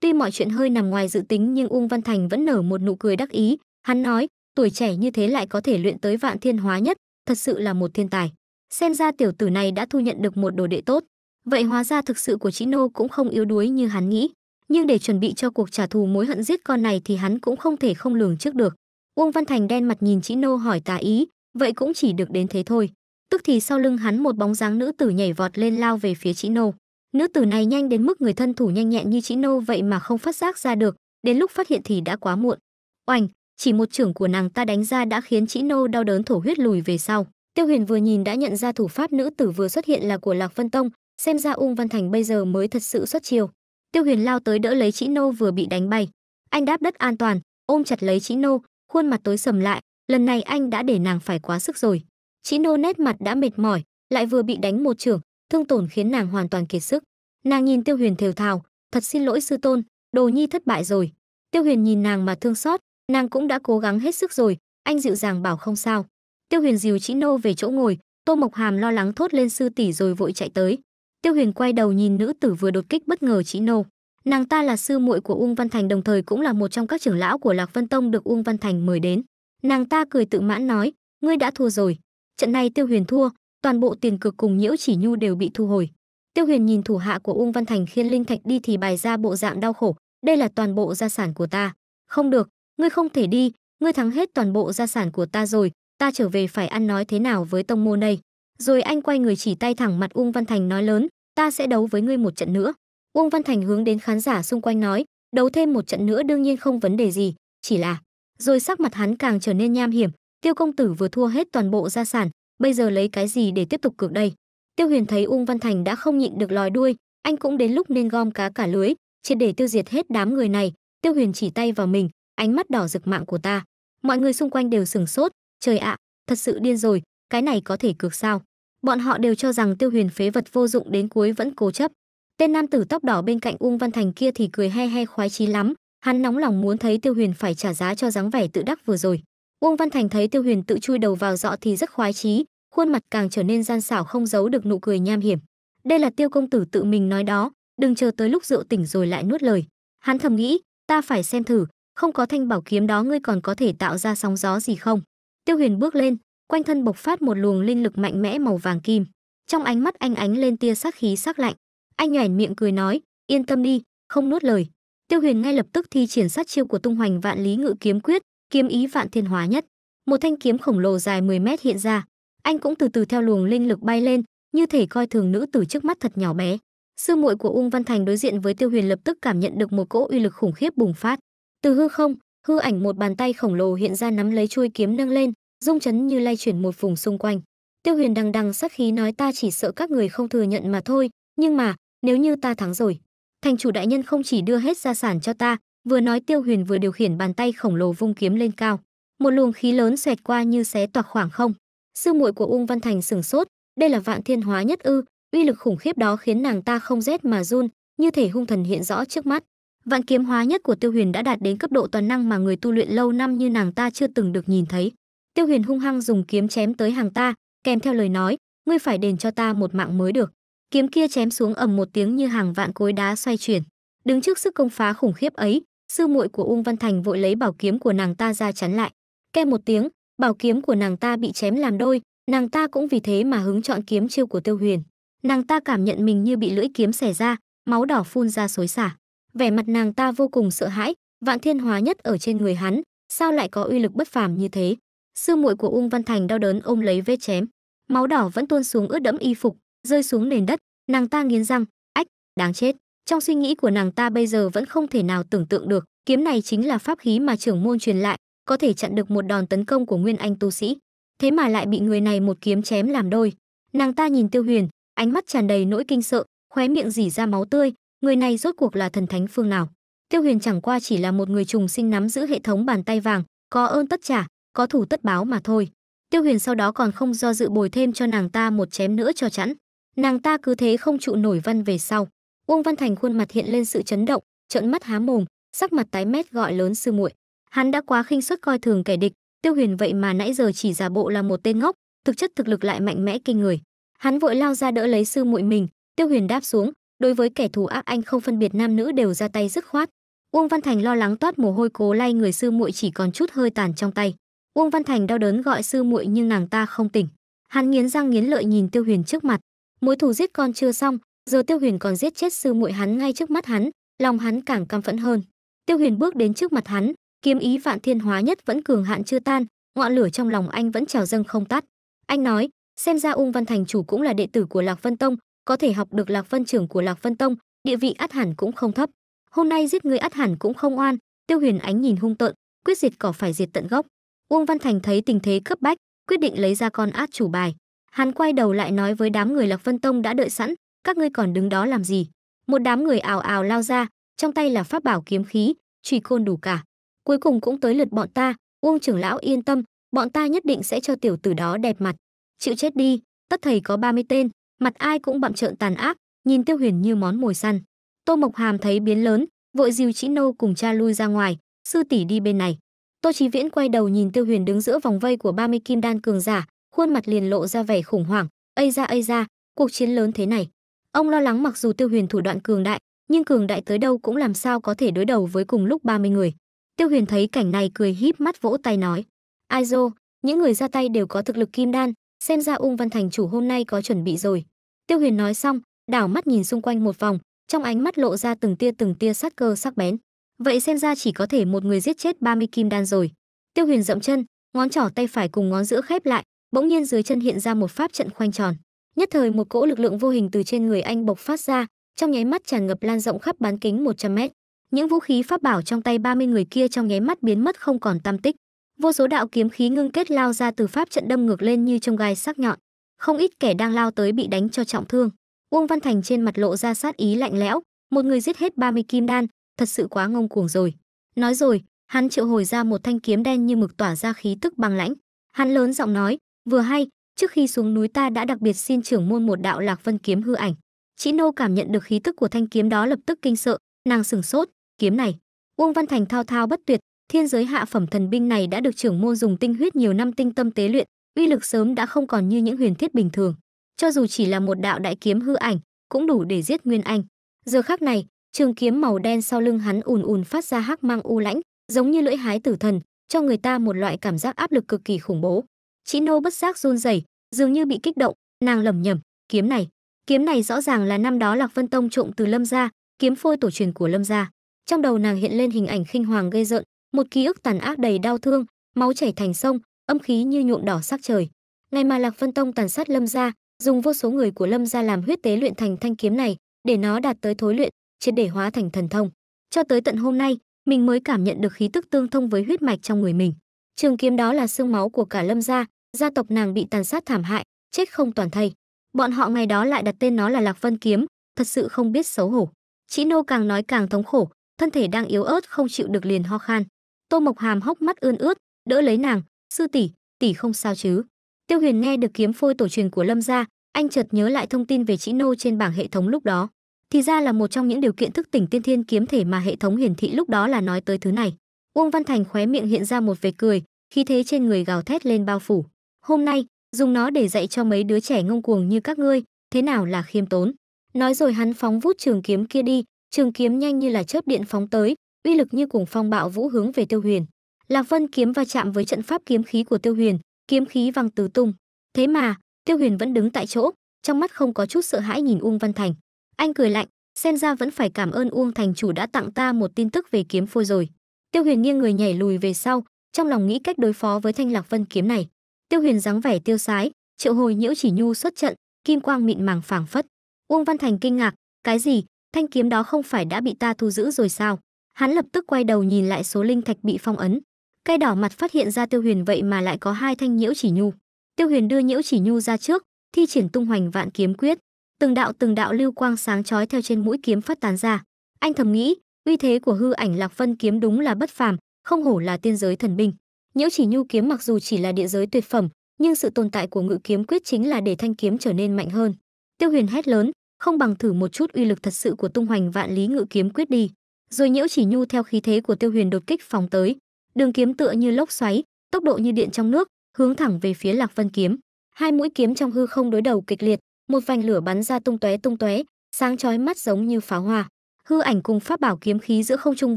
Tuy mọi chuyện hơi nằm ngoài dự tính nhưng Uông Văn Thành vẫn nở một nụ cười đắc ý, hắn nói, tuổi trẻ như thế lại có thể luyện tới vạn thiên hóa nhất, thật sự là một thiên tài. Xem ra tiểu tử này đã thu nhận được một đồ đệ tốt. Vậy hóa ra thực sự của nô cũng không yếu đuối như hắn nghĩ. Nhưng để chuẩn bị cho cuộc trả thù mối hận giết con này thì hắn cũng không thể không lường trước được. Uông Văn Thành đen mặt nhìn nô hỏi tà ý, vậy cũng chỉ được đến thế thôi. Tức thì sau lưng hắn một bóng dáng nữ tử nhảy vọt lên lao về phía nô. Nữ tử này nhanh đến mức người thân thủ nhanh nhẹn như nô vậy mà không phát giác ra được, đến lúc phát hiện thì đã quá muộn. Oành, chỉ một trưởng của nàng ta đánh ra đã khiến chị Nô đau đớn thổ huyết lùi về sau. Tiêu Huyền vừa nhìn đã nhận ra thủ pháp nữ tử vừa xuất hiện là của Lạc Vân Tông, xem ra Ung Văn Thành bây giờ mới thật sự xuất chiêu. Tiêu Huyền lao tới đỡ lấy chị Nô vừa bị đánh bay. Anh đáp đất an toàn, ôm chặt lấy chị Nô, khuôn mặt tối sầm lại, lần này anh đã để nàng phải quá sức rồi. Chị Nô nét mặt đã mệt mỏi, lại vừa bị đánh một trưởng, thương tổn khiến nàng hoàn toàn kiệt sức. Nàng nhìn Tiêu Huyền thều thào, "Thật xin lỗi sư tôn, Đồ Nhi thất bại rồi." Tiêu Huyền nhìn nàng mà thương xót, nàng cũng đã cố gắng hết sức rồi, anh dịu dàng bảo không sao. Tiêu Huyền dìu Chỉ Nô về chỗ ngồi, Tô Mộc Hàm lo lắng thốt lên sư tỷ rồi vội chạy tới. Tiêu Huyền quay đầu nhìn nữ tử vừa đột kích bất ngờ Chỉ Nô. Nàng ta là sư muội của Uông Văn Thành đồng thời cũng là một trong các trưởng lão của Lạc Vân Tông được Uông Văn Thành mời đến. Nàng ta cười tự mãn nói, ngươi đã thua rồi. Trận này Tiêu Huyền thua, toàn bộ tiền cược cùng Nhiễu Chỉ Nhu đều bị thu hồi. Tiêu Huyền nhìn thủ hạ của Uông Văn Thành khiên linh thạch đi thì bày ra bộ dạng đau khổ, đây là toàn bộ gia sản của ta, không được, ngươi không thể đi, ngươi thắng hết toàn bộ gia sản của ta rồi, ta trở về phải ăn nói thế nào với tông môn đây. Rồi anh quay người chỉ tay thẳng mặt Uông Văn Thành nói lớn, ta sẽ đấu với ngươi một trận nữa. Uông Văn Thành hướng đến khán giả xung quanh nói, đấu thêm một trận nữa đương nhiên không vấn đề gì, chỉ là... Rồi sắc mặt hắn càng trở nên nham hiểm, tiêu công tử vừa thua hết toàn bộ gia sản, bây giờ lấy cái gì để tiếp tục cược đây. Tiêu huyền thấy Uông Văn Thành đã không nhịn được lòi đuôi, anh cũng đến lúc nên gom cá cả lưới, chỉ để tiêu diệt hết đám người này, tiêu huyền chỉ tay vào mình, ánh mắt đỏ rực mạng của ta mọi người xung quanh đều sửng sốt trời ạ thật sự điên rồi cái này có thể cược sao bọn họ đều cho rằng tiêu huyền phế vật vô dụng đến cuối vẫn cố chấp tên nam tử tóc đỏ bên cạnh uông văn thành kia thì cười he he khoái chí lắm hắn nóng lòng muốn thấy tiêu huyền phải trả giá cho dáng vẻ tự đắc vừa rồi uông văn thành thấy tiêu huyền tự chui đầu vào dọ thì rất khoái chí khuôn mặt càng trở nên gian xảo không giấu được nụ cười nham hiểm đây là tiêu công tử tự mình nói đó đừng chờ tới lúc rượu tỉnh rồi lại nuốt lời hắn thầm nghĩ ta phải xem thử không có thanh bảo kiếm đó ngươi còn có thể tạo ra sóng gió gì không tiêu huyền bước lên quanh thân bộc phát một luồng linh lực mạnh mẽ màu vàng kim trong ánh mắt anh ánh lên tia sắc khí sắc lạnh anh nhoẻn miệng cười nói yên tâm đi không nuốt lời tiêu huyền ngay lập tức thi triển sát chiêu của tung hoành vạn lý ngự kiếm quyết kiếm ý vạn thiên hóa nhất một thanh kiếm khổng lồ dài 10 mét hiện ra anh cũng từ từ theo luồng linh lực bay lên như thể coi thường nữ tử trước mắt thật nhỏ bé sư muội của Ung Văn Thành đối diện với Tiêu Huyền lập tức cảm nhận được một cỗ uy lực khủng khiếp bùng phát từ hư không hư ảnh một bàn tay khổng lồ hiện ra nắm lấy chuôi kiếm nâng lên rung chấn như lay chuyển một vùng xung quanh tiêu huyền đằng đằng sắc khí nói ta chỉ sợ các người không thừa nhận mà thôi nhưng mà nếu như ta thắng rồi thành chủ đại nhân không chỉ đưa hết gia sản cho ta vừa nói tiêu huyền vừa điều khiển bàn tay khổng lồ vung kiếm lên cao một luồng khí lớn xẹt qua như xé toạc khoảng không sư muội của ung văn thành sửng sốt đây là vạn thiên hóa nhất ư uy lực khủng khiếp đó khiến nàng ta không rét mà run như thể hung thần hiện rõ trước mắt Vạn kiếm hóa nhất của Tiêu Huyền đã đạt đến cấp độ toàn năng mà người tu luyện lâu năm như nàng ta chưa từng được nhìn thấy. Tiêu Huyền hung hăng dùng kiếm chém tới hàng ta, kèm theo lời nói, ngươi phải đền cho ta một mạng mới được. Kiếm kia chém xuống ầm một tiếng như hàng vạn cối đá xoay chuyển. Đứng trước sức công phá khủng khiếp ấy, sư muội của Uông Văn Thành vội lấy bảo kiếm của nàng ta ra chắn lại. Kèm một tiếng, bảo kiếm của nàng ta bị chém làm đôi, nàng ta cũng vì thế mà hứng chọn kiếm chiêu của Tiêu Huyền. Nàng ta cảm nhận mình như bị lưỡi kiếm xẻ ra, máu đỏ phun ra xối xả vẻ mặt nàng ta vô cùng sợ hãi, vạn thiên hóa nhất ở trên người hắn, sao lại có uy lực bất phàm như thế? Sư muội của Ung Văn Thành đau đớn ôm lấy vết chém, máu đỏ vẫn tuôn xuống ướt đẫm y phục, rơi xuống nền đất, nàng ta nghiến răng, "Ách, đáng chết." Trong suy nghĩ của nàng ta bây giờ vẫn không thể nào tưởng tượng được, kiếm này chính là pháp khí mà trưởng môn truyền lại, có thể chặn được một đòn tấn công của nguyên anh tu sĩ, thế mà lại bị người này một kiếm chém làm đôi. Nàng ta nhìn Tiêu Huyền, ánh mắt tràn đầy nỗi kinh sợ, khóe miệng rỉ ra máu tươi, người này rốt cuộc là thần thánh phương nào tiêu huyền chẳng qua chỉ là một người trùng sinh nắm giữ hệ thống bàn tay vàng có ơn tất trả có thủ tất báo mà thôi tiêu huyền sau đó còn không do dự bồi thêm cho nàng ta một chém nữa cho chẵn nàng ta cứ thế không trụ nổi văn về sau uông văn thành khuôn mặt hiện lên sự chấn động trợn mắt há mồm sắc mặt tái mét gọi lớn sư muội hắn đã quá khinh suất coi thường kẻ địch tiêu huyền vậy mà nãy giờ chỉ giả bộ là một tên ngốc thực chất thực lực lại mạnh mẽ kinh người hắn vội lao ra đỡ lấy sư muội mình tiêu huyền đáp xuống đối với kẻ thù ác anh không phân biệt nam nữ đều ra tay dứt khoát uông văn thành lo lắng toát mồ hôi cố lay người sư muội chỉ còn chút hơi tàn trong tay uông văn thành đau đớn gọi sư muội nhưng nàng ta không tỉnh hắn nghiến răng nghiến lợi nhìn tiêu huyền trước mặt mối thù giết con chưa xong giờ tiêu huyền còn giết chết sư muội hắn ngay trước mắt hắn lòng hắn càng căm phẫn hơn tiêu huyền bước đến trước mặt hắn kiếm ý vạn thiên hóa nhất vẫn cường hạn chưa tan ngọn lửa trong lòng anh vẫn trào dâng không tắt anh nói xem ra ung văn thành chủ cũng là đệ tử của lạc vân tông có thể học được Lạc Vân trưởng của Lạc Vân Tông, địa vị át hẳn cũng không thấp. Hôm nay giết người át hẳn cũng không oan, Tiêu Huyền Ánh nhìn hung tợn, quyết diệt cỏ phải diệt tận gốc. Uông Văn Thành thấy tình thế cấp bách, quyết định lấy ra con át chủ bài. Hắn quay đầu lại nói với đám người Lạc Vân Tông đã đợi sẵn, các ngươi còn đứng đó làm gì? Một đám người ào ào lao ra, trong tay là pháp bảo kiếm khí, truy côn đủ cả. Cuối cùng cũng tới lượt bọn ta, Uông trưởng lão yên tâm, bọn ta nhất định sẽ cho tiểu tử đó đẹp mặt. Chịu chết đi, tất thầy có 30 tên, mặt ai cũng bặm trợn tàn ác, nhìn Tiêu Huyền như món mồi săn. Tô Mộc Hàm thấy biến lớn, vội dìu Chỉ Nô cùng cha lui ra ngoài, sư tỷ đi bên này. Tô Chí Viễn quay đầu nhìn Tiêu Huyền đứng giữa vòng vây của 30 kim đan cường giả, khuôn mặt liền lộ ra vẻ khủng hoảng, "Ây ra ây ra, cuộc chiến lớn thế này." Ông lo lắng mặc dù Tiêu Huyền thủ đoạn cường đại, nhưng cường đại tới đâu cũng làm sao có thể đối đầu với cùng lúc 30 người. Tiêu Huyền thấy cảnh này cười híp mắt vỗ tay nói: "Ai dô, những người ra tay đều có thực lực kim đan, xem ra Ung Văn Thành chủ hôm nay có chuẩn bị rồi. Tiêu Huyền nói xong, đảo mắt nhìn xung quanh một vòng, trong ánh mắt lộ ra từng tia từng tia sát cơ sắc bén. Vậy xem ra chỉ có thể một người giết chết 30 kim đan rồi. Tiêu Huyền dậm chân, ngón trỏ tay phải cùng ngón giữa khép lại, bỗng nhiên dưới chân hiện ra một pháp trận khoanh tròn. Nhất thời một cỗ lực lượng vô hình từ trên người anh bộc phát ra, trong nháy mắt tràn ngập lan rộng khắp bán kính 100 mét. Những vũ khí pháp bảo trong tay 30 người kia trong nháy mắt biến mất không còn tam tích vô số đạo kiếm khí ngưng kết lao ra từ pháp trận đâm ngược lên như trông gai sắc nhọn không ít kẻ đang lao tới bị đánh cho trọng thương uông văn thành trên mặt lộ ra sát ý lạnh lẽo một người giết hết 30 kim đan thật sự quá ngông cuồng rồi nói rồi hắn triệu hồi ra một thanh kiếm đen như mực tỏa ra khí tức băng lãnh hắn lớn giọng nói vừa hay trước khi xuống núi ta đã đặc biệt xin trưởng môn một đạo lạc vân kiếm hư ảnh chị nô cảm nhận được khí tức của thanh kiếm đó lập tức kinh sợ nàng sửng sốt kiếm này uông văn thành thao thao bất tuyệt Thiên giới hạ phẩm thần binh này đã được trưởng môn dùng tinh huyết nhiều năm tinh tâm tế luyện, uy lực sớm đã không còn như những huyền thiết bình thường. Cho dù chỉ là một đạo đại kiếm hư ảnh, cũng đủ để giết Nguyên Anh. Giờ khắc này, trường kiếm màu đen sau lưng hắn ùn ùn phát ra hắc mang u lãnh, giống như lưỡi hái tử thần, cho người ta một loại cảm giác áp lực cực kỳ khủng bố. Chị Nô bất giác run rẩy, dường như bị kích động, nàng lẩm nhẩm, kiếm này, kiếm này rõ ràng là năm đó Lạc Vân Tông trộm từ Lâm gia, kiếm phôi tổ truyền của Lâm gia. Trong đầu nàng hiện lên hình ảnh khinh hoàng gây rợn, một ký ức tàn ác đầy đau thương, máu chảy thành sông, âm khí như nhuộm đỏ sắc trời. Ngày mà Lạc Vân Tông tàn sát Lâm gia, dùng vô số người của Lâm gia làm huyết tế luyện thành thanh kiếm này, để nó đạt tới thối luyện, triệt để hóa thành thần thông. Cho tới tận hôm nay, mình mới cảm nhận được khí tức tương thông với huyết mạch trong người mình. Trường kiếm đó là xương máu của cả Lâm gia, gia tộc nàng bị tàn sát thảm hại, chết không toàn thây. Bọn họ ngày đó lại đặt tên nó là Lạc Vân kiếm, thật sự không biết xấu hổ. Chị nô càng nói càng thống khổ, thân thể đang yếu ớt không chịu được liền ho khan tô mộc hàm hốc mắt ươn ướt đỡ lấy nàng sư tỷ tỷ không sao chứ tiêu huyền nghe được kiếm phôi tổ truyền của lâm gia anh chợt nhớ lại thông tin về chữ nô trên bảng hệ thống lúc đó thì ra là một trong những điều kiện thức tỉnh tiên thiên kiếm thể mà hệ thống hiển thị lúc đó là nói tới thứ này uông văn thành khóe miệng hiện ra một vệt cười khi thế trên người gào thét lên bao phủ hôm nay dùng nó để dạy cho mấy đứa trẻ ngông cuồng như các ngươi thế nào là khiêm tốn nói rồi hắn phóng vút trường kiếm kia đi trường kiếm nhanh như là chớp điện phóng tới uy lực như cùng phong bạo vũ hướng về Tiêu Huyền. Lạc Vân kiếm va chạm với trận pháp kiếm khí của Tiêu Huyền, kiếm khí văng tứ tung. Thế mà, Tiêu Huyền vẫn đứng tại chỗ, trong mắt không có chút sợ hãi nhìn Uông Văn Thành. Anh cười lạnh, xem ra vẫn phải cảm ơn Uông thành chủ đã tặng ta một tin tức về kiếm phôi rồi. Tiêu Huyền nghiêng người nhảy lùi về sau, trong lòng nghĩ cách đối phó với thanh Lạc Vân kiếm này. Tiêu Huyền dáng vẻ tiêu sái, triệu hồi nhiễu chỉ nhu xuất trận, kim quang mịn màng phảng phất. Uông Văn Thành kinh ngạc, cái gì? Thanh kiếm đó không phải đã bị ta thu giữ rồi sao? hắn lập tức quay đầu nhìn lại số linh thạch bị phong ấn cay đỏ mặt phát hiện ra tiêu huyền vậy mà lại có hai thanh nhiễu chỉ nhu tiêu huyền đưa nhiễu chỉ nhu ra trước thi triển tung hoành vạn kiếm quyết từng đạo từng đạo lưu quang sáng chói theo trên mũi kiếm phát tán ra anh thầm nghĩ uy thế của hư ảnh lạc phân kiếm đúng là bất phàm không hổ là tiên giới thần binh nhiễu chỉ nhu kiếm mặc dù chỉ là địa giới tuyệt phẩm nhưng sự tồn tại của ngự kiếm quyết chính là để thanh kiếm trở nên mạnh hơn tiêu huyền hét lớn không bằng thử một chút uy lực thật sự của tung hoành vạn lý ngự kiếm quyết đi rồi nhiễu chỉ nhu theo khí thế của tiêu huyền đột kích phóng tới đường kiếm tựa như lốc xoáy tốc độ như điện trong nước hướng thẳng về phía lạc vân kiếm hai mũi kiếm trong hư không đối đầu kịch liệt một vành lửa bắn ra tung tóe tung tóe sáng chói mắt giống như pháo hoa hư ảnh cùng pháp bảo kiếm khí giữa không trung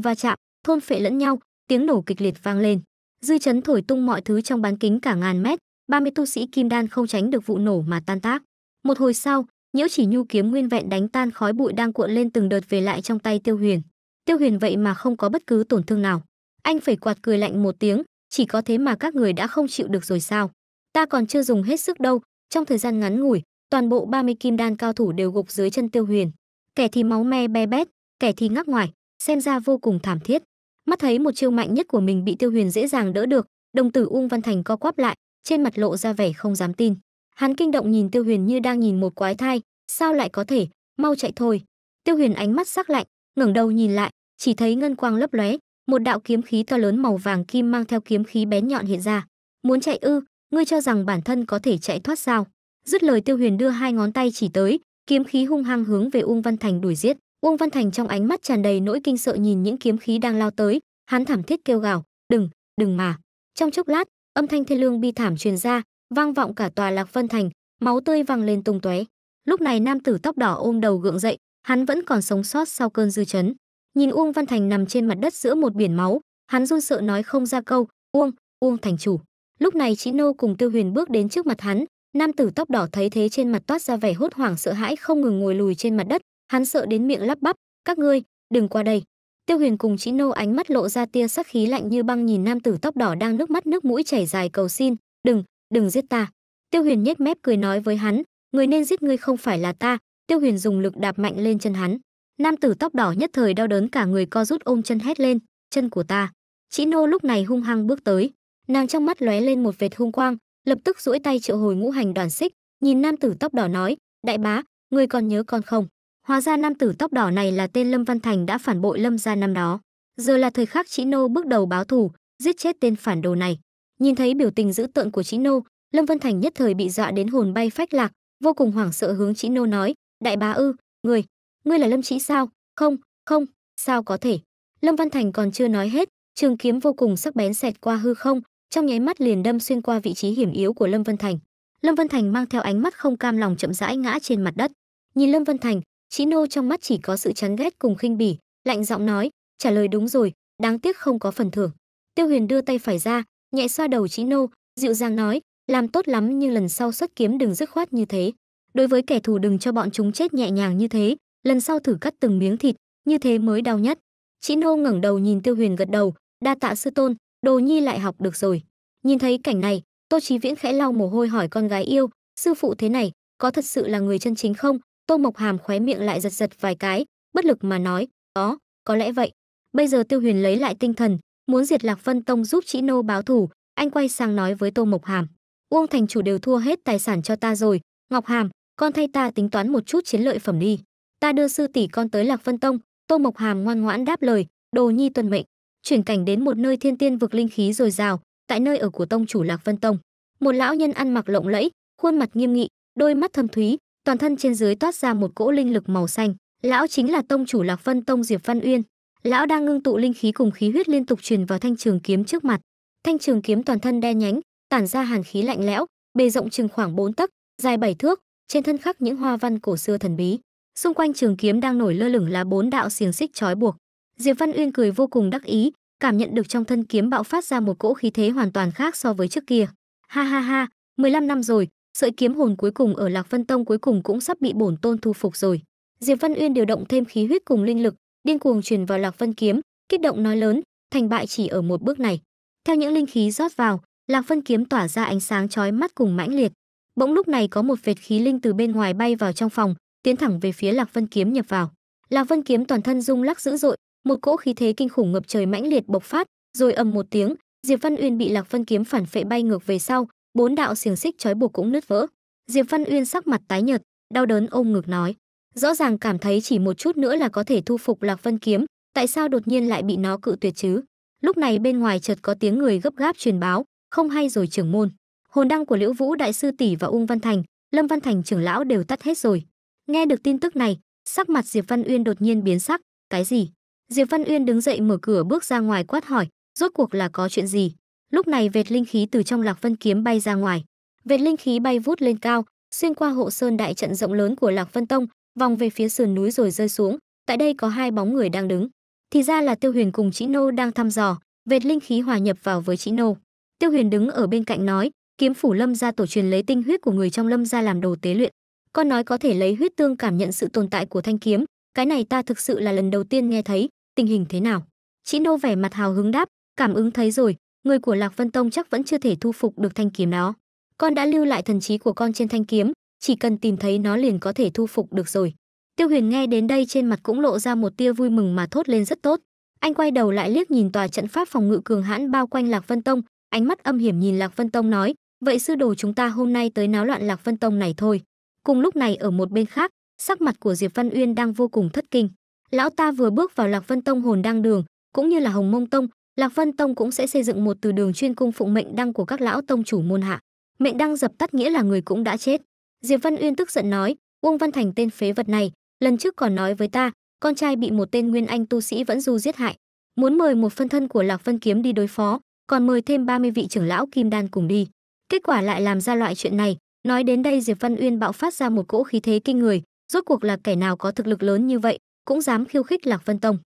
va chạm thôn phệ lẫn nhau tiếng nổ kịch liệt vang lên dư chấn thổi tung mọi thứ trong bán kính cả ngàn mét 30 tu sĩ kim đan không tránh được vụ nổ mà tan tác một hồi sau nhiễu chỉ nhu kiếm nguyên vẹn đánh tan khói bụi đang cuộn lên từng đợt về lại trong tay tiêu huyền Tiêu Huyền vậy mà không có bất cứ tổn thương nào. Anh phải quạt cười lạnh một tiếng, chỉ có thế mà các người đã không chịu được rồi sao? Ta còn chưa dùng hết sức đâu, trong thời gian ngắn ngủi, toàn bộ 30 kim đan cao thủ đều gục dưới chân Tiêu Huyền. Kẻ thì máu me be bét, kẻ thì ngắc ngoài, xem ra vô cùng thảm thiết. Mắt thấy một chiêu mạnh nhất của mình bị Tiêu Huyền dễ dàng đỡ được, đồng tử Ung Văn Thành co quắp lại, trên mặt lộ ra vẻ không dám tin. Hắn kinh động nhìn Tiêu Huyền như đang nhìn một quái thai, sao lại có thể, mau chạy thôi. Tiêu Huyền ánh mắt sắc lạnh, ngẩng đầu nhìn lại chỉ thấy ngân quang lấp lóe một đạo kiếm khí to lớn màu vàng kim mang theo kiếm khí bén nhọn hiện ra muốn chạy ư ngươi cho rằng bản thân có thể chạy thoát sao dứt lời tiêu huyền đưa hai ngón tay chỉ tới kiếm khí hung hăng hướng về uông văn thành đuổi giết uông văn thành trong ánh mắt tràn đầy nỗi kinh sợ nhìn những kiếm khí đang lao tới hắn thảm thiết kêu gào đừng đừng mà trong chốc lát âm thanh thê lương bi thảm truyền ra vang vọng cả tòa lạc vân thành máu tươi văng lên tung tóe lúc này nam tử tóc đỏ ôm đầu gượng dậy hắn vẫn còn sống sót sau cơn dư chấn. Nhìn Uông Văn Thành nằm trên mặt đất giữa một biển máu, hắn run sợ nói không ra câu, "Uông, Uông thành chủ." Lúc này chị Nô cùng Tiêu Huyền bước đến trước mặt hắn, nam tử tóc đỏ thấy thế trên mặt toát ra vẻ hốt hoảng sợ hãi không ngừng ngồi lùi trên mặt đất, hắn sợ đến miệng lắp bắp, "Các ngươi, đừng qua đây." Tiêu Huyền cùng chị Nô ánh mắt lộ ra tia sắc khí lạnh như băng nhìn nam tử tóc đỏ đang nước mắt nước mũi chảy dài cầu xin, "Đừng, đừng giết ta." Tiêu Huyền nhếch mép cười nói với hắn, người nên giết ngươi không phải là ta, Tiêu Huyền dùng lực đạp mạnh lên chân hắn. Nam tử tóc đỏ nhất thời đau đớn cả người co rút ôm chân hét lên, "Chân của ta!" Chỉ nô lúc này hung hăng bước tới, nàng trong mắt lóe lên một vệt hung quang, lập tức duỗi tay triệu hồi ngũ hành đoàn xích, nhìn nam tử tóc đỏ nói, "Đại bá, ngươi còn nhớ con không?" Hóa ra nam tử tóc đỏ này là tên Lâm Văn Thành đã phản bội Lâm gia năm đó, giờ là thời khắc Chỉ nô bước đầu báo thù, giết chết tên phản đồ này. Nhìn thấy biểu tình dữ tợn của Chỉ nô, Lâm Văn Thành nhất thời bị dọa đến hồn bay phách lạc, vô cùng hoảng sợ hướng Chỉ nô nói, đại bá ư người ngươi là lâm trĩ sao không không sao có thể lâm văn thành còn chưa nói hết trường kiếm vô cùng sắc bén xẹt qua hư không trong nháy mắt liền đâm xuyên qua vị trí hiểm yếu của lâm văn thành lâm văn thành mang theo ánh mắt không cam lòng chậm rãi ngã trên mặt đất nhìn lâm văn thành chị nô trong mắt chỉ có sự chán ghét cùng khinh bỉ lạnh giọng nói trả lời đúng rồi đáng tiếc không có phần thưởng tiêu huyền đưa tay phải ra nhẹ xoa đầu chị nô dịu dàng nói làm tốt lắm nhưng lần sau xuất kiếm đừng dứt khoát như thế Đối với kẻ thù đừng cho bọn chúng chết nhẹ nhàng như thế, lần sau thử cắt từng miếng thịt, như thế mới đau nhất. Chị Nô ngẩng đầu nhìn Tiêu Huyền gật đầu, đa tạ sư tôn, Đồ Nhi lại học được rồi. Nhìn thấy cảnh này, Tô Chí Viễn khẽ lau mồ hôi hỏi con gái yêu, sư phụ thế này, có thật sự là người chân chính không? Tô Mộc Hàm khóe miệng lại giật giật vài cái, bất lực mà nói, có, có lẽ vậy. Bây giờ Tiêu Huyền lấy lại tinh thần, muốn diệt Lạc phân Tông giúp Chị Nô báo thù, anh quay sang nói với Tô Mộc Hàm, Uông Thành chủ đều thua hết tài sản cho ta rồi, Ngọc Hàm, con thay ta tính toán một chút chiến lợi phẩm đi ta đưa sư tỷ con tới lạc vân tông tô mộc hàm ngoan ngoãn đáp lời đồ nhi tuân mệnh chuyển cảnh đến một nơi thiên tiên vực linh khí dồi dào tại nơi ở của tông chủ lạc vân tông một lão nhân ăn mặc lộng lẫy khuôn mặt nghiêm nghị đôi mắt thâm thúy toàn thân trên dưới toát ra một cỗ linh lực màu xanh lão chính là tông chủ lạc vân tông diệp văn uyên lão đang ngưng tụ linh khí cùng khí huyết liên tục truyền vào thanh trường kiếm trước mặt thanh trường kiếm toàn thân đen nhánh tản ra hàn khí lạnh lẽo bề rộng chừng khoảng 4 tấc dài 7 thước trên thân khắc những hoa văn cổ xưa thần bí. Xung quanh trường kiếm đang nổi lơ lửng là bốn đạo xiềng xích trói buộc. Diệp Văn Uyên cười vô cùng đắc ý, cảm nhận được trong thân kiếm bạo phát ra một cỗ khí thế hoàn toàn khác so với trước kia. Ha ha ha, 15 năm rồi, sợi kiếm hồn cuối cùng ở Lạc Vân Tông cuối cùng cũng sắp bị bổn tôn thu phục rồi. Diệp Văn Uyên điều động thêm khí huyết cùng linh lực, điên cuồng truyền vào Lạc Vân kiếm, kích động nói lớn, thành bại chỉ ở một bước này. Theo những linh khí rót vào, Lạc Vân kiếm tỏa ra ánh sáng chói mắt cùng mãnh liệt, Bỗng lúc này có một vệt khí linh từ bên ngoài bay vào trong phòng, tiến thẳng về phía Lạc Vân kiếm nhập vào. Lạc Vân kiếm toàn thân rung lắc dữ dội, một cỗ khí thế kinh khủng ngập trời mãnh liệt bộc phát, rồi ầm một tiếng, Diệp Văn Uyên bị Lạc Vân kiếm phản phệ bay ngược về sau, bốn đạo xiềng xích trói buộc cũng nứt vỡ. Diệp Văn Uyên sắc mặt tái nhợt, đau đớn ôm ngực nói, rõ ràng cảm thấy chỉ một chút nữa là có thể thu phục Lạc Vân kiếm, tại sao đột nhiên lại bị nó cự tuyệt chứ? Lúc này bên ngoài chợt có tiếng người gấp gáp truyền báo, không hay rồi trưởng môn hồn đăng của Liễu Vũ đại sư tỷ và Ung Văn Thành, Lâm Văn Thành trưởng lão đều tắt hết rồi. Nghe được tin tức này, sắc mặt Diệp Văn Uyên đột nhiên biến sắc, cái gì? Diệp Văn Uyên đứng dậy mở cửa bước ra ngoài quát hỏi, rốt cuộc là có chuyện gì? Lúc này vệt linh khí từ trong Lạc Vân kiếm bay ra ngoài, vệt linh khí bay vút lên cao, xuyên qua hộ sơn đại trận rộng lớn của Lạc Vân Tông, vòng về phía sườn núi rồi rơi xuống, tại đây có hai bóng người đang đứng. Thì ra là Tiêu Huyền cùng Chỉ Nô đang thăm dò, vệt linh khí hòa nhập vào với Chỉ Nô. Tiêu Huyền đứng ở bên cạnh nói, Kiếm phủ Lâm gia tổ truyền lấy tinh huyết của người trong Lâm gia làm đồ tế luyện. Con nói có thể lấy huyết tương cảm nhận sự tồn tại của thanh kiếm, cái này ta thực sự là lần đầu tiên nghe thấy, tình hình thế nào? Chị Nô vẻ mặt hào hứng đáp, cảm ứng thấy rồi, người của Lạc Vân Tông chắc vẫn chưa thể thu phục được thanh kiếm đó. Con đã lưu lại thần trí của con trên thanh kiếm, chỉ cần tìm thấy nó liền có thể thu phục được rồi. Tiêu Huyền nghe đến đây trên mặt cũng lộ ra một tia vui mừng mà thốt lên rất tốt. Anh quay đầu lại liếc nhìn tòa trận pháp phòng ngự cường hãn bao quanh Lạc Vân Tông, ánh mắt âm hiểm nhìn Lạc Vân Tông nói, Vậy sư đồ chúng ta hôm nay tới náo loạn Lạc Vân Tông này thôi. Cùng lúc này ở một bên khác, sắc mặt của Diệp Văn Uyên đang vô cùng thất kinh. Lão ta vừa bước vào Lạc Vân Tông hồn đăng đường, cũng như là Hồng Mông Tông, Lạc Vân Tông cũng sẽ xây dựng một từ đường chuyên cung phụng mệnh đăng của các lão tông chủ môn hạ. Mệnh đăng dập tắt nghĩa là người cũng đã chết. Diệp Văn Uyên tức giận nói, Uông Văn Thành tên phế vật này, lần trước còn nói với ta, con trai bị một tên nguyên anh tu sĩ vẫn du giết hại, muốn mời một phân thân của Lạc Vân kiếm đi đối phó, còn mời thêm 30 vị trưởng lão kim đan cùng đi. Kết quả lại làm ra loại chuyện này, nói đến đây Diệp Văn Uyên bạo phát ra một cỗ khí thế kinh người, rốt cuộc là kẻ nào có thực lực lớn như vậy, cũng dám khiêu khích Lạc Vân Tông.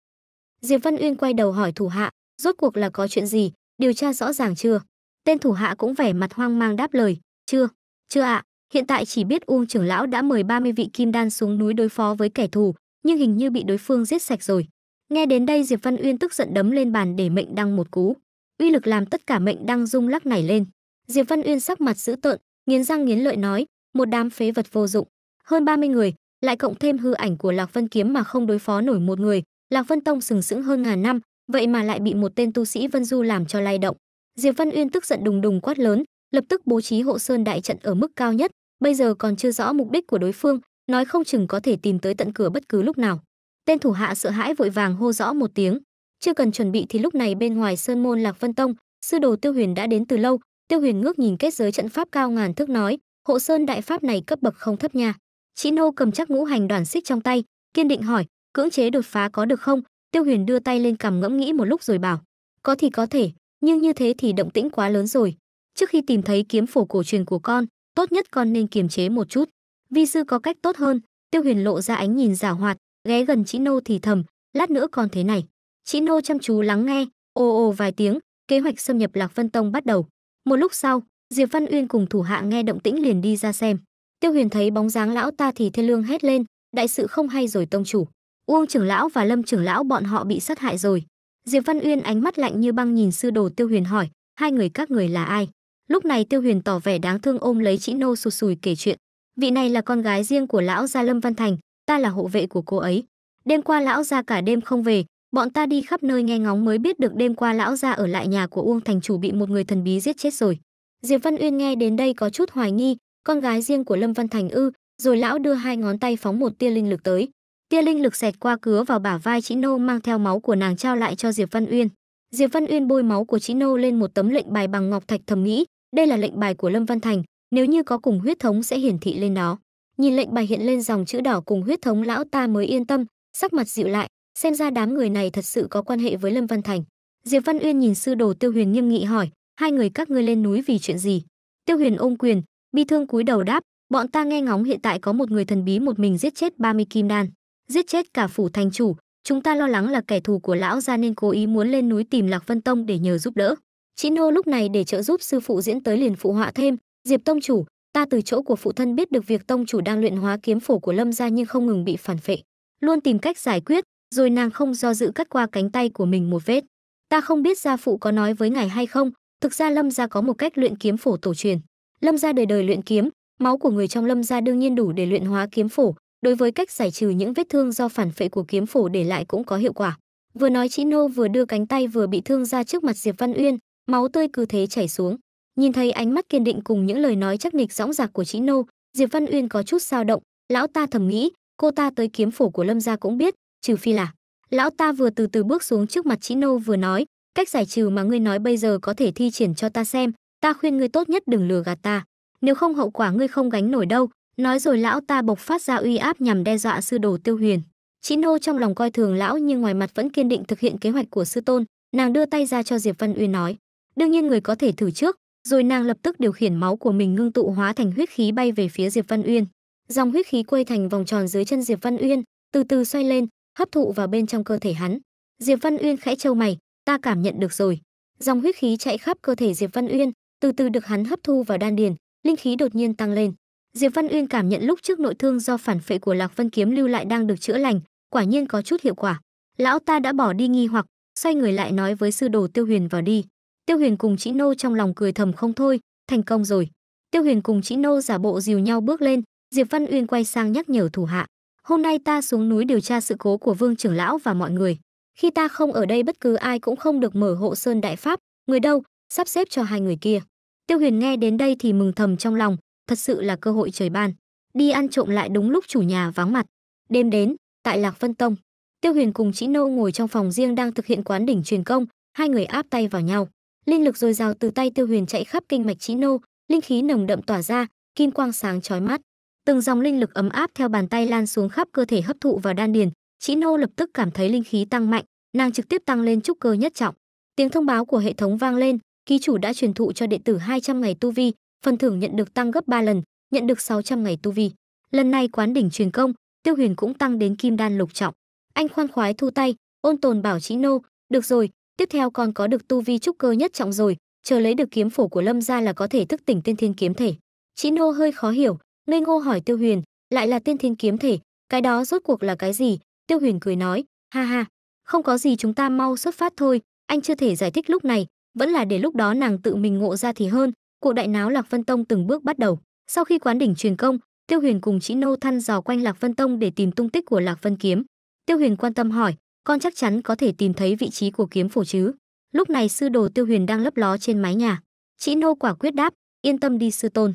Diệp Văn Uyên quay đầu hỏi thủ hạ, rốt cuộc là có chuyện gì, điều tra rõ ràng chưa? Tên thủ hạ cũng vẻ mặt hoang mang đáp lời, chưa, chưa ạ, hiện tại chỉ biết Uông trưởng lão đã mời 30 vị kim đan xuống núi đối phó với kẻ thù, nhưng hình như bị đối phương giết sạch rồi. Nghe đến đây Diệp Văn Uyên tức giận đấm lên bàn để mệnh đăng một cú. Uy lực làm tất cả mệnh đăng rung lắc nảy lên. Diệp Văn Uyên sắc mặt dữ tợn, nghiến răng nghiến lợi nói, một đám phế vật vô dụng, hơn 30 người, lại cộng thêm hư ảnh của Lạc Vân kiếm mà không đối phó nổi một người, Lạc Vân Tông sừng sững hơn ngàn năm, vậy mà lại bị một tên tu sĩ Vân Du làm cho lay động. Diệp Văn Uyên tức giận đùng đùng quát lớn, lập tức bố trí hộ sơn đại trận ở mức cao nhất, bây giờ còn chưa rõ mục đích của đối phương, nói không chừng có thể tìm tới tận cửa bất cứ lúc nào. Tên thủ hạ sợ hãi vội vàng hô rõ một tiếng, chưa cần chuẩn bị thì lúc này bên ngoài sơn môn Lạc Vân Tông, sư đồ Tiêu Huyền đã đến từ lâu, Tiêu Huyền ngước nhìn kết giới trận pháp cao ngàn thước nói, hộ sơn đại pháp này cấp bậc không thấp nha. Chỉ nô cầm chắc ngũ hành đoàn xích trong tay, kiên định hỏi, cưỡng chế đột phá có được không? Tiêu Huyền đưa tay lên cầm ngẫm nghĩ một lúc rồi bảo, có thì có thể, nhưng như thế thì động tĩnh quá lớn rồi. Trước khi tìm thấy kiếm phổ cổ truyền của con, tốt nhất con nên kiềm chế một chút. Vi sư có cách tốt hơn. Tiêu Huyền lộ ra ánh nhìn giả hoạt, ghé gần Chỉ nô thì thầm, lát nữa con thế này. Chỉ nô chăm chú lắng nghe, ồ ồ vài tiếng, kế hoạch xâm nhập Lạc Vân Tông bắt đầu. Một lúc sau, Diệp Văn Uyên cùng thủ hạ nghe động tĩnh liền đi ra xem. Tiêu Huyền thấy bóng dáng lão ta thì thê lương hét lên, đại sự không hay rồi tông chủ. Uông trưởng lão và Lâm trưởng lão bọn họ bị sát hại rồi. Diệp Văn Uyên ánh mắt lạnh như băng nhìn sư đồ Tiêu Huyền hỏi, hai người các người là ai? Lúc này Tiêu Huyền tỏ vẻ đáng thương ôm lấy Chỉ Nô sụt sùi kể chuyện. Vị này là con gái riêng của lão gia Lâm Văn Thành, ta là hộ vệ của cô ấy. Đêm qua lão gia cả đêm không về, Bọn ta đi khắp nơi nghe ngóng mới biết được đêm qua lão gia ở lại nhà của Uông thành chủ bị một người thần bí giết chết rồi. Diệp Văn Uyên nghe đến đây có chút hoài nghi, con gái riêng của Lâm Văn Thành ư, rồi lão đưa hai ngón tay phóng một tia linh lực tới. Tia linh lực xẹt qua cứa vào bả vai Chỉ Nô mang theo máu của nàng trao lại cho Diệp Văn Uyên. Diệp Văn Uyên bôi máu của Chỉ Nô lên một tấm lệnh bài bằng ngọc thạch thầm nghĩ, đây là lệnh bài của Lâm Văn Thành, nếu như có cùng huyết thống sẽ hiển thị lên đó. Nhìn lệnh bài hiện lên dòng chữ đỏ cùng huyết thống lão ta mới yên tâm, sắc mặt dịu lại, xem ra đám người này thật sự có quan hệ với lâm văn thành diệp văn uyên nhìn sư đồ tiêu huyền nghiêm nghị hỏi hai người các ngươi lên núi vì chuyện gì tiêu huyền ôm quyền bi thương cúi đầu đáp bọn ta nghe ngóng hiện tại có một người thần bí một mình giết chết 30 kim đan giết chết cả phủ thành chủ chúng ta lo lắng là kẻ thù của lão gia nên cố ý muốn lên núi tìm lạc vân tông để nhờ giúp đỡ chị nô lúc này để trợ giúp sư phụ diễn tới liền phụ họa thêm diệp tông chủ ta từ chỗ của phụ thân biết được việc tông chủ đang luyện hóa kiếm phổ của lâm gia nhưng không ngừng bị phản phệ luôn tìm cách giải quyết rồi nàng không do dự cắt qua cánh tay của mình một vết. Ta không biết gia phụ có nói với ngài hay không, thực ra Lâm gia có một cách luyện kiếm phổ tổ truyền. Lâm gia đời đời luyện kiếm, máu của người trong Lâm gia đương nhiên đủ để luyện hóa kiếm phổ, đối với cách giải trừ những vết thương do phản phệ của kiếm phổ để lại cũng có hiệu quả. Vừa nói Chí Nô vừa đưa cánh tay vừa bị thương ra trước mặt Diệp Văn Uyên, máu tươi cứ thế chảy xuống. Nhìn thấy ánh mắt kiên định cùng những lời nói chắc nịch dõng dạc của Chí Nô, Diệp Văn Uyên có chút dao động, lão ta thầm nghĩ, cô ta tới kiếm phổ của Lâm gia cũng biết, trừ phi là lão ta vừa từ từ bước xuống trước mặt chị nô vừa nói cách giải trừ mà ngươi nói bây giờ có thể thi triển cho ta xem ta khuyên ngươi tốt nhất đừng lừa gạt ta nếu không hậu quả ngươi không gánh nổi đâu nói rồi lão ta bộc phát ra uy áp nhằm đe dọa sư đồ tiêu huyền chị nô trong lòng coi thường lão nhưng ngoài mặt vẫn kiên định thực hiện kế hoạch của sư tôn nàng đưa tay ra cho diệp văn uyên nói đương nhiên người có thể thử trước rồi nàng lập tức điều khiển máu của mình ngưng tụ hóa thành huyết khí bay về phía diệp văn uyên dòng huyết khí quay thành vòng tròn dưới chân diệp văn uyên từ từ xoay lên hấp thụ vào bên trong cơ thể hắn. Diệp Văn Uyên khẽ trâu mày, ta cảm nhận được rồi. Dòng huyết khí chạy khắp cơ thể Diệp Văn Uyên, từ từ được hắn hấp thu vào đan điền, linh khí đột nhiên tăng lên. Diệp Văn Uyên cảm nhận lúc trước nội thương do phản phệ của Lạc Vân kiếm lưu lại đang được chữa lành, quả nhiên có chút hiệu quả. Lão ta đã bỏ đi nghi hoặc, xoay người lại nói với sư đồ Tiêu Huyền vào đi. Tiêu Huyền cùng Chỉ Nô trong lòng cười thầm không thôi, thành công rồi. Tiêu Huyền cùng Chỉ Nô giả bộ dìu nhau bước lên, Diệp Văn Uyên quay sang nhắc nhở thủ hạ. Hôm nay ta xuống núi điều tra sự cố của Vương trưởng lão và mọi người. Khi ta không ở đây bất cứ ai cũng không được mở hộ sơn đại pháp, người đâu, sắp xếp cho hai người kia. Tiêu Huyền nghe đến đây thì mừng thầm trong lòng, thật sự là cơ hội trời ban. Đi ăn trộm lại đúng lúc chủ nhà vắng mặt. Đêm đến, tại Lạc Vân Tông, Tiêu Huyền cùng Chỉ Nô ngồi trong phòng riêng đang thực hiện quán đỉnh truyền công, hai người áp tay vào nhau. Linh lực dồi dào từ tay Tiêu Huyền chạy khắp kinh mạch Chỉ Nô, linh khí nồng đậm tỏa ra, kim quang sáng chói mắt từng dòng linh lực ấm áp theo bàn tay lan xuống khắp cơ thể hấp thụ vào đan điền chị nô lập tức cảm thấy linh khí tăng mạnh nàng trực tiếp tăng lên trúc cơ nhất trọng tiếng thông báo của hệ thống vang lên ký chủ đã truyền thụ cho đệ tử 200 ngày tu vi phần thưởng nhận được tăng gấp 3 lần nhận được 600 ngày tu vi lần này quán đỉnh truyền công tiêu huyền cũng tăng đến kim đan lục trọng anh khoan khoái thu tay ôn tồn bảo chị nô được rồi tiếp theo còn có được tu vi trúc cơ nhất trọng rồi chờ lấy được kiếm phổ của lâm ra là có thể thức tỉnh tiên thiên kiếm thể chị nô hơi khó hiểu ngây ngô hỏi tiêu huyền lại là tiên thiên kiếm thể cái đó rốt cuộc là cái gì tiêu huyền cười nói ha ha không có gì chúng ta mau xuất phát thôi anh chưa thể giải thích lúc này vẫn là để lúc đó nàng tự mình ngộ ra thì hơn cuộc đại náo lạc vân tông từng bước bắt đầu sau khi quán đỉnh truyền công tiêu huyền cùng chị nô thăn dò quanh lạc vân tông để tìm tung tích của lạc vân kiếm tiêu huyền quan tâm hỏi con chắc chắn có thể tìm thấy vị trí của kiếm phổ chứ lúc này sư đồ tiêu huyền đang lấp ló trên mái nhà chị nô quả quyết đáp yên tâm đi sư tôn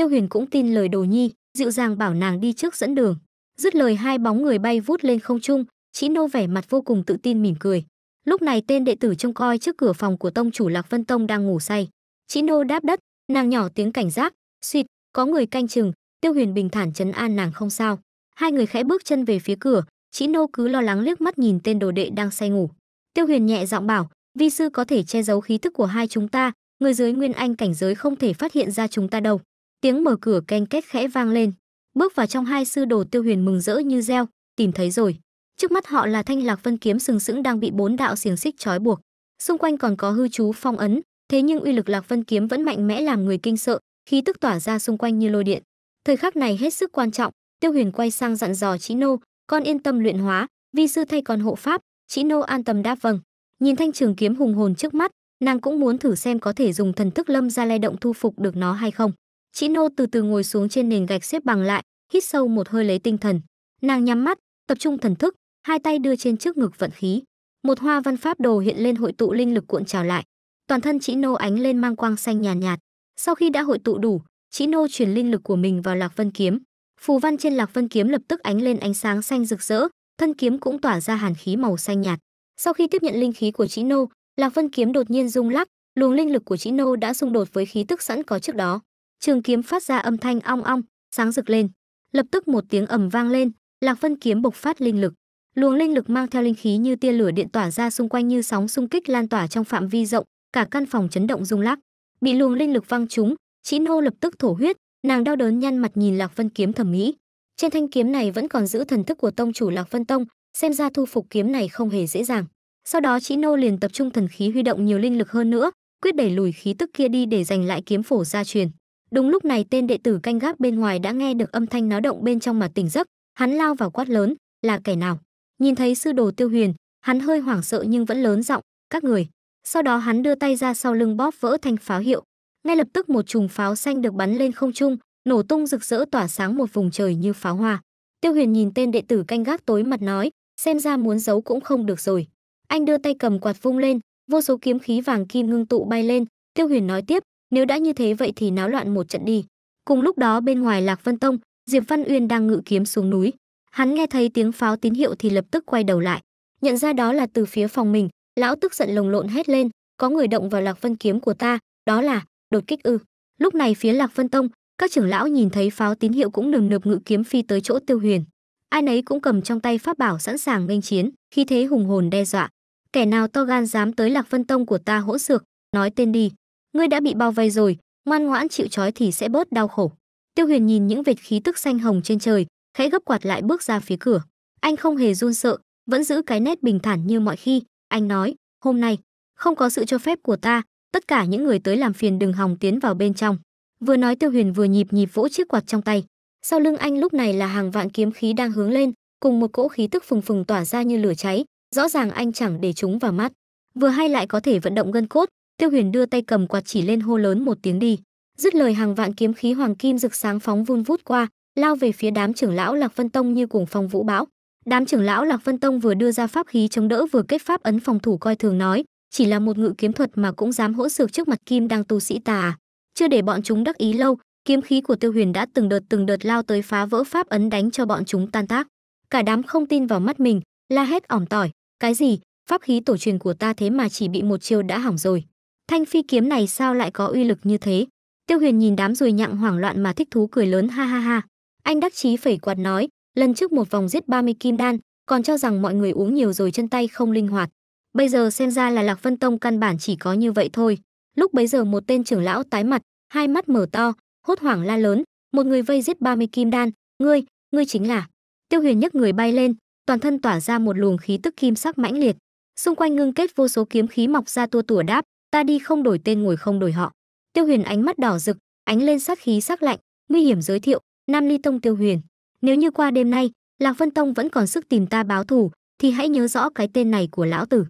Tiêu Huyền cũng tin lời Đồ Nhi, dịu dàng bảo nàng đi trước dẫn đường. Dứt lời hai bóng người bay vút lên không trung, Chỉ Nô vẻ mặt vô cùng tự tin mỉm cười. Lúc này tên đệ tử trông coi trước cửa phòng của tông chủ Lạc Vân Tông đang ngủ say. Chỉ Nô đáp đất, nàng nhỏ tiếng cảnh giác, xịt có người canh chừng, Tiêu Huyền bình thản trấn an nàng không sao. Hai người khẽ bước chân về phía cửa, Chỉ Nô cứ lo lắng liếc mắt nhìn tên đồ đệ đang say ngủ. Tiêu Huyền nhẹ giọng bảo, vi sư có thể che giấu khí tức của hai chúng ta, người dưới nguyên anh cảnh giới không thể phát hiện ra chúng ta đâu. Tiếng mở cửa canh két khẽ vang lên. Bước vào trong hai sư đồ Tiêu Huyền mừng rỡ như reo, tìm thấy rồi. Trước mắt họ là thanh lạc vân kiếm sừng sững đang bị bốn đạo xiềng xích trói buộc. Xung quanh còn có hư chú phong ấn, thế nhưng uy lực lạc vân kiếm vẫn mạnh mẽ làm người kinh sợ, khí tức tỏa ra xung quanh như lôi điện. Thời khắc này hết sức quan trọng, Tiêu Huyền quay sang dặn dò Chí Nô, "Con yên tâm luyện hóa, vi sư thay con hộ pháp." Chí Nô an tâm đáp vâng. Nhìn thanh trường kiếm hùng hồn trước mắt, nàng cũng muốn thử xem có thể dùng thần thức lâm ra lay động thu phục được nó hay không. Chị Nô từ từ ngồi xuống trên nền gạch xếp bằng lại, hít sâu một hơi lấy tinh thần. Nàng nhắm mắt, tập trung thần thức, hai tay đưa trên trước ngực vận khí. Một hoa văn pháp đồ hiện lên hội tụ linh lực cuộn trào lại. Toàn thân chị Nô ánh lên mang quang xanh nhàn nhạt, nhạt. Sau khi đã hội tụ đủ, chị Nô truyền linh lực của mình vào Lạc Vân kiếm. Phù văn trên Lạc Vân kiếm lập tức ánh lên ánh sáng xanh rực rỡ, thân kiếm cũng tỏa ra hàn khí màu xanh nhạt. Sau khi tiếp nhận linh khí của chị Nô, Lạc Vân kiếm đột nhiên rung lắc, luồng linh lực của chị Nô đã xung đột với khí tức sẵn có trước đó trường kiếm phát ra âm thanh ong ong, sáng rực lên. Lập tức một tiếng ầm vang lên, Lạc Vân kiếm bộc phát linh lực. Luồng linh lực mang theo linh khí như tia lửa điện tỏa ra xung quanh như sóng xung kích lan tỏa trong phạm vi rộng, cả căn phòng chấn động rung lắc. Bị luồng linh lực văng trúng, Chị Nô lập tức thổ huyết, nàng đau đớn nhăn mặt nhìn Lạc Vân kiếm thẩm mỹ. trên thanh kiếm này vẫn còn giữ thần thức của tông chủ Lạc Vân Tông, xem ra thu phục kiếm này không hề dễ dàng. Sau đó Chị Nô liền tập trung thần khí huy động nhiều linh lực hơn nữa, quyết đẩy lùi khí tức kia đi để giành lại kiếm phổ gia truyền. Đúng lúc này tên đệ tử canh gác bên ngoài đã nghe được âm thanh náo động bên trong mà tỉnh giấc, hắn lao vào quát lớn, là kẻ nào? Nhìn thấy sư đồ Tiêu Huyền, hắn hơi hoảng sợ nhưng vẫn lớn giọng, các người. Sau đó hắn đưa tay ra sau lưng bóp vỡ thanh pháo hiệu, ngay lập tức một chùm pháo xanh được bắn lên không trung, nổ tung rực rỡ tỏa sáng một vùng trời như pháo hoa. Tiêu Huyền nhìn tên đệ tử canh gác tối mặt nói, xem ra muốn giấu cũng không được rồi. Anh đưa tay cầm quạt vung lên, vô số kiếm khí vàng kim ngưng tụ bay lên, Tiêu Huyền nói tiếp, nếu đã như thế vậy thì náo loạn một trận đi. Cùng lúc đó bên ngoài Lạc Vân Tông, Diệp Văn Uyên đang ngự kiếm xuống núi. Hắn nghe thấy tiếng pháo tín hiệu thì lập tức quay đầu lại, nhận ra đó là từ phía phòng mình, lão tức giận lồng lộn hét lên, có người động vào Lạc Vân kiếm của ta, đó là đột kích ư? Lúc này phía Lạc Vân Tông, các trưởng lão nhìn thấy pháo tín hiệu cũng nườm nượp ngự kiếm phi tới chỗ Tiêu Huyền. Ai nấy cũng cầm trong tay pháp bảo sẵn sàng nghênh chiến, khi thế hùng hồn đe dọa. Kẻ nào to gan dám tới Lạc Vân Tông của ta hỗn xược, nói tên đi ngươi đã bị bao vây rồi ngoan ngoãn chịu trói thì sẽ bớt đau khổ tiêu huyền nhìn những vệt khí tức xanh hồng trên trời khẽ gấp quạt lại bước ra phía cửa anh không hề run sợ vẫn giữ cái nét bình thản như mọi khi anh nói hôm nay không có sự cho phép của ta tất cả những người tới làm phiền đừng hòng tiến vào bên trong vừa nói tiêu huyền vừa nhịp nhịp vỗ chiếc quạt trong tay sau lưng anh lúc này là hàng vạn kiếm khí đang hướng lên cùng một cỗ khí tức phừng phừng tỏa ra như lửa cháy rõ ràng anh chẳng để chúng vào mắt vừa hay lại có thể vận động gân cốt Tiêu Huyền đưa tay cầm quạt chỉ lên hô lớn một tiếng đi. Dứt lời hàng vạn kiếm khí hoàng kim rực sáng phóng vun vút qua, lao về phía đám trưởng lão Lạc Vân Tông như cuồng phong vũ bão. Đám trưởng lão Lạc Vân Tông vừa đưa ra pháp khí chống đỡ vừa kết pháp ấn phòng thủ coi thường nói, chỉ là một ngự kiếm thuật mà cũng dám hỗ xược trước mặt kim đang tu sĩ tà Chưa để bọn chúng đắc ý lâu, kiếm khí của Tiêu Huyền đã từng đợt từng đợt lao tới phá vỡ pháp ấn đánh cho bọn chúng tan tác. Cả đám không tin vào mắt mình, la hét ỏm tỏi, cái gì, pháp khí tổ truyền của ta thế mà chỉ bị một chiêu đã hỏng rồi thanh phi kiếm này sao lại có uy lực như thế tiêu huyền nhìn đám ruồi nhặng hoảng loạn mà thích thú cười lớn ha ha ha anh đắc chí phẩy quạt nói lần trước một vòng giết 30 kim đan còn cho rằng mọi người uống nhiều rồi chân tay không linh hoạt bây giờ xem ra là lạc vân tông căn bản chỉ có như vậy thôi lúc bấy giờ một tên trưởng lão tái mặt hai mắt mở to hốt hoảng la lớn một người vây giết 30 kim đan ngươi ngươi chính là tiêu huyền nhấc người bay lên toàn thân tỏa ra một luồng khí tức kim sắc mãnh liệt xung quanh ngưng kết vô số kiếm khí mọc ra tua tủa đáp ta đi không đổi tên ngồi không đổi họ. Tiêu Huyền ánh mắt đỏ rực, ánh lên sát khí sắc lạnh, nguy hiểm giới thiệu, Nam Ly Tông Tiêu Huyền. Nếu như qua đêm nay, Lạc Vân Tông vẫn còn sức tìm ta báo thù, thì hãy nhớ rõ cái tên này của lão tử.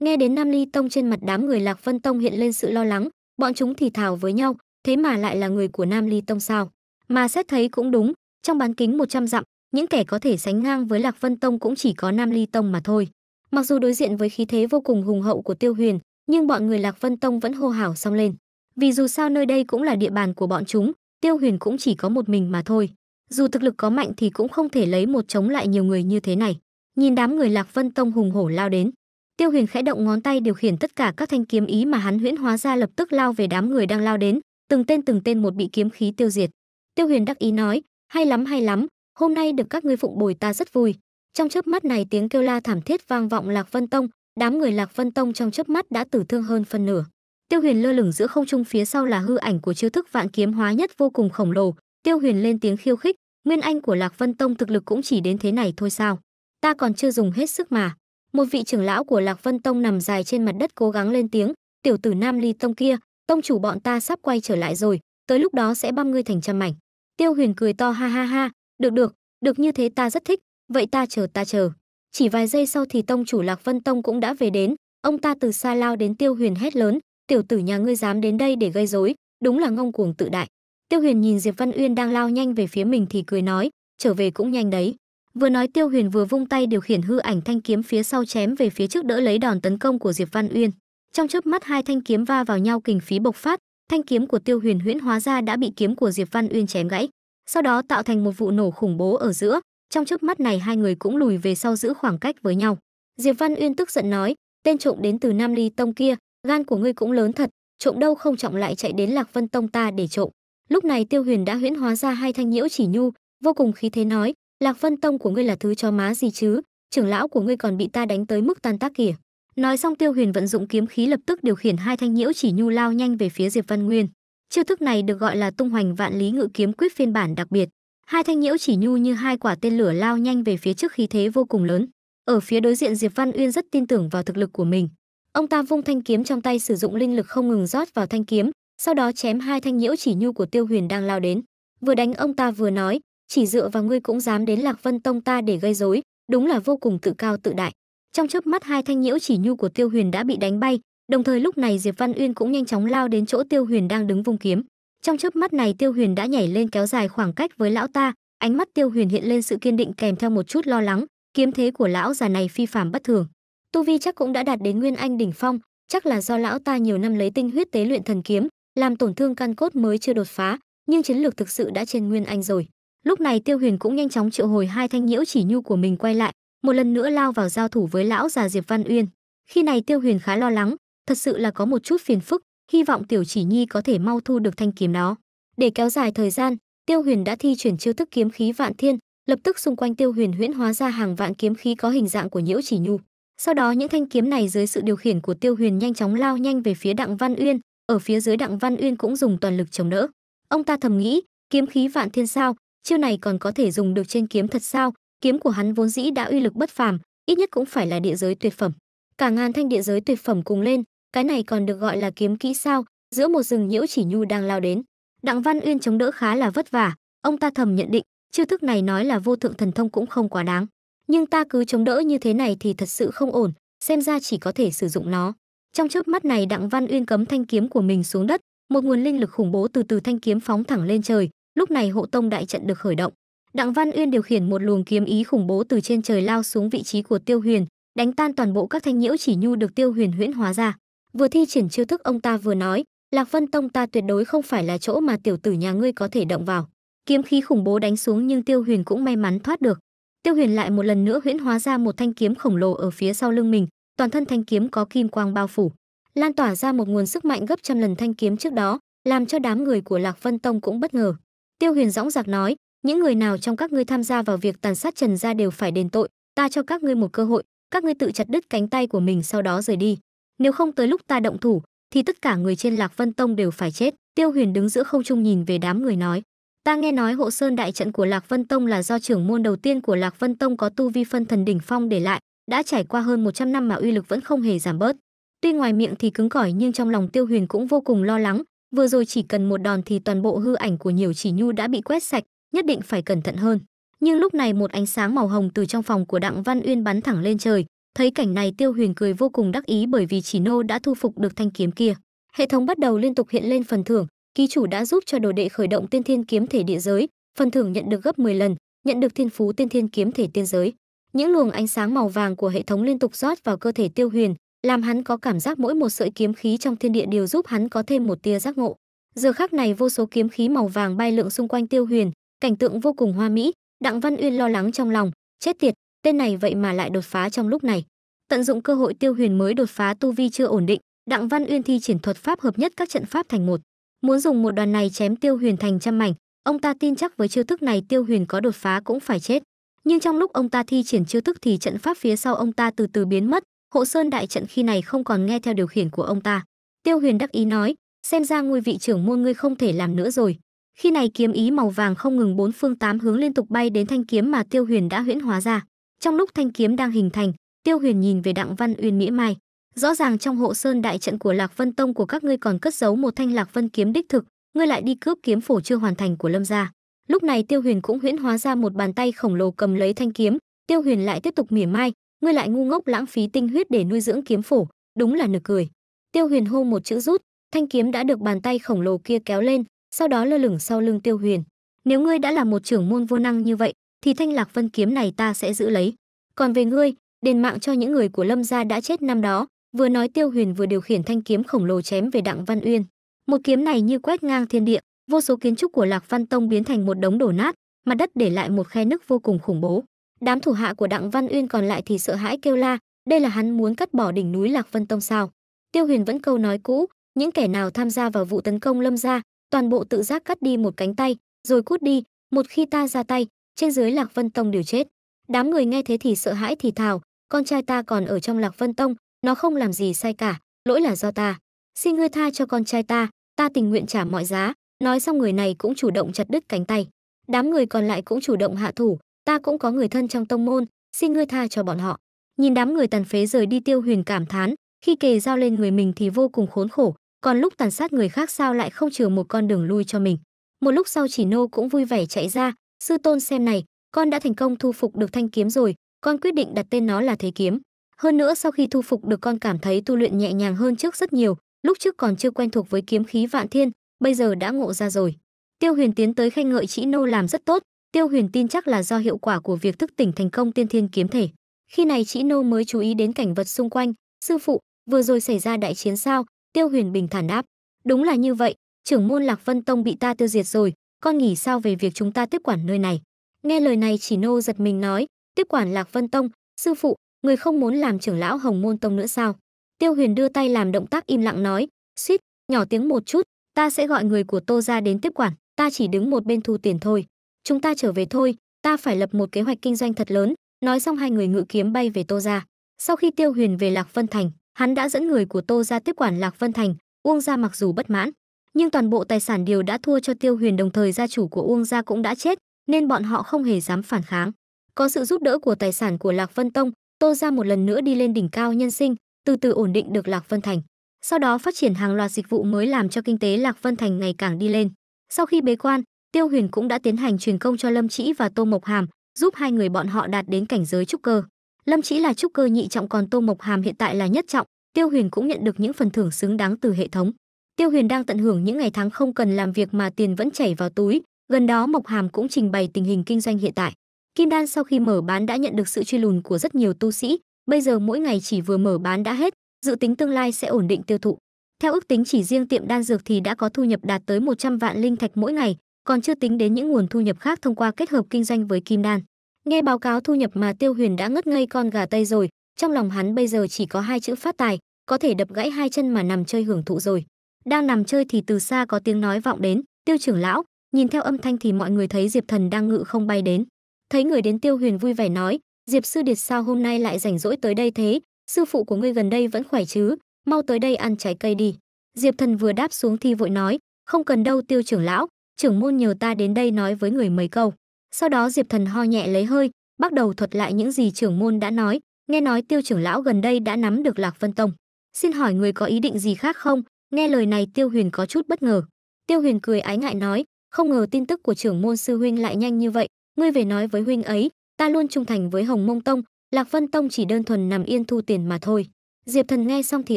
Nghe đến Nam Ly Tông trên mặt đám người Lạc Vân Tông hiện lên sự lo lắng, bọn chúng thì thào với nhau, thế mà lại là người của Nam Ly Tông sao? Mà xét thấy cũng đúng, trong bán kính 100 dặm, những kẻ có thể sánh ngang với Lạc Vân Tông cũng chỉ có Nam Ly Tông mà thôi. Mặc dù đối diện với khí thế vô cùng hùng hậu của Tiêu Huyền, nhưng bọn người Lạc Vân Tông vẫn hô hào xong lên. Vì dù sao nơi đây cũng là địa bàn của bọn chúng, Tiêu Huyền cũng chỉ có một mình mà thôi. Dù thực lực có mạnh thì cũng không thể lấy một chống lại nhiều người như thế này. Nhìn đám người Lạc Vân Tông hùng hổ lao đến, Tiêu Huyền khẽ động ngón tay điều khiển tất cả các thanh kiếm ý mà hắn huyễn hóa ra lập tức lao về đám người đang lao đến, từng tên từng tên một bị kiếm khí tiêu diệt. Tiêu Huyền đắc ý nói, hay lắm hay lắm, hôm nay được các ngươi phụng bồi ta rất vui. Trong chớp mắt này tiếng kêu la thảm thiết vang vọng Lạc Vân Tông, đám người Lạc Vân Tông trong chớp mắt đã tử thương hơn phân nửa. Tiêu Huyền lơ lửng giữa không trung phía sau là hư ảnh của chiêu thức vạn kiếm hóa nhất vô cùng khổng lồ, Tiêu Huyền lên tiếng khiêu khích, nguyên anh của Lạc Vân Tông thực lực cũng chỉ đến thế này thôi sao? Ta còn chưa dùng hết sức mà. Một vị trưởng lão của Lạc Vân Tông nằm dài trên mặt đất cố gắng lên tiếng, tiểu tử Nam Ly Tông kia, tông chủ bọn ta sắp quay trở lại rồi, tới lúc đó sẽ băm ngươi thành trăm mảnh. Tiêu Huyền cười to ha ha ha, được được, được như thế ta rất thích, vậy ta chờ ta chờ chỉ vài giây sau thì tông chủ lạc vân tông cũng đã về đến ông ta từ xa lao đến tiêu huyền hét lớn tiểu tử nhà ngươi dám đến đây để gây rối đúng là ngông cuồng tự đại tiêu huyền nhìn diệp văn uyên đang lao nhanh về phía mình thì cười nói trở về cũng nhanh đấy vừa nói tiêu huyền vừa vung tay điều khiển hư ảnh thanh kiếm phía sau chém về phía trước đỡ lấy đòn tấn công của diệp văn uyên trong chớp mắt hai thanh kiếm va vào nhau kình phí bộc phát thanh kiếm của tiêu huyền huyễn hóa ra đã bị kiếm của diệp văn uyên chém gãy sau đó tạo thành một vụ nổ khủng bố ở giữa trong chớp mắt này hai người cũng lùi về sau giữ khoảng cách với nhau. Diệp Văn Uyên tức giận nói, tên trộm đến từ Nam Ly Tông kia, gan của ngươi cũng lớn thật, trộm đâu không trọng lại chạy đến Lạc Vân Tông ta để trộm. Lúc này Tiêu Huyền đã huyễn hóa ra hai thanh nhiễu chỉ nhu, vô cùng khí thế nói, Lạc Vân Tông của ngươi là thứ cho má gì chứ, trưởng lão của ngươi còn bị ta đánh tới mức tan tác kìa. Nói xong Tiêu Huyền vận dụng kiếm khí lập tức điều khiển hai thanh nhiễu chỉ nhu lao nhanh về phía Diệp Văn Nguyên. Chiêu thức này được gọi là tung hoành vạn lý ngự kiếm quyết phiên bản đặc biệt. Hai thanh nhiễu chỉ nhu như hai quả tên lửa lao nhanh về phía trước khí thế vô cùng lớn. Ở phía đối diện Diệp Văn Uyên rất tin tưởng vào thực lực của mình. Ông ta vung thanh kiếm trong tay sử dụng linh lực không ngừng rót vào thanh kiếm, sau đó chém hai thanh nhiễu chỉ nhu của Tiêu Huyền đang lao đến. Vừa đánh ông ta vừa nói, chỉ dựa vào ngươi cũng dám đến Lạc Vân Tông ta để gây rối, đúng là vô cùng tự cao tự đại. Trong chớp mắt hai thanh nhiễu chỉ nhu của Tiêu Huyền đã bị đánh bay, đồng thời lúc này Diệp Văn Uyên cũng nhanh chóng lao đến chỗ Tiêu Huyền đang đứng vung kiếm. Trong chớp mắt này Tiêu Huyền đã nhảy lên kéo dài khoảng cách với lão ta, ánh mắt Tiêu Huyền hiện lên sự kiên định kèm theo một chút lo lắng, kiếm thế của lão già này phi phàm bất thường. Tu vi chắc cũng đã đạt đến nguyên anh đỉnh phong, chắc là do lão ta nhiều năm lấy tinh huyết tế luyện thần kiếm, làm tổn thương căn cốt mới chưa đột phá, nhưng chiến lược thực sự đã trên nguyên anh rồi. Lúc này Tiêu Huyền cũng nhanh chóng triệu hồi hai thanh nhiễu chỉ nhu của mình quay lại, một lần nữa lao vào giao thủ với lão già Diệp Văn Uyên. Khi này Tiêu Huyền khá lo lắng, thật sự là có một chút phiền phức, hy vọng Tiểu Chỉ Nhi có thể mau thu được thanh kiếm đó. Để kéo dài thời gian, Tiêu Huyền đã thi chuyển chiêu thức kiếm khí vạn thiên, lập tức xung quanh Tiêu Huyền huyễn hóa ra hàng vạn kiếm khí có hình dạng của Nhiễu Chỉ Nhu. Sau đó những thanh kiếm này dưới sự điều khiển của Tiêu Huyền nhanh chóng lao nhanh về phía Đặng Văn Uyên, ở phía dưới Đặng Văn Uyên cũng dùng toàn lực chống đỡ. Ông ta thầm nghĩ, kiếm khí vạn thiên sao, chiêu này còn có thể dùng được trên kiếm thật sao? Kiếm của hắn vốn dĩ đã uy lực bất phàm, ít nhất cũng phải là địa giới tuyệt phẩm. Cả ngàn thanh địa giới tuyệt phẩm cùng lên, cái này còn được gọi là kiếm kỹ sao giữa một rừng nhiễu chỉ nhu đang lao đến đặng văn uyên chống đỡ khá là vất vả ông ta thầm nhận định chiêu thức này nói là vô thượng thần thông cũng không quá đáng nhưng ta cứ chống đỡ như thế này thì thật sự không ổn xem ra chỉ có thể sử dụng nó trong chớp mắt này đặng văn uyên cấm thanh kiếm của mình xuống đất một nguồn linh lực khủng bố từ từ thanh kiếm phóng thẳng lên trời lúc này hộ tông đại trận được khởi động đặng văn uyên điều khiển một luồng kiếm ý khủng bố từ trên trời lao xuống vị trí của tiêu huyền đánh tan toàn bộ các thanh nhiễu chỉ nhu được tiêu huyền huyễn hóa ra vừa thi triển chiêu thức ông ta vừa nói lạc vân tông ta tuyệt đối không phải là chỗ mà tiểu tử nhà ngươi có thể động vào kiếm khí khủng bố đánh xuống nhưng tiêu huyền cũng may mắn thoát được tiêu huyền lại một lần nữa huyễn hóa ra một thanh kiếm khổng lồ ở phía sau lưng mình toàn thân thanh kiếm có kim quang bao phủ lan tỏa ra một nguồn sức mạnh gấp trăm lần thanh kiếm trước đó làm cho đám người của lạc vân tông cũng bất ngờ tiêu huyền dõng dạc nói những người nào trong các ngươi tham gia vào việc tàn sát trần gia đều phải đền tội ta cho các ngươi một cơ hội các ngươi tự chặt đứt cánh tay của mình sau đó rời đi nếu không tới lúc ta động thủ thì tất cả người trên lạc vân tông đều phải chết tiêu huyền đứng giữa không trung nhìn về đám người nói ta nghe nói hộ sơn đại trận của lạc vân tông là do trưởng môn đầu tiên của lạc vân tông có tu vi phân thần đỉnh phong để lại đã trải qua hơn 100 năm mà uy lực vẫn không hề giảm bớt tuy ngoài miệng thì cứng cỏi nhưng trong lòng tiêu huyền cũng vô cùng lo lắng vừa rồi chỉ cần một đòn thì toàn bộ hư ảnh của nhiều chỉ nhu đã bị quét sạch nhất định phải cẩn thận hơn nhưng lúc này một ánh sáng màu hồng từ trong phòng của đặng văn uyên bắn thẳng lên trời Thấy cảnh này Tiêu Huyền cười vô cùng đắc ý bởi vì chỉ nô đã thu phục được thanh kiếm kia. Hệ thống bắt đầu liên tục hiện lên phần thưởng, ký chủ đã giúp cho đồ đệ khởi động tiên thiên kiếm thể địa giới, phần thưởng nhận được gấp 10 lần, nhận được thiên phú tiên thiên kiếm thể tiên giới. Những luồng ánh sáng màu vàng của hệ thống liên tục rót vào cơ thể Tiêu Huyền, làm hắn có cảm giác mỗi một sợi kiếm khí trong thiên địa đều giúp hắn có thêm một tia giác ngộ. Giờ khắc này vô số kiếm khí màu vàng bay lượn xung quanh Tiêu Huyền, cảnh tượng vô cùng hoa mỹ, Đặng Văn Uyên lo lắng trong lòng, chết tiệt, tên này vậy mà lại đột phá trong lúc này. Tận dụng cơ hội Tiêu Huyền mới đột phá tu vi chưa ổn định, Đặng Văn Uyên thi triển thuật pháp hợp nhất các trận pháp thành một, muốn dùng một đoàn này chém Tiêu Huyền thành trăm mảnh, ông ta tin chắc với chiêu thức này Tiêu Huyền có đột phá cũng phải chết. Nhưng trong lúc ông ta thi triển chiêu thức thì trận pháp phía sau ông ta từ từ biến mất, Hộ Sơn đại trận khi này không còn nghe theo điều khiển của ông ta. Tiêu Huyền đắc ý nói, xem ra ngôi vị trưởng môn ngươi không thể làm nữa rồi. Khi này kiếm ý màu vàng không ngừng bốn phương tám hướng liên tục bay đến thanh kiếm mà Tiêu Huyền đã huyễn hóa ra. Trong lúc thanh kiếm đang hình thành, Tiêu Huyền nhìn về Đặng Văn Uyên mỹ mai, rõ ràng trong hộ sơn đại trận của Lạc Vân Tông của các ngươi còn cất giấu một thanh Lạc Vân kiếm đích thực, ngươi lại đi cướp kiếm phổ chưa hoàn thành của Lâm gia. Lúc này Tiêu Huyền cũng huyễn hóa ra một bàn tay khổng lồ cầm lấy thanh kiếm, Tiêu Huyền lại tiếp tục mỉa mai, ngươi lại ngu ngốc lãng phí tinh huyết để nuôi dưỡng kiếm phổ, đúng là nực cười. Tiêu Huyền hô một chữ rút, thanh kiếm đã được bàn tay khổng lồ kia kéo lên, sau đó lơ lửng sau lưng Tiêu Huyền. Nếu ngươi đã là một trưởng môn vô năng như vậy, thì thanh lạc vân kiếm này ta sẽ giữ lấy. Còn về ngươi, đền mạng cho những người của Lâm gia đã chết năm đó, vừa nói Tiêu Huyền vừa điều khiển thanh kiếm khổng lồ chém về Đặng Văn Uyên. Một kiếm này như quét ngang thiên địa, vô số kiến trúc của Lạc Văn Tông biến thành một đống đổ nát, mặt đất để lại một khe nứt vô cùng khủng bố. Đám thủ hạ của Đặng Văn Uyên còn lại thì sợ hãi kêu la, đây là hắn muốn cắt bỏ đỉnh núi Lạc Vân Tông sao? Tiêu Huyền vẫn câu nói cũ, những kẻ nào tham gia vào vụ tấn công Lâm gia, toàn bộ tự giác cắt đi một cánh tay, rồi cút đi, một khi ta ra tay, trên dưới Lạc Vân Tông đều chết. Đám người nghe thế thì sợ hãi thì thào, con trai ta còn ở trong Lạc Vân Tông, nó không làm gì sai cả, lỗi là do ta. Xin ngươi tha cho con trai ta, ta tình nguyện trả mọi giá. Nói xong người này cũng chủ động chặt đứt cánh tay. Đám người còn lại cũng chủ động hạ thủ, ta cũng có người thân trong tông môn, xin ngươi tha cho bọn họ. Nhìn đám người tàn phế rời đi Tiêu Huyền cảm thán, khi kề dao lên người mình thì vô cùng khốn khổ, còn lúc tàn sát người khác sao lại không chừa một con đường lui cho mình. Một lúc sau chỉ nô cũng vui vẻ chạy ra, Sư tôn xem này, con đã thành công thu phục được thanh kiếm rồi, con quyết định đặt tên nó là Thế kiếm. Hơn nữa sau khi thu phục được con cảm thấy tu luyện nhẹ nhàng hơn trước rất nhiều, lúc trước còn chưa quen thuộc với kiếm khí vạn thiên, bây giờ đã ngộ ra rồi. Tiêu Huyền tiến tới khen ngợi Chỉ Nô làm rất tốt, Tiêu Huyền tin chắc là do hiệu quả của việc thức tỉnh thành công tiên thiên kiếm thể. Khi này Chỉ Nô mới chú ý đến cảnh vật xung quanh, sư phụ, vừa rồi xảy ra đại chiến sao? Tiêu Huyền bình thản đáp, đúng là như vậy, trưởng môn Lạc Vân Tông bị ta tiêu diệt rồi, con nghĩ sao về việc chúng ta tiếp quản nơi này? Nghe lời này chỉ nô giật mình nói, tiếp quản Lạc Vân Tông, sư phụ, người không muốn làm trưởng lão Hồng Môn Tông nữa sao? Tiêu Huyền đưa tay làm động tác im lặng nói, suýt, nhỏ tiếng một chút, ta sẽ gọi người của Tô ra đến tiếp quản, ta chỉ đứng một bên thu tiền thôi. Chúng ta trở về thôi, ta phải lập một kế hoạch kinh doanh thật lớn, nói xong hai người ngự kiếm bay về Tô ra. Sau khi Tiêu Huyền về Lạc Vân Thành, hắn đã dẫn người của Tô ra tiếp quản Lạc Vân Thành, Uông ra mặc dù bất mãn, nhưng toàn bộ tài sản đều đã thua cho Tiêu Huyền đồng thời gia chủ của Uông gia cũng đã chết, nên bọn họ không hề dám phản kháng. Có sự giúp đỡ của tài sản của Lạc Vân Tông, Tô gia một lần nữa đi lên đỉnh cao nhân sinh, từ từ ổn định được Lạc Vân Thành. Sau đó phát triển hàng loạt dịch vụ mới làm cho kinh tế Lạc Vân Thành ngày càng đi lên. Sau khi bế quan, Tiêu Huyền cũng đã tiến hành truyền công cho Lâm Chỉ và Tô Mộc Hàm, giúp hai người bọn họ đạt đến cảnh giới trúc cơ. Lâm Chỉ là trúc cơ nhị trọng còn Tô Mộc Hàm hiện tại là nhất trọng, Tiêu Huyền cũng nhận được những phần thưởng xứng đáng từ hệ thống. Tiêu Huyền đang tận hưởng những ngày tháng không cần làm việc mà tiền vẫn chảy vào túi, gần đó Mộc Hàm cũng trình bày tình hình kinh doanh hiện tại. Kim đan sau khi mở bán đã nhận được sự truy lùn của rất nhiều tu sĩ, bây giờ mỗi ngày chỉ vừa mở bán đã hết, dự tính tương lai sẽ ổn định tiêu thụ. Theo ước tính chỉ riêng tiệm đan dược thì đã có thu nhập đạt tới 100 vạn linh thạch mỗi ngày, còn chưa tính đến những nguồn thu nhập khác thông qua kết hợp kinh doanh với kim đan. Nghe báo cáo thu nhập mà Tiêu Huyền đã ngất ngây con gà tây rồi, trong lòng hắn bây giờ chỉ có hai chữ phát tài, có thể đập gãy hai chân mà nằm chơi hưởng thụ rồi đang nằm chơi thì từ xa có tiếng nói vọng đến tiêu trưởng lão nhìn theo âm thanh thì mọi người thấy diệp thần đang ngự không bay đến thấy người đến tiêu huyền vui vẻ nói diệp sư điệt sao hôm nay lại rảnh rỗi tới đây thế sư phụ của ngươi gần đây vẫn khỏe chứ mau tới đây ăn trái cây đi diệp thần vừa đáp xuống thì vội nói không cần đâu tiêu trưởng lão trưởng môn nhờ ta đến đây nói với người mấy câu sau đó diệp thần ho nhẹ lấy hơi bắt đầu thuật lại những gì trưởng môn đã nói nghe nói tiêu trưởng lão gần đây đã nắm được lạc vân tông xin hỏi người có ý định gì khác không Nghe lời này Tiêu Huyền có chút bất ngờ. Tiêu Huyền cười ái ngại nói, không ngờ tin tức của trưởng môn sư huynh lại nhanh như vậy, ngươi về nói với huynh ấy, ta luôn trung thành với Hồng Mông Tông, Lạc Vân Tông chỉ đơn thuần nằm yên thu tiền mà thôi. Diệp Thần nghe xong thì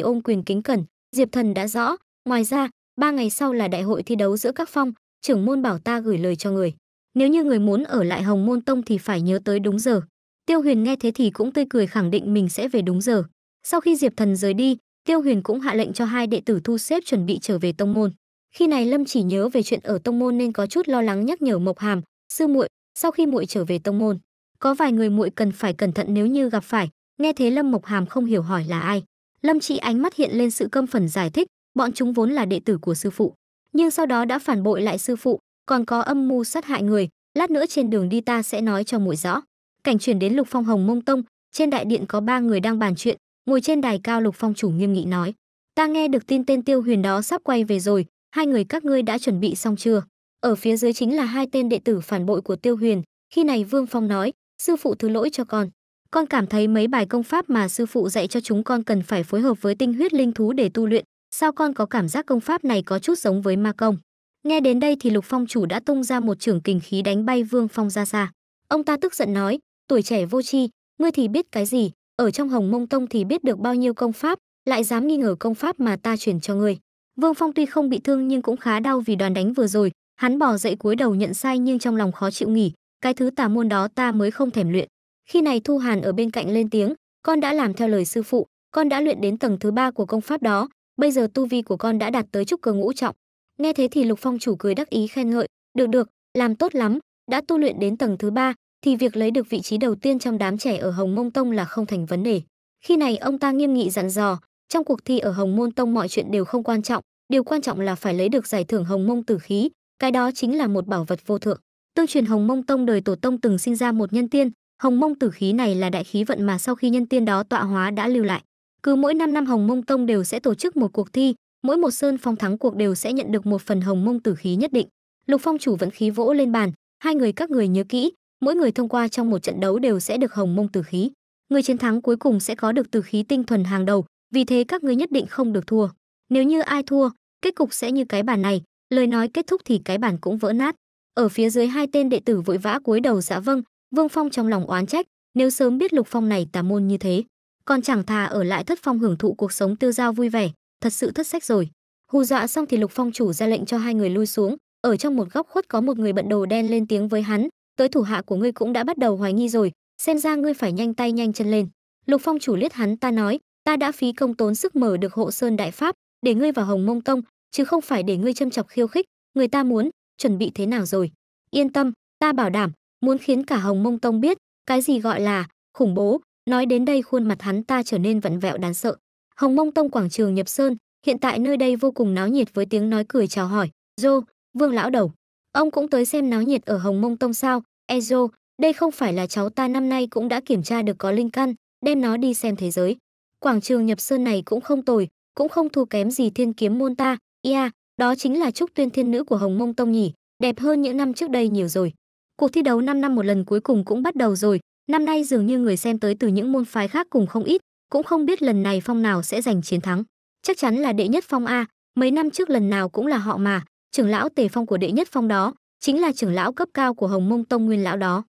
ôm quyền kính cẩn, Diệp Thần đã rõ, ngoài ra, ba ngày sau là đại hội thi đấu giữa các phong, trưởng môn bảo ta gửi lời cho người. Nếu như người muốn ở lại Hồng Môn Tông thì phải nhớ tới đúng giờ. Tiêu Huyền nghe thế thì cũng tươi cười khẳng định mình sẽ về đúng giờ. Sau khi Diệp Thần rời đi, Tiêu Huyền cũng hạ lệnh cho hai đệ tử thu xếp chuẩn bị trở về tông môn. Khi này Lâm chỉ nhớ về chuyện ở tông môn nên có chút lo lắng nhắc nhở Mộc Hàm, "Sư muội, sau khi muội trở về tông môn, có vài người muội cần phải cẩn thận nếu như gặp phải." Nghe thế Lâm Mộc Hàm không hiểu hỏi là ai. Lâm chỉ ánh mắt hiện lên sự căm phần giải thích, bọn chúng vốn là đệ tử của sư phụ, nhưng sau đó đã phản bội lại sư phụ, còn có âm mưu sát hại người, lát nữa trên đường đi ta sẽ nói cho muội rõ. Cảnh chuyển đến Lục Phong Hồng Mông Tông, trên đại điện có ba người đang bàn chuyện, ngồi trên đài cao lục phong chủ nghiêm nghị nói ta nghe được tin tên tiêu huyền đó sắp quay về rồi hai người các ngươi đã chuẩn bị xong chưa ở phía dưới chính là hai tên đệ tử phản bội của tiêu huyền khi này vương phong nói sư phụ thứ lỗi cho con con cảm thấy mấy bài công pháp mà sư phụ dạy cho chúng con cần phải phối hợp với tinh huyết linh thú để tu luyện sao con có cảm giác công pháp này có chút giống với ma công nghe đến đây thì lục phong chủ đã tung ra một trưởng kình khí đánh bay vương phong ra xa ông ta tức giận nói tuổi trẻ vô tri ngươi thì biết cái gì ở trong Hồng Mông Tông thì biết được bao nhiêu công pháp, lại dám nghi ngờ công pháp mà ta truyền cho ngươi. Vương Phong tuy không bị thương nhưng cũng khá đau vì đoàn đánh vừa rồi, hắn bò dậy cúi đầu nhận sai nhưng trong lòng khó chịu nghỉ, cái thứ tà môn đó ta mới không thèm luyện. Khi này Thu Hàn ở bên cạnh lên tiếng, con đã làm theo lời sư phụ, con đã luyện đến tầng thứ ba của công pháp đó, bây giờ tu vi của con đã đạt tới trúc cơ ngũ trọng. Nghe thế thì Lục Phong chủ cười đắc ý khen ngợi, được được, làm tốt lắm, đã tu luyện đến tầng thứ ba, thì việc lấy được vị trí đầu tiên trong đám trẻ ở Hồng Mông Tông là không thành vấn đề. Khi này ông ta nghiêm nghị dặn dò, trong cuộc thi ở Hồng Môn Tông mọi chuyện đều không quan trọng, điều quan trọng là phải lấy được giải thưởng Hồng Mông Tử Khí, cái đó chính là một bảo vật vô thượng. Tương truyền Hồng Mông Tông đời tổ tông từng sinh ra một nhân tiên, Hồng Mông Tử Khí này là đại khí vận mà sau khi nhân tiên đó tọa hóa đã lưu lại. Cứ mỗi 5 năm Hồng Mông Tông đều sẽ tổ chức một cuộc thi, mỗi một sơn phong thắng cuộc đều sẽ nhận được một phần Hồng Mông Tử Khí nhất định. Lục Phong chủ vẫn khí vỗ lên bàn, hai người các người nhớ kỹ, mỗi người thông qua trong một trận đấu đều sẽ được hồng mông từ khí người chiến thắng cuối cùng sẽ có được từ khí tinh thuần hàng đầu vì thế các ngươi nhất định không được thua nếu như ai thua kết cục sẽ như cái bản này lời nói kết thúc thì cái bản cũng vỡ nát ở phía dưới hai tên đệ tử vội vã cúi đầu dạ vâng vương phong trong lòng oán trách nếu sớm biết lục phong này tà môn như thế còn chẳng thà ở lại thất phong hưởng thụ cuộc sống tiêu dao vui vẻ thật sự thất sách rồi hù dọa xong thì lục phong chủ ra lệnh cho hai người lui xuống ở trong một góc khuất có một người bận đồ đen lên tiếng với hắn tới thủ hạ của ngươi cũng đã bắt đầu hoài nghi rồi, xem ra ngươi phải nhanh tay nhanh chân lên. Lục Phong chủ liếc hắn ta nói, ta đã phí công tốn sức mở được hộ sơn đại pháp, để ngươi vào hồng mông tông, chứ không phải để ngươi châm chọc khiêu khích, người ta muốn, chuẩn bị thế nào rồi. Yên tâm, ta bảo đảm, muốn khiến cả hồng mông tông biết, cái gì gọi là, khủng bố, nói đến đây khuôn mặt hắn ta trở nên vặn vẹo đáng sợ. Hồng mông tông quảng trường nhập sơn, hiện tại nơi đây vô cùng náo nhiệt với tiếng nói cười chào hỏi, dô, vương lão đầu. Ông cũng tới xem náo nhiệt ở Hồng Mông Tông sao, Ezo, đây không phải là cháu ta năm nay cũng đã kiểm tra được có linh căn, đem nó đi xem thế giới. Quảng trường nhập sơn này cũng không tồi, cũng không thua kém gì thiên kiếm môn ta, ia, đó chính là trúc tuyên thiên nữ của Hồng Mông Tông nhỉ, đẹp hơn những năm trước đây nhiều rồi. Cuộc thi đấu 5 năm một lần cuối cùng cũng bắt đầu rồi, năm nay dường như người xem tới từ những môn phái khác cùng không ít, cũng không biết lần này phong nào sẽ giành chiến thắng. Chắc chắn là đệ nhất phong A, mấy năm trước lần nào cũng là họ mà, trưởng lão Tề Phong của đệ nhất phong đó, chính là trưởng lão cấp cao của Hồng Mông Tông Nguyên lão đó.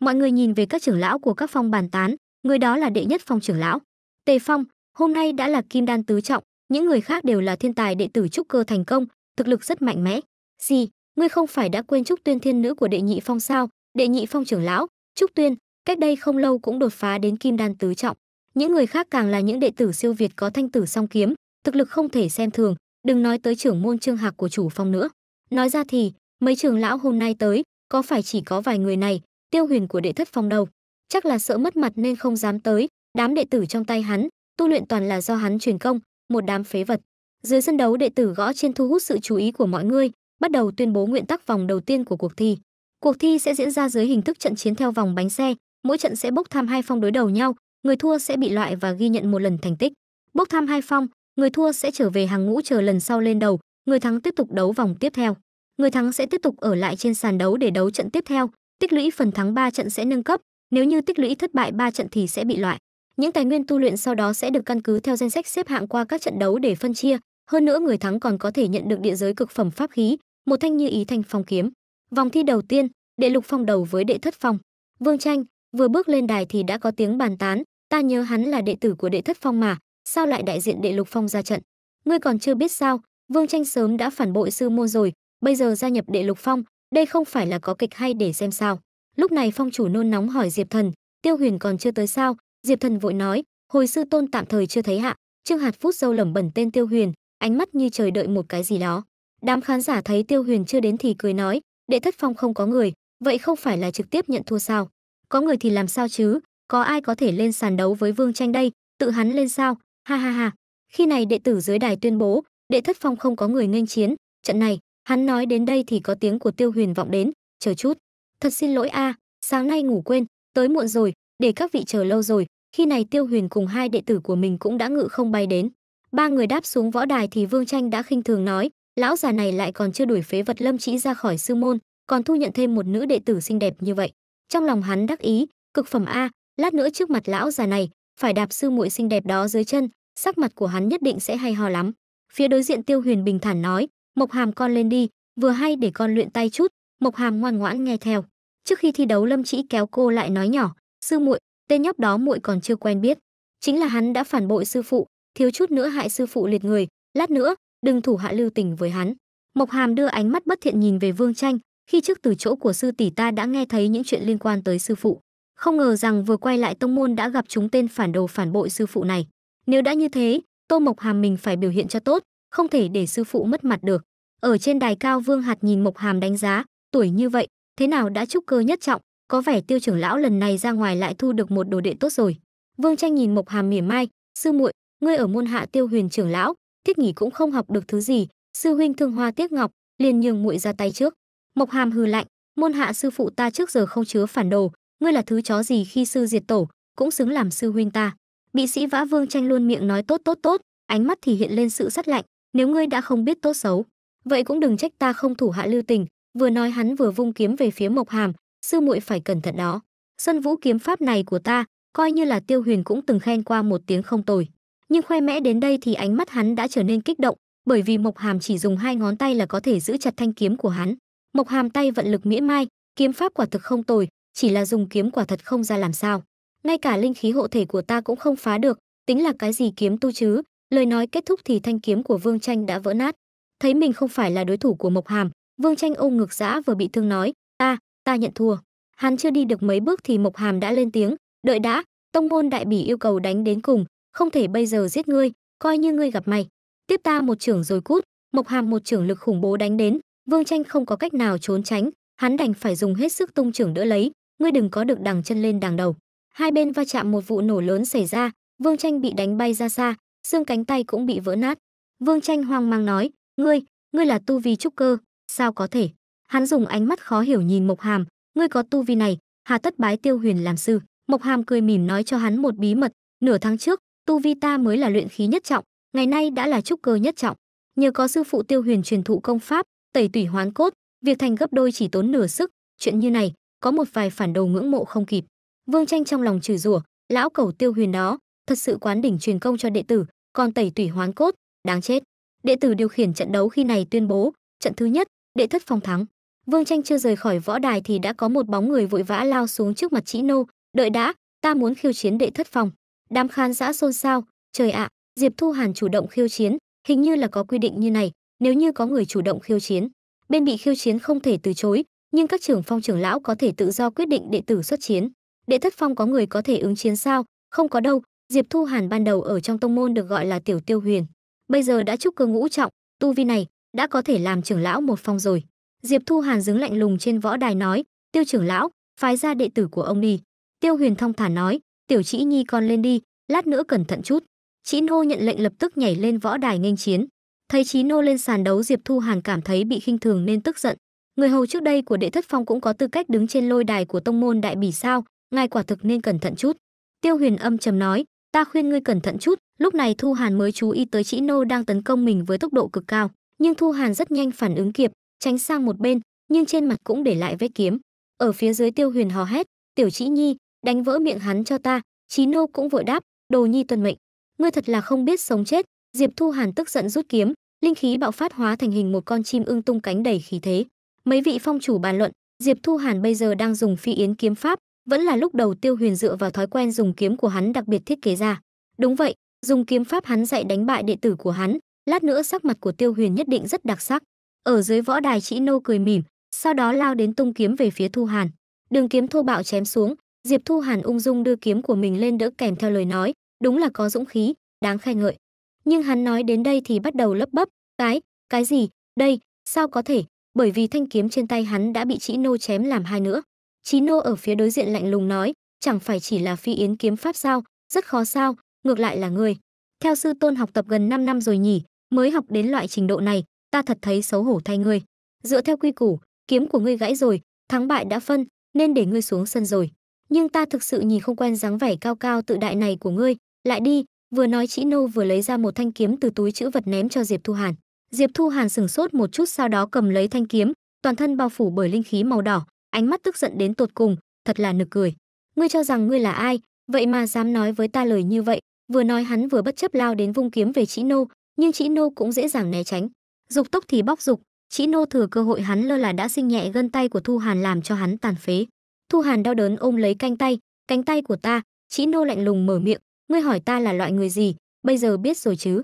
Mọi người nhìn về các trưởng lão của các phong bàn tán, người đó là đệ nhất phong trưởng lão. Tề Phong, hôm nay đã là kim đan tứ trọng, những người khác đều là thiên tài đệ tử trúc cơ thành công, thực lực rất mạnh mẽ. Gì, ngươi không phải đã quên trúc tuyên thiên nữ của đệ nhị phong sao? Đệ nhị phong trưởng lão, trúc tuyên, cách đây không lâu cũng đột phá đến kim đan tứ trọng. Những người khác càng là những đệ tử siêu việt có thanh tử song kiếm, thực lực không thể xem thường, đừng nói tới trưởng môn trương hạc của chủ phong nữa. Nói ra thì, mấy trưởng lão hôm nay tới, có phải chỉ có vài người này, tiêu huyền của đệ thất phong đâu. Chắc là sợ mất mặt nên không dám tới, đám đệ tử trong tay hắn, tu luyện toàn là do hắn truyền công, một đám phế vật. Dưới sân đấu đệ tử gõ trên thu hút sự chú ý của mọi người, bắt đầu tuyên bố nguyện tắc vòng đầu tiên của cuộc thi. Cuộc thi sẽ diễn ra dưới hình thức trận chiến theo vòng bánh xe, mỗi trận sẽ bốc thăm hai phong đối đầu nhau, người thua sẽ bị loại và ghi nhận một lần thành tích. Bốc thăm hai phong, người thua sẽ trở về hàng ngũ chờ lần sau lên đầu, người thắng tiếp tục đấu vòng tiếp theo. Người thắng sẽ tiếp tục ở lại trên sàn đấu để đấu trận tiếp theo, tích lũy phần thắng 3 trận sẽ nâng cấp, nếu như tích lũy thất bại 3 trận thì sẽ bị loại. Những tài nguyên tu luyện sau đó sẽ được căn cứ theo danh sách xếp hạng qua các trận đấu để phân chia, hơn nữa người thắng còn có thể nhận được địa giới cực phẩm pháp khí, một thanh như ý thanh phong kiếm. Vòng thi đầu tiên, đệ lục phong đầu với đệ thất phong. Vương Tranh vừa bước lên đài thì đã có tiếng bàn tán, ta nhớ hắn là đệ tử của đệ thất phong mà, sao lại đại diện đệ lục phong ra trận ngươi còn chưa biết sao vương tranh sớm đã phản bội sư môn rồi bây giờ gia nhập đệ lục phong đây không phải là có kịch hay để xem sao lúc này phong chủ nôn nóng hỏi diệp thần tiêu huyền còn chưa tới sao diệp thần vội nói hồi sư tôn tạm thời chưa thấy hạ trương hạt phút dâu lẩm bẩm tên tiêu huyền ánh mắt như chờ đợi một cái gì đó đám khán giả thấy tiêu huyền chưa đến thì cười nói đệ thất phong không có người vậy không phải là trực tiếp nhận thua sao có người thì làm sao chứ có ai có thể lên sàn đấu với vương tranh đây tự hắn lên sao Ha ha ha, khi này đệ tử dưới đài tuyên bố, đệ thất phong không có người nghênh chiến, trận này, hắn nói đến đây thì có tiếng của Tiêu Huyền vọng đến, chờ chút. Thật xin lỗi a, à, sáng nay ngủ quên, tới muộn rồi, để các vị chờ lâu rồi. Khi này Tiêu Huyền cùng hai đệ tử của mình cũng đã ngự không bay đến. Ba người đáp xuống võ đài thì Vương Tranh đã khinh thường nói, lão già này lại còn chưa đuổi phế vật Lâm Chỉ ra khỏi sư môn, còn thu nhận thêm một nữ đệ tử xinh đẹp như vậy. Trong lòng hắn đắc ý, cực phẩm a, lát nữa trước mặt lão già này, phải đạp sư muội xinh đẹp đó dưới chân, sắc mặt của hắn nhất định sẽ hay ho lắm. Phía đối diện Tiêu Huyền bình thản nói, "Mộc Hàm con lên đi, vừa hay để con luyện tay chút." Mộc Hàm ngoan ngoãn nghe theo. Trước khi thi đấu Lâm Chỉ kéo cô lại nói nhỏ, "Sư muội, tên nhóc đó muội còn chưa quen biết, chính là hắn đã phản bội sư phụ, thiếu chút nữa hại sư phụ liệt người, lát nữa đừng thủ hạ lưu tình với hắn." Mộc Hàm đưa ánh mắt bất thiện nhìn về Vương Tranh, khi trước từ chỗ của sư tỷ ta đã nghe thấy những chuyện liên quan tới sư phụ. Không ngờ rằng vừa quay lại tông môn đã gặp chúng tên phản đồ phản bội sư phụ này. Nếu đã như thế, Tô Mộc Hàm mình phải biểu hiện cho tốt, không thể để sư phụ mất mặt được. Ở trên đài cao Vương Hạt nhìn Mộc Hàm đánh giá, tuổi như vậy, thế nào đã trúc cơ nhất trọng, có vẻ tiêu trưởng lão lần này ra ngoài lại thu được một đồ đệ tốt rồi. Vương Tranh nhìn Mộc Hàm mỉa mai, sư muội, ngươi ở môn hạ Tiêu Huyền trưởng lão, thiết nghỉ cũng không học được thứ gì, sư huynh thương hoa tiếc ngọc, liền nhường muội ra tay trước. Mộc Hàm hừ lạnh, môn hạ sư phụ ta trước giờ không chứa phản đồ, ngươi là thứ chó gì khi sư diệt tổ, cũng xứng làm sư huynh ta. Bị sĩ Vã Vương tranh luôn miệng nói tốt tốt tốt, ánh mắt thì hiện lên sự sắt lạnh, nếu ngươi đã không biết tốt xấu, vậy cũng đừng trách ta không thủ hạ lưu tình, vừa nói hắn vừa vung kiếm về phía Mộc Hàm, sư muội phải cẩn thận đó. Sơn Vũ kiếm pháp này của ta, coi như là Tiêu Huyền cũng từng khen qua một tiếng không tồi. Nhưng khoe mẽ đến đây thì ánh mắt hắn đã trở nên kích động, bởi vì Mộc Hàm chỉ dùng hai ngón tay là có thể giữ chặt thanh kiếm của hắn. Mộc Hàm tay vận lực mỹ mai, kiếm pháp quả thực không tồi, chỉ là dùng kiếm quả thật không ra làm sao ngay cả linh khí hộ thể của ta cũng không phá được tính là cái gì kiếm tu chứ lời nói kết thúc thì thanh kiếm của vương tranh đã vỡ nát thấy mình không phải là đối thủ của mộc hàm vương tranh ôm ngược giã vừa bị thương nói ta ta nhận thua hắn chưa đi được mấy bước thì mộc hàm đã lên tiếng đợi đã tông môn đại bỉ yêu cầu đánh đến cùng không thể bây giờ giết ngươi coi như ngươi gặp may tiếp ta một trưởng rồi cút mộc hàm một trưởng lực khủng bố đánh đến vương tranh không có cách nào trốn tránh hắn đành phải dùng hết sức tung trưởng đỡ lấy ngươi đừng có được đằng chân lên đằng đầu. Hai bên va chạm một vụ nổ lớn xảy ra, Vương Tranh bị đánh bay ra xa, xương cánh tay cũng bị vỡ nát. Vương Tranh hoang mang nói, ngươi, ngươi là tu vi trúc cơ, sao có thể? Hắn dùng ánh mắt khó hiểu nhìn Mộc Hàm, ngươi có tu vi này, hà tất bái Tiêu Huyền làm sư? Mộc Hàm cười mỉm nói cho hắn một bí mật, nửa tháng trước, tu vi ta mới là luyện khí nhất trọng, ngày nay đã là trúc cơ nhất trọng. Nhờ có sư phụ Tiêu Huyền truyền thụ công pháp, tẩy tủy hoán cốt, việc thành gấp đôi chỉ tốn nửa sức, chuyện như này, có một vài phản đồ ngưỡng mộ không kịp. Vương Tranh trong lòng chửi rủa, lão cẩu Tiêu Huyền đó, thật sự quán đỉnh truyền công cho đệ tử, còn tẩy tủy hoán cốt, đáng chết. Đệ tử điều khiển trận đấu khi này tuyên bố, trận thứ nhất, đệ thất phong thắng. Vương Tranh chưa rời khỏi võ đài thì đã có một bóng người vội vã lao xuống trước mặt Chỉ Nô, "Đợi đã, ta muốn khiêu chiến đệ thất phong." Đám khán giả xôn xao, "Trời ạ, Diệp Thu Hàn chủ động khiêu chiến, hình như là có quy định như này, nếu như có người chủ động khiêu chiến, bên bị khiêu chiến không thể từ chối, nhưng các trưởng phong trưởng lão có thể tự do quyết định đệ tử xuất chiến. Đệ thất phong có người có thể ứng chiến sao? Không có đâu, Diệp Thu Hàn ban đầu ở trong tông môn được gọi là tiểu tiêu huyền, bây giờ đã trúc cơ ngũ trọng, tu vi này đã có thể làm trưởng lão một phong rồi. Diệp Thu Hàn dứng lạnh lùng trên võ đài nói, "Tiêu trưởng lão, phái ra đệ tử của ông đi." Tiêu Huyền thông thả nói, "Tiểu Chỉ Nhi con lên đi, lát nữa cẩn thận chút." Chỉ Nô nhận lệnh lập tức nhảy lên võ đài nghênh chiến. Thấy Chí Nô lên sàn đấu Diệp Thu Hàn cảm thấy bị khinh thường nên tức giận, Người hầu trước đây của Đệ Thất Phong cũng có tư cách đứng trên lôi đài của tông môn Đại Bỉ sao, ngài quả thực nên cẩn thận chút." Tiêu Huyền âm trầm nói, "Ta khuyên ngươi cẩn thận chút." Lúc này Thu Hàn mới chú ý tới Chỉ Nô đang tấn công mình với tốc độ cực cao, nhưng Thu Hàn rất nhanh phản ứng kịp, tránh sang một bên, nhưng trên mặt cũng để lại vết kiếm. Ở phía dưới Tiêu Huyền hò hét, "Tiểu Chỉ Nhi, đánh vỡ miệng hắn cho ta." Chí Nô cũng vội đáp, "Đồ Nhi tuân mệnh." Ngươi thật là không biết sống chết, Diệp Thu Hàn tức giận rút kiếm, linh khí bạo phát hóa thành hình một con chim ưng tung cánh đầy khí thế, Mấy vị phong chủ bàn luận, Diệp Thu Hàn bây giờ đang dùng phi yến kiếm pháp, vẫn là lúc đầu Tiêu Huyền dựa vào thói quen dùng kiếm của hắn đặc biệt thiết kế ra. Đúng vậy, dùng kiếm pháp hắn dạy đánh bại đệ tử của hắn, lát nữa sắc mặt của Tiêu Huyền nhất định rất đặc sắc. Ở dưới võ đài chỉ nô cười mỉm, sau đó lao đến tung kiếm về phía Thu Hàn. Đường kiếm thô bạo chém xuống, Diệp Thu Hàn ung dung đưa kiếm của mình lên đỡ kèm theo lời nói, đúng là có dũng khí, đáng khen ngợi. Nhưng hắn nói đến đây thì bắt đầu lấp bấp, cái, cái gì, đây, sao có thể, bởi vì thanh kiếm trên tay hắn đã bị Chỉ Nô chém làm hai nữa. Chỉ Nô ở phía đối diện lạnh lùng nói, chẳng phải chỉ là phi yến kiếm pháp sao, rất khó sao, ngược lại là ngươi. Theo sư tôn học tập gần 5 năm rồi nhỉ, mới học đến loại trình độ này, ta thật thấy xấu hổ thay ngươi. Dựa theo quy củ, kiếm của ngươi gãy rồi, thắng bại đã phân, nên để ngươi xuống sân rồi. Nhưng ta thực sự nhìn không quen dáng vẻ cao cao tự đại này của ngươi, lại đi, vừa nói Chỉ Nô vừa lấy ra một thanh kiếm từ túi chữ vật ném cho Diệp Thu Hàn. Diệp Thu Hàn sừng sốt một chút sau đó cầm lấy thanh kiếm, toàn thân bao phủ bởi linh khí màu đỏ, ánh mắt tức giận đến tột cùng, thật là nực cười. Ngươi cho rằng ngươi là ai, vậy mà dám nói với ta lời như vậy, vừa nói hắn vừa bất chấp lao đến vung kiếm về Chỉ Nô, nhưng Chỉ Nô cũng dễ dàng né tránh. Dục tốc thì bóc dục, Chỉ Nô thừa cơ hội hắn lơ là đã sinh nhẹ gân tay của Thu Hàn làm cho hắn tàn phế. Thu Hàn đau đớn ôm lấy cánh tay, cánh tay của ta, Chỉ Nô lạnh lùng mở miệng, ngươi hỏi ta là loại người gì, bây giờ biết rồi chứ?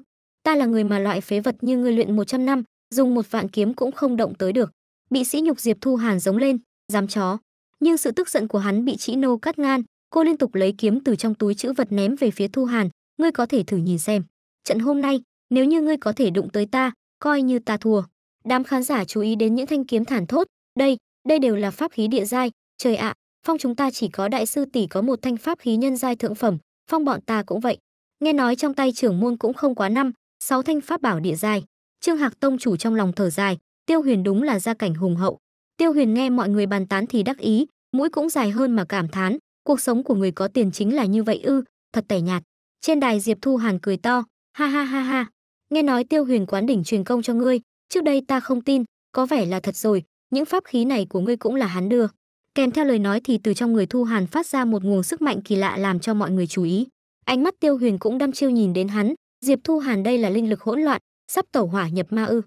ta là người mà loại phế vật như ngươi luyện 100 năm, dùng một vạn kiếm cũng không động tới được. Bị sĩ nhục Diệp Thu Hàn giống lên, dám chó. Nhưng sự tức giận của hắn bị Chỉ Nô cắt ngang, cô liên tục lấy kiếm từ trong túi chữ vật ném về phía Thu Hàn, ngươi có thể thử nhìn xem. Trận hôm nay, nếu như ngươi có thể đụng tới ta, coi như ta thua. Đám khán giả chú ý đến những thanh kiếm thản thốt, đây, đây đều là pháp khí địa giai, trời ạ, phong chúng ta chỉ có đại sư tỷ có một thanh pháp khí nhân giai thượng phẩm, phong bọn ta cũng vậy. Nghe nói trong tay trưởng môn cũng không quá năm, sáu thanh pháp bảo địa giai. Trương Hạc tông chủ trong lòng thở dài, Tiêu Huyền đúng là gia cảnh hùng hậu. Tiêu Huyền nghe mọi người bàn tán thì đắc ý, mũi cũng dài hơn mà cảm thán, cuộc sống của người có tiền chính là như vậy ư, thật tẻ nhạt. Trên đài Diệp Thu Hàn cười to, ha ha ha ha. Nghe nói Tiêu Huyền quán đỉnh truyền công cho ngươi, trước đây ta không tin, có vẻ là thật rồi, những pháp khí này của ngươi cũng là hắn đưa. Kèm theo lời nói thì từ trong người Thu Hàn phát ra một nguồn sức mạnh kỳ lạ làm cho mọi người chú ý. Ánh mắt Tiêu Huyền cũng đăm chiêu nhìn đến hắn, Diệp Thu Hàn đây là linh lực hỗn loạn, sắp tẩu hỏa nhập ma ư?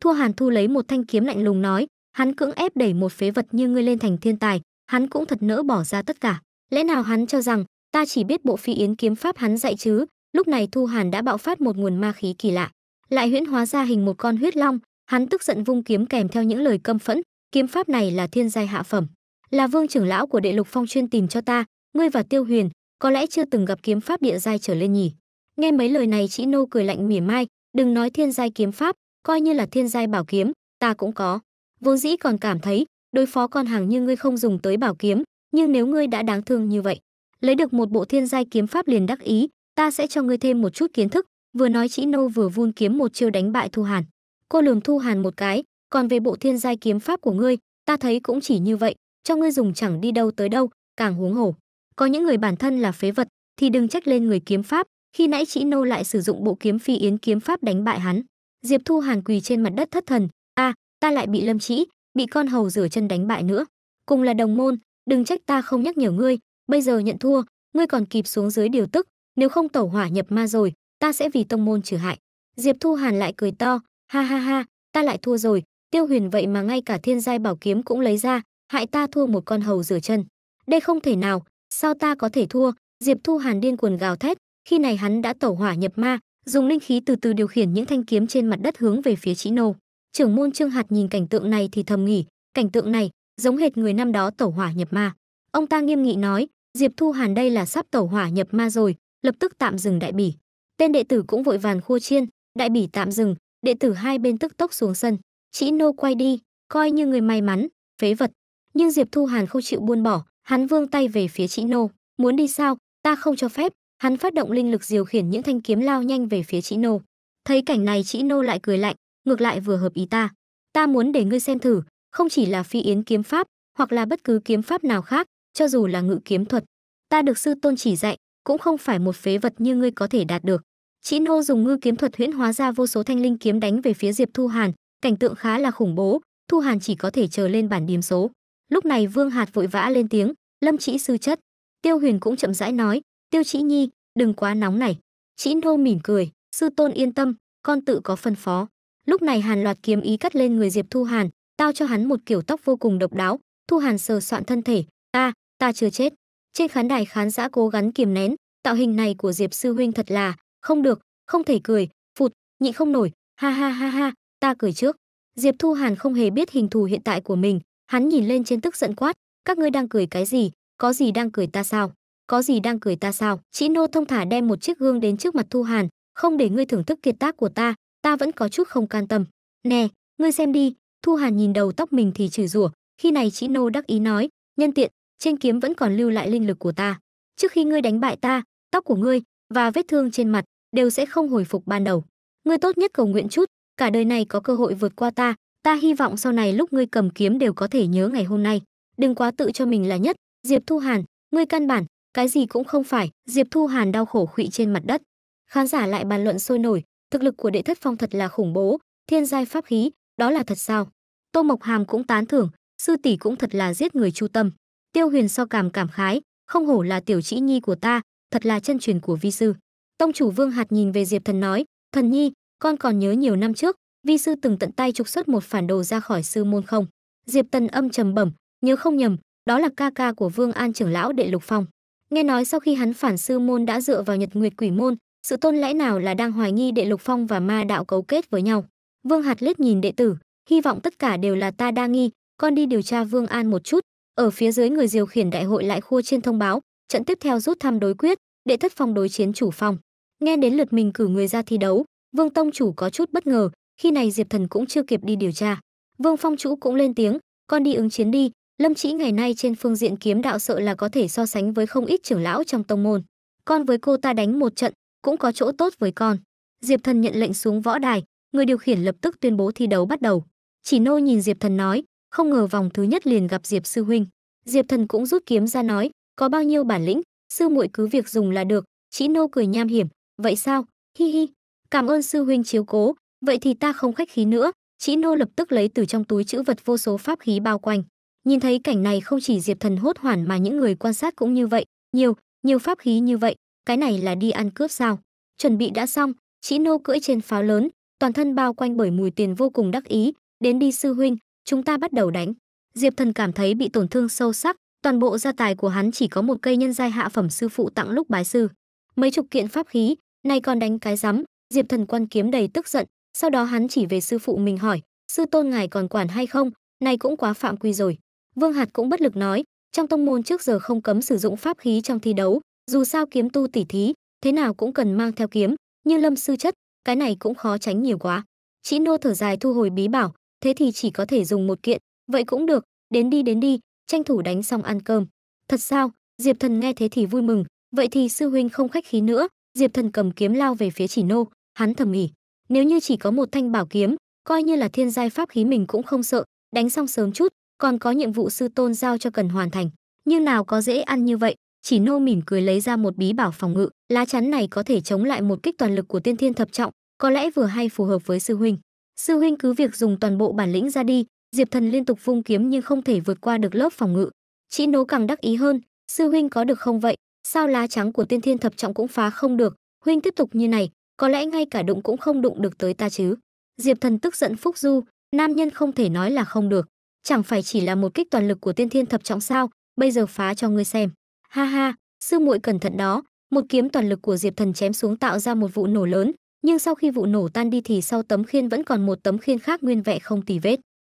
Thu Hàn thu lấy một thanh kiếm lạnh lùng nói, hắn cưỡng ép đẩy một phế vật như ngươi lên thành thiên tài, hắn cũng thật nỡ bỏ ra tất cả. Lẽ nào hắn cho rằng ta chỉ biết bộ phi yến kiếm pháp hắn dạy chứ? Lúc này Thu Hàn đã bạo phát một nguồn ma khí kỳ lạ, lại huyễn hóa ra hình một con huyết long, hắn tức giận vung kiếm kèm theo những lời căm phẫn, kiếm pháp này là thiên giai hạ phẩm, là vương trưởng lão của Đệ Lục Phong chuyên tìm cho ta, ngươi và Tiêu Huyền, có lẽ chưa từng gặp kiếm pháp địa giai trở lên nhỉ? Nghe mấy lời này chị Nô cười lạnh mỉa mai, đừng nói thiên giai kiếm pháp, coi như là thiên giai bảo kiếm, ta cũng có. Vốn dĩ còn cảm thấy, đối phó con hàng như ngươi không dùng tới bảo kiếm, nhưng nếu ngươi đã đáng thương như vậy, lấy được một bộ thiên giai kiếm pháp liền đắc ý, ta sẽ cho ngươi thêm một chút kiến thức, vừa nói chị nô vừa vun kiếm một chiêu đánh bại Thu Hàn. Cô lườm Thu Hàn một cái, còn về bộ thiên giai kiếm pháp của ngươi, ta thấy cũng chỉ như vậy, cho ngươi dùng chẳng đi đâu tới đâu, càng huống hổ. Có những người bản thân là phế vật thì đừng trách lên người kiếm pháp, khi nãy chị Nô lại sử dụng bộ kiếm phi yến kiếm pháp đánh bại hắn. Diệp Thu Hàn quỳ trên mặt đất thất thần, "A, à, ta lại bị Lâm Chỉ, bị con hầu rửa chân đánh bại nữa. Cùng là đồng môn, đừng trách ta không nhắc nhở ngươi, bây giờ nhận thua, ngươi còn kịp xuống dưới điều tức, nếu không tẩu hỏa nhập ma rồi, ta sẽ vì tông môn trừ hại." Diệp Thu Hàn lại cười to, "Ha ha ha, ta lại thua rồi, Tiêu Huyền vậy mà ngay cả Thiên giai bảo kiếm cũng lấy ra, hại ta thua một con hầu rửa chân. Đây không thể nào, sao ta có thể thua?" Diệp Thu Hàn điên cuồng gào thét, khi này hắn đã tẩu hỏa nhập ma, dùng linh khí từ từ điều khiển những thanh kiếm trên mặt đất hướng về phía chị Nô. Trưởng môn Trương Hạt nhìn cảnh tượng này thì thầm nghỉ, cảnh tượng này giống hệt người năm đó tẩu hỏa nhập ma. Ông ta nghiêm nghị nói, Diệp Thu Hàn đây là sắp tẩu hỏa nhập ma rồi, lập tức tạm dừng đại bỉ. Tên đệ tử cũng vội vàng khua chiên, đại bỉ tạm dừng, đệ tử hai bên tức tốc xuống sân. chị nô quay đi, coi như người may mắn, phế vật. Nhưng Diệp Thu Hàn không chịu buôn bỏ, hắn vương tay về phía chị nô, muốn đi sao, ta không cho phép, Hắn phát động linh lực điều khiển những thanh kiếm lao nhanh về phía Chỉ Nô. Thấy cảnh này Chỉ Nô lại cười lạnh, ngược lại vừa hợp ý ta. Ta muốn để ngươi xem thử, không chỉ là phi yến kiếm pháp, hoặc là bất cứ kiếm pháp nào khác, cho dù là ngự kiếm thuật, ta được sư tôn chỉ dạy, cũng không phải một phế vật như ngươi có thể đạt được. Chỉ Nô dùng ngư kiếm thuật huyễn hóa ra vô số thanh linh kiếm đánh về phía Diệp Thu Hàn, cảnh tượng khá là khủng bố, Thu Hàn chỉ có thể chờ lên bản điểm số. Lúc này Vương Hạt vội vã lên tiếng, "Lâm Chỉ sư chất." Tiêu Huyền cũng chậm rãi nói, Tiêu Chỉ Nhi, đừng quá nóng này. Chỉ Nô mỉm cười, sư tôn yên tâm, con tự có phân phó. Lúc này Hàn Loạt kiếm ý cắt lên người Diệp Thu Hàn, tao cho hắn một kiểu tóc vô cùng độc đáo. Thu Hàn sờ soạn thân thể, ta, ta chưa chết. Trên khán đài khán giả cố gắng kiềm nén, tạo hình này của Diệp sư huynh thật là, không được, không thể cười, phụt, nhịn không nổi, ha ha ha ha, ta cười trước. Diệp Thu Hàn không hề biết hình thù hiện tại của mình, hắn nhìn lên trên tức giận quát, các ngươi đang cười cái gì, có gì đang cười ta sao? có gì đang cười ta sao chị nô thông thả đem một chiếc gương đến trước mặt thu hàn không để ngươi thưởng thức kiệt tác của ta ta vẫn có chút không can tâm nè ngươi xem đi thu hàn nhìn đầu tóc mình thì chửi rủa khi này chị nô đắc ý nói nhân tiện trên kiếm vẫn còn lưu lại linh lực của ta trước khi ngươi đánh bại ta tóc của ngươi và vết thương trên mặt đều sẽ không hồi phục ban đầu ngươi tốt nhất cầu nguyện chút cả đời này có cơ hội vượt qua ta ta hy vọng sau này lúc ngươi cầm kiếm đều có thể nhớ ngày hôm nay đừng quá tự cho mình là nhất diệp thu hàn ngươi căn bản cái gì cũng không phải diệp thu hàn đau khổ khụy trên mặt đất khán giả lại bàn luận sôi nổi thực lực của đệ thất phong thật là khủng bố thiên giai pháp khí đó là thật sao tô mộc hàm cũng tán thưởng sư tỷ cũng thật là giết người chu tâm tiêu huyền so cảm cảm khái không hổ là tiểu trĩ nhi của ta thật là chân truyền của vi sư tông chủ vương hạt nhìn về diệp thần nói thần nhi con còn nhớ nhiều năm trước vi sư từng tận tay trục xuất một phản đồ ra khỏi sư môn không diệp tần âm trầm bẩm nhớ không nhầm đó là ca ca của vương an trưởng lão đệ lục phong Nghe nói sau khi hắn phản sư môn đã dựa vào Nhật Nguyệt Quỷ môn, sự tôn lẽ nào là đang hoài nghi Đệ Lục Phong và Ma đạo cấu kết với nhau. Vương Hạt liếc nhìn đệ tử, hy vọng tất cả đều là ta đa nghi, con đi điều tra Vương An một chút. Ở phía dưới người điều khiển đại hội lại khua trên thông báo, trận tiếp theo rút thăm đối quyết, đệ thất phong đối chiến chủ phong. Nghe đến lượt mình cử người ra thi đấu, Vương Tông chủ có chút bất ngờ, khi này Diệp Thần cũng chưa kịp đi điều tra. Vương Phong chủ cũng lên tiếng, con đi ứng chiến đi, Lâm Chỉ ngày nay trên phương diện kiếm đạo sợ là có thể so sánh với không ít trưởng lão trong tông môn. Con với cô ta đánh một trận, cũng có chỗ tốt với con. Diệp Thần nhận lệnh xuống võ đài, người điều khiển lập tức tuyên bố thi đấu bắt đầu. Chỉ nô nhìn Diệp Thần nói, không ngờ vòng thứ nhất liền gặp Diệp sư huynh. Diệp Thần cũng rút kiếm ra nói, có bao nhiêu bản lĩnh, sư muội cứ việc dùng là được. Chỉ nô cười nham hiểm, vậy sao? Hi hi, cảm ơn sư huynh chiếu cố, vậy thì ta không khách khí nữa. Chỉ nô lập tức lấy từ trong túi chữ vật vô số pháp khí bao quanh, Nhìn thấy cảnh này không chỉ Diệp Thần hốt hoảng mà những người quan sát cũng như vậy, nhiều, nhiều pháp khí như vậy, cái này là đi ăn cướp sao? Chuẩn bị đã xong, Chỉ Nô cưỡi trên pháo lớn, toàn thân bao quanh bởi mùi tiền vô cùng đắc ý, đến đi sư huynh, chúng ta bắt đầu đánh. Diệp Thần cảm thấy bị tổn thương sâu sắc, toàn bộ gia tài của hắn chỉ có một cây nhân giai hạ phẩm sư phụ tặng lúc bái sư. Mấy chục kiện pháp khí, nay còn đánh cái rắm, Diệp Thần quan kiếm đầy tức giận, sau đó hắn chỉ về sư phụ mình hỏi, sư tôn ngài còn quản hay không, này cũng quá phạm quy rồi. Vương Hạt cũng bất lực nói, trong tông môn trước giờ không cấm sử dụng pháp khí trong thi đấu, dù sao kiếm tu tỉ thí, thế nào cũng cần mang theo kiếm, như Lâm sư chất, cái này cũng khó tránh nhiều quá. Chỉ nô thở dài thu hồi bí bảo, thế thì chỉ có thể dùng một kiện, vậy cũng được, đến đi đến đi, tranh thủ đánh xong ăn cơm. Thật sao? Diệp Thần nghe thế thì vui mừng, vậy thì sư huynh không khách khí nữa, Diệp Thần cầm kiếm lao về phía Chỉ nô, hắn thầm nghĩ, nếu như chỉ có một thanh bảo kiếm, coi như là thiên giai pháp khí mình cũng không sợ, đánh xong sớm chút, còn có nhiệm vụ sư tôn giao cho cần hoàn thành như nào có dễ ăn như vậy chỉ nô mỉm cười lấy ra một bí bảo phòng ngự lá chắn này có thể chống lại một kích toàn lực của tiên thiên thập trọng có lẽ vừa hay phù hợp với sư huynh sư huynh cứ việc dùng toàn bộ bản lĩnh ra đi diệp thần liên tục vung kiếm nhưng không thể vượt qua được lớp phòng ngự chỉ nô càng đắc ý hơn sư huynh có được không vậy sao lá trắng của tiên thiên thập trọng cũng phá không được huynh tiếp tục như này có lẽ ngay cả đụng cũng không đụng được tới ta chứ diệp thần tức giận phúc du nam nhân không thể nói là không được chẳng phải chỉ là một kích toàn lực của tiên thiên thập trọng sao bây giờ phá cho ngươi xem ha ha sư muội cẩn thận đó một kiếm toàn lực của diệp thần chém xuống tạo ra một vụ nổ lớn nhưng sau khi vụ nổ tan đi thì sau tấm khiên vẫn còn một tấm khiên khác nguyên vẹn không tì vết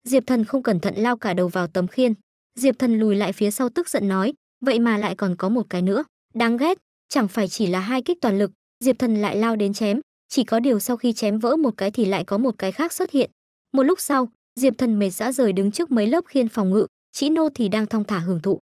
diệp thần không cẩn thận lao cả đầu vào tấm khiên diệp thần lùi lại phía sau tức giận nói vậy mà lại còn có một cái nữa đáng ghét chẳng phải chỉ là hai kích toàn lực diệp thần lại lao đến chém chỉ có điều sau khi chém vỡ một cái thì lại có một cái khác xuất hiện một lúc sau Diệp Thần mệt dã rời đứng trước mấy lớp khiên phòng ngự, Chỉ Nô thì đang thong thả hưởng thụ.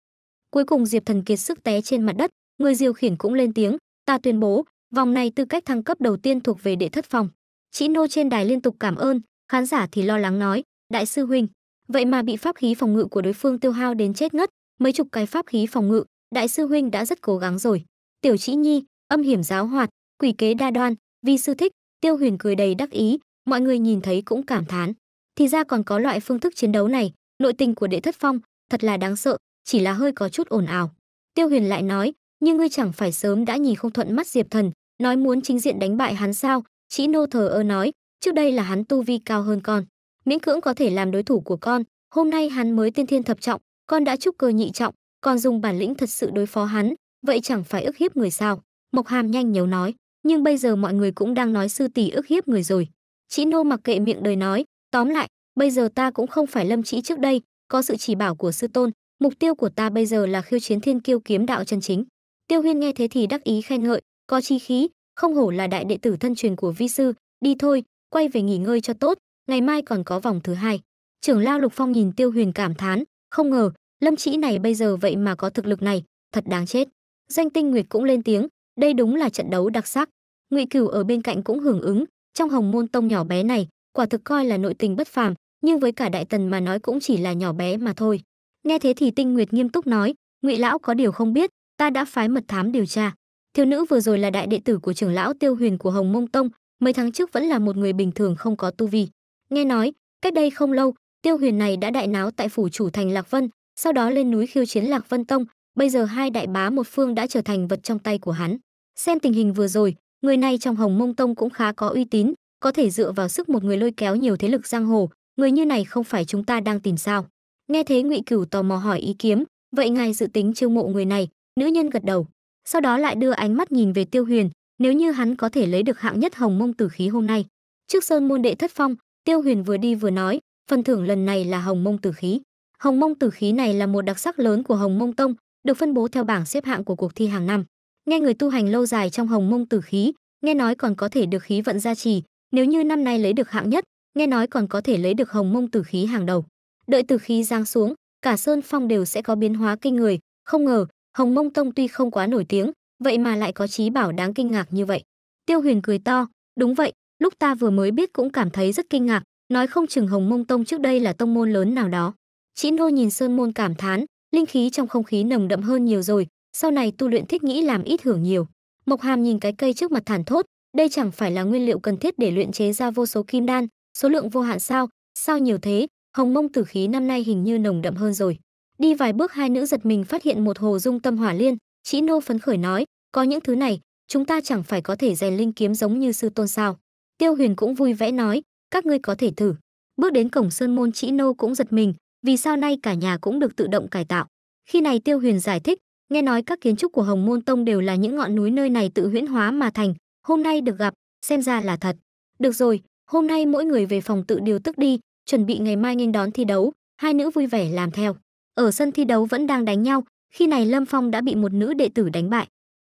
Cuối cùng Diệp Thần kiệt sức té trên mặt đất, người diêu khiển cũng lên tiếng, "Ta tuyên bố, vòng này tư cách thăng cấp đầu tiên thuộc về đệ thất phòng." Chỉ Nô trên đài liên tục cảm ơn, khán giả thì lo lắng nói, "Đại sư huynh, vậy mà bị pháp khí phòng ngự của đối phương tiêu hao đến chết ngất, mấy chục cái pháp khí phòng ngự, đại sư huynh đã rất cố gắng rồi." Tiểu Chỉ Nhi, âm hiểm giáo hoạt, quỷ kế đa đoan, vi sư thích, Tiêu Huyền cười đầy đắc ý, mọi người nhìn thấy cũng cảm thán thì ra còn có loại phương thức chiến đấu này nội tình của đệ thất phong thật là đáng sợ chỉ là hơi có chút ồn ào tiêu huyền lại nói nhưng ngươi chẳng phải sớm đã nhìn không thuận mắt diệp thần nói muốn chính diện đánh bại hắn sao chị nô thờ ơ nói trước đây là hắn tu vi cao hơn con miễn cưỡng có thể làm đối thủ của con hôm nay hắn mới tiên thiên thập trọng con đã chúc cơ nhị trọng còn dùng bản lĩnh thật sự đối phó hắn vậy chẳng phải ức hiếp người sao mộc hàm nhanh nhấu nói nhưng bây giờ mọi người cũng đang nói sư tỷ ức hiếp người rồi chị nô mặc kệ miệng đời nói Tóm lại, bây giờ ta cũng không phải lâm trĩ trước đây, có sự chỉ bảo của sư tôn, mục tiêu của ta bây giờ là khiêu chiến thiên kiêu kiếm đạo chân chính. Tiêu Huyên nghe thế thì đắc ý khen ngợi, có chi khí, không hổ là đại đệ tử thân truyền của vi sư, đi thôi, quay về nghỉ ngơi cho tốt, ngày mai còn có vòng thứ hai. Trưởng lao Lục Phong nhìn Tiêu Huyền cảm thán, không ngờ, Lâm Trĩ này bây giờ vậy mà có thực lực này, thật đáng chết. Danh Tinh Nguyệt cũng lên tiếng, đây đúng là trận đấu đặc sắc. Ngụy Cửu ở bên cạnh cũng hưởng ứng, trong Hồng Môn tông nhỏ bé này, quả thực coi là nội tình bất phàm, nhưng với cả đại tần mà nói cũng chỉ là nhỏ bé mà thôi. Nghe thế thì Tinh Nguyệt nghiêm túc nói, "Ngụy lão có điều không biết, ta đã phái mật thám điều tra. Thiếu nữ vừa rồi là đại đệ tử của trưởng lão Tiêu Huyền của Hồng Mông Tông, mấy tháng trước vẫn là một người bình thường không có tu vi. Nghe nói, cách đây không lâu, Tiêu Huyền này đã đại náo tại phủ chủ thành Lạc Vân, sau đó lên núi khiêu chiến Lạc Vân Tông, bây giờ hai đại bá một phương đã trở thành vật trong tay của hắn. Xem tình hình vừa rồi, người này trong Hồng Mông Tông cũng khá có uy tín, có thể dựa vào sức một người lôi kéo nhiều thế lực giang hồ người như này không phải chúng ta đang tìm sao nghe thế ngụy cửu tò mò hỏi ý kiến, vậy ngài dự tính chiêu mộ người này nữ nhân gật đầu sau đó lại đưa ánh mắt nhìn về tiêu huyền nếu như hắn có thể lấy được hạng nhất hồng mông tử khí hôm nay trước sơn môn đệ thất phong tiêu huyền vừa đi vừa nói phần thưởng lần này là hồng mông tử khí hồng mông tử khí này là một đặc sắc lớn của hồng mông tông được phân bố theo bảng xếp hạng của cuộc thi hàng năm nghe người tu hành lâu dài trong hồng mông tử khí nghe nói còn có thể được khí vận gia trì nếu như năm nay lấy được hạng nhất, nghe nói còn có thể lấy được hồng mông tử khí hàng đầu. Đợi tử khí giáng xuống, cả sơn phong đều sẽ có biến hóa kinh người, không ngờ, Hồng Mông Tông tuy không quá nổi tiếng, vậy mà lại có trí bảo đáng kinh ngạc như vậy. Tiêu Huyền cười to, đúng vậy, lúc ta vừa mới biết cũng cảm thấy rất kinh ngạc, nói không chừng Hồng Mông Tông trước đây là tông môn lớn nào đó. Chỉ Nô nhìn Sơn Môn cảm thán, linh khí trong không khí nồng đậm hơn nhiều rồi, sau này tu luyện thích nghĩ làm ít hưởng nhiều. Mộc Hàm nhìn cái cây trước mặt thản thốt, đây chẳng phải là nguyên liệu cần thiết để luyện chế ra vô số kim đan, số lượng vô hạn sao? Sao nhiều thế? Hồng Mông Tử khí năm nay hình như nồng đậm hơn rồi. Đi vài bước hai nữ giật mình phát hiện một hồ dung tâm hỏa liên, Chỉ Nô phấn khởi nói, có những thứ này, chúng ta chẳng phải có thể rèn linh kiếm giống như sư tôn sao? Tiêu Huyền cũng vui vẻ nói, các ngươi có thể thử. Bước đến cổng sơn môn Chỉ Nô cũng giật mình, vì sao nay cả nhà cũng được tự động cải tạo. Khi này Tiêu Huyền giải thích, nghe nói các kiến trúc của Hồng Môn Tông đều là những ngọn núi nơi này tự huyễn hóa mà thành, hôm nay được gặp, xem ra là thật. Được rồi, hôm nay mỗi người về phòng tự điều tức đi, chuẩn bị ngày mai nghênh đón thi đấu, hai nữ vui vẻ làm theo. Ở sân thi đấu vẫn đang đánh nhau, khi này Lâm Phong đã bị một nữ đệ tử đánh bại.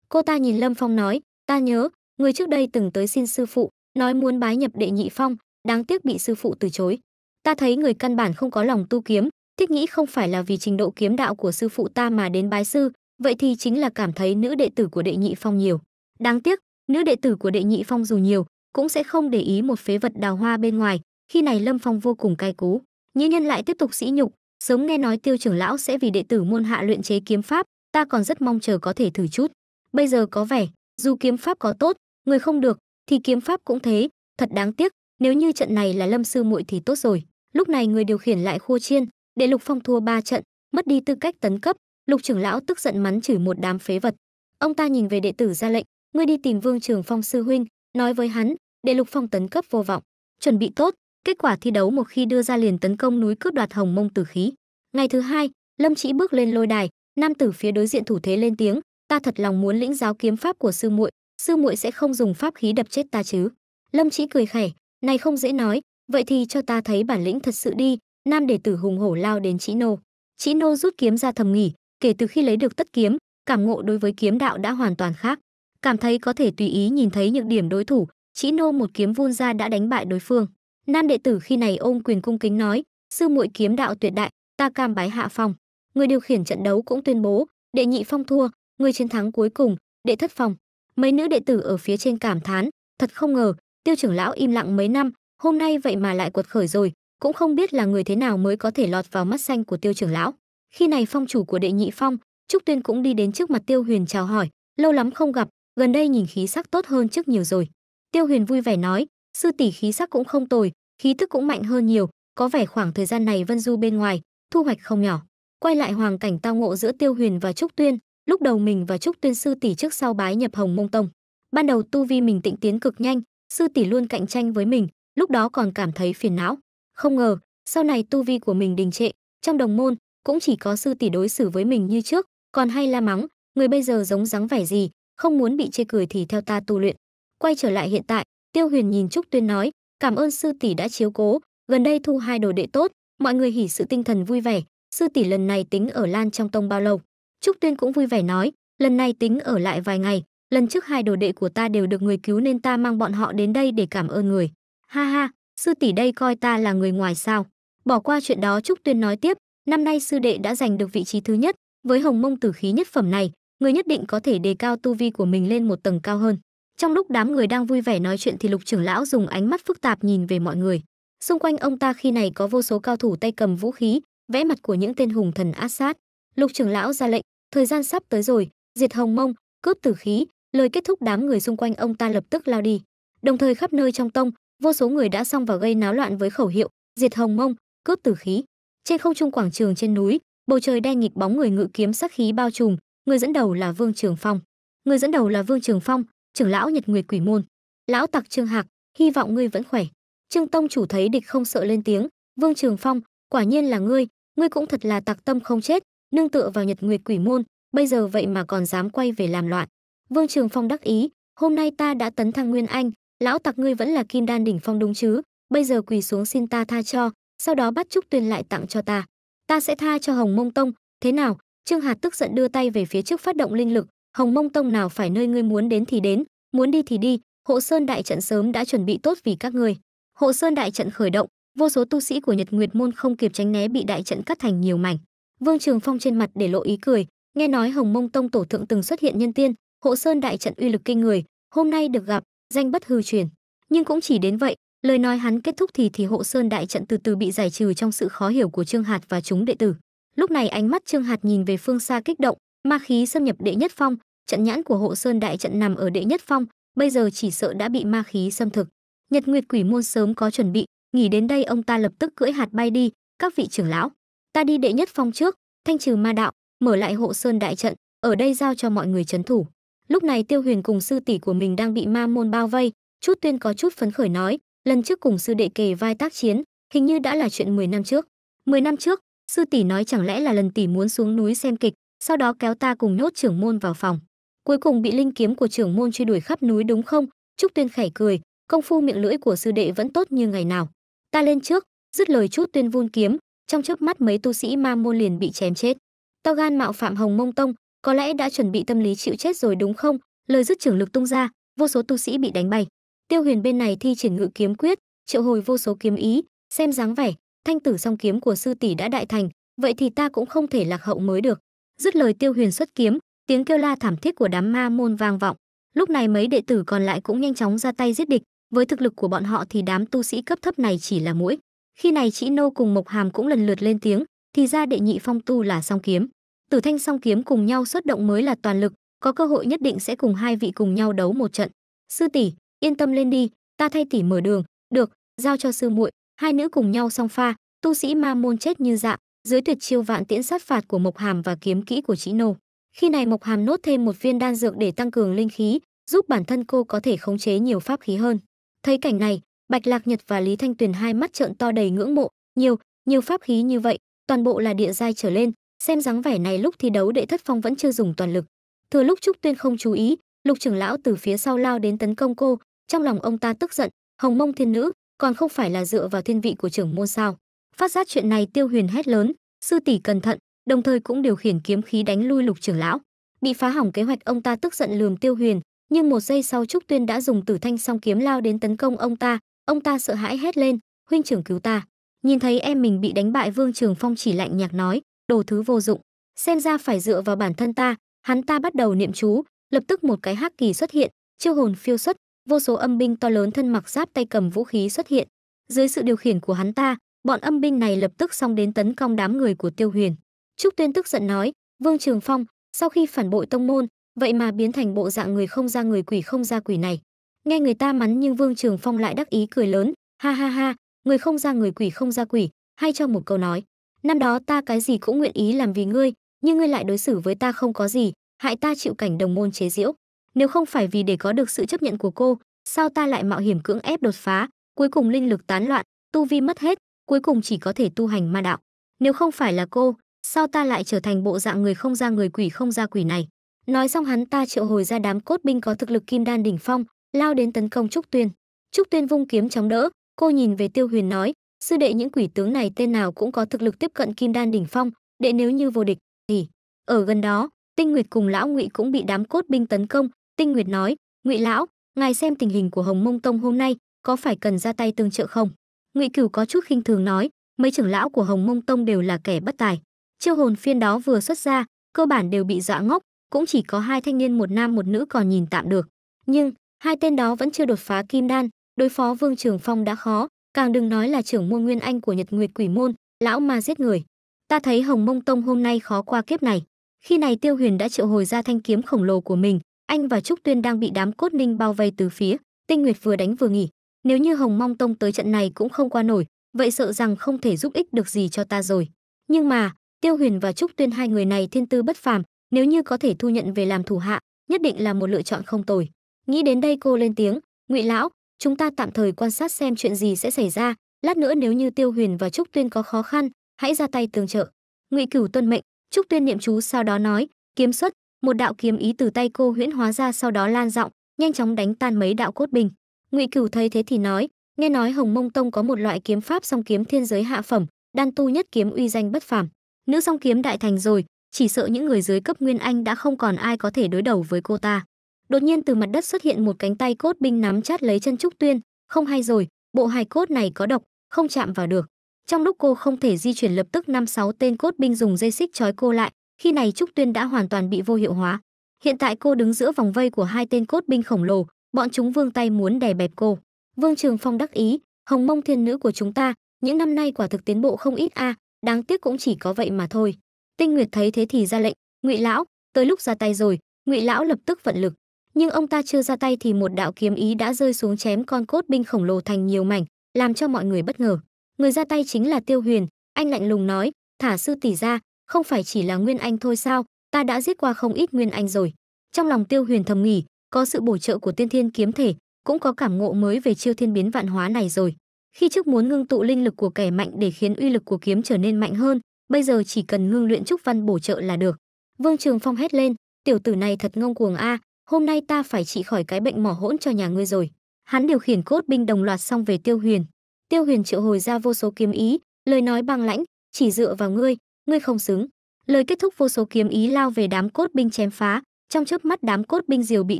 Cô ta nhìn Lâm Phong nói, ta nhớ, người trước đây từng tới xin sư phụ, nói muốn bái nhập đệ nhị phong, đáng tiếc bị sư phụ từ chối. Ta thấy người căn bản không có lòng tu kiếm, thích nghĩ không phải là vì trình độ kiếm đạo của sư phụ ta mà đến bái sư, vậy thì chính là cảm thấy nữ đệ tử của đệ nhị phong nhiều. Đáng tiếc, nữ đệ tử của đệ nhị phong dù nhiều cũng sẽ không để ý một phế vật đào hoa bên ngoài khi này lâm phong vô cùng cay cú nhĩ nhân lại tiếp tục sĩ nhục sớm nghe nói tiêu trưởng lão sẽ vì đệ tử môn hạ luyện chế kiếm pháp ta còn rất mong chờ có thể thử chút bây giờ có vẻ dù kiếm pháp có tốt người không được thì kiếm pháp cũng thế thật đáng tiếc nếu như trận này là lâm sư muội thì tốt rồi lúc này người điều khiển lại khua chiên để lục phong thua ba trận mất đi tư cách tấn cấp lục trưởng lão tức giận mắn chửi một đám phế vật ông ta nhìn về đệ tử ra lệnh ngươi đi tìm Vương Trường Phong sư huynh, nói với hắn, để Lục Phong tấn cấp vô vọng, chuẩn bị tốt, kết quả thi đấu một khi đưa ra liền tấn công núi cướp đoạt Hồng Mông Tử khí. Ngày thứ hai, Lâm Chỉ bước lên lôi đài, nam tử phía đối diện thủ thế lên tiếng, ta thật lòng muốn lĩnh giáo kiếm pháp của sư muội, sư muội sẽ không dùng pháp khí đập chết ta chứ? Lâm Chỉ cười khẩy, này không dễ nói, vậy thì cho ta thấy bản lĩnh thật sự đi. Nam đệ tử hùng hổ lao đến Chỉ Nô. Chỉ Nô rút kiếm ra thầm nghỉ, kể từ khi lấy được tất kiếm, cảm ngộ đối với kiếm đạo đã hoàn toàn khác cảm thấy có thể tùy ý nhìn thấy nhược điểm đối thủ, chỉ nô một kiếm vun ra đã đánh bại đối phương. Nam đệ tử khi này ôm quyền cung kính nói, sư muội kiếm đạo tuyệt đại, ta cam bái hạ phong. Người điều khiển trận đấu cũng tuyên bố, đệ nhị phong thua, người chiến thắng cuối cùng, đệ thất phong. Mấy nữ đệ tử ở phía trên cảm thán, thật không ngờ, tiêu trưởng lão im lặng mấy năm, hôm nay vậy mà lại quật khởi rồi, cũng không biết là người thế nào mới có thể lọt vào mắt xanh của tiêu trưởng lão. Khi này phong chủ của đệ nhị phong, Trúc Tuyên cũng đi đến trước mặt tiêu huyền chào hỏi, lâu lắm không gặp, gần đây nhìn khí sắc tốt hơn trước nhiều rồi. Tiêu Huyền vui vẻ nói, sư tỷ khí sắc cũng không tồi, khí tức cũng mạnh hơn nhiều, có vẻ khoảng thời gian này Vân Du bên ngoài, thu hoạch không nhỏ. Quay lại hoàn cảnh tao ngộ giữa Tiêu Huyền và Trúc Tuyên, lúc đầu mình và Trúc Tuyên sư tỷ trước sau bái nhập Hồng Mông Tông. Ban đầu tu vi mình tịnh tiến cực nhanh, sư tỷ luôn cạnh tranh với mình, lúc đó còn cảm thấy phiền não. Không ngờ, sau này tu vi của mình đình trệ, trong đồng môn cũng chỉ có sư tỷ đối xử với mình như trước, còn hay la mắng, người bây giờ giống dáng vẻ gì, không muốn bị chê cười thì theo ta tu luyện. Quay trở lại hiện tại, Tiêu Huyền nhìn Trúc Tuyên nói, cảm ơn sư tỷ đã chiếu cố, gần đây thu hai đồ đệ tốt, mọi người hỉ sự tinh thần vui vẻ, sư tỷ lần này tính ở Lan trong tông bao lâu? Trúc Tuyên cũng vui vẻ nói, lần này tính ở lại vài ngày, lần trước hai đồ đệ của ta đều được người cứu nên ta mang bọn họ đến đây để cảm ơn người. Ha ha, sư tỷ đây coi ta là người ngoài sao? Bỏ qua chuyện đó Trúc Tuyên nói tiếp, năm nay sư đệ đã giành được vị trí thứ nhất, với hồng mông tử khí nhất phẩm này, người nhất định có thể đề cao tu vi của mình lên một tầng cao hơn. Trong lúc đám người đang vui vẻ nói chuyện thì Lục trưởng lão dùng ánh mắt phức tạp nhìn về mọi người. Xung quanh ông ta khi này có vô số cao thủ tay cầm vũ khí, vẽ mặt của những tên hùng thần ác sát. Lục trưởng lão ra lệnh, thời gian sắp tới rồi, diệt hồng mông, cướp tử khí, lời kết thúc đám người xung quanh ông ta lập tức lao đi. Đồng thời khắp nơi trong tông, vô số người đã xông vào gây náo loạn với khẩu hiệu diệt hồng mông, cướp tử khí. Trên không trung quảng trường trên núi, bầu trời đen nghịch bóng người ngự kiếm sắc khí bao trùm, người dẫn đầu là Vương Trường Phong. Người dẫn đầu là Vương Trường Phong, trưởng lão Nhật Nguyệt Quỷ môn. Lão Tặc Trương Hạc, hy vọng ngươi vẫn khỏe. Trương Tông chủ thấy địch không sợ lên tiếng, "Vương Trường Phong, quả nhiên là ngươi, ngươi cũng thật là tặc tâm không chết, nương tựa vào Nhật Nguyệt Quỷ môn, bây giờ vậy mà còn dám quay về làm loạn." Vương Trường Phong đắc ý, "Hôm nay ta đã tấn thăng nguyên anh, lão tặc ngươi vẫn là kim đan đỉnh phong đúng chứ, bây giờ quỳ xuống xin ta tha cho, sau đó bắt Trúc Tuyên lại tặng cho ta. Ta sẽ tha cho Hồng Mông Tông, thế nào, Trương Hạt tức giận đưa tay về phía trước phát động linh lực, Hồng Mông Tông nào phải nơi ngươi muốn đến thì đến, muốn đi thì đi, Hộ Sơn đại trận sớm đã chuẩn bị tốt vì các ngươi. Hộ Sơn đại trận khởi động, vô số tu sĩ của Nhật Nguyệt môn không kịp tránh né bị đại trận cắt thành nhiều mảnh. Vương Trường Phong trên mặt để lộ ý cười, nghe nói Hồng Mông Tông tổ thượng từng xuất hiện nhân tiên, Hộ Sơn đại trận uy lực kinh người, hôm nay được gặp, danh bất hư truyền. Nhưng cũng chỉ đến vậy, lời nói hắn kết thúc thì thì Hộ Sơn đại trận từ từ bị giải trừ trong sự khó hiểu của Trương Hạt và chúng đệ tử. Lúc này ánh mắt Trương Hạt nhìn về phương xa kích động, ma khí xâm nhập đệ nhất phong, trận nhãn của hộ sơn đại trận nằm ở đệ nhất phong, bây giờ chỉ sợ đã bị ma khí xâm thực. Nhật Nguyệt Quỷ môn sớm có chuẩn bị, nghỉ đến đây ông ta lập tức cưỡi hạt bay đi, các vị trưởng lão, ta đi đệ nhất phong trước, thanh trừ ma đạo, mở lại hộ sơn đại trận, ở đây giao cho mọi người trấn thủ. Lúc này Tiêu Huyền cùng sư tỷ của mình đang bị ma môn bao vây, chút tuyên có chút phấn khởi nói, lần trước cùng sư đệ kề vai tác chiến, hình như đã là chuyện 10 năm trước. 10 năm trước, Sư tỷ nói chẳng lẽ là lần tỷ muốn xuống núi xem kịch, sau đó kéo ta cùng nhốt trưởng môn vào phòng. Cuối cùng bị linh kiếm của trưởng môn truy đuổi khắp núi đúng không? Trúc Tuyên khẩy cười, công phu miệng lưỡi của sư đệ vẫn tốt như ngày nào. Ta lên trước, dứt lời chút Tuyên vun kiếm, trong chớp mắt mấy tu sĩ ma môn liền bị chém chết. Tao gan mạo phạm Hồng Mông Tông, có lẽ đã chuẩn bị tâm lý chịu chết rồi đúng không? Lời dứt trưởng lực tung ra, vô số tu sĩ bị đánh bay. Tiêu Huyền bên này thi triển ngự kiếm quyết, triệu hồi vô số kiếm ý, xem dáng vẻ, thanh tử song kiếm của sư tỷ đã đại thành vậy thì ta cũng không thể lạc hậu mới được dứt lời tiêu huyền xuất kiếm tiếng kêu la thảm thiết của đám ma môn vang vọng lúc này mấy đệ tử còn lại cũng nhanh chóng ra tay giết địch với thực lực của bọn họ thì đám tu sĩ cấp thấp này chỉ là mũi khi này chị nô cùng mộc hàm cũng lần lượt lên tiếng thì ra đệ nhị phong tu là song kiếm tử thanh song kiếm cùng nhau xuất động mới là toàn lực có cơ hội nhất định sẽ cùng hai vị cùng nhau đấu một trận sư tỷ yên tâm lên đi ta thay tỷ mở đường được giao cho sư muội hai nữ cùng nhau song pha tu sĩ ma môn chết như dạ dưới tuyệt chiêu vạn tiễn sát phạt của mộc hàm và kiếm kỹ của chị nô khi này mộc hàm nốt thêm một viên đan dược để tăng cường linh khí giúp bản thân cô có thể khống chế nhiều pháp khí hơn thấy cảnh này bạch lạc nhật và lý thanh tuyền hai mắt trợn to đầy ngưỡng mộ nhiều nhiều pháp khí như vậy toàn bộ là địa giai trở lên xem dáng vẻ này lúc thi đấu đệ thất phong vẫn chưa dùng toàn lực thừa lúc trúc tuyên không chú ý lục trưởng lão từ phía sau lao đến tấn công cô trong lòng ông ta tức giận hồng mông thiên nữ còn không phải là dựa vào thiên vị của trưởng môn sao phát giác chuyện này tiêu huyền hét lớn sư tỷ cẩn thận đồng thời cũng điều khiển kiếm khí đánh lui lục trưởng lão bị phá hỏng kế hoạch ông ta tức giận lườm tiêu huyền nhưng một giây sau trúc tuyên đã dùng tử thanh song kiếm lao đến tấn công ông ta ông ta sợ hãi hét lên huynh trưởng cứu ta nhìn thấy em mình bị đánh bại vương trường phong chỉ lạnh nhạc nói đồ thứ vô dụng xem ra phải dựa vào bản thân ta hắn ta bắt đầu niệm chú lập tức một cái hắc kỳ xuất hiện chiêu hồn phiêu xuất vô số âm binh to lớn thân mặc giáp tay cầm vũ khí xuất hiện. Dưới sự điều khiển của hắn ta, bọn âm binh này lập tức xong đến tấn công đám người của Tiêu Huyền. Trúc Tuyên tức giận nói, Vương Trường Phong, sau khi phản bội tông môn, vậy mà biến thành bộ dạng người không ra người quỷ không ra quỷ này. Nghe người ta mắng nhưng Vương Trường Phong lại đắc ý cười lớn, ha ha ha, người không ra người quỷ không ra quỷ, hay cho một câu nói. Năm đó ta cái gì cũng nguyện ý làm vì ngươi, nhưng ngươi lại đối xử với ta không có gì, hại ta chịu cảnh đồng môn chế diễu. Nếu không phải vì để có được sự chấp nhận của cô, sao ta lại mạo hiểm cưỡng ép đột phá, cuối cùng linh lực tán loạn, tu vi mất hết, cuối cùng chỉ có thể tu hành ma đạo. Nếu không phải là cô, sao ta lại trở thành bộ dạng người không ra người quỷ không ra quỷ này? Nói xong hắn ta triệu hồi ra đám cốt binh có thực lực kim đan đỉnh phong, lao đến tấn công Trúc Tuyên. Trúc Tuyên vung kiếm chống đỡ, cô nhìn về Tiêu Huyền nói, sư đệ những quỷ tướng này tên nào cũng có thực lực tiếp cận kim đan đỉnh phong, đệ nếu như vô địch thì ở gần đó, Tinh Nguyệt cùng lão Ngụy cũng bị đám cốt binh tấn công, Tinh Nguyệt nói, "Ngụy lão, ngài xem tình hình của Hồng Mông Tông hôm nay, có phải cần ra tay tương trợ không?" Ngụy Cửu có chút khinh thường nói, "Mấy trưởng lão của Hồng Mông Tông đều là kẻ bất tài. Chiêu hồn phiên đó vừa xuất ra, cơ bản đều bị dọa ngốc, cũng chỉ có hai thanh niên một nam một nữ còn nhìn tạm được. Nhưng hai tên đó vẫn chưa đột phá kim đan, đối phó Vương Trường Phong đã khó, càng đừng nói là trưởng môn Nguyên Anh của Nhật Nguyệt Quỷ môn, lão mà giết người. Ta thấy Hồng Mông Tông hôm nay khó qua kiếp này." Khi này Tiêu Huyền đã triệu hồi ra thanh kiếm khổng lồ của mình, anh và Trúc Tuyên đang bị đám cốt ninh bao vây từ phía, Tinh Nguyệt vừa đánh vừa nghỉ. Nếu như Hồng Mong Tông tới trận này cũng không qua nổi, vậy sợ rằng không thể giúp ích được gì cho ta rồi. Nhưng mà, Tiêu Huyền và Trúc Tuyên hai người này thiên tư bất phàm, nếu như có thể thu nhận về làm thủ hạ, nhất định là một lựa chọn không tồi. Nghĩ đến đây cô lên tiếng, "Ngụy lão, chúng ta tạm thời quan sát xem chuyện gì sẽ xảy ra, lát nữa nếu như Tiêu Huyền và Trúc Tuyên có khó khăn, hãy ra tay tương trợ." Ngụy Cửu tuân mệnh, Trúc Tuyên niệm chú sau đó nói, "Kiếm xuất, một đạo kiếm ý từ tay cô huyễn hóa ra sau đó lan rộng nhanh chóng đánh tan mấy đạo cốt bình ngụy cửu thấy thế thì nói nghe nói hồng mông tông có một loại kiếm pháp song kiếm thiên giới hạ phẩm đan tu nhất kiếm uy danh bất phàm nữ song kiếm đại thành rồi chỉ sợ những người dưới cấp nguyên anh đã không còn ai có thể đối đầu với cô ta đột nhiên từ mặt đất xuất hiện một cánh tay cốt binh nắm chát lấy chân trúc tuyên không hay rồi bộ hài cốt này có độc không chạm vào được trong lúc cô không thể di chuyển lập tức năm sáu tên cốt binh dùng dây xích trói cô lại khi này Trúc Tuyên đã hoàn toàn bị vô hiệu hóa. Hiện tại cô đứng giữa vòng vây của hai tên cốt binh khổng lồ, bọn chúng vương tay muốn đè bẹp cô. Vương Trường Phong đắc ý, hồng mông thiên nữ của chúng ta, những năm nay quả thực tiến bộ không ít a, à, đáng tiếc cũng chỉ có vậy mà thôi. Tinh Nguyệt thấy thế thì ra lệnh, "Ngụy lão, tới lúc ra tay rồi." Ngụy lão lập tức vận lực, nhưng ông ta chưa ra tay thì một đạo kiếm ý đã rơi xuống chém con cốt binh khổng lồ thành nhiều mảnh, làm cho mọi người bất ngờ. Người ra tay chính là Tiêu Huyền, anh lạnh lùng nói, "Thả sư tỷ ra, không phải chỉ là nguyên anh thôi sao ta đã giết qua không ít nguyên anh rồi trong lòng tiêu huyền thầm nghỉ có sự bổ trợ của tiên thiên kiếm thể cũng có cảm ngộ mới về chiêu thiên biến vạn hóa này rồi khi trước muốn ngưng tụ linh lực của kẻ mạnh để khiến uy lực của kiếm trở nên mạnh hơn bây giờ chỉ cần ngưng luyện trúc văn bổ trợ là được vương trường phong hét lên tiểu tử này thật ngông cuồng a hôm nay ta phải trị khỏi cái bệnh mỏ hỗn cho nhà ngươi rồi hắn điều khiển cốt binh đồng loạt xong về tiêu huyền tiêu huyền triệu hồi ra vô số kiếm ý lời nói băng lãnh chỉ dựa vào ngươi ngươi không xứng lời kết thúc vô số kiếm ý lao về đám cốt binh chém phá trong chớp mắt đám cốt binh diều bị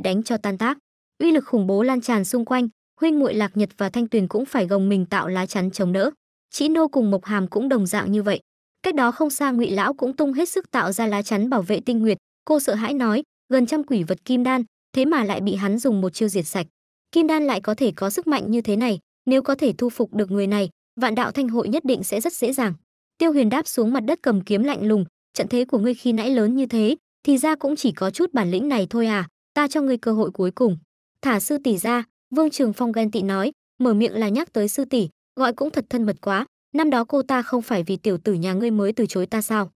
đánh cho tan tác uy lực khủng bố lan tràn xung quanh huynh muội lạc nhật và thanh tuyền cũng phải gồng mình tạo lá chắn chống đỡ chỉ nô cùng mộc hàm cũng đồng dạng như vậy cách đó không xa ngụy lão cũng tung hết sức tạo ra lá chắn bảo vệ tinh nguyệt cô sợ hãi nói gần trăm quỷ vật kim đan thế mà lại bị hắn dùng một chiêu diệt sạch kim đan lại có thể có sức mạnh như thế này nếu có thể thu phục được người này vạn đạo thanh hội nhất định sẽ rất dễ dàng Tiêu Huyền đáp xuống mặt đất cầm kiếm lạnh lùng, trận thế của ngươi khi nãy lớn như thế, thì ra cũng chỉ có chút bản lĩnh này thôi à, ta cho ngươi cơ hội cuối cùng. Thả sư tỷ ra, Vương Trường Phong ghen tị nói, mở miệng là nhắc tới sư tỷ, gọi cũng thật thân mật quá, năm đó cô ta không phải vì tiểu tử nhà ngươi mới từ chối ta sao?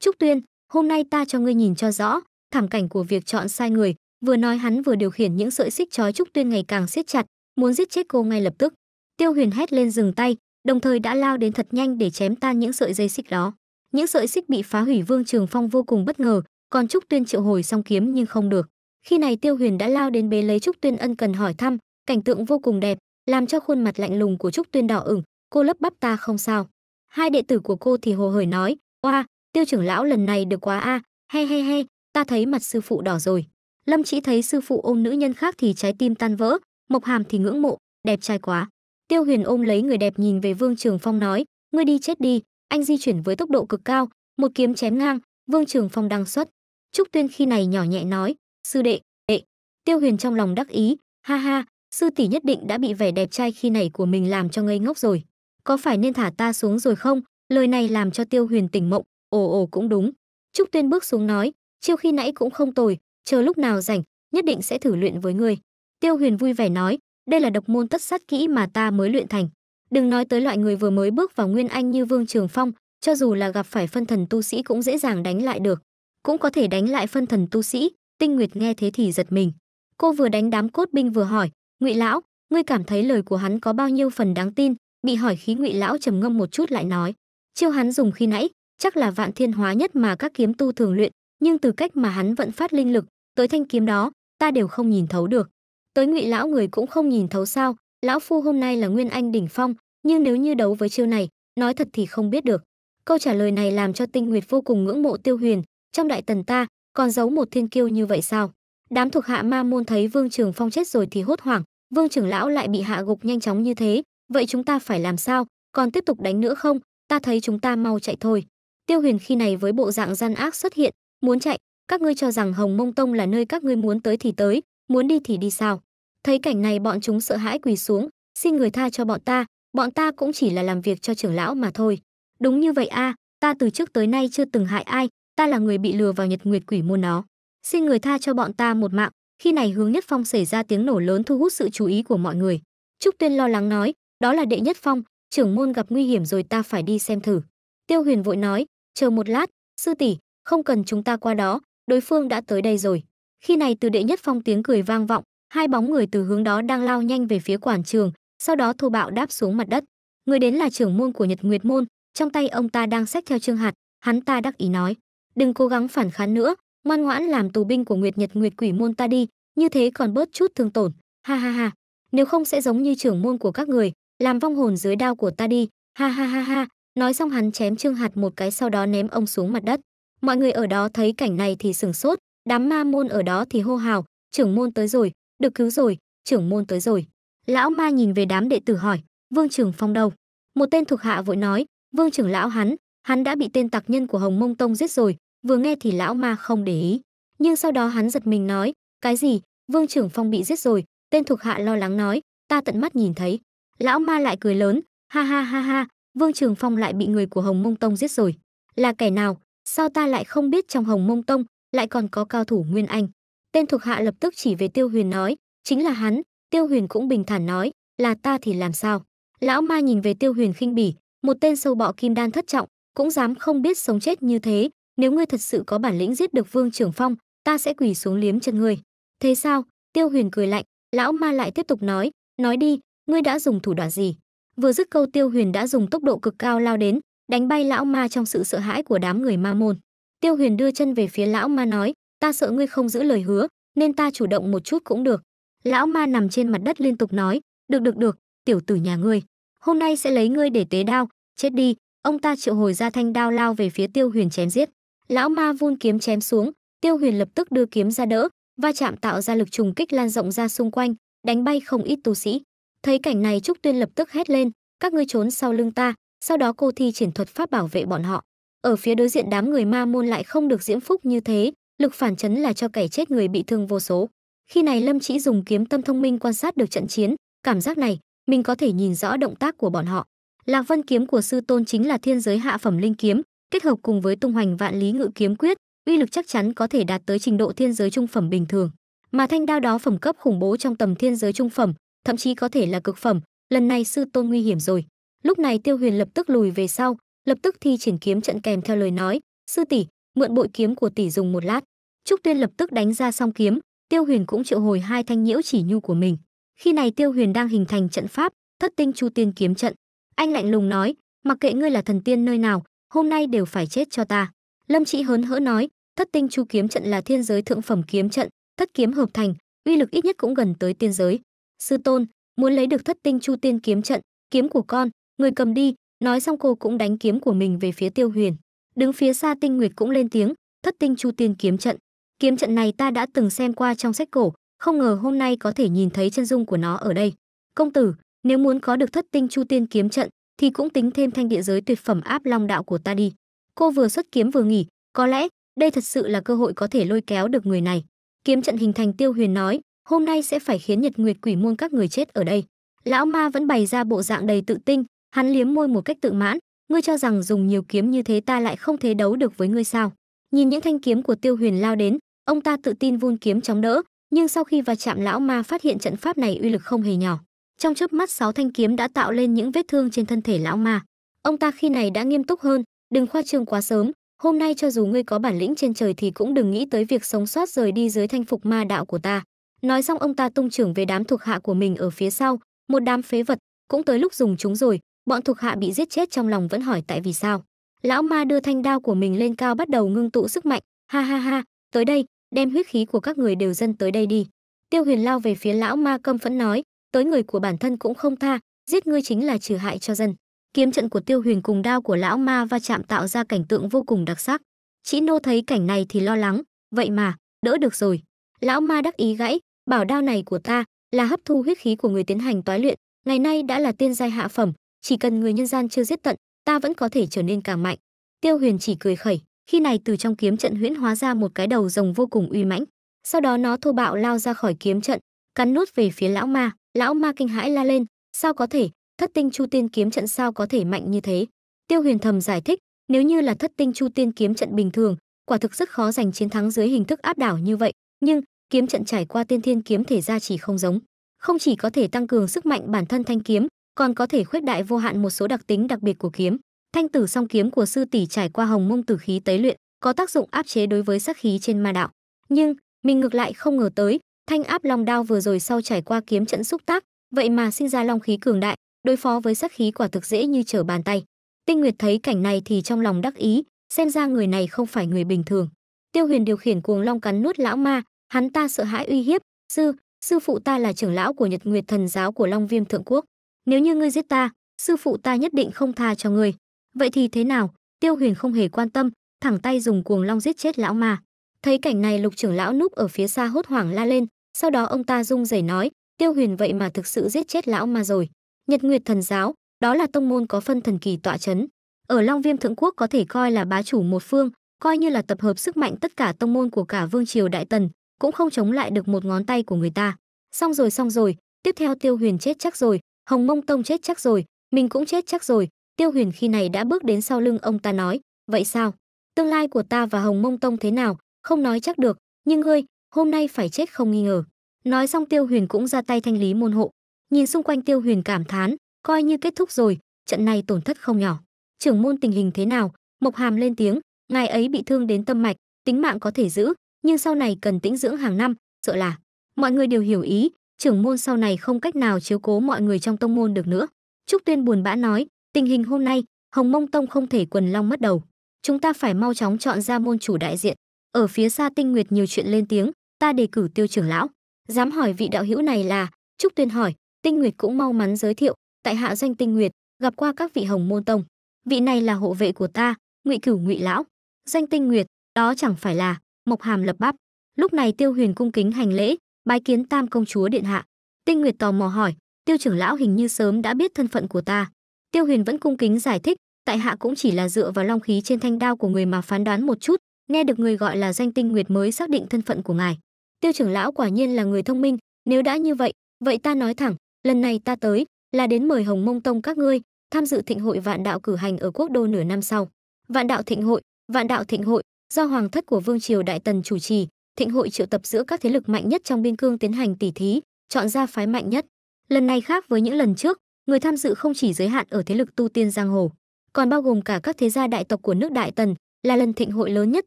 Trúc Tuyên, hôm nay ta cho ngươi nhìn cho rõ, thảm cảnh của việc chọn sai người, vừa nói hắn vừa điều khiển những sợi xích trói Trúc Tuyên ngày càng siết chặt, muốn giết chết cô ngay lập tức. Tiêu Huyền hét lên dừng tay, đồng thời đã lao đến thật nhanh để chém tan những sợi dây xích đó. Những sợi xích bị phá hủy Vương Trường Phong vô cùng bất ngờ, còn Trúc Tuyên triệu hồi song kiếm nhưng không được. Khi này Tiêu Huyền đã lao đến bế lấy Trúc Tuyên ân cần hỏi thăm, cảnh tượng vô cùng đẹp, làm cho khuôn mặt lạnh lùng của Trúc Tuyên đỏ ửng, cô lấp bắp ta không sao. Hai đệ tử của cô thì hồ hởi nói, "Oa, Tiêu trưởng lão lần này được quá a, he he he, ta thấy mặt sư phụ đỏ rồi." Lâm Chỉ thấy sư phụ ôm nữ nhân khác thì trái tim tan vỡ, Mộc Hàm thì ngưỡng mộ, đẹp trai quá. Tiêu Huyền ôm lấy người đẹp nhìn về Vương Trường Phong nói, ngươi đi chết đi, anh di chuyển với tốc độ cực cao, một kiếm chém ngang, Vương Trường Phong đăng xuất. Trúc Tuyên khi này nhỏ nhẹ nói, sư đệ, đệ. Tiêu Huyền trong lòng đắc ý, ha ha, sư tỷ nhất định đã bị vẻ đẹp trai khi này của mình làm cho ngây ngốc rồi. Có phải nên thả ta xuống rồi không? Lời này làm cho Tiêu Huyền tỉnh mộng, ồ ồ cũng đúng. Trúc Tuyên bước xuống nói, chiêu khi nãy cũng không tồi, chờ lúc nào rảnh, nhất định sẽ thử luyện với ngươi. Tiêu Huyền vui vẻ nói, đây là độc môn tất sát kỹ mà ta mới luyện thành. Đừng nói tới loại người vừa mới bước vào nguyên anh như Vương Trường Phong, cho dù là gặp phải phân thần tu sĩ cũng dễ dàng đánh lại được, cũng có thể đánh lại phân thần tu sĩ." Tinh Nguyệt nghe thế thì giật mình. Cô vừa đánh đám cốt binh vừa hỏi, "Ngụy lão, ngươi cảm thấy lời của hắn có bao nhiêu phần đáng tin?" Bị hỏi khí Ngụy lão trầm ngâm một chút lại nói, "Chiêu hắn dùng khi nãy, chắc là vạn thiên hóa nhất mà các kiếm tu thường luyện, nhưng từ cách mà hắn vận phát linh lực tới thanh kiếm đó, ta đều không nhìn thấu được tới ngụy lão người cũng không nhìn thấu sao lão phu hôm nay là nguyên anh đỉnh phong nhưng nếu như đấu với chiêu này nói thật thì không biết được câu trả lời này làm cho tinh nguyệt vô cùng ngưỡng mộ tiêu huyền trong đại tần ta còn giấu một thiên kiêu như vậy sao đám thuộc hạ ma môn thấy vương trường phong chết rồi thì hốt hoảng vương trưởng lão lại bị hạ gục nhanh chóng như thế vậy chúng ta phải làm sao còn tiếp tục đánh nữa không ta thấy chúng ta mau chạy thôi tiêu huyền khi này với bộ dạng gian ác xuất hiện muốn chạy các ngươi cho rằng hồng mông tông là nơi các ngươi muốn tới thì tới muốn đi thì đi sao? Thấy cảnh này bọn chúng sợ hãi quỳ xuống, xin người tha cho bọn ta, bọn ta cũng chỉ là làm việc cho trưởng lão mà thôi. Đúng như vậy a, à, ta từ trước tới nay chưa từng hại ai, ta là người bị lừa vào Nhật Nguyệt Quỷ môn nó. Xin người tha cho bọn ta một mạng. Khi này hướng Nhất Phong xảy ra tiếng nổ lớn thu hút sự chú ý của mọi người. Trúc Tuyên lo lắng nói, đó là đệ Nhất Phong, trưởng môn gặp nguy hiểm rồi ta phải đi xem thử. Tiêu Huyền vội nói, chờ một lát, sư tỷ, không cần chúng ta qua đó, đối phương đã tới đây rồi. Khi này từ đệ nhất phong tiếng cười vang vọng, hai bóng người từ hướng đó đang lao nhanh về phía quảng trường, sau đó thô bạo đáp xuống mặt đất. Người đến là trưởng môn của Nhật Nguyệt môn, trong tay ông ta đang xách theo trương hạt, hắn ta đắc ý nói: "Đừng cố gắng phản kháng nữa, ngoan ngoãn làm tù binh của Nguyệt Nhật Nguyệt Quỷ môn ta đi, như thế còn bớt chút thương tổn." Ha ha ha, nếu không sẽ giống như trưởng môn của các người, làm vong hồn dưới đao của ta đi. Ha ha ha ha, nói xong hắn chém Trương Hạt một cái sau đó ném ông xuống mặt đất. Mọi người ở đó thấy cảnh này thì sửng sốt, Đám ma môn ở đó thì hô hào, trưởng môn tới rồi, được cứu rồi, trưởng môn tới rồi. Lão ma nhìn về đám đệ tử hỏi, Vương trưởng phong đâu? Một tên thuộc hạ vội nói, Vương trưởng lão hắn, hắn đã bị tên tặc nhân của Hồng Mông Tông giết rồi, vừa nghe thì lão ma không để ý. Nhưng sau đó hắn giật mình nói, cái gì, Vương trưởng phong bị giết rồi, tên thuộc hạ lo lắng nói, ta tận mắt nhìn thấy. Lão ma lại cười lớn, ha ha ha ha, Vương Trường Phong lại bị người của Hồng Mông Tông giết rồi. Là kẻ nào, sao ta lại không biết trong Hồng Mông Tông lại còn có cao thủ Nguyên Anh. Tên thuộc hạ lập tức chỉ về Tiêu Huyền nói, chính là hắn, Tiêu Huyền cũng bình thản nói, là ta thì làm sao? Lão ma nhìn về Tiêu Huyền khinh bỉ, một tên sâu bọ kim đan thất trọng, cũng dám không biết sống chết như thế, nếu ngươi thật sự có bản lĩnh giết được Vương Trưởng Phong, ta sẽ quỳ xuống liếm chân ngươi. Thế sao? Tiêu Huyền cười lạnh, lão ma lại tiếp tục nói, nói đi, ngươi đã dùng thủ đoạn gì? Vừa dứt câu Tiêu Huyền đã dùng tốc độ cực cao lao đến, đánh bay lão ma trong sự sợ hãi của đám người ma môn. Tiêu Huyền đưa chân về phía lão ma nói, ta sợ ngươi không giữ lời hứa, nên ta chủ động một chút cũng được. Lão ma nằm trên mặt đất liên tục nói, được được được, tiểu tử nhà ngươi, hôm nay sẽ lấy ngươi để tế đao, chết đi. Ông ta triệu hồi ra thanh đao lao về phía Tiêu Huyền chém giết. Lão ma vun kiếm chém xuống, Tiêu Huyền lập tức đưa kiếm ra đỡ, va chạm tạo ra lực trùng kích lan rộng ra xung quanh, đánh bay không ít tu sĩ. Thấy cảnh này Trúc Tuyên lập tức hét lên, các ngươi trốn sau lưng ta, sau đó cô thi triển thuật pháp bảo vệ bọn họ ở phía đối diện đám người ma môn lại không được diễm phúc như thế lực phản chấn là cho kẻ chết người bị thương vô số khi này lâm chỉ dùng kiếm tâm thông minh quan sát được trận chiến cảm giác này mình có thể nhìn rõ động tác của bọn họ lạc vân kiếm của sư tôn chính là thiên giới hạ phẩm linh kiếm kết hợp cùng với tung hoành vạn lý ngự kiếm quyết uy lực chắc chắn có thể đạt tới trình độ thiên giới trung phẩm bình thường mà thanh đao đó phẩm cấp khủng bố trong tầm thiên giới trung phẩm thậm chí có thể là cực phẩm lần này sư tôn nguy hiểm rồi lúc này tiêu huyền lập tức lùi về sau lập tức thi triển kiếm trận kèm theo lời nói, "Sư tỷ, mượn bội kiếm của tỷ dùng một lát." Trúc Tuyên lập tức đánh ra song kiếm, Tiêu Huyền cũng triệu hồi hai thanh nhiễu chỉ nhu của mình. Khi này Tiêu Huyền đang hình thành trận pháp, Thất Tinh Chu Tiên kiếm trận. Anh lạnh lùng nói, "Mặc kệ ngươi là thần tiên nơi nào, hôm nay đều phải chết cho ta." Lâm Chỉ hớn hỡ nói, "Thất Tinh Chu kiếm trận là thiên giới thượng phẩm kiếm trận, thất kiếm hợp thành, uy lực ít nhất cũng gần tới tiên giới." Sư tôn, muốn lấy được Thất Tinh Chu Tiên kiếm trận, kiếm của con, người cầm đi, Nói xong cô cũng đánh kiếm của mình về phía Tiêu Huyền. Đứng phía xa Tinh Nguyệt cũng lên tiếng, "Thất Tinh Chu Tiên kiếm trận. Kiếm trận này ta đã từng xem qua trong sách cổ, không ngờ hôm nay có thể nhìn thấy chân dung của nó ở đây. Công tử, nếu muốn có được Thất Tinh Chu Tiên kiếm trận thì cũng tính thêm thanh địa giới tuyệt phẩm áp long đạo của ta đi." Cô vừa xuất kiếm vừa nghỉ, có lẽ đây thật sự là cơ hội có thể lôi kéo được người này. Kiếm trận hình thành Tiêu Huyền nói, "Hôm nay sẽ phải khiến Nhật Nguyệt Quỷ muôn các người chết ở đây." Lão ma vẫn bày ra bộ dạng đầy tự tin, Hắn liếm môi một cách tự mãn, ngươi cho rằng dùng nhiều kiếm như thế ta lại không thể đấu được với ngươi sao? Nhìn những thanh kiếm của Tiêu Huyền lao đến, ông ta tự tin vun kiếm chống đỡ, nhưng sau khi va chạm lão ma phát hiện trận pháp này uy lực không hề nhỏ. Trong chớp mắt sáu thanh kiếm đã tạo lên những vết thương trên thân thể lão ma. Ông ta khi này đã nghiêm túc hơn, đừng khoa trương quá sớm, hôm nay cho dù ngươi có bản lĩnh trên trời thì cũng đừng nghĩ tới việc sống sót rời đi dưới thanh phục ma đạo của ta. Nói xong ông ta tung trưởng về đám thuộc hạ của mình ở phía sau, một đám phế vật, cũng tới lúc dùng chúng rồi, bọn thuộc hạ bị giết chết trong lòng vẫn hỏi tại vì sao lão ma đưa thanh đao của mình lên cao bắt đầu ngưng tụ sức mạnh ha ha ha tới đây đem huyết khí của các người đều dân tới đây đi tiêu huyền lao về phía lão ma câm phẫn nói tới người của bản thân cũng không tha giết ngươi chính là trừ hại cho dân kiếm trận của tiêu huyền cùng đao của lão ma va chạm tạo ra cảnh tượng vô cùng đặc sắc chị nô thấy cảnh này thì lo lắng vậy mà đỡ được rồi lão ma đắc ý gãy bảo đao này của ta là hấp thu huyết khí của người tiến hành toái luyện ngày nay đã là tiên giai hạ phẩm chỉ cần người nhân gian chưa giết tận ta vẫn có thể trở nên càng mạnh tiêu huyền chỉ cười khẩy khi này từ trong kiếm trận huyễn hóa ra một cái đầu rồng vô cùng uy mãnh sau đó nó thô bạo lao ra khỏi kiếm trận cắn nút về phía lão ma lão ma kinh hãi la lên sao có thể thất tinh chu tiên kiếm trận sao có thể mạnh như thế tiêu huyền thầm giải thích nếu như là thất tinh chu tiên kiếm trận bình thường quả thực rất khó giành chiến thắng dưới hình thức áp đảo như vậy nhưng kiếm trận trải qua tiên thiên kiếm thể ra chỉ không giống không chỉ có thể tăng cường sức mạnh bản thân thanh kiếm còn có thể khuếch đại vô hạn một số đặc tính đặc biệt của kiếm. Thanh tử song kiếm của sư tỷ trải qua hồng mông tử khí tấy luyện, có tác dụng áp chế đối với sát khí trên ma đạo. Nhưng, mình ngược lại không ngờ tới, thanh áp long đao vừa rồi sau trải qua kiếm trận xúc tác, vậy mà sinh ra long khí cường đại, đối phó với sát khí quả thực dễ như trở bàn tay. Tinh Nguyệt thấy cảnh này thì trong lòng đắc ý, xem ra người này không phải người bình thường. Tiêu Huyền điều khiển cuồng long cắn nuốt lão ma, hắn ta sợ hãi uy hiếp, "Sư, sư phụ ta là trưởng lão của Nhật Nguyệt Thần giáo của Long Viêm thượng quốc." Nếu như ngươi giết ta, sư phụ ta nhất định không tha cho ngươi. Vậy thì thế nào? Tiêu Huyền không hề quan tâm, thẳng tay dùng cuồng long giết chết lão mà. Thấy cảnh này Lục trưởng lão núp ở phía xa hốt hoảng la lên, sau đó ông ta rung rẩy nói, Tiêu Huyền vậy mà thực sự giết chết lão mà rồi. Nhật Nguyệt thần giáo, đó là tông môn có phân thần kỳ tọa chấn. Ở Long Viêm thượng quốc có thể coi là bá chủ một phương, coi như là tập hợp sức mạnh tất cả tông môn của cả vương triều đại tần, cũng không chống lại được một ngón tay của người ta. Xong rồi xong rồi, tiếp theo Tiêu Huyền chết chắc rồi, hồng mông tông chết chắc rồi mình cũng chết chắc rồi tiêu huyền khi này đã bước đến sau lưng ông ta nói vậy sao tương lai của ta và hồng mông tông thế nào không nói chắc được nhưng ngươi hôm nay phải chết không nghi ngờ nói xong tiêu huyền cũng ra tay thanh lý môn hộ nhìn xung quanh tiêu huyền cảm thán coi như kết thúc rồi trận này tổn thất không nhỏ trưởng môn tình hình thế nào mộc hàm lên tiếng ngài ấy bị thương đến tâm mạch tính mạng có thể giữ nhưng sau này cần tĩnh dưỡng hàng năm sợ là mọi người đều hiểu ý trưởng môn sau này không cách nào chiếu cố mọi người trong tông môn được nữa. Trúc Tuyên buồn bã nói, tình hình hôm nay, Hồng Mông Tông không thể quần long mất đầu. Chúng ta phải mau chóng chọn ra môn chủ đại diện. Ở phía xa Tinh Nguyệt nhiều chuyện lên tiếng, ta đề cử Tiêu trưởng lão. Dám hỏi vị đạo hữu này là, Trúc Tuyên hỏi, Tinh Nguyệt cũng mau mắn giới thiệu, tại hạ danh Tinh Nguyệt, gặp qua các vị Hồng Môn Tông. Vị này là hộ vệ của ta, Ngụy Cửu Ngụy lão. Danh Tinh Nguyệt, đó chẳng phải là Mộc Hàm lập bắp. Lúc này Tiêu Huyền cung kính hành lễ, bái kiến tam công chúa điện hạ tinh nguyệt tò mò hỏi tiêu trưởng lão hình như sớm đã biết thân phận của ta tiêu huyền vẫn cung kính giải thích tại hạ cũng chỉ là dựa vào long khí trên thanh đao của người mà phán đoán một chút nghe được người gọi là danh tinh nguyệt mới xác định thân phận của ngài tiêu trưởng lão quả nhiên là người thông minh nếu đã như vậy vậy ta nói thẳng lần này ta tới là đến mời hồng mông tông các ngươi tham dự thịnh hội vạn đạo cử hành ở quốc đô nửa năm sau vạn đạo thịnh hội vạn đạo thịnh hội do hoàng thất của vương triều đại tần chủ trì Thịnh hội triệu tập giữa các thế lực mạnh nhất trong biên cương tiến hành tỉ thí, chọn ra phái mạnh nhất. Lần này khác với những lần trước, người tham dự không chỉ giới hạn ở thế lực tu tiên giang hồ, còn bao gồm cả các thế gia đại tộc của nước Đại Tần, là lần thịnh hội lớn nhất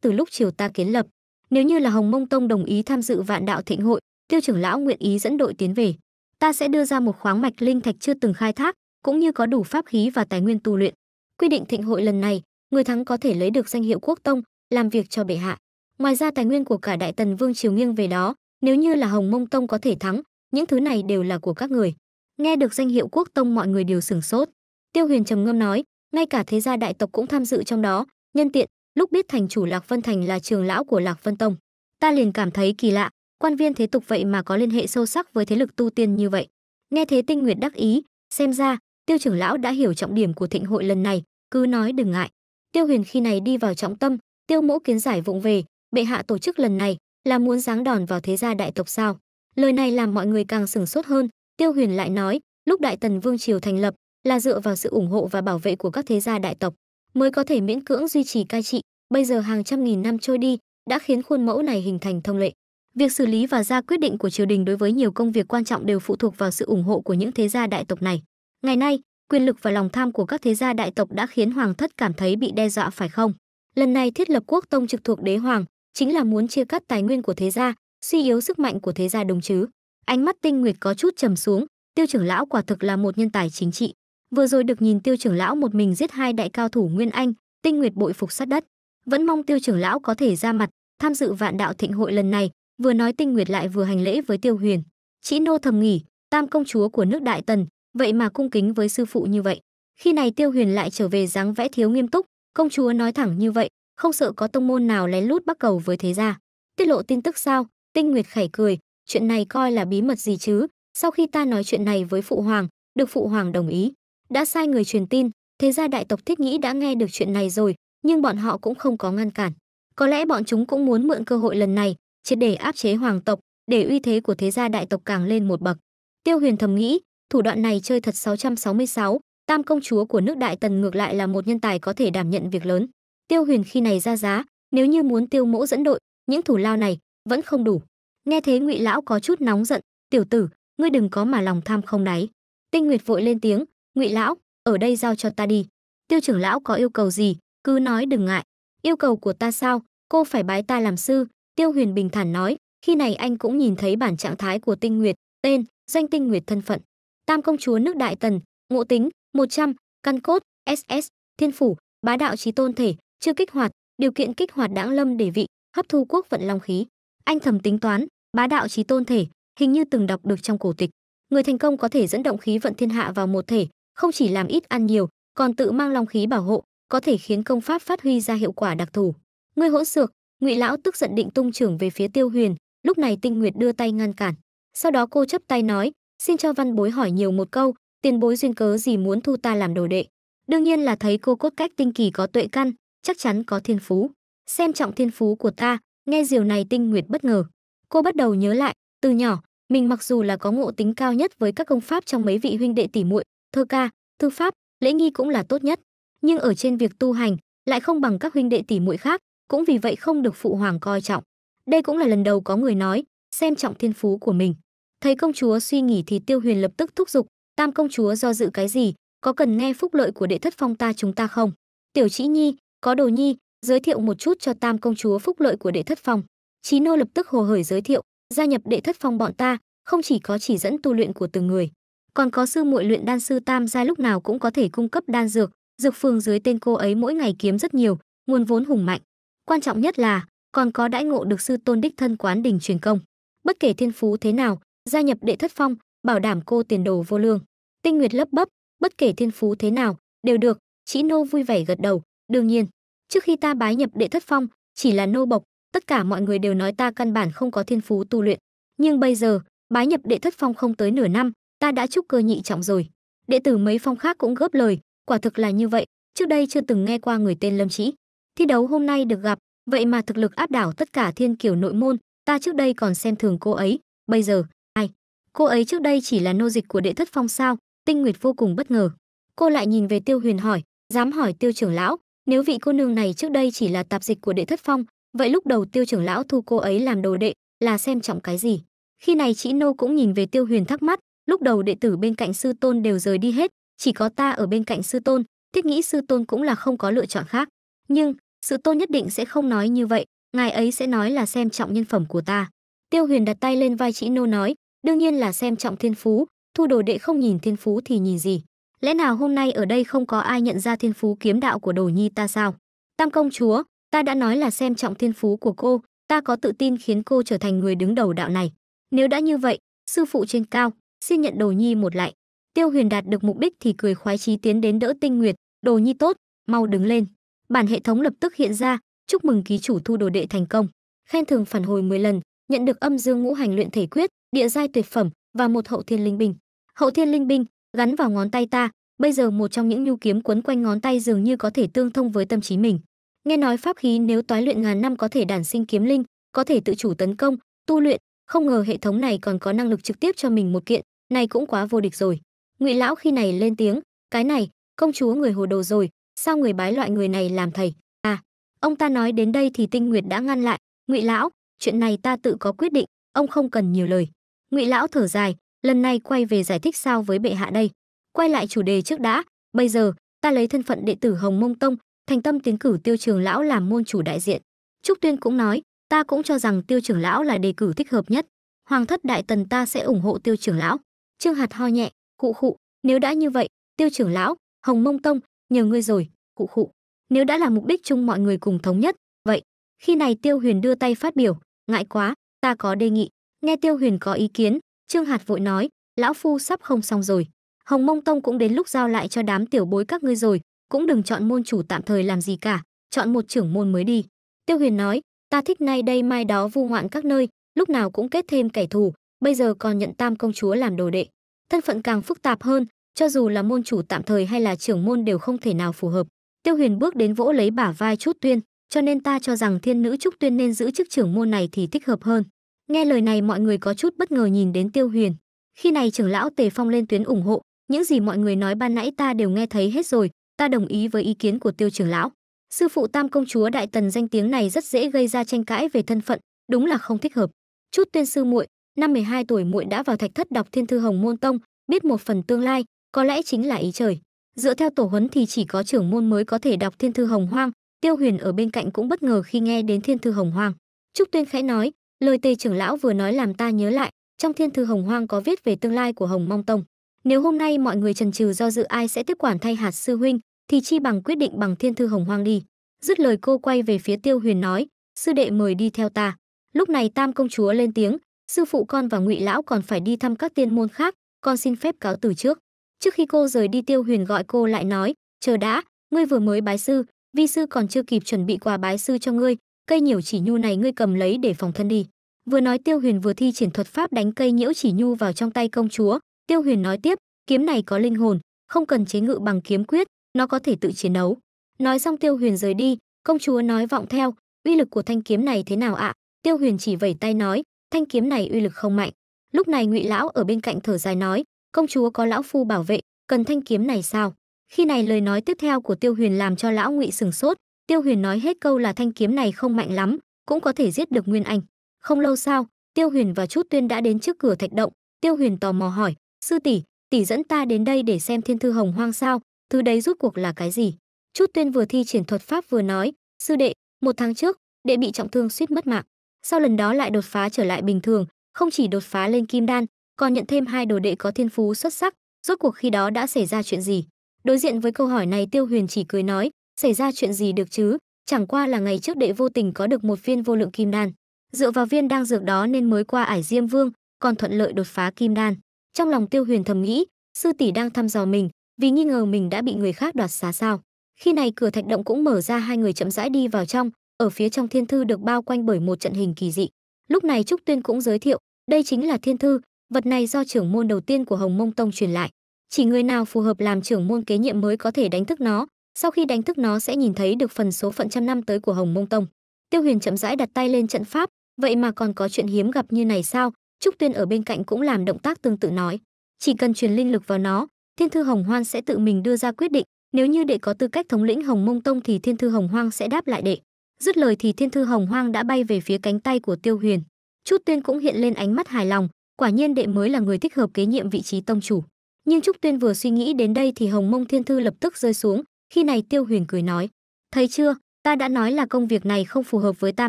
từ lúc triều ta kiến lập. Nếu như là Hồng Mông Tông đồng ý tham dự Vạn Đạo Thịnh hội, Tiêu trưởng lão nguyện ý dẫn đội tiến về, ta sẽ đưa ra một khoáng mạch linh thạch chưa từng khai thác, cũng như có đủ pháp khí và tài nguyên tu luyện. Quy định thịnh hội lần này, người thắng có thể lấy được danh hiệu quốc tông, làm việc cho bệ hạ. Ngoài ra tài nguyên của cả Đại Tần Vương triều nghiêng về đó, nếu như là Hồng Mông Tông có thể thắng, những thứ này đều là của các người. Nghe được danh hiệu quốc tông mọi người đều sửng sốt. Tiêu Huyền trầm ngâm nói, ngay cả thế gia đại tộc cũng tham dự trong đó, nhân tiện, lúc biết thành chủ Lạc Vân Thành là trường lão của Lạc Vân Tông, ta liền cảm thấy kỳ lạ, quan viên thế tục vậy mà có liên hệ sâu sắc với thế lực tu tiên như vậy. Nghe thế Tinh Nguyệt đắc ý, xem ra, Tiêu trưởng lão đã hiểu trọng điểm của thịnh hội lần này, cứ nói đừng ngại. Tiêu Huyền khi này đi vào trọng tâm, Tiêu Mỗ kiến giải vụng về, bệ hạ tổ chức lần này là muốn giáng đòn vào thế gia đại tộc sao lời này làm mọi người càng sửng sốt hơn tiêu huyền lại nói lúc đại tần vương triều thành lập là dựa vào sự ủng hộ và bảo vệ của các thế gia đại tộc mới có thể miễn cưỡng duy trì cai trị bây giờ hàng trăm nghìn năm trôi đi đã khiến khuôn mẫu này hình thành thông lệ việc xử lý và ra quyết định của triều đình đối với nhiều công việc quan trọng đều phụ thuộc vào sự ủng hộ của những thế gia đại tộc này ngày nay quyền lực và lòng tham của các thế gia đại tộc đã khiến hoàng thất cảm thấy bị đe dọa phải không lần này thiết lập quốc tông trực thuộc đế hoàng chính là muốn chia cắt tài nguyên của thế gia suy yếu sức mạnh của thế gia đồng chứ ánh mắt tinh nguyệt có chút trầm xuống tiêu trưởng lão quả thực là một nhân tài chính trị vừa rồi được nhìn tiêu trưởng lão một mình giết hai đại cao thủ nguyên anh tinh nguyệt bội phục sát đất vẫn mong tiêu trưởng lão có thể ra mặt tham dự vạn đạo thịnh hội lần này vừa nói tinh nguyệt lại vừa hành lễ với tiêu huyền chỉ nô thầm nghỉ tam công chúa của nước đại tần vậy mà cung kính với sư phụ như vậy khi này tiêu huyền lại trở về dáng vẽ thiếu nghiêm túc công chúa nói thẳng như vậy không sợ có tông môn nào lén lút bắt cầu với thế gia. Tiết lộ tin tức sao? Tinh Nguyệt khẩy cười, chuyện này coi là bí mật gì chứ? Sau khi ta nói chuyện này với phụ hoàng, được phụ hoàng đồng ý, đã sai người truyền tin, thế gia đại tộc Thiết Nghĩ đã nghe được chuyện này rồi, nhưng bọn họ cũng không có ngăn cản. Có lẽ bọn chúng cũng muốn mượn cơ hội lần này, triệt để áp chế hoàng tộc, để uy thế của thế gia đại tộc càng lên một bậc. Tiêu Huyền thầm nghĩ, thủ đoạn này chơi thật 666, tam công chúa của nước Đại Tần ngược lại là một nhân tài có thể đảm nhận việc lớn tiêu huyền khi này ra giá nếu như muốn tiêu mỗ dẫn đội những thủ lao này vẫn không đủ nghe thế ngụy lão có chút nóng giận tiểu tử ngươi đừng có mà lòng tham không đáy tinh nguyệt vội lên tiếng ngụy lão ở đây giao cho ta đi tiêu trưởng lão có yêu cầu gì cứ nói đừng ngại yêu cầu của ta sao cô phải bái ta làm sư tiêu huyền bình thản nói khi này anh cũng nhìn thấy bản trạng thái của tinh nguyệt tên danh tinh nguyệt thân phận tam công chúa nước đại tần ngộ tính 100, căn cốt ss thiên phủ bá đạo trí tôn thể chưa kích hoạt, điều kiện kích hoạt đãng lâm để vị, hấp thu quốc vận long khí. Anh thầm tính toán, bá đạo chí tôn thể, hình như từng đọc được trong cổ tịch. Người thành công có thể dẫn động khí vận thiên hạ vào một thể, không chỉ làm ít ăn nhiều, còn tự mang long khí bảo hộ, có thể khiến công pháp phát huy ra hiệu quả đặc thù. Ngươi hỗn xược, Ngụy lão tức giận định tung trưởng về phía Tiêu Huyền, lúc này Tinh Nguyệt đưa tay ngăn cản. Sau đó cô chấp tay nói, xin cho văn bối hỏi nhiều một câu, tiền bối duyên cớ gì muốn thu ta làm đồ đệ? Đương nhiên là thấy cô cốt cách tinh kỳ có tuệ căn, chắc chắn có thiên phú. Xem trọng thiên phú của ta, nghe điều này Tinh Nguyệt bất ngờ. Cô bắt đầu nhớ lại, từ nhỏ, mình mặc dù là có ngộ tính cao nhất với các công pháp trong mấy vị huynh đệ tỷ muội, thơ ca, thư pháp, lễ nghi cũng là tốt nhất, nhưng ở trên việc tu hành lại không bằng các huynh đệ tỷ muội khác, cũng vì vậy không được phụ hoàng coi trọng. Đây cũng là lần đầu có người nói xem trọng thiên phú của mình. Thấy công chúa suy nghĩ thì Tiêu Huyền lập tức thúc giục, "Tam công chúa do dự cái gì, có cần nghe phúc lợi của đệ thất phong ta chúng ta không? Tiểu Chỉ Nhi, có đồ nhi giới thiệu một chút cho tam công chúa phúc lợi của đệ thất phong trí nô lập tức hồ hởi giới thiệu gia nhập đệ thất phong bọn ta không chỉ có chỉ dẫn tu luyện của từng người còn có sư muội luyện đan sư tam gia lúc nào cũng có thể cung cấp đan dược dược phương dưới tên cô ấy mỗi ngày kiếm rất nhiều nguồn vốn hùng mạnh quan trọng nhất là còn có đãi ngộ được sư tôn đích thân quán đình truyền công bất kể thiên phú thế nào gia nhập đệ thất phong bảo đảm cô tiền đồ vô lương tinh nguyệt lấp bấp bất kể thiên phú thế nào đều được chị nô vui vẻ gật đầu Đương nhiên, trước khi ta bái nhập đệ thất phong, chỉ là nô bộc, tất cả mọi người đều nói ta căn bản không có thiên phú tu luyện. Nhưng bây giờ, bái nhập đệ thất phong không tới nửa năm, ta đã trúc cơ nhị trọng rồi. Đệ tử mấy phong khác cũng góp lời, quả thực là như vậy, trước đây chưa từng nghe qua người tên Lâm Chỉ. Thi đấu hôm nay được gặp, vậy mà thực lực áp đảo tất cả thiên kiểu nội môn, ta trước đây còn xem thường cô ấy, bây giờ, ai? Cô ấy trước đây chỉ là nô dịch của đệ thất phong sao? Tinh Nguyệt vô cùng bất ngờ. Cô lại nhìn về Tiêu Huyền hỏi, dám hỏi Tiêu trưởng lão, nếu vị cô nương này trước đây chỉ là tạp dịch của đệ thất phong, vậy lúc đầu tiêu trưởng lão thu cô ấy làm đồ đệ là xem trọng cái gì? Khi này chị Nô cũng nhìn về tiêu huyền thắc mắc, lúc đầu đệ tử bên cạnh sư tôn đều rời đi hết, chỉ có ta ở bên cạnh sư tôn, thiết nghĩ sư tôn cũng là không có lựa chọn khác. Nhưng, sư tôn nhất định sẽ không nói như vậy, ngài ấy sẽ nói là xem trọng nhân phẩm của ta. Tiêu huyền đặt tay lên vai chị Nô nói, đương nhiên là xem trọng thiên phú, thu đồ đệ không nhìn thiên phú thì nhìn gì lẽ nào hôm nay ở đây không có ai nhận ra thiên phú kiếm đạo của đồ nhi ta sao tam công chúa ta đã nói là xem trọng thiên phú của cô ta có tự tin khiến cô trở thành người đứng đầu đạo này nếu đã như vậy sư phụ trên cao xin nhận đồ nhi một lại tiêu huyền đạt được mục đích thì cười khoái chí tiến đến đỡ tinh nguyệt đồ nhi tốt mau đứng lên bản hệ thống lập tức hiện ra chúc mừng ký chủ thu đồ đệ thành công khen thưởng phản hồi 10 lần nhận được âm dương ngũ hành luyện thể quyết địa giai tuyệt phẩm và một hậu thiên linh binh hậu thiên linh binh gắn vào ngón tay ta bây giờ một trong những nhu kiếm quấn quanh ngón tay dường như có thể tương thông với tâm trí mình nghe nói pháp khí nếu toái luyện ngàn năm có thể đản sinh kiếm linh có thể tự chủ tấn công tu luyện không ngờ hệ thống này còn có năng lực trực tiếp cho mình một kiện này cũng quá vô địch rồi ngụy lão khi này lên tiếng cái này công chúa người hồ đồ rồi sao người bái loại người này làm thầy à ông ta nói đến đây thì tinh nguyệt đã ngăn lại ngụy lão chuyện này ta tự có quyết định ông không cần nhiều lời ngụy lão thở dài lần này quay về giải thích sao với bệ hạ đây quay lại chủ đề trước đã bây giờ ta lấy thân phận đệ tử hồng mông tông thành tâm tiến cử tiêu trường lão làm môn chủ đại diện trúc tuyên cũng nói ta cũng cho rằng tiêu trưởng lão là đề cử thích hợp nhất hoàng thất đại tần ta sẽ ủng hộ tiêu trưởng lão trương hạt ho nhẹ cụ khụ nếu đã như vậy tiêu trưởng lão hồng mông tông nhờ ngươi rồi cụ khụ nếu đã là mục đích chung mọi người cùng thống nhất vậy khi này tiêu huyền đưa tay phát biểu ngại quá ta có đề nghị nghe tiêu huyền có ý kiến Trương Hạt vội nói, lão phu sắp không xong rồi. Hồng Mông Tông cũng đến lúc giao lại cho đám tiểu bối các ngươi rồi, cũng đừng chọn môn chủ tạm thời làm gì cả, chọn một trưởng môn mới đi. Tiêu Huyền nói, ta thích nay đây mai đó vu ngoạn các nơi, lúc nào cũng kết thêm kẻ thù, bây giờ còn nhận tam công chúa làm đồ đệ. Thân phận càng phức tạp hơn, cho dù là môn chủ tạm thời hay là trưởng môn đều không thể nào phù hợp. Tiêu Huyền bước đến vỗ lấy bả vai chút Tuyên, cho nên ta cho rằng thiên nữ Trúc Tuyên nên giữ chức trưởng môn này thì thích hợp hơn. Nghe lời này mọi người có chút bất ngờ nhìn đến Tiêu Huyền. Khi này trưởng lão Tề Phong lên tuyến ủng hộ, những gì mọi người nói ban nãy ta đều nghe thấy hết rồi, ta đồng ý với ý kiến của Tiêu trưởng lão. Sư phụ Tam công chúa Đại Tần danh tiếng này rất dễ gây ra tranh cãi về thân phận, đúng là không thích hợp. Chút Tuyên sư muội, năm 12 tuổi muội đã vào thạch thất đọc Thiên thư Hồng môn tông, biết một phần tương lai, có lẽ chính là ý trời. Dựa theo tổ huấn thì chỉ có trưởng môn mới có thể đọc Thiên thư Hồng Hoang, Tiêu Huyền ở bên cạnh cũng bất ngờ khi nghe đến Thiên thư Hồng Hoang. Trúc Tuyên khẽ nói, Lời Tề trưởng lão vừa nói làm ta nhớ lại, trong thiên thư Hồng Hoang có viết về tương lai của Hồng Mong Tông. Nếu hôm nay mọi người trần trừ do dự ai sẽ tiếp quản thay hạt sư huynh, thì chi bằng quyết định bằng thiên thư Hồng Hoang đi. Dứt lời cô quay về phía Tiêu Huyền nói, sư đệ mời đi theo ta. Lúc này Tam công chúa lên tiếng, sư phụ con và Ngụy lão còn phải đi thăm các tiên môn khác, con xin phép cáo từ trước. Trước khi cô rời đi Tiêu Huyền gọi cô lại nói, chờ đã, ngươi vừa mới bái sư, vi sư còn chưa kịp chuẩn bị quà bái sư cho ngươi, cây nhiều chỉ nhu này ngươi cầm lấy để phòng thân đi. Vừa nói Tiêu Huyền vừa thi triển thuật pháp đánh cây nhiễu chỉ nhu vào trong tay công chúa, Tiêu Huyền nói tiếp, kiếm này có linh hồn, không cần chế ngự bằng kiếm quyết, nó có thể tự chiến đấu. Nói xong Tiêu Huyền rời đi, công chúa nói vọng theo, uy lực của thanh kiếm này thế nào ạ? Tiêu Huyền chỉ vẩy tay nói, thanh kiếm này uy lực không mạnh. Lúc này Ngụy lão ở bên cạnh thở dài nói, công chúa có lão phu bảo vệ, cần thanh kiếm này sao? Khi này lời nói tiếp theo của Tiêu Huyền làm cho lão Ngụy sừng sốt, Tiêu Huyền nói hết câu là thanh kiếm này không mạnh lắm, cũng có thể giết được Nguyên Anh. Không lâu sau, Tiêu Huyền và Chút Tuyên đã đến trước cửa thạch động, Tiêu Huyền tò mò hỏi, "Sư tỷ, tỷ dẫn ta đến đây để xem thiên thư hồng hoang sao, thứ đấy rút cuộc là cái gì?" Chút Tuyên vừa thi triển thuật pháp vừa nói, "Sư đệ, một tháng trước, đệ bị trọng thương suýt mất mạng, sau lần đó lại đột phá trở lại bình thường, không chỉ đột phá lên kim đan, còn nhận thêm hai đồ đệ có thiên phú xuất sắc, rốt cuộc khi đó đã xảy ra chuyện gì?" Đối diện với câu hỏi này Tiêu Huyền chỉ cười nói, "Xảy ra chuyện gì được chứ, chẳng qua là ngày trước đệ vô tình có được một viên vô lượng kim đan." dựa vào viên đang dược đó nên mới qua ải Diêm Vương, còn thuận lợi đột phá Kim Đan. Trong lòng Tiêu Huyền thầm nghĩ, sư tỷ đang thăm dò mình, vì nghi ngờ mình đã bị người khác đoạt xá sao. Khi này cửa thạch động cũng mở ra hai người chậm rãi đi vào trong, ở phía trong thiên thư được bao quanh bởi một trận hình kỳ dị. Lúc này Trúc Tuyên cũng giới thiệu, đây chính là thiên thư, vật này do trưởng môn đầu tiên của Hồng Mông Tông truyền lại. Chỉ người nào phù hợp làm trưởng môn kế nhiệm mới có thể đánh thức nó, sau khi đánh thức nó sẽ nhìn thấy được phần số phận trăm năm tới của Hồng Mông Tông. Tiêu Huyền chậm rãi đặt tay lên trận pháp, Vậy mà còn có chuyện hiếm gặp như này sao? Trúc Tuyên ở bên cạnh cũng làm động tác tương tự nói. Chỉ cần truyền linh lực vào nó, Thiên Thư Hồng Hoang sẽ tự mình đưa ra quyết định. Nếu như đệ có tư cách thống lĩnh Hồng Mông Tông thì Thiên Thư Hồng Hoang sẽ đáp lại đệ. Dứt lời thì Thiên Thư Hồng Hoang đã bay về phía cánh tay của Tiêu Huyền. Trúc Tuyên cũng hiện lên ánh mắt hài lòng, quả nhiên đệ mới là người thích hợp kế nhiệm vị trí tông chủ. Nhưng Trúc Tuyên vừa suy nghĩ đến đây thì Hồng Mông Thiên Thư lập tức rơi xuống, khi này Tiêu Huyền cười nói: "Thấy chưa, ta đã nói là công việc này không phù hợp với ta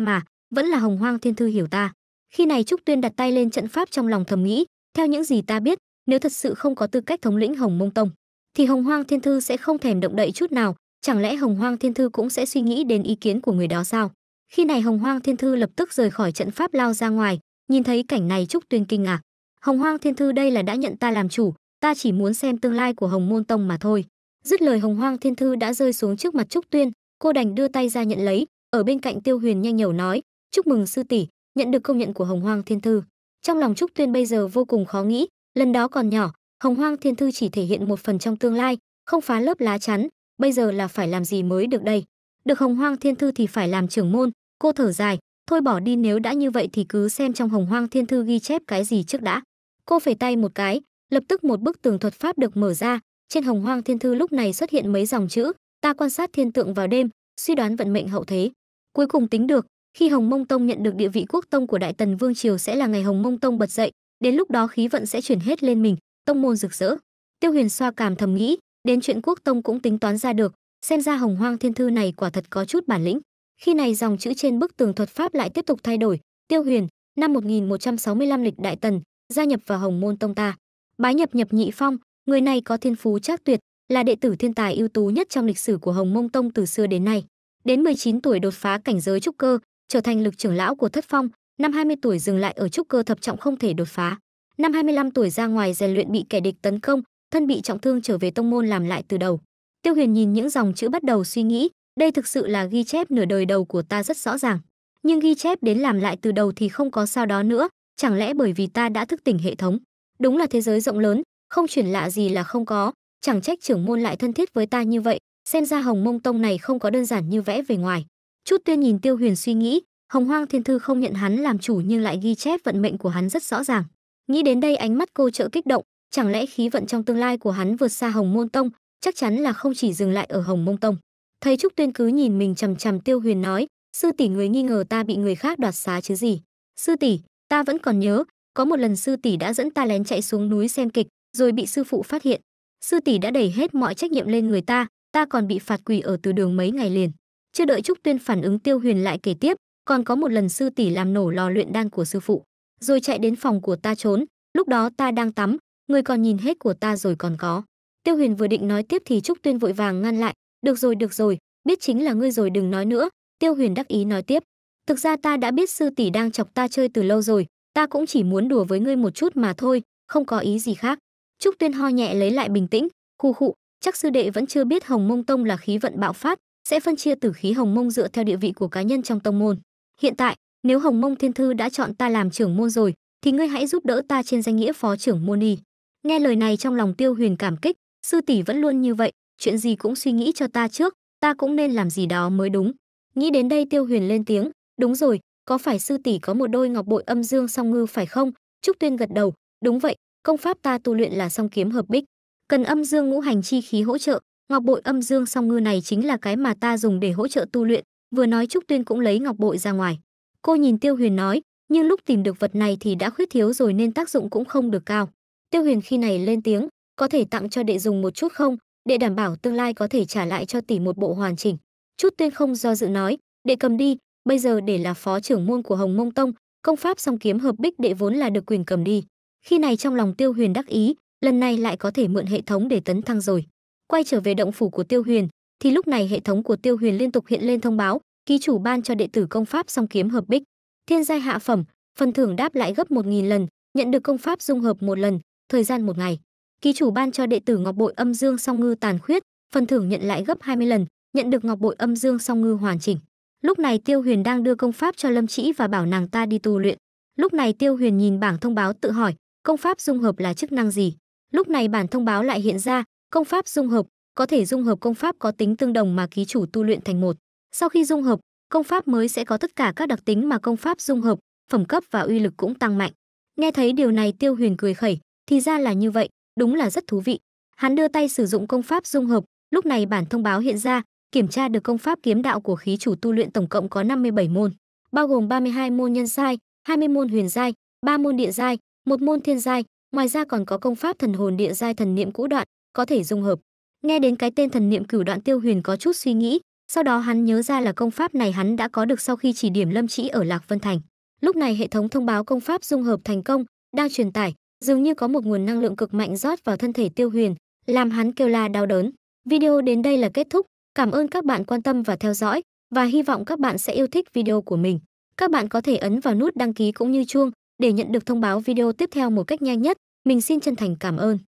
mà, vẫn là hồng hoang thiên thư hiểu ta khi này trúc tuyên đặt tay lên trận pháp trong lòng thầm nghĩ theo những gì ta biết nếu thật sự không có tư cách thống lĩnh hồng mông tông thì hồng hoang thiên thư sẽ không thèm động đậy chút nào chẳng lẽ hồng hoang thiên thư cũng sẽ suy nghĩ đến ý kiến của người đó sao khi này hồng hoang thiên thư lập tức rời khỏi trận pháp lao ra ngoài nhìn thấy cảnh này trúc tuyên kinh ngạc hồng hoang thiên thư đây là đã nhận ta làm chủ ta chỉ muốn xem tương lai của hồng môn tông mà thôi dứt lời hồng hoang thiên thư đã rơi xuống trước mặt trúc tuyên cô đành đưa tay ra nhận lấy ở bên cạnh tiêu huyền nhanh nhẩu nói chúc mừng sư tỷ nhận được công nhận của hồng hoang thiên thư trong lòng trúc tuyên bây giờ vô cùng khó nghĩ lần đó còn nhỏ hồng hoang thiên thư chỉ thể hiện một phần trong tương lai không phá lớp lá chắn bây giờ là phải làm gì mới được đây được hồng hoang thiên thư thì phải làm trưởng môn cô thở dài thôi bỏ đi nếu đã như vậy thì cứ xem trong hồng hoang thiên thư ghi chép cái gì trước đã cô phẩy tay một cái lập tức một bức tường thuật pháp được mở ra trên hồng hoang thiên thư lúc này xuất hiện mấy dòng chữ ta quan sát thiên tượng vào đêm suy đoán vận mệnh hậu thế cuối cùng tính được khi Hồng Mông Tông nhận được địa vị quốc tông của Đại Tần Vương triều sẽ là ngày Hồng Mông Tông bật dậy, đến lúc đó khí vận sẽ chuyển hết lên mình, tông môn rực rỡ. Tiêu Huyền xoa cảm thầm nghĩ, đến chuyện quốc tông cũng tính toán ra được, xem ra Hồng Hoang Thiên Thư này quả thật có chút bản lĩnh. Khi này dòng chữ trên bức tường thuật pháp lại tiếp tục thay đổi, Tiêu Huyền, năm 1165 lịch Đại Tần, gia nhập vào Hồng Môn Tông ta. Bái nhập nhập nhị phong, người này có thiên phú chắc tuyệt, là đệ tử thiên tài ưu tú nhất trong lịch sử của Hồng Mông Tông từ xưa đến nay. Đến 19 tuổi đột phá cảnh giới trúc cơ, trở thành lực trưởng lão của thất phong, năm 20 tuổi dừng lại ở trúc cơ thập trọng không thể đột phá. Năm 25 tuổi ra ngoài rèn luyện bị kẻ địch tấn công, thân bị trọng thương trở về tông môn làm lại từ đầu. Tiêu Huyền nhìn những dòng chữ bắt đầu suy nghĩ, đây thực sự là ghi chép nửa đời đầu của ta rất rõ ràng. Nhưng ghi chép đến làm lại từ đầu thì không có sao đó nữa, chẳng lẽ bởi vì ta đã thức tỉnh hệ thống. Đúng là thế giới rộng lớn, không chuyển lạ gì là không có, chẳng trách trưởng môn lại thân thiết với ta như vậy, xem ra Hồng Mông Tông này không có đơn giản như vẽ về ngoài. Chút Tuyên nhìn Tiêu Huyền suy nghĩ, Hồng Hoang Thiên Thư không nhận hắn làm chủ nhưng lại ghi chép vận mệnh của hắn rất rõ ràng. Nghĩ đến đây ánh mắt cô chợt kích động, chẳng lẽ khí vận trong tương lai của hắn vượt xa Hồng Môn Tông, chắc chắn là không chỉ dừng lại ở Hồng Mông Tông. Thấy Trúc Tuyên cứ nhìn mình chằm chằm Tiêu Huyền nói, "Sư tỷ người nghi ngờ ta bị người khác đoạt xá chứ gì? Sư tỷ, ta vẫn còn nhớ, có một lần sư tỷ đã dẫn ta lén chạy xuống núi xem kịch, rồi bị sư phụ phát hiện. Sư tỷ đã đẩy hết mọi trách nhiệm lên người ta, ta còn bị phạt quỳ ở từ đường mấy ngày liền." Chưa đợi Trúc Tuyên phản ứng Tiêu Huyền lại kể tiếp, còn có một lần sư tỷ làm nổ lò luyện đan của sư phụ, rồi chạy đến phòng của ta trốn, lúc đó ta đang tắm, người còn nhìn hết của ta rồi còn có. Tiêu Huyền vừa định nói tiếp thì Trúc Tuyên vội vàng ngăn lại, "Được rồi, được rồi, biết chính là ngươi rồi đừng nói nữa." Tiêu Huyền đắc ý nói tiếp, "Thực ra ta đã biết sư tỷ đang chọc ta chơi từ lâu rồi, ta cũng chỉ muốn đùa với ngươi một chút mà thôi, không có ý gì khác." Trúc Tuyên ho nhẹ lấy lại bình tĩnh, khu khụ, chắc sư đệ vẫn chưa biết Hồng Mông Tông là khí vận bạo phát, sẽ phân chia tử khí hồng mông dựa theo địa vị của cá nhân trong tông môn. Hiện tại, nếu Hồng Mông Thiên Thư đã chọn ta làm trưởng môn rồi, thì ngươi hãy giúp đỡ ta trên danh nghĩa phó trưởng môn đi. Nghe lời này trong lòng Tiêu Huyền cảm kích, sư tỷ vẫn luôn như vậy, chuyện gì cũng suy nghĩ cho ta trước, ta cũng nên làm gì đó mới đúng. Nghĩ đến đây Tiêu Huyền lên tiếng, đúng rồi, có phải sư tỷ có một đôi ngọc bội âm dương song ngư phải không? Trúc Tuyên gật đầu, đúng vậy, công pháp ta tu luyện là song kiếm hợp bích, cần âm dương ngũ hành chi khí hỗ trợ, Ngọc bội âm dương song ngư này chính là cái mà ta dùng để hỗ trợ tu luyện, vừa nói Trúc Tuyên cũng lấy ngọc bội ra ngoài. Cô nhìn Tiêu Huyền nói, nhưng lúc tìm được vật này thì đã khuyết thiếu rồi nên tác dụng cũng không được cao. Tiêu Huyền khi này lên tiếng, có thể tặng cho đệ dùng một chút không, để đảm bảo tương lai có thể trả lại cho tỷ một bộ hoàn chỉnh. Trúc Tuyên không do dự nói, đệ cầm đi, bây giờ để là phó trưởng môn của Hồng Mông Tông, công pháp song kiếm hợp bích đệ vốn là được quyền cầm đi. Khi này trong lòng Tiêu Huyền đắc ý, lần này lại có thể mượn hệ thống để tấn thăng rồi. Quay trở về động phủ của Tiêu Huyền, thì lúc này hệ thống của Tiêu Huyền liên tục hiện lên thông báo, ký chủ ban cho đệ tử công pháp song kiếm hợp bích, thiên giai hạ phẩm, phần thưởng đáp lại gấp 1000 lần, nhận được công pháp dung hợp một lần, thời gian một ngày. Ký chủ ban cho đệ tử Ngọc Bội Âm Dương Song Ngư tàn khuyết, phần thưởng nhận lại gấp 20 lần, nhận được Ngọc Bội Âm Dương Song Ngư hoàn chỉnh. Lúc này Tiêu Huyền đang đưa công pháp cho Lâm Trĩ và bảo nàng ta đi tu luyện. Lúc này Tiêu Huyền nhìn bảng thông báo tự hỏi, công pháp dung hợp là chức năng gì? Lúc này bản thông báo lại hiện ra, Công pháp dung hợp có thể dung hợp công pháp có tính tương đồng mà ký chủ tu luyện thành một. Sau khi dung hợp, công pháp mới sẽ có tất cả các đặc tính mà công pháp dung hợp, phẩm cấp và uy lực cũng tăng mạnh. Nghe thấy điều này Tiêu Huyền cười khẩy, thì ra là như vậy, đúng là rất thú vị. Hắn đưa tay sử dụng công pháp dung hợp, lúc này bản thông báo hiện ra, kiểm tra được công pháp kiếm đạo của khí chủ tu luyện tổng cộng có 57 môn, bao gồm 32 môn nhân giai, 20 môn huyền giai, 3 môn địa giai, một môn thiên giai, ngoài ra còn có công pháp thần hồn địa giai thần niệm cũ đoạn, có thể dung hợp. Nghe đến cái tên thần niệm cửu đoạn tiêu huyền có chút suy nghĩ, sau đó hắn nhớ ra là công pháp này hắn đã có được sau khi chỉ điểm Lâm Trĩ ở Lạc Vân Thành. Lúc này hệ thống thông báo công pháp dung hợp thành công, đang truyền tải, dường như có một nguồn năng lượng cực mạnh rót vào thân thể Tiêu Huyền, làm hắn kêu la đau đớn. Video đến đây là kết thúc, cảm ơn các bạn quan tâm và theo dõi và hy vọng các bạn sẽ yêu thích video của mình. Các bạn có thể ấn vào nút đăng ký cũng như chuông để nhận được thông báo video tiếp theo một cách nhanh nhất. Mình xin chân thành cảm ơn.